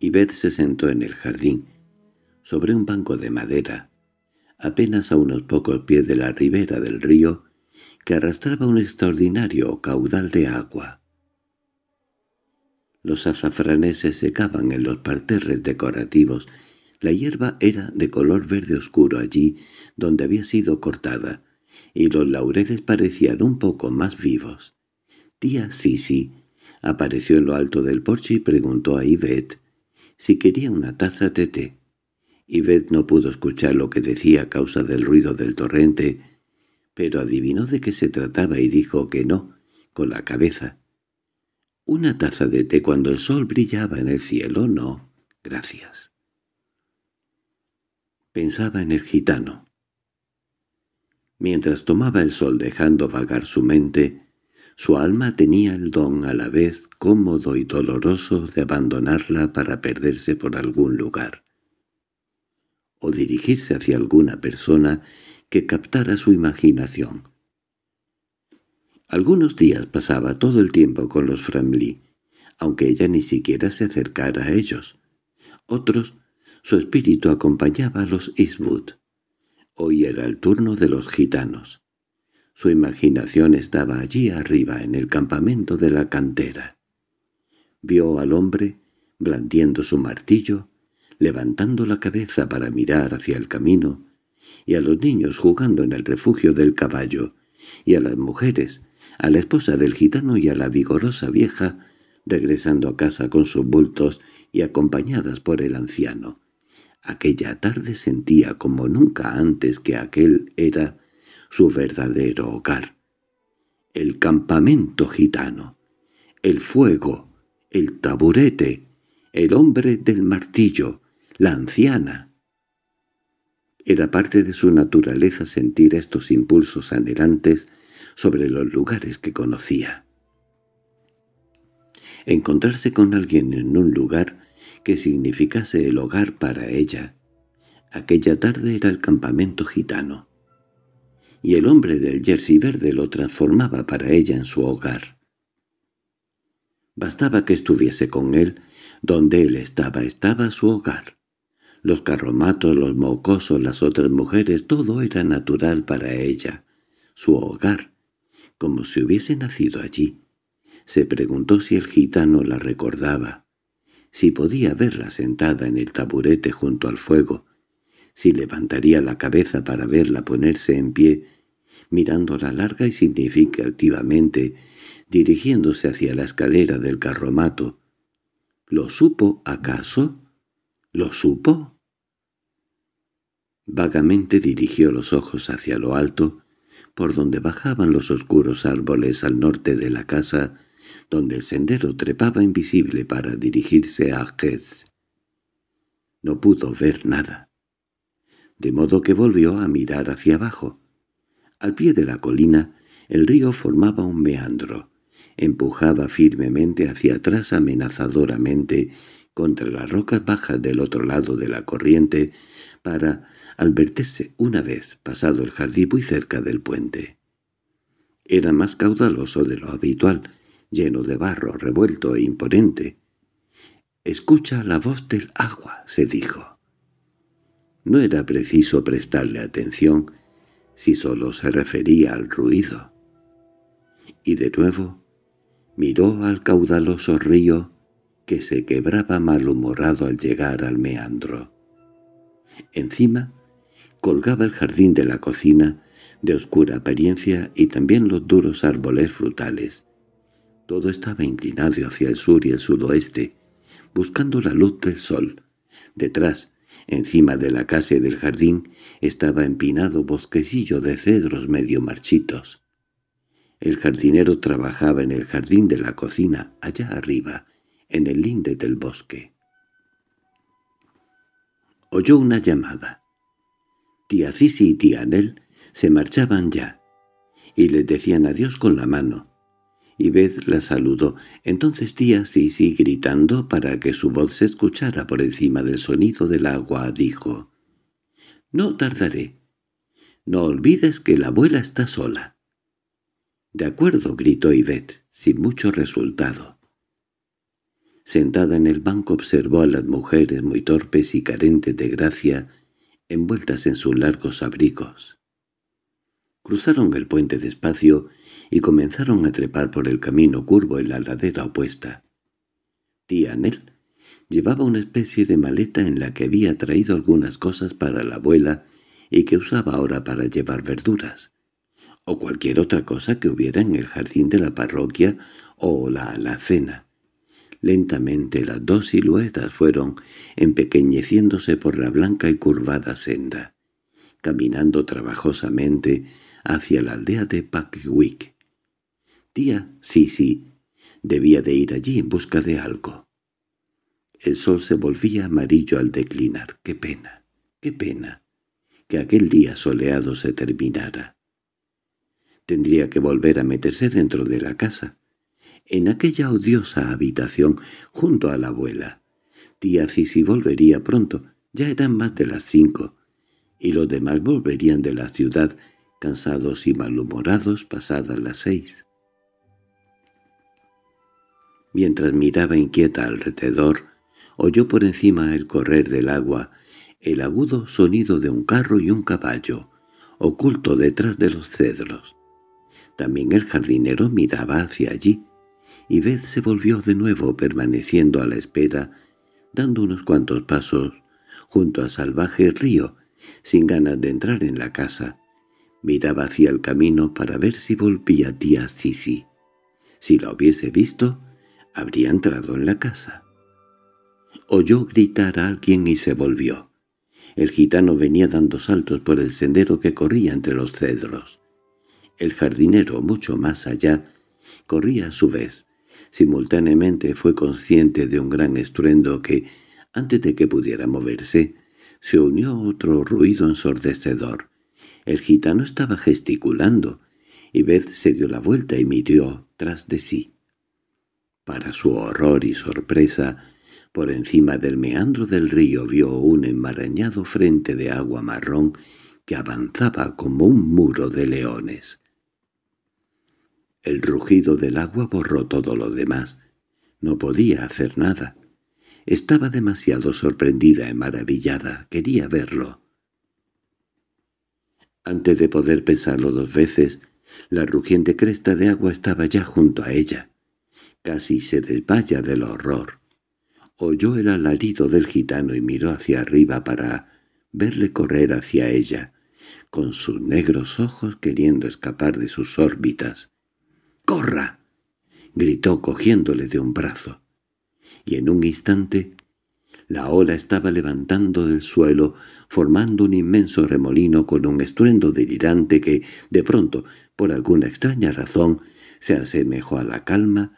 y se sentó en el jardín, sobre un banco de madera, apenas a unos pocos pies de la ribera del río, que arrastraba un extraordinario caudal de agua. Los azafranes se secaban en los parterres decorativos. La hierba era de color verde oscuro allí donde había sido cortada, y los laureles parecían un poco más vivos. Tía Sisi apareció en lo alto del porche y preguntó a Yvette si quería una taza de té. Yvette no pudo escuchar lo que decía a causa del ruido del torrente, pero adivinó de qué se trataba y dijo que no, con la cabeza. —Una taza de té cuando el sol brillaba en el cielo, no. Gracias. Pensaba en el gitano. Mientras tomaba el sol dejando vagar su mente, su alma tenía el don a la vez cómodo y doloroso de abandonarla para perderse por algún lugar, o dirigirse hacia alguna persona que captara su imaginación. Algunos días pasaba todo el tiempo con los Framly, aunque ella ni siquiera se acercara a ellos. Otros, su espíritu acompañaba a los Eastwood. Hoy era el turno de los gitanos. Su imaginación estaba allí arriba, en el campamento de la cantera. Vio al hombre, blandiendo su martillo, levantando la cabeza para mirar hacia el camino, y a los niños jugando en el refugio del caballo, y a las mujeres, a la esposa del gitano y a la vigorosa vieja, regresando a casa con sus bultos y acompañadas por el anciano. Aquella tarde sentía como nunca antes que aquel era su verdadero hogar. El campamento gitano, el fuego, el taburete, el hombre del martillo, la anciana. Era parte de su naturaleza sentir estos impulsos anhelantes sobre los lugares que conocía. Encontrarse con alguien en un lugar que significase el hogar para ella. Aquella tarde era el campamento gitano y el hombre del jersey verde lo transformaba para ella en su hogar. Bastaba que estuviese con él, donde él estaba, estaba su hogar. Los carromatos, los mocosos, las otras mujeres, todo era natural para ella, su hogar, como si hubiese nacido allí. Se preguntó si el gitano la recordaba, si podía verla sentada en el taburete junto al fuego, si levantaría la cabeza para verla ponerse en pie, mirándola larga y significativamente, dirigiéndose hacia la escalera del carromato. ¿Lo supo acaso? ¿Lo supo? Vagamente dirigió los ojos hacia lo alto, por donde bajaban los oscuros árboles al norte de la casa, donde el sendero trepaba invisible para dirigirse a Hess. No pudo ver nada de modo que volvió a mirar hacia abajo. Al pie de la colina, el río formaba un meandro. Empujaba firmemente hacia atrás amenazadoramente contra las rocas bajas del otro lado de la corriente para advertirse una vez pasado el jardín muy cerca del puente. Era más caudaloso de lo habitual, lleno de barro revuelto e imponente. «Escucha la voz del agua», se dijo. No era preciso prestarle atención si solo se refería al ruido. Y de nuevo miró al caudaloso río que se quebraba malhumorado al llegar al meandro. Encima colgaba el jardín de la cocina, de oscura apariencia y también los duros árboles frutales. Todo estaba inclinado hacia el sur y el sudoeste, buscando la luz del sol. Detrás, Encima de la casa y del jardín estaba empinado bosquecillo de cedros medio marchitos. El jardinero trabajaba en el jardín de la cocina, allá arriba, en el linde del bosque. Oyó una llamada. Tía Cici y tía Anel se marchaban ya, y les decían adiós con la mano y la saludó. Entonces Tía Sisi, gritando para que su voz se escuchara por encima del sonido del agua, dijo, «No tardaré. No olvides que la abuela está sola». «De acuerdo», gritó Yvette, sin mucho resultado. Sentada en el banco observó a las mujeres muy torpes y carentes de gracia, envueltas en sus largos abrigos. Cruzaron el puente despacio y comenzaron a trepar por el camino curvo en la ladera opuesta. Tía Nel llevaba una especie de maleta en la que había traído algunas cosas para la abuela y que usaba ahora para llevar verduras, o cualquier otra cosa que hubiera en el jardín de la parroquia o la alacena. Lentamente las dos siluetas fueron empequeñeciéndose por la blanca y curvada senda, caminando trabajosamente hacia la aldea de Packwick. Tía, sí, debía de ir allí en busca de algo. El sol se volvía amarillo al declinar. ¡Qué pena! ¡Qué pena! Que aquel día soleado se terminara. Tendría que volver a meterse dentro de la casa, en aquella odiosa habitación junto a la abuela. Tía Sisi volvería pronto, ya eran más de las cinco, y los demás volverían de la ciudad, cansados y malhumorados pasadas las seis. Mientras miraba inquieta alrededor, oyó por encima el correr del agua, el agudo sonido de un carro y un caballo, oculto detrás de los cedros. También el jardinero miraba hacia allí, y vez se volvió de nuevo permaneciendo a la espera, dando unos cuantos pasos junto a salvaje río, sin ganas de entrar en la casa. Miraba hacia el camino para ver si volvía tía Sisi. Si la hubiese visto, habría entrado en la casa. Oyó gritar a alguien y se volvió. El gitano venía dando saltos por el sendero que corría entre los cedros. El jardinero, mucho más allá, corría a su vez. Simultáneamente fue consciente de un gran estruendo que, antes de que pudiera moverse, se unió a otro ruido ensordecedor. El gitano estaba gesticulando, y Beth se dio la vuelta y miró tras de sí. Para su horror y sorpresa, por encima del meandro del río vio un enmarañado frente de agua marrón que avanzaba como un muro de leones. El rugido del agua borró todo lo demás. No podía hacer nada. Estaba demasiado sorprendida y maravillada. Quería verlo. Antes de poder pensarlo dos veces, la rugiente cresta de agua estaba ya junto a ella. Casi se desvaya del horror. Oyó el alarido del gitano y miró hacia arriba para verle correr hacia ella, con sus negros ojos queriendo escapar de sus órbitas. —¡Corra! —gritó cogiéndole de un brazo. Y en un instante la ola estaba levantando del suelo, formando un inmenso remolino con un estruendo delirante que, de pronto, por alguna extraña razón, se asemejó a la calma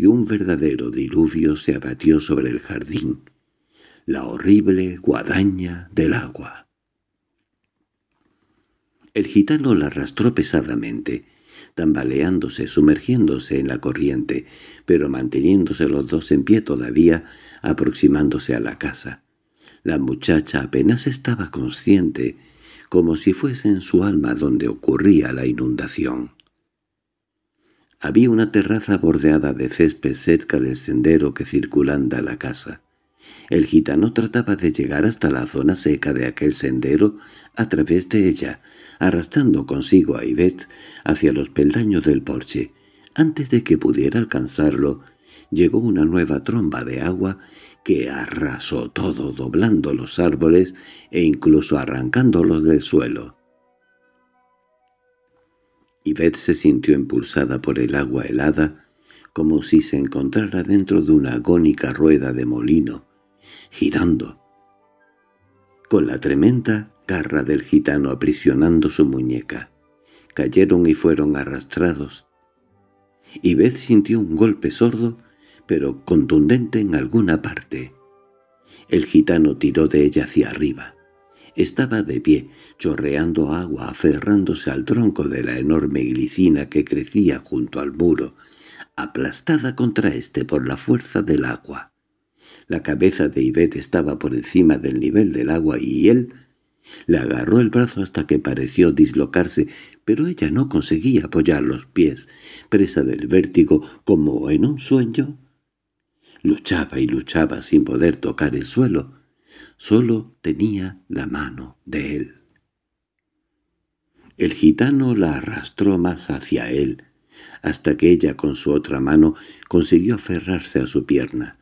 y un verdadero diluvio se abatió sobre el jardín, la horrible guadaña del agua. El gitano la arrastró pesadamente, tambaleándose, sumergiéndose en la corriente, pero manteniéndose los dos en pie todavía, aproximándose a la casa. La muchacha apenas estaba consciente, como si fuese en su alma donde ocurría la inundación. Había una terraza bordeada de césped cerca del sendero que circulanda la casa. El gitano trataba de llegar hasta la zona seca de aquel sendero a través de ella, arrastrando consigo a Ivette hacia los peldaños del porche. Antes de que pudiera alcanzarlo, llegó una nueva tromba de agua que arrasó todo doblando los árboles e incluso arrancándolos del suelo. Beth se sintió impulsada por el agua helada, como si se encontrara dentro de una agónica rueda de molino, girando, con la tremenda garra del gitano aprisionando su muñeca. Cayeron y fueron arrastrados. Beth sintió un golpe sordo, pero contundente en alguna parte. El gitano tiró de ella hacia arriba. Estaba de pie, chorreando agua, aferrándose al tronco de la enorme glicina que crecía junto al muro, aplastada contra éste por la fuerza del agua. La cabeza de Ivette estaba por encima del nivel del agua y él le agarró el brazo hasta que pareció dislocarse, pero ella no conseguía apoyar los pies, presa del vértigo como en un sueño. Luchaba y luchaba sin poder tocar el suelo, Solo tenía la mano de él. El gitano la arrastró más hacia él, hasta que ella con su otra mano consiguió aferrarse a su pierna.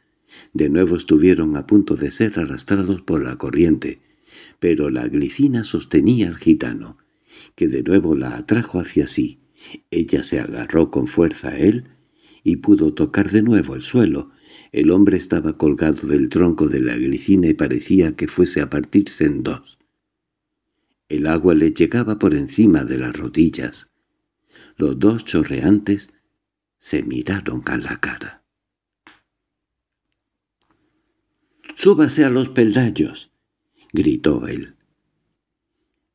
De nuevo estuvieron a punto de ser arrastrados por la corriente, pero la glicina sostenía al gitano, que de nuevo la atrajo hacia sí. Ella se agarró con fuerza a él y pudo tocar de nuevo el suelo, el hombre estaba colgado del tronco de la glicina y parecía que fuese a partirse en dos. El agua le llegaba por encima de las rodillas. Los dos chorreantes se miraron a la cara. —¡Súbase a los peldaños! —gritó él.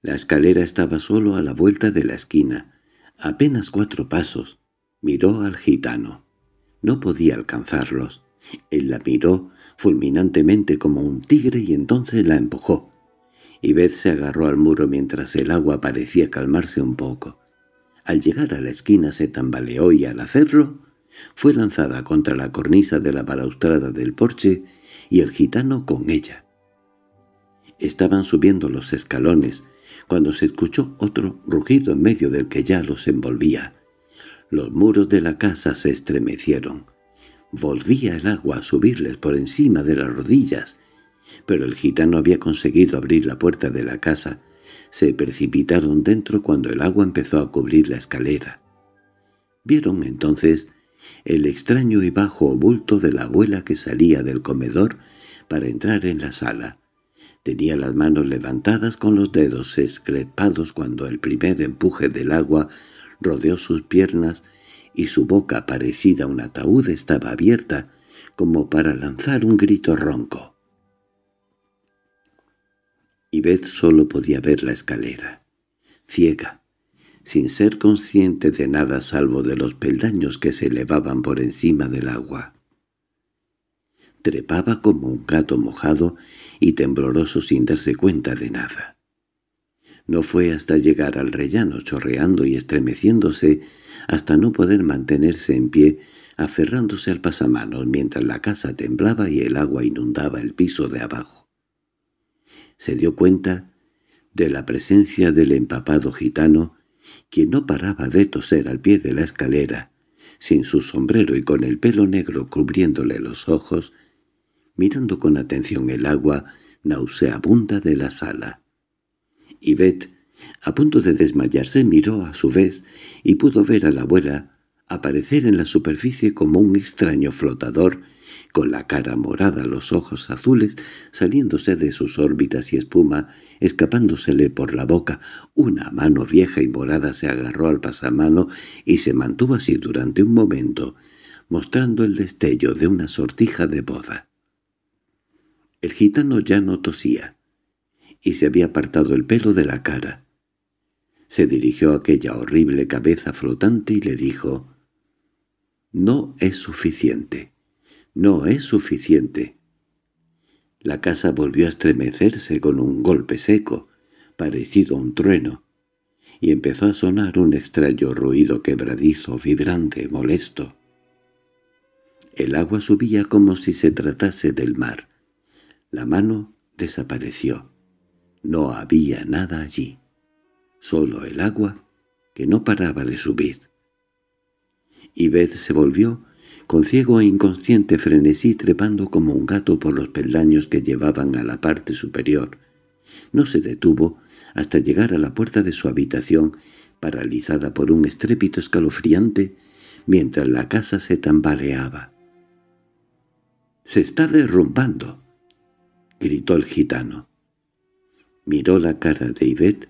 La escalera estaba solo a la vuelta de la esquina, apenas cuatro pasos. Miró al gitano. No podía alcanzarlos. Él la miró fulminantemente como un tigre y entonces la empujó. Y se agarró al muro mientras el agua parecía calmarse un poco. Al llegar a la esquina se tambaleó y al hacerlo fue lanzada contra la cornisa de la balaustrada del porche y el gitano con ella. Estaban subiendo los escalones cuando se escuchó otro rugido en medio del que ya los envolvía. Los muros de la casa se estremecieron. Volvía el agua a subirles por encima de las rodillas, pero el gitano había conseguido abrir la puerta de la casa. Se precipitaron dentro cuando el agua empezó a cubrir la escalera. Vieron entonces el extraño y bajo bulto de la abuela que salía del comedor para entrar en la sala. Tenía las manos levantadas con los dedos escrepados cuando el primer empuje del agua rodeó sus piernas y su boca parecida a un ataúd estaba abierta, como para lanzar un grito ronco. Y solo podía ver la escalera, ciega, sin ser consciente de nada salvo de los peldaños que se elevaban por encima del agua. Trepaba como un gato mojado y tembloroso sin darse cuenta de nada. No fue hasta llegar al rellano chorreando y estremeciéndose, hasta no poder mantenerse en pie, aferrándose al pasamanos mientras la casa temblaba y el agua inundaba el piso de abajo. Se dio cuenta de la presencia del empapado gitano, quien no paraba de toser al pie de la escalera, sin su sombrero y con el pelo negro cubriéndole los ojos, mirando con atención el agua nauseabunda de la sala y a punto de desmayarse, miró a su vez y pudo ver a la abuela aparecer en la superficie como un extraño flotador, con la cara morada, los ojos azules, saliéndose de sus órbitas y espuma, escapándosele por la boca. Una mano vieja y morada se agarró al pasamano y se mantuvo así durante un momento, mostrando el destello de una sortija de boda. El gitano ya no tosía y se había apartado el pelo de la cara. Se dirigió a aquella horrible cabeza flotante y le dijo, «No es suficiente, no es suficiente». La casa volvió a estremecerse con un golpe seco, parecido a un trueno, y empezó a sonar un extraño ruido quebradizo, vibrante, molesto. El agua subía como si se tratase del mar. La mano desapareció. No había nada allí, solo el agua que no paraba de subir. Y se volvió, con ciego e inconsciente frenesí trepando como un gato por los peldaños que llevaban a la parte superior. No se detuvo hasta llegar a la puerta de su habitación, paralizada por un estrépito escalofriante, mientras la casa se tambaleaba. —¡Se está derrumbando! —gritó el gitano. Miró la cara de Ivette,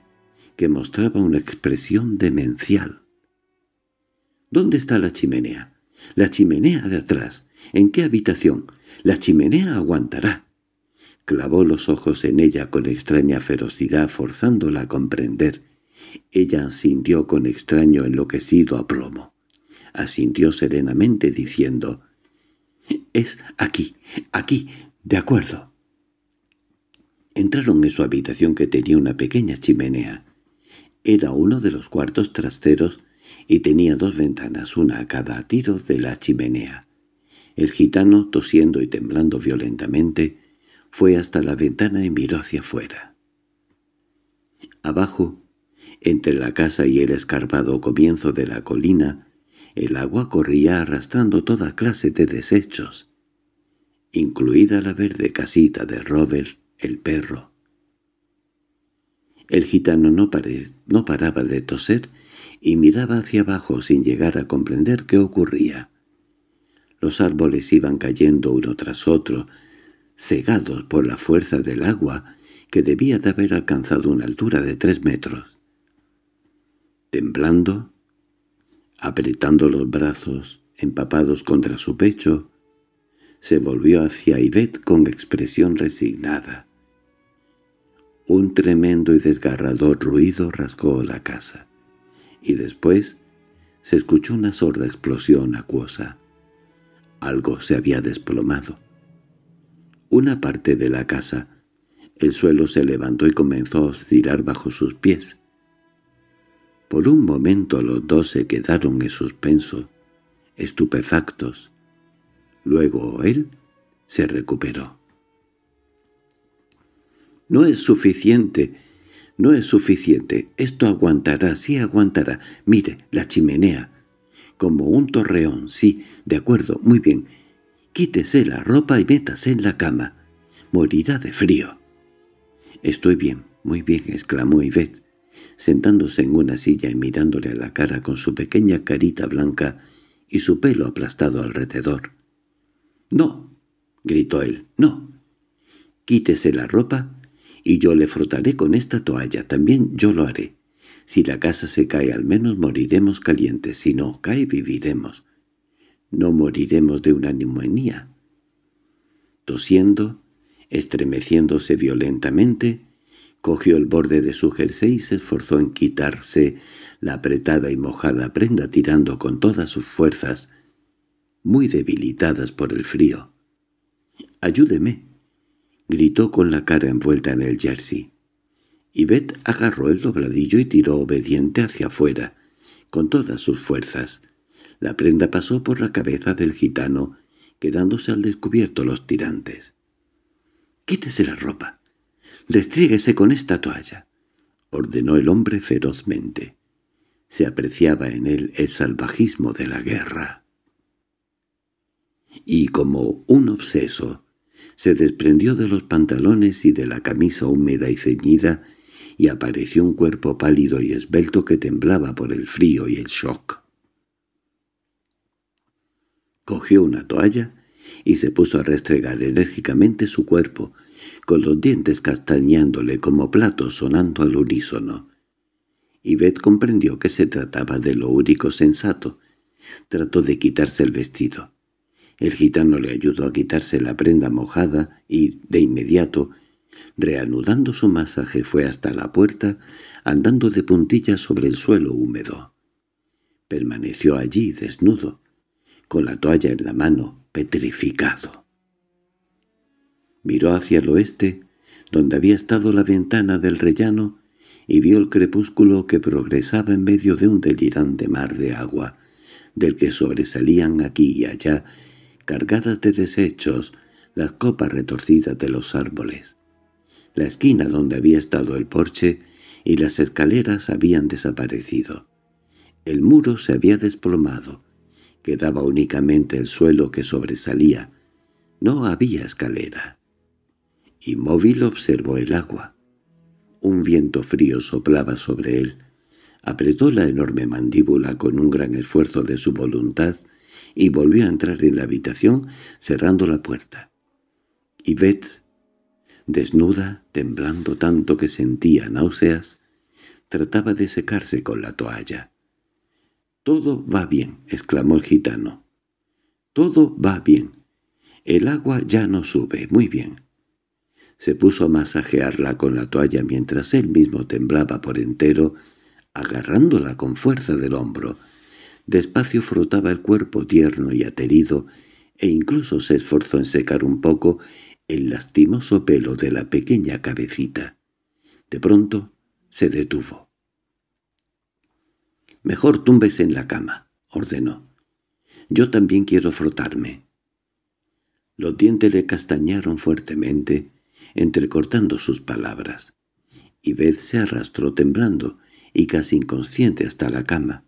que mostraba una expresión demencial. —¿Dónde está la chimenea? —La chimenea de atrás. —¿En qué habitación? —La chimenea aguantará. Clavó los ojos en ella con extraña ferocidad, forzándola a comprender. Ella asintió con extraño enloquecido aplomo. Asintió serenamente diciendo, «Es aquí, aquí, de acuerdo». Entraron en su habitación que tenía una pequeña chimenea. Era uno de los cuartos trasteros y tenía dos ventanas, una a cada tiro de la chimenea. El gitano, tosiendo y temblando violentamente, fue hasta la ventana y miró hacia afuera. Abajo, entre la casa y el escarpado comienzo de la colina, el agua corría arrastrando toda clase de desechos, incluida la verde casita de Robert el perro. El gitano no, paraba de toser y miraba hacia abajo sin llegar a comprender qué ocurría. Los árboles iban cayendo uno tras otro, cegados por la fuerza del agua, que debía de haber alcanzado una altura de tres metros. Temblando, apretando los brazos, empapados contra su pecho, se volvió hacia Ivette con expresión resignada. Un tremendo y desgarrador ruido rasgó la casa, y después se escuchó una sorda explosión acuosa. Algo se había desplomado. Una parte de la casa, el suelo se levantó y comenzó a oscilar bajo sus pies. Por un momento los dos se quedaron en suspenso, estupefactos. Luego él se recuperó. No es suficiente. No es suficiente. Esto aguantará, sí aguantará. Mire, la chimenea. Como un torreón, sí. De acuerdo, muy bien. Quítese la ropa y métase en la cama. Morirá de frío. Estoy bien, muy bien, exclamó Yvette, sentándose en una silla y mirándole a la cara con su pequeña carita blanca y su pelo aplastado alrededor. —¡No! —gritó él. —¡No! Quítese la ropa y yo le frotaré con esta toalla, también yo lo haré. Si la casa se cae al menos moriremos calientes, si no cae viviremos. No moriremos de una neumonía. Tosiendo, estremeciéndose violentamente, cogió el borde de su jersey y se esforzó en quitarse la apretada y mojada prenda tirando con todas sus fuerzas, muy debilitadas por el frío. «Ayúdeme», gritó con la cara envuelta en el jersey. Yvette agarró el dobladillo y tiró obediente hacia afuera, con todas sus fuerzas. La prenda pasó por la cabeza del gitano, quedándose al descubierto los tirantes. —¡Quítese la ropa! —¡Destríguese con esta toalla! —ordenó el hombre ferozmente. Se apreciaba en él el salvajismo de la guerra. Y como un obseso, se desprendió de los pantalones y de la camisa húmeda y ceñida y apareció un cuerpo pálido y esbelto que temblaba por el frío y el shock. Cogió una toalla y se puso a restregar enérgicamente su cuerpo, con los dientes castañándole como platos sonando al unísono. Y Beth comprendió que se trataba de lo único sensato. Trató de quitarse el vestido. El gitano le ayudó a quitarse la prenda mojada y, de inmediato, reanudando su masaje fue hasta la puerta, andando de puntillas sobre el suelo húmedo. Permaneció allí desnudo, con la toalla en la mano, petrificado. Miró hacia el oeste, donde había estado la ventana del rellano, y vio el crepúsculo que progresaba en medio de un delirante mar de agua, del que sobresalían aquí y allá cargadas de desechos, las copas retorcidas de los árboles. La esquina donde había estado el porche y las escaleras habían desaparecido. El muro se había desplomado. Quedaba únicamente el suelo que sobresalía. No había escalera. Inmóvil observó el agua. Un viento frío soplaba sobre él. Apretó la enorme mandíbula con un gran esfuerzo de su voluntad y volvió a entrar en la habitación cerrando la puerta. Y Betts, desnuda, temblando tanto que sentía náuseas, trataba de secarse con la toalla. «Todo va bien», exclamó el gitano. «Todo va bien. El agua ya no sube. Muy bien». Se puso a masajearla con la toalla mientras él mismo temblaba por entero, agarrándola con fuerza del hombro, Despacio frotaba el cuerpo tierno y aterido, e incluso se esforzó en secar un poco el lastimoso pelo de la pequeña cabecita. De pronto se detuvo. «Mejor tumbes en la cama», ordenó. «Yo también quiero frotarme». Los dientes le castañaron fuertemente, entrecortando sus palabras. y Beth se arrastró temblando y casi inconsciente hasta la cama.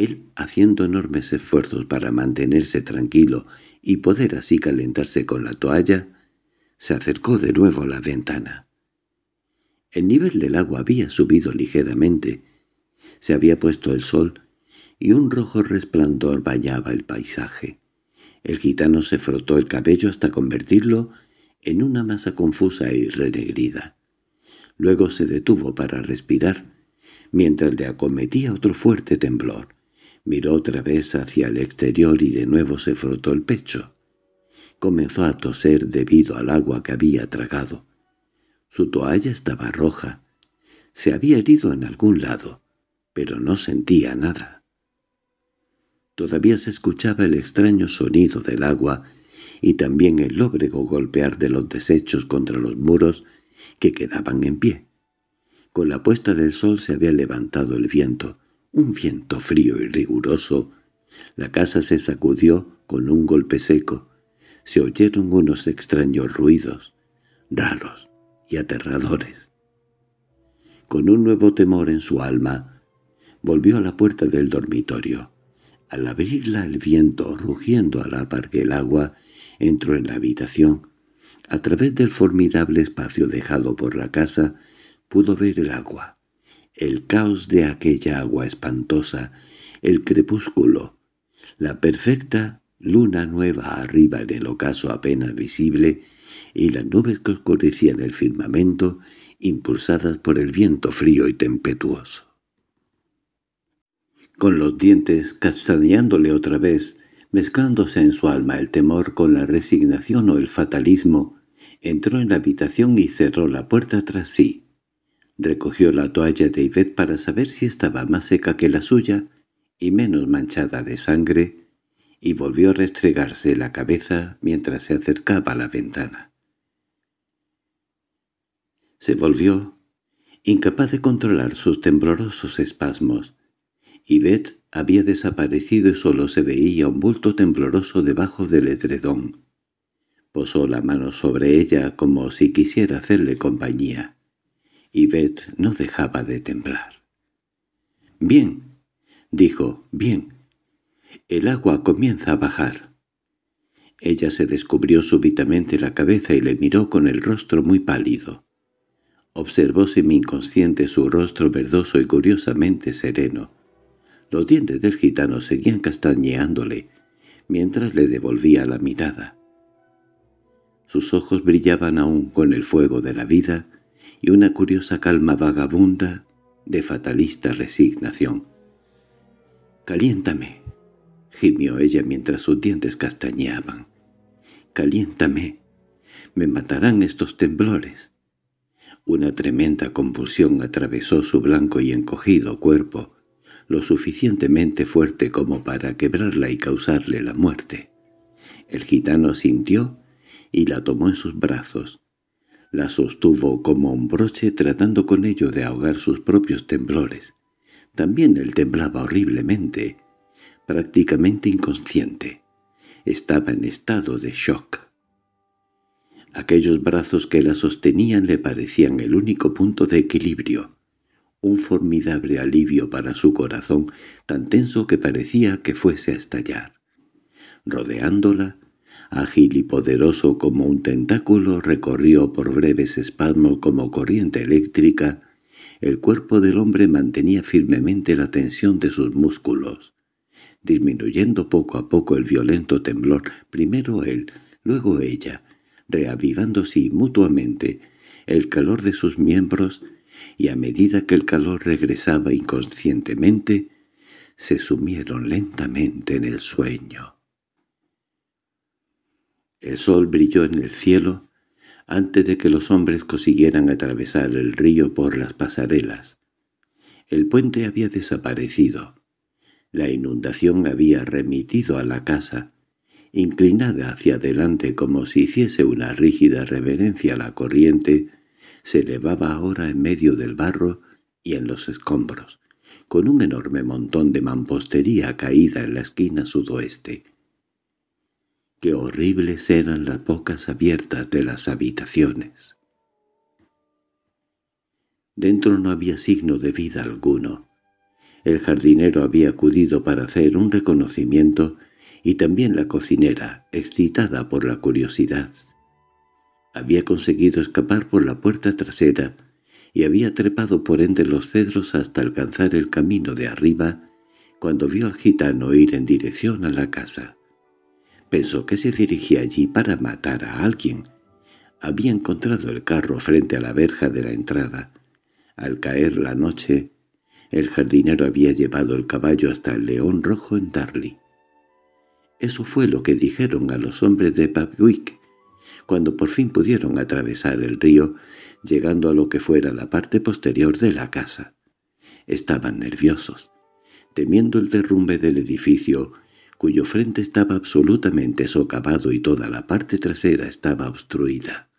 Él, haciendo enormes esfuerzos para mantenerse tranquilo y poder así calentarse con la toalla, se acercó de nuevo a la ventana. El nivel del agua había subido ligeramente, se había puesto el sol y un rojo resplandor bañaba el paisaje. El gitano se frotó el cabello hasta convertirlo en una masa confusa y renegrida. Luego se detuvo para respirar, mientras le acometía otro fuerte temblor. Miró otra vez hacia el exterior y de nuevo se frotó el pecho. Comenzó a toser debido al agua que había tragado. Su toalla estaba roja. Se había herido en algún lado, pero no sentía nada. Todavía se escuchaba el extraño sonido del agua y también el lóbrego golpear de los desechos contra los muros que quedaban en pie. Con la puesta del sol se había levantado el viento, un viento frío y riguroso. La casa se sacudió con un golpe seco. Se oyeron unos extraños ruidos, raros y aterradores. Con un nuevo temor en su alma, volvió a la puerta del dormitorio. Al abrirla el viento, rugiendo a la par que el agua, entró en la habitación. A través del formidable espacio dejado por la casa, pudo ver el agua, el caos de aquella agua espantosa, el crepúsculo, la perfecta luna nueva arriba en el ocaso apenas visible y las nubes que oscurecían el firmamento impulsadas por el viento frío y tempestuoso. Con los dientes castañándole otra vez, mezclándose en su alma el temor con la resignación o el fatalismo, entró en la habitación y cerró la puerta tras sí. Recogió la toalla de Ivette para saber si estaba más seca que la suya y menos manchada de sangre, y volvió a restregarse la cabeza mientras se acercaba a la ventana. Se volvió, incapaz de controlar sus temblorosos espasmos. Ivette había desaparecido y solo se veía un bulto tembloroso debajo del edredón. Posó la mano sobre ella como si quisiera hacerle compañía y no dejaba de temblar. —Bien —dijo, bien. El agua comienza a bajar. Ella se descubrió súbitamente la cabeza y le miró con el rostro muy pálido. Observó semi-inconsciente su rostro verdoso y curiosamente sereno. Los dientes del gitano seguían castañeándole, mientras le devolvía la mirada. Sus ojos brillaban aún con el fuego de la vida y una curiosa calma vagabunda de fatalista resignación. «Caliéntame», gimió ella mientras sus dientes castañeaban. «Caliéntame. Me matarán estos temblores». Una tremenda convulsión atravesó su blanco y encogido cuerpo, lo suficientemente fuerte como para quebrarla y causarle la muerte. El gitano sintió y la tomó en sus brazos, la sostuvo como un broche tratando con ello de ahogar sus propios temblores. También él temblaba horriblemente, prácticamente inconsciente. Estaba en estado de shock. Aquellos brazos que la sostenían le parecían el único punto de equilibrio, un formidable alivio para su corazón tan tenso que parecía que fuese a estallar. Rodeándola, ágil y poderoso como un tentáculo, recorrió por breves espasmos como corriente eléctrica, el cuerpo del hombre mantenía firmemente la tensión de sus músculos, disminuyendo poco a poco el violento temblor, primero él, luego ella, reavivándose mutuamente el calor de sus miembros, y a medida que el calor regresaba inconscientemente, se sumieron lentamente en el sueño. El sol brilló en el cielo antes de que los hombres consiguieran atravesar el río por las pasarelas. El puente había desaparecido. La inundación había remitido a la casa, inclinada hacia adelante como si hiciese una rígida reverencia a la corriente, se elevaba ahora en medio del barro y en los escombros, con un enorme montón de mampostería caída en la esquina sudoeste. Qué horribles eran las bocas abiertas de las habitaciones. Dentro no había signo de vida alguno. El jardinero había acudido para hacer un reconocimiento y también la cocinera, excitada por la curiosidad. Había conseguido escapar por la puerta trasera y había trepado por entre los cedros hasta alcanzar el camino de arriba cuando vio al gitano ir en dirección a la casa pensó que se dirigía allí para matar a alguien. Había encontrado el carro frente a la verja de la entrada. Al caer la noche, el jardinero había llevado el caballo hasta el león rojo en Darley. Eso fue lo que dijeron a los hombres de Babwick, cuando por fin pudieron atravesar el río, llegando a lo que fuera la parte posterior de la casa. Estaban nerviosos, temiendo el derrumbe del edificio cuyo frente estaba absolutamente socavado y toda la parte trasera estaba obstruida.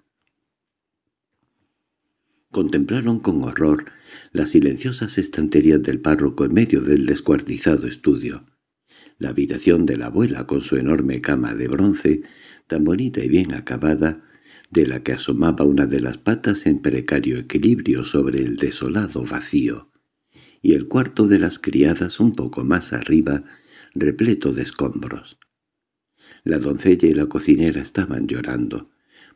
Contemplaron con horror las silenciosas estanterías del párroco en medio del descuartizado estudio. La habitación de la abuela con su enorme cama de bronce, tan bonita y bien acabada, de la que asomaba una de las patas en precario equilibrio sobre el desolado vacío, y el cuarto de las criadas un poco más arriba, repleto de escombros. La doncella y la cocinera estaban llorando.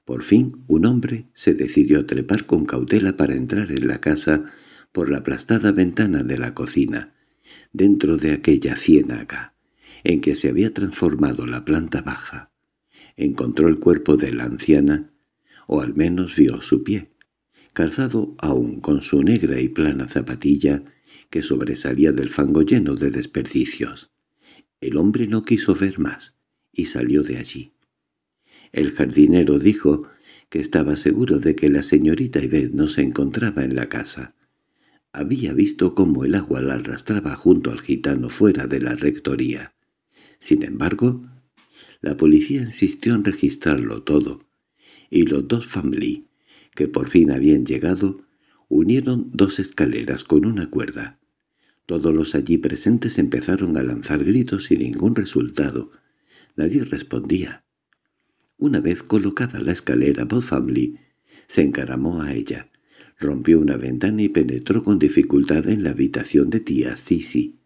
Por fin un hombre se decidió trepar con cautela para entrar en la casa por la aplastada ventana de la cocina, dentro de aquella ciénaga, en que se había transformado la planta baja. Encontró el cuerpo de la anciana, o al menos vio su pie, calzado aún con su negra y plana zapatilla que sobresalía del fango lleno de desperdicios. El hombre no quiso ver más y salió de allí. El jardinero dijo que estaba seguro de que la señorita Ivette no se encontraba en la casa. Había visto cómo el agua la arrastraba junto al gitano fuera de la rectoría. Sin embargo, la policía insistió en registrarlo todo, y los dos Family, que por fin habían llegado, unieron dos escaleras con una cuerda. Todos los allí presentes empezaron a lanzar gritos sin ningún resultado. Nadie respondía. Una vez colocada la escalera, Bob Family se encaramó a ella, rompió una ventana y penetró con dificultad en la habitación de tía Sisi.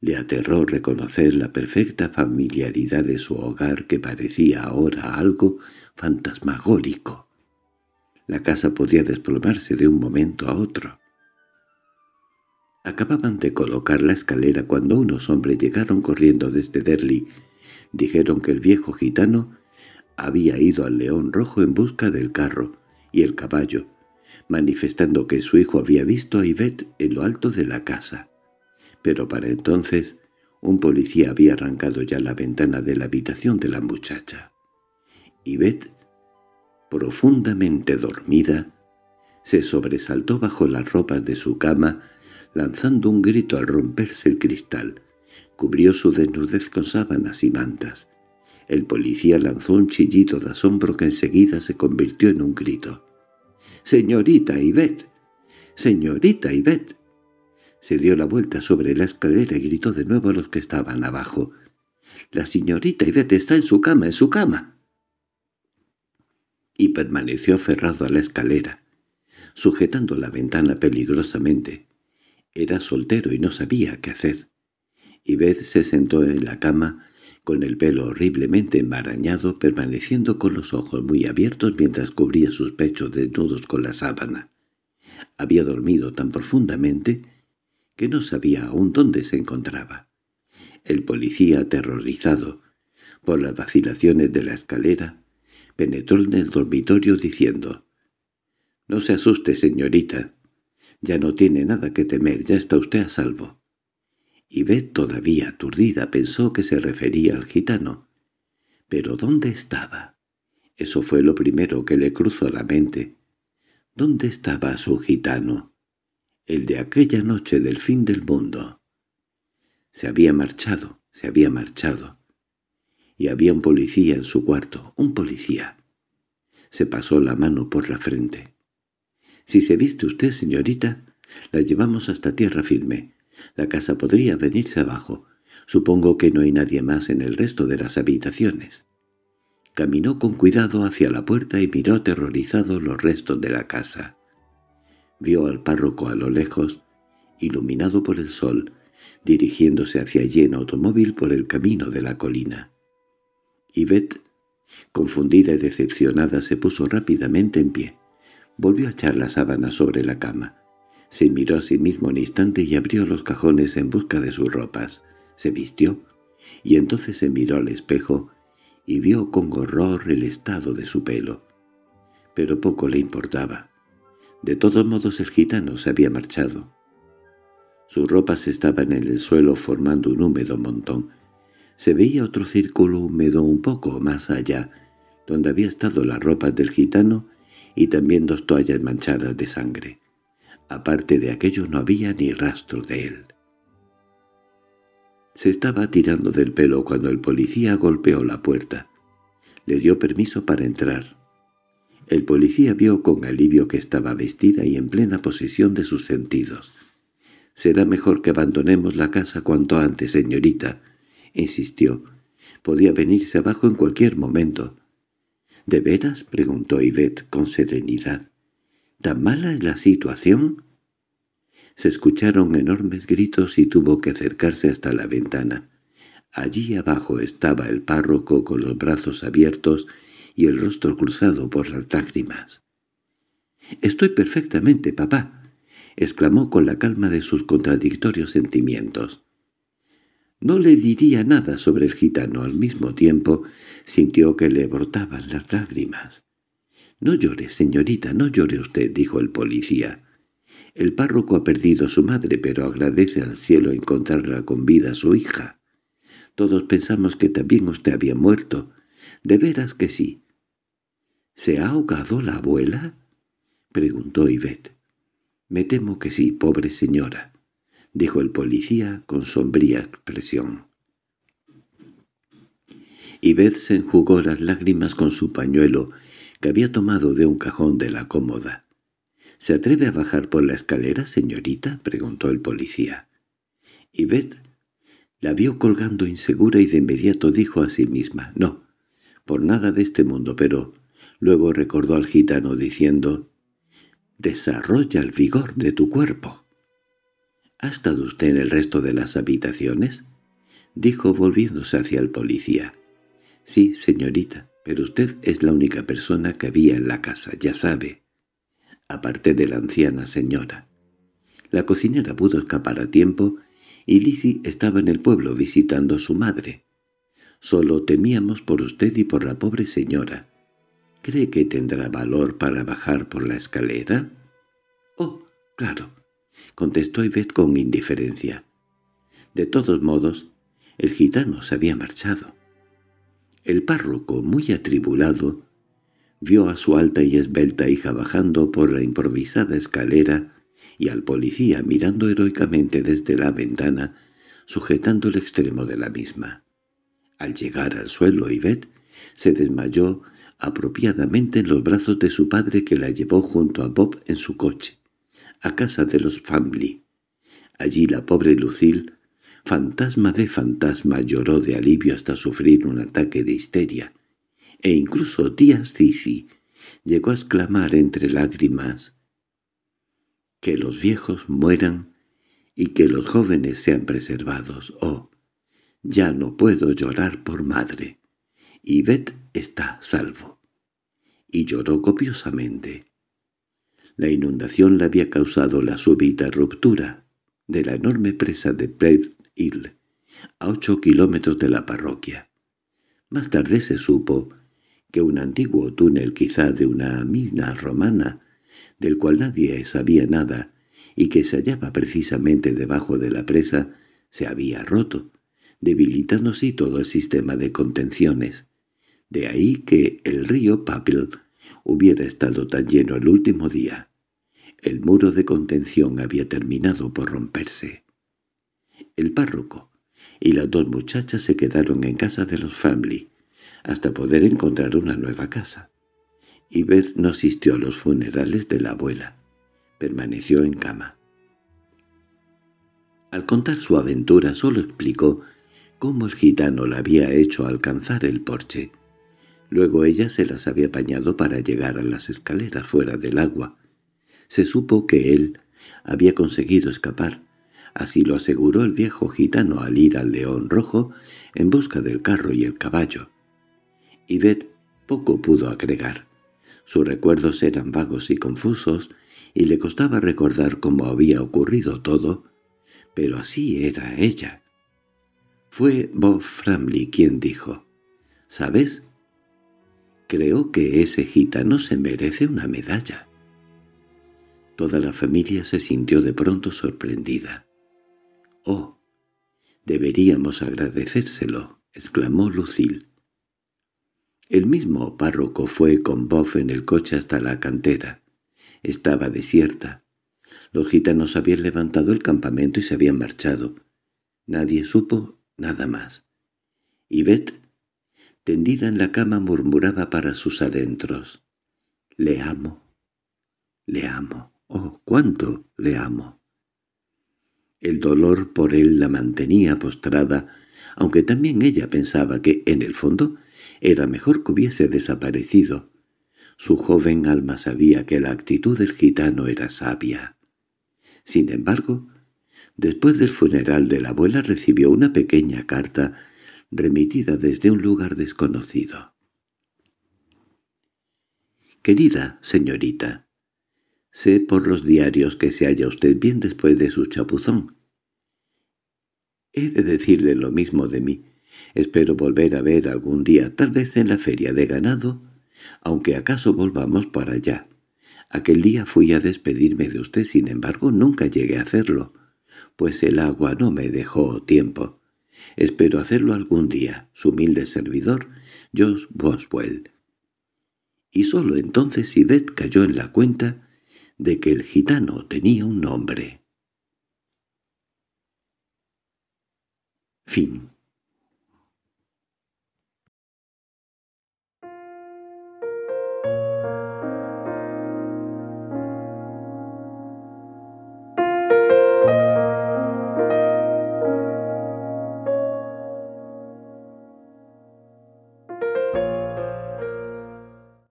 Le aterró reconocer la perfecta familiaridad de su hogar que parecía ahora algo fantasmagórico. La casa podía desplomarse de un momento a otro. Acababan de colocar la escalera cuando unos hombres llegaron corriendo desde Derli. Dijeron que el viejo gitano había ido al león rojo en busca del carro y el caballo, manifestando que su hijo había visto a Ivette en lo alto de la casa. Pero para entonces un policía había arrancado ya la ventana de la habitación de la muchacha. Ivette, profundamente dormida, se sobresaltó bajo las ropas de su cama lanzando un grito al romperse el cristal. Cubrió su desnudez con sábanas y mantas. El policía lanzó un chillido de asombro que enseguida se convirtió en un grito. —¡Señorita Ivet, ¡Señorita Ivet". Se dio la vuelta sobre la escalera y gritó de nuevo a los que estaban abajo. —¡La señorita Ivet está en su cama, en su cama! Y permaneció aferrado a la escalera, sujetando la ventana peligrosamente. Era soltero y no sabía qué hacer. Y se sentó en la cama, con el pelo horriblemente enmarañado, permaneciendo con los ojos muy abiertos mientras cubría sus pechos desnudos con la sábana. Había dormido tan profundamente que no sabía aún dónde se encontraba. El policía, aterrorizado por las vacilaciones de la escalera, penetró en el dormitorio diciendo «No se asuste, señorita, ya no tiene nada que temer, ya está usted a salvo. Y ve todavía aturdida pensó que se refería al gitano. ¿Pero dónde estaba? Eso fue lo primero que le cruzó la mente. ¿Dónde estaba su gitano? El de aquella noche del fin del mundo. Se había marchado, se había marchado. Y había un policía en su cuarto, un policía. Se pasó la mano por la frente. Si se viste usted, señorita, la llevamos hasta tierra firme. La casa podría venirse abajo. Supongo que no hay nadie más en el resto de las habitaciones. Caminó con cuidado hacia la puerta y miró aterrorizado los restos de la casa. Vio al párroco a lo lejos, iluminado por el sol, dirigiéndose hacia allí en automóvil por el camino de la colina. Yvette, confundida y decepcionada, se puso rápidamente en pie. Volvió a echar la sábana sobre la cama. Se miró a sí mismo un instante y abrió los cajones en busca de sus ropas. Se vistió, y entonces se miró al espejo y vio con horror el estado de su pelo. Pero poco le importaba. De todos modos el gitano se había marchado. Sus ropas estaban en el suelo formando un húmedo montón. Se veía otro círculo húmedo un poco más allá, donde había estado la ropa del gitano y también dos toallas manchadas de sangre. Aparte de aquello no había ni rastro de él. Se estaba tirando del pelo cuando el policía golpeó la puerta. Le dio permiso para entrar. El policía vio con alivio que estaba vestida y en plena posesión de sus sentidos. «Será mejor que abandonemos la casa cuanto antes, señorita», insistió. «Podía venirse abajo en cualquier momento». —¿De veras? —preguntó Ivette con serenidad. —¿Tan mala es la situación? Se escucharon enormes gritos y tuvo que acercarse hasta la ventana. Allí abajo estaba el párroco con los brazos abiertos y el rostro cruzado por las lágrimas. —Estoy perfectamente, papá —exclamó con la calma de sus contradictorios sentimientos. No le diría nada sobre el gitano. Al mismo tiempo sintió que le brotaban las lágrimas. «No llore, señorita, no llore usted», dijo el policía. «El párroco ha perdido a su madre, pero agradece al cielo encontrarla con vida a su hija. Todos pensamos que también usted había muerto. De veras que sí». —¿Se ha ahogado la abuela? —preguntó Ivet. —Me temo que sí, pobre señora. —dijo el policía con sombría expresión. Yvette se enjugó las lágrimas con su pañuelo, que había tomado de un cajón de la cómoda. —¿Se atreve a bajar por la escalera, señorita? —preguntó el policía. Yvette la vio colgando insegura y de inmediato dijo a sí misma, «No, por nada de este mundo, pero...» Luego recordó al gitano diciendo, «Desarrolla el vigor de tu cuerpo». —¿Ha estado usted en el resto de las habitaciones? —dijo volviéndose hacia el policía. —Sí, señorita, pero usted es la única persona que había en la casa, ya sabe. Aparte de la anciana señora. La cocinera pudo escapar a tiempo y Lizzie estaba en el pueblo visitando a su madre. Solo temíamos por usted y por la pobre señora. ¿Cree que tendrá valor para bajar por la escalera? —Oh, claro contestó Ivet con indiferencia. De todos modos, el gitano se había marchado. El párroco, muy atribulado, vio a su alta y esbelta hija bajando por la improvisada escalera y al policía mirando heroicamente desde la ventana, sujetando el extremo de la misma. Al llegar al suelo, Ivet se desmayó apropiadamente en los brazos de su padre que la llevó junto a Bob en su coche a casa de los Family. Allí la pobre Lucille, fantasma de fantasma, lloró de alivio hasta sufrir un ataque de histeria, e incluso tía Cici llegó a exclamar entre lágrimas «Que los viejos mueran y que los jóvenes sean preservados, oh, ya no puedo llorar por madre, y Bet está salvo». Y lloró copiosamente. La inundación le había causado la súbita ruptura de la enorme presa de Brave Hill, a ocho kilómetros de la parroquia. Más tarde se supo que un antiguo túnel quizá de una mina romana, del cual nadie sabía nada, y que se hallaba precisamente debajo de la presa, se había roto, debilitándose todo el sistema de contenciones. De ahí que el río Papel hubiera estado tan lleno el último día. El muro de contención había terminado por romperse. El párroco y las dos muchachas se quedaron en casa de los Family, hasta poder encontrar una nueva casa. Y Beth no asistió a los funerales de la abuela. Permaneció en cama. Al contar su aventura solo explicó cómo el gitano la había hecho alcanzar el porche. Luego ella se las había apañado para llegar a las escaleras fuera del agua. Se supo que él había conseguido escapar. Así lo aseguró el viejo gitano al ir al león rojo en busca del carro y el caballo. Yvette poco pudo agregar. Sus recuerdos eran vagos y confusos, y le costaba recordar cómo había ocurrido todo, pero así era ella. Fue Bob Framley quien dijo, «¿Sabes? Creo que ese gitano se merece una medalla. Toda la familia se sintió de pronto sorprendida. —¡Oh! Deberíamos agradecérselo —exclamó Lucil. El mismo párroco fue con Boff en el coche hasta la cantera. Estaba desierta. Los gitanos habían levantado el campamento y se habían marchado. Nadie supo nada más. Y Yvette Tendida en la cama murmuraba para sus adentros. «Le amo. Le amo. Oh, cuánto le amo». El dolor por él la mantenía postrada, aunque también ella pensaba que, en el fondo, era mejor que hubiese desaparecido. Su joven alma sabía que la actitud del gitano era sabia. Sin embargo, después del funeral de la abuela recibió una pequeña carta remitida desde un lugar desconocido. Querida señorita, sé por los diarios que se halla usted bien después de su chapuzón. He de decirle lo mismo de mí. Espero volver a ver algún día, tal vez en la feria de ganado, aunque acaso volvamos para allá. Aquel día fui a despedirme de usted, sin embargo nunca llegué a hacerlo, pues el agua no me dejó tiempo. Espero hacerlo algún día, su humilde servidor, Jos Boswell. Y solo entonces Ivette cayó en la cuenta de que el gitano tenía un nombre. Fin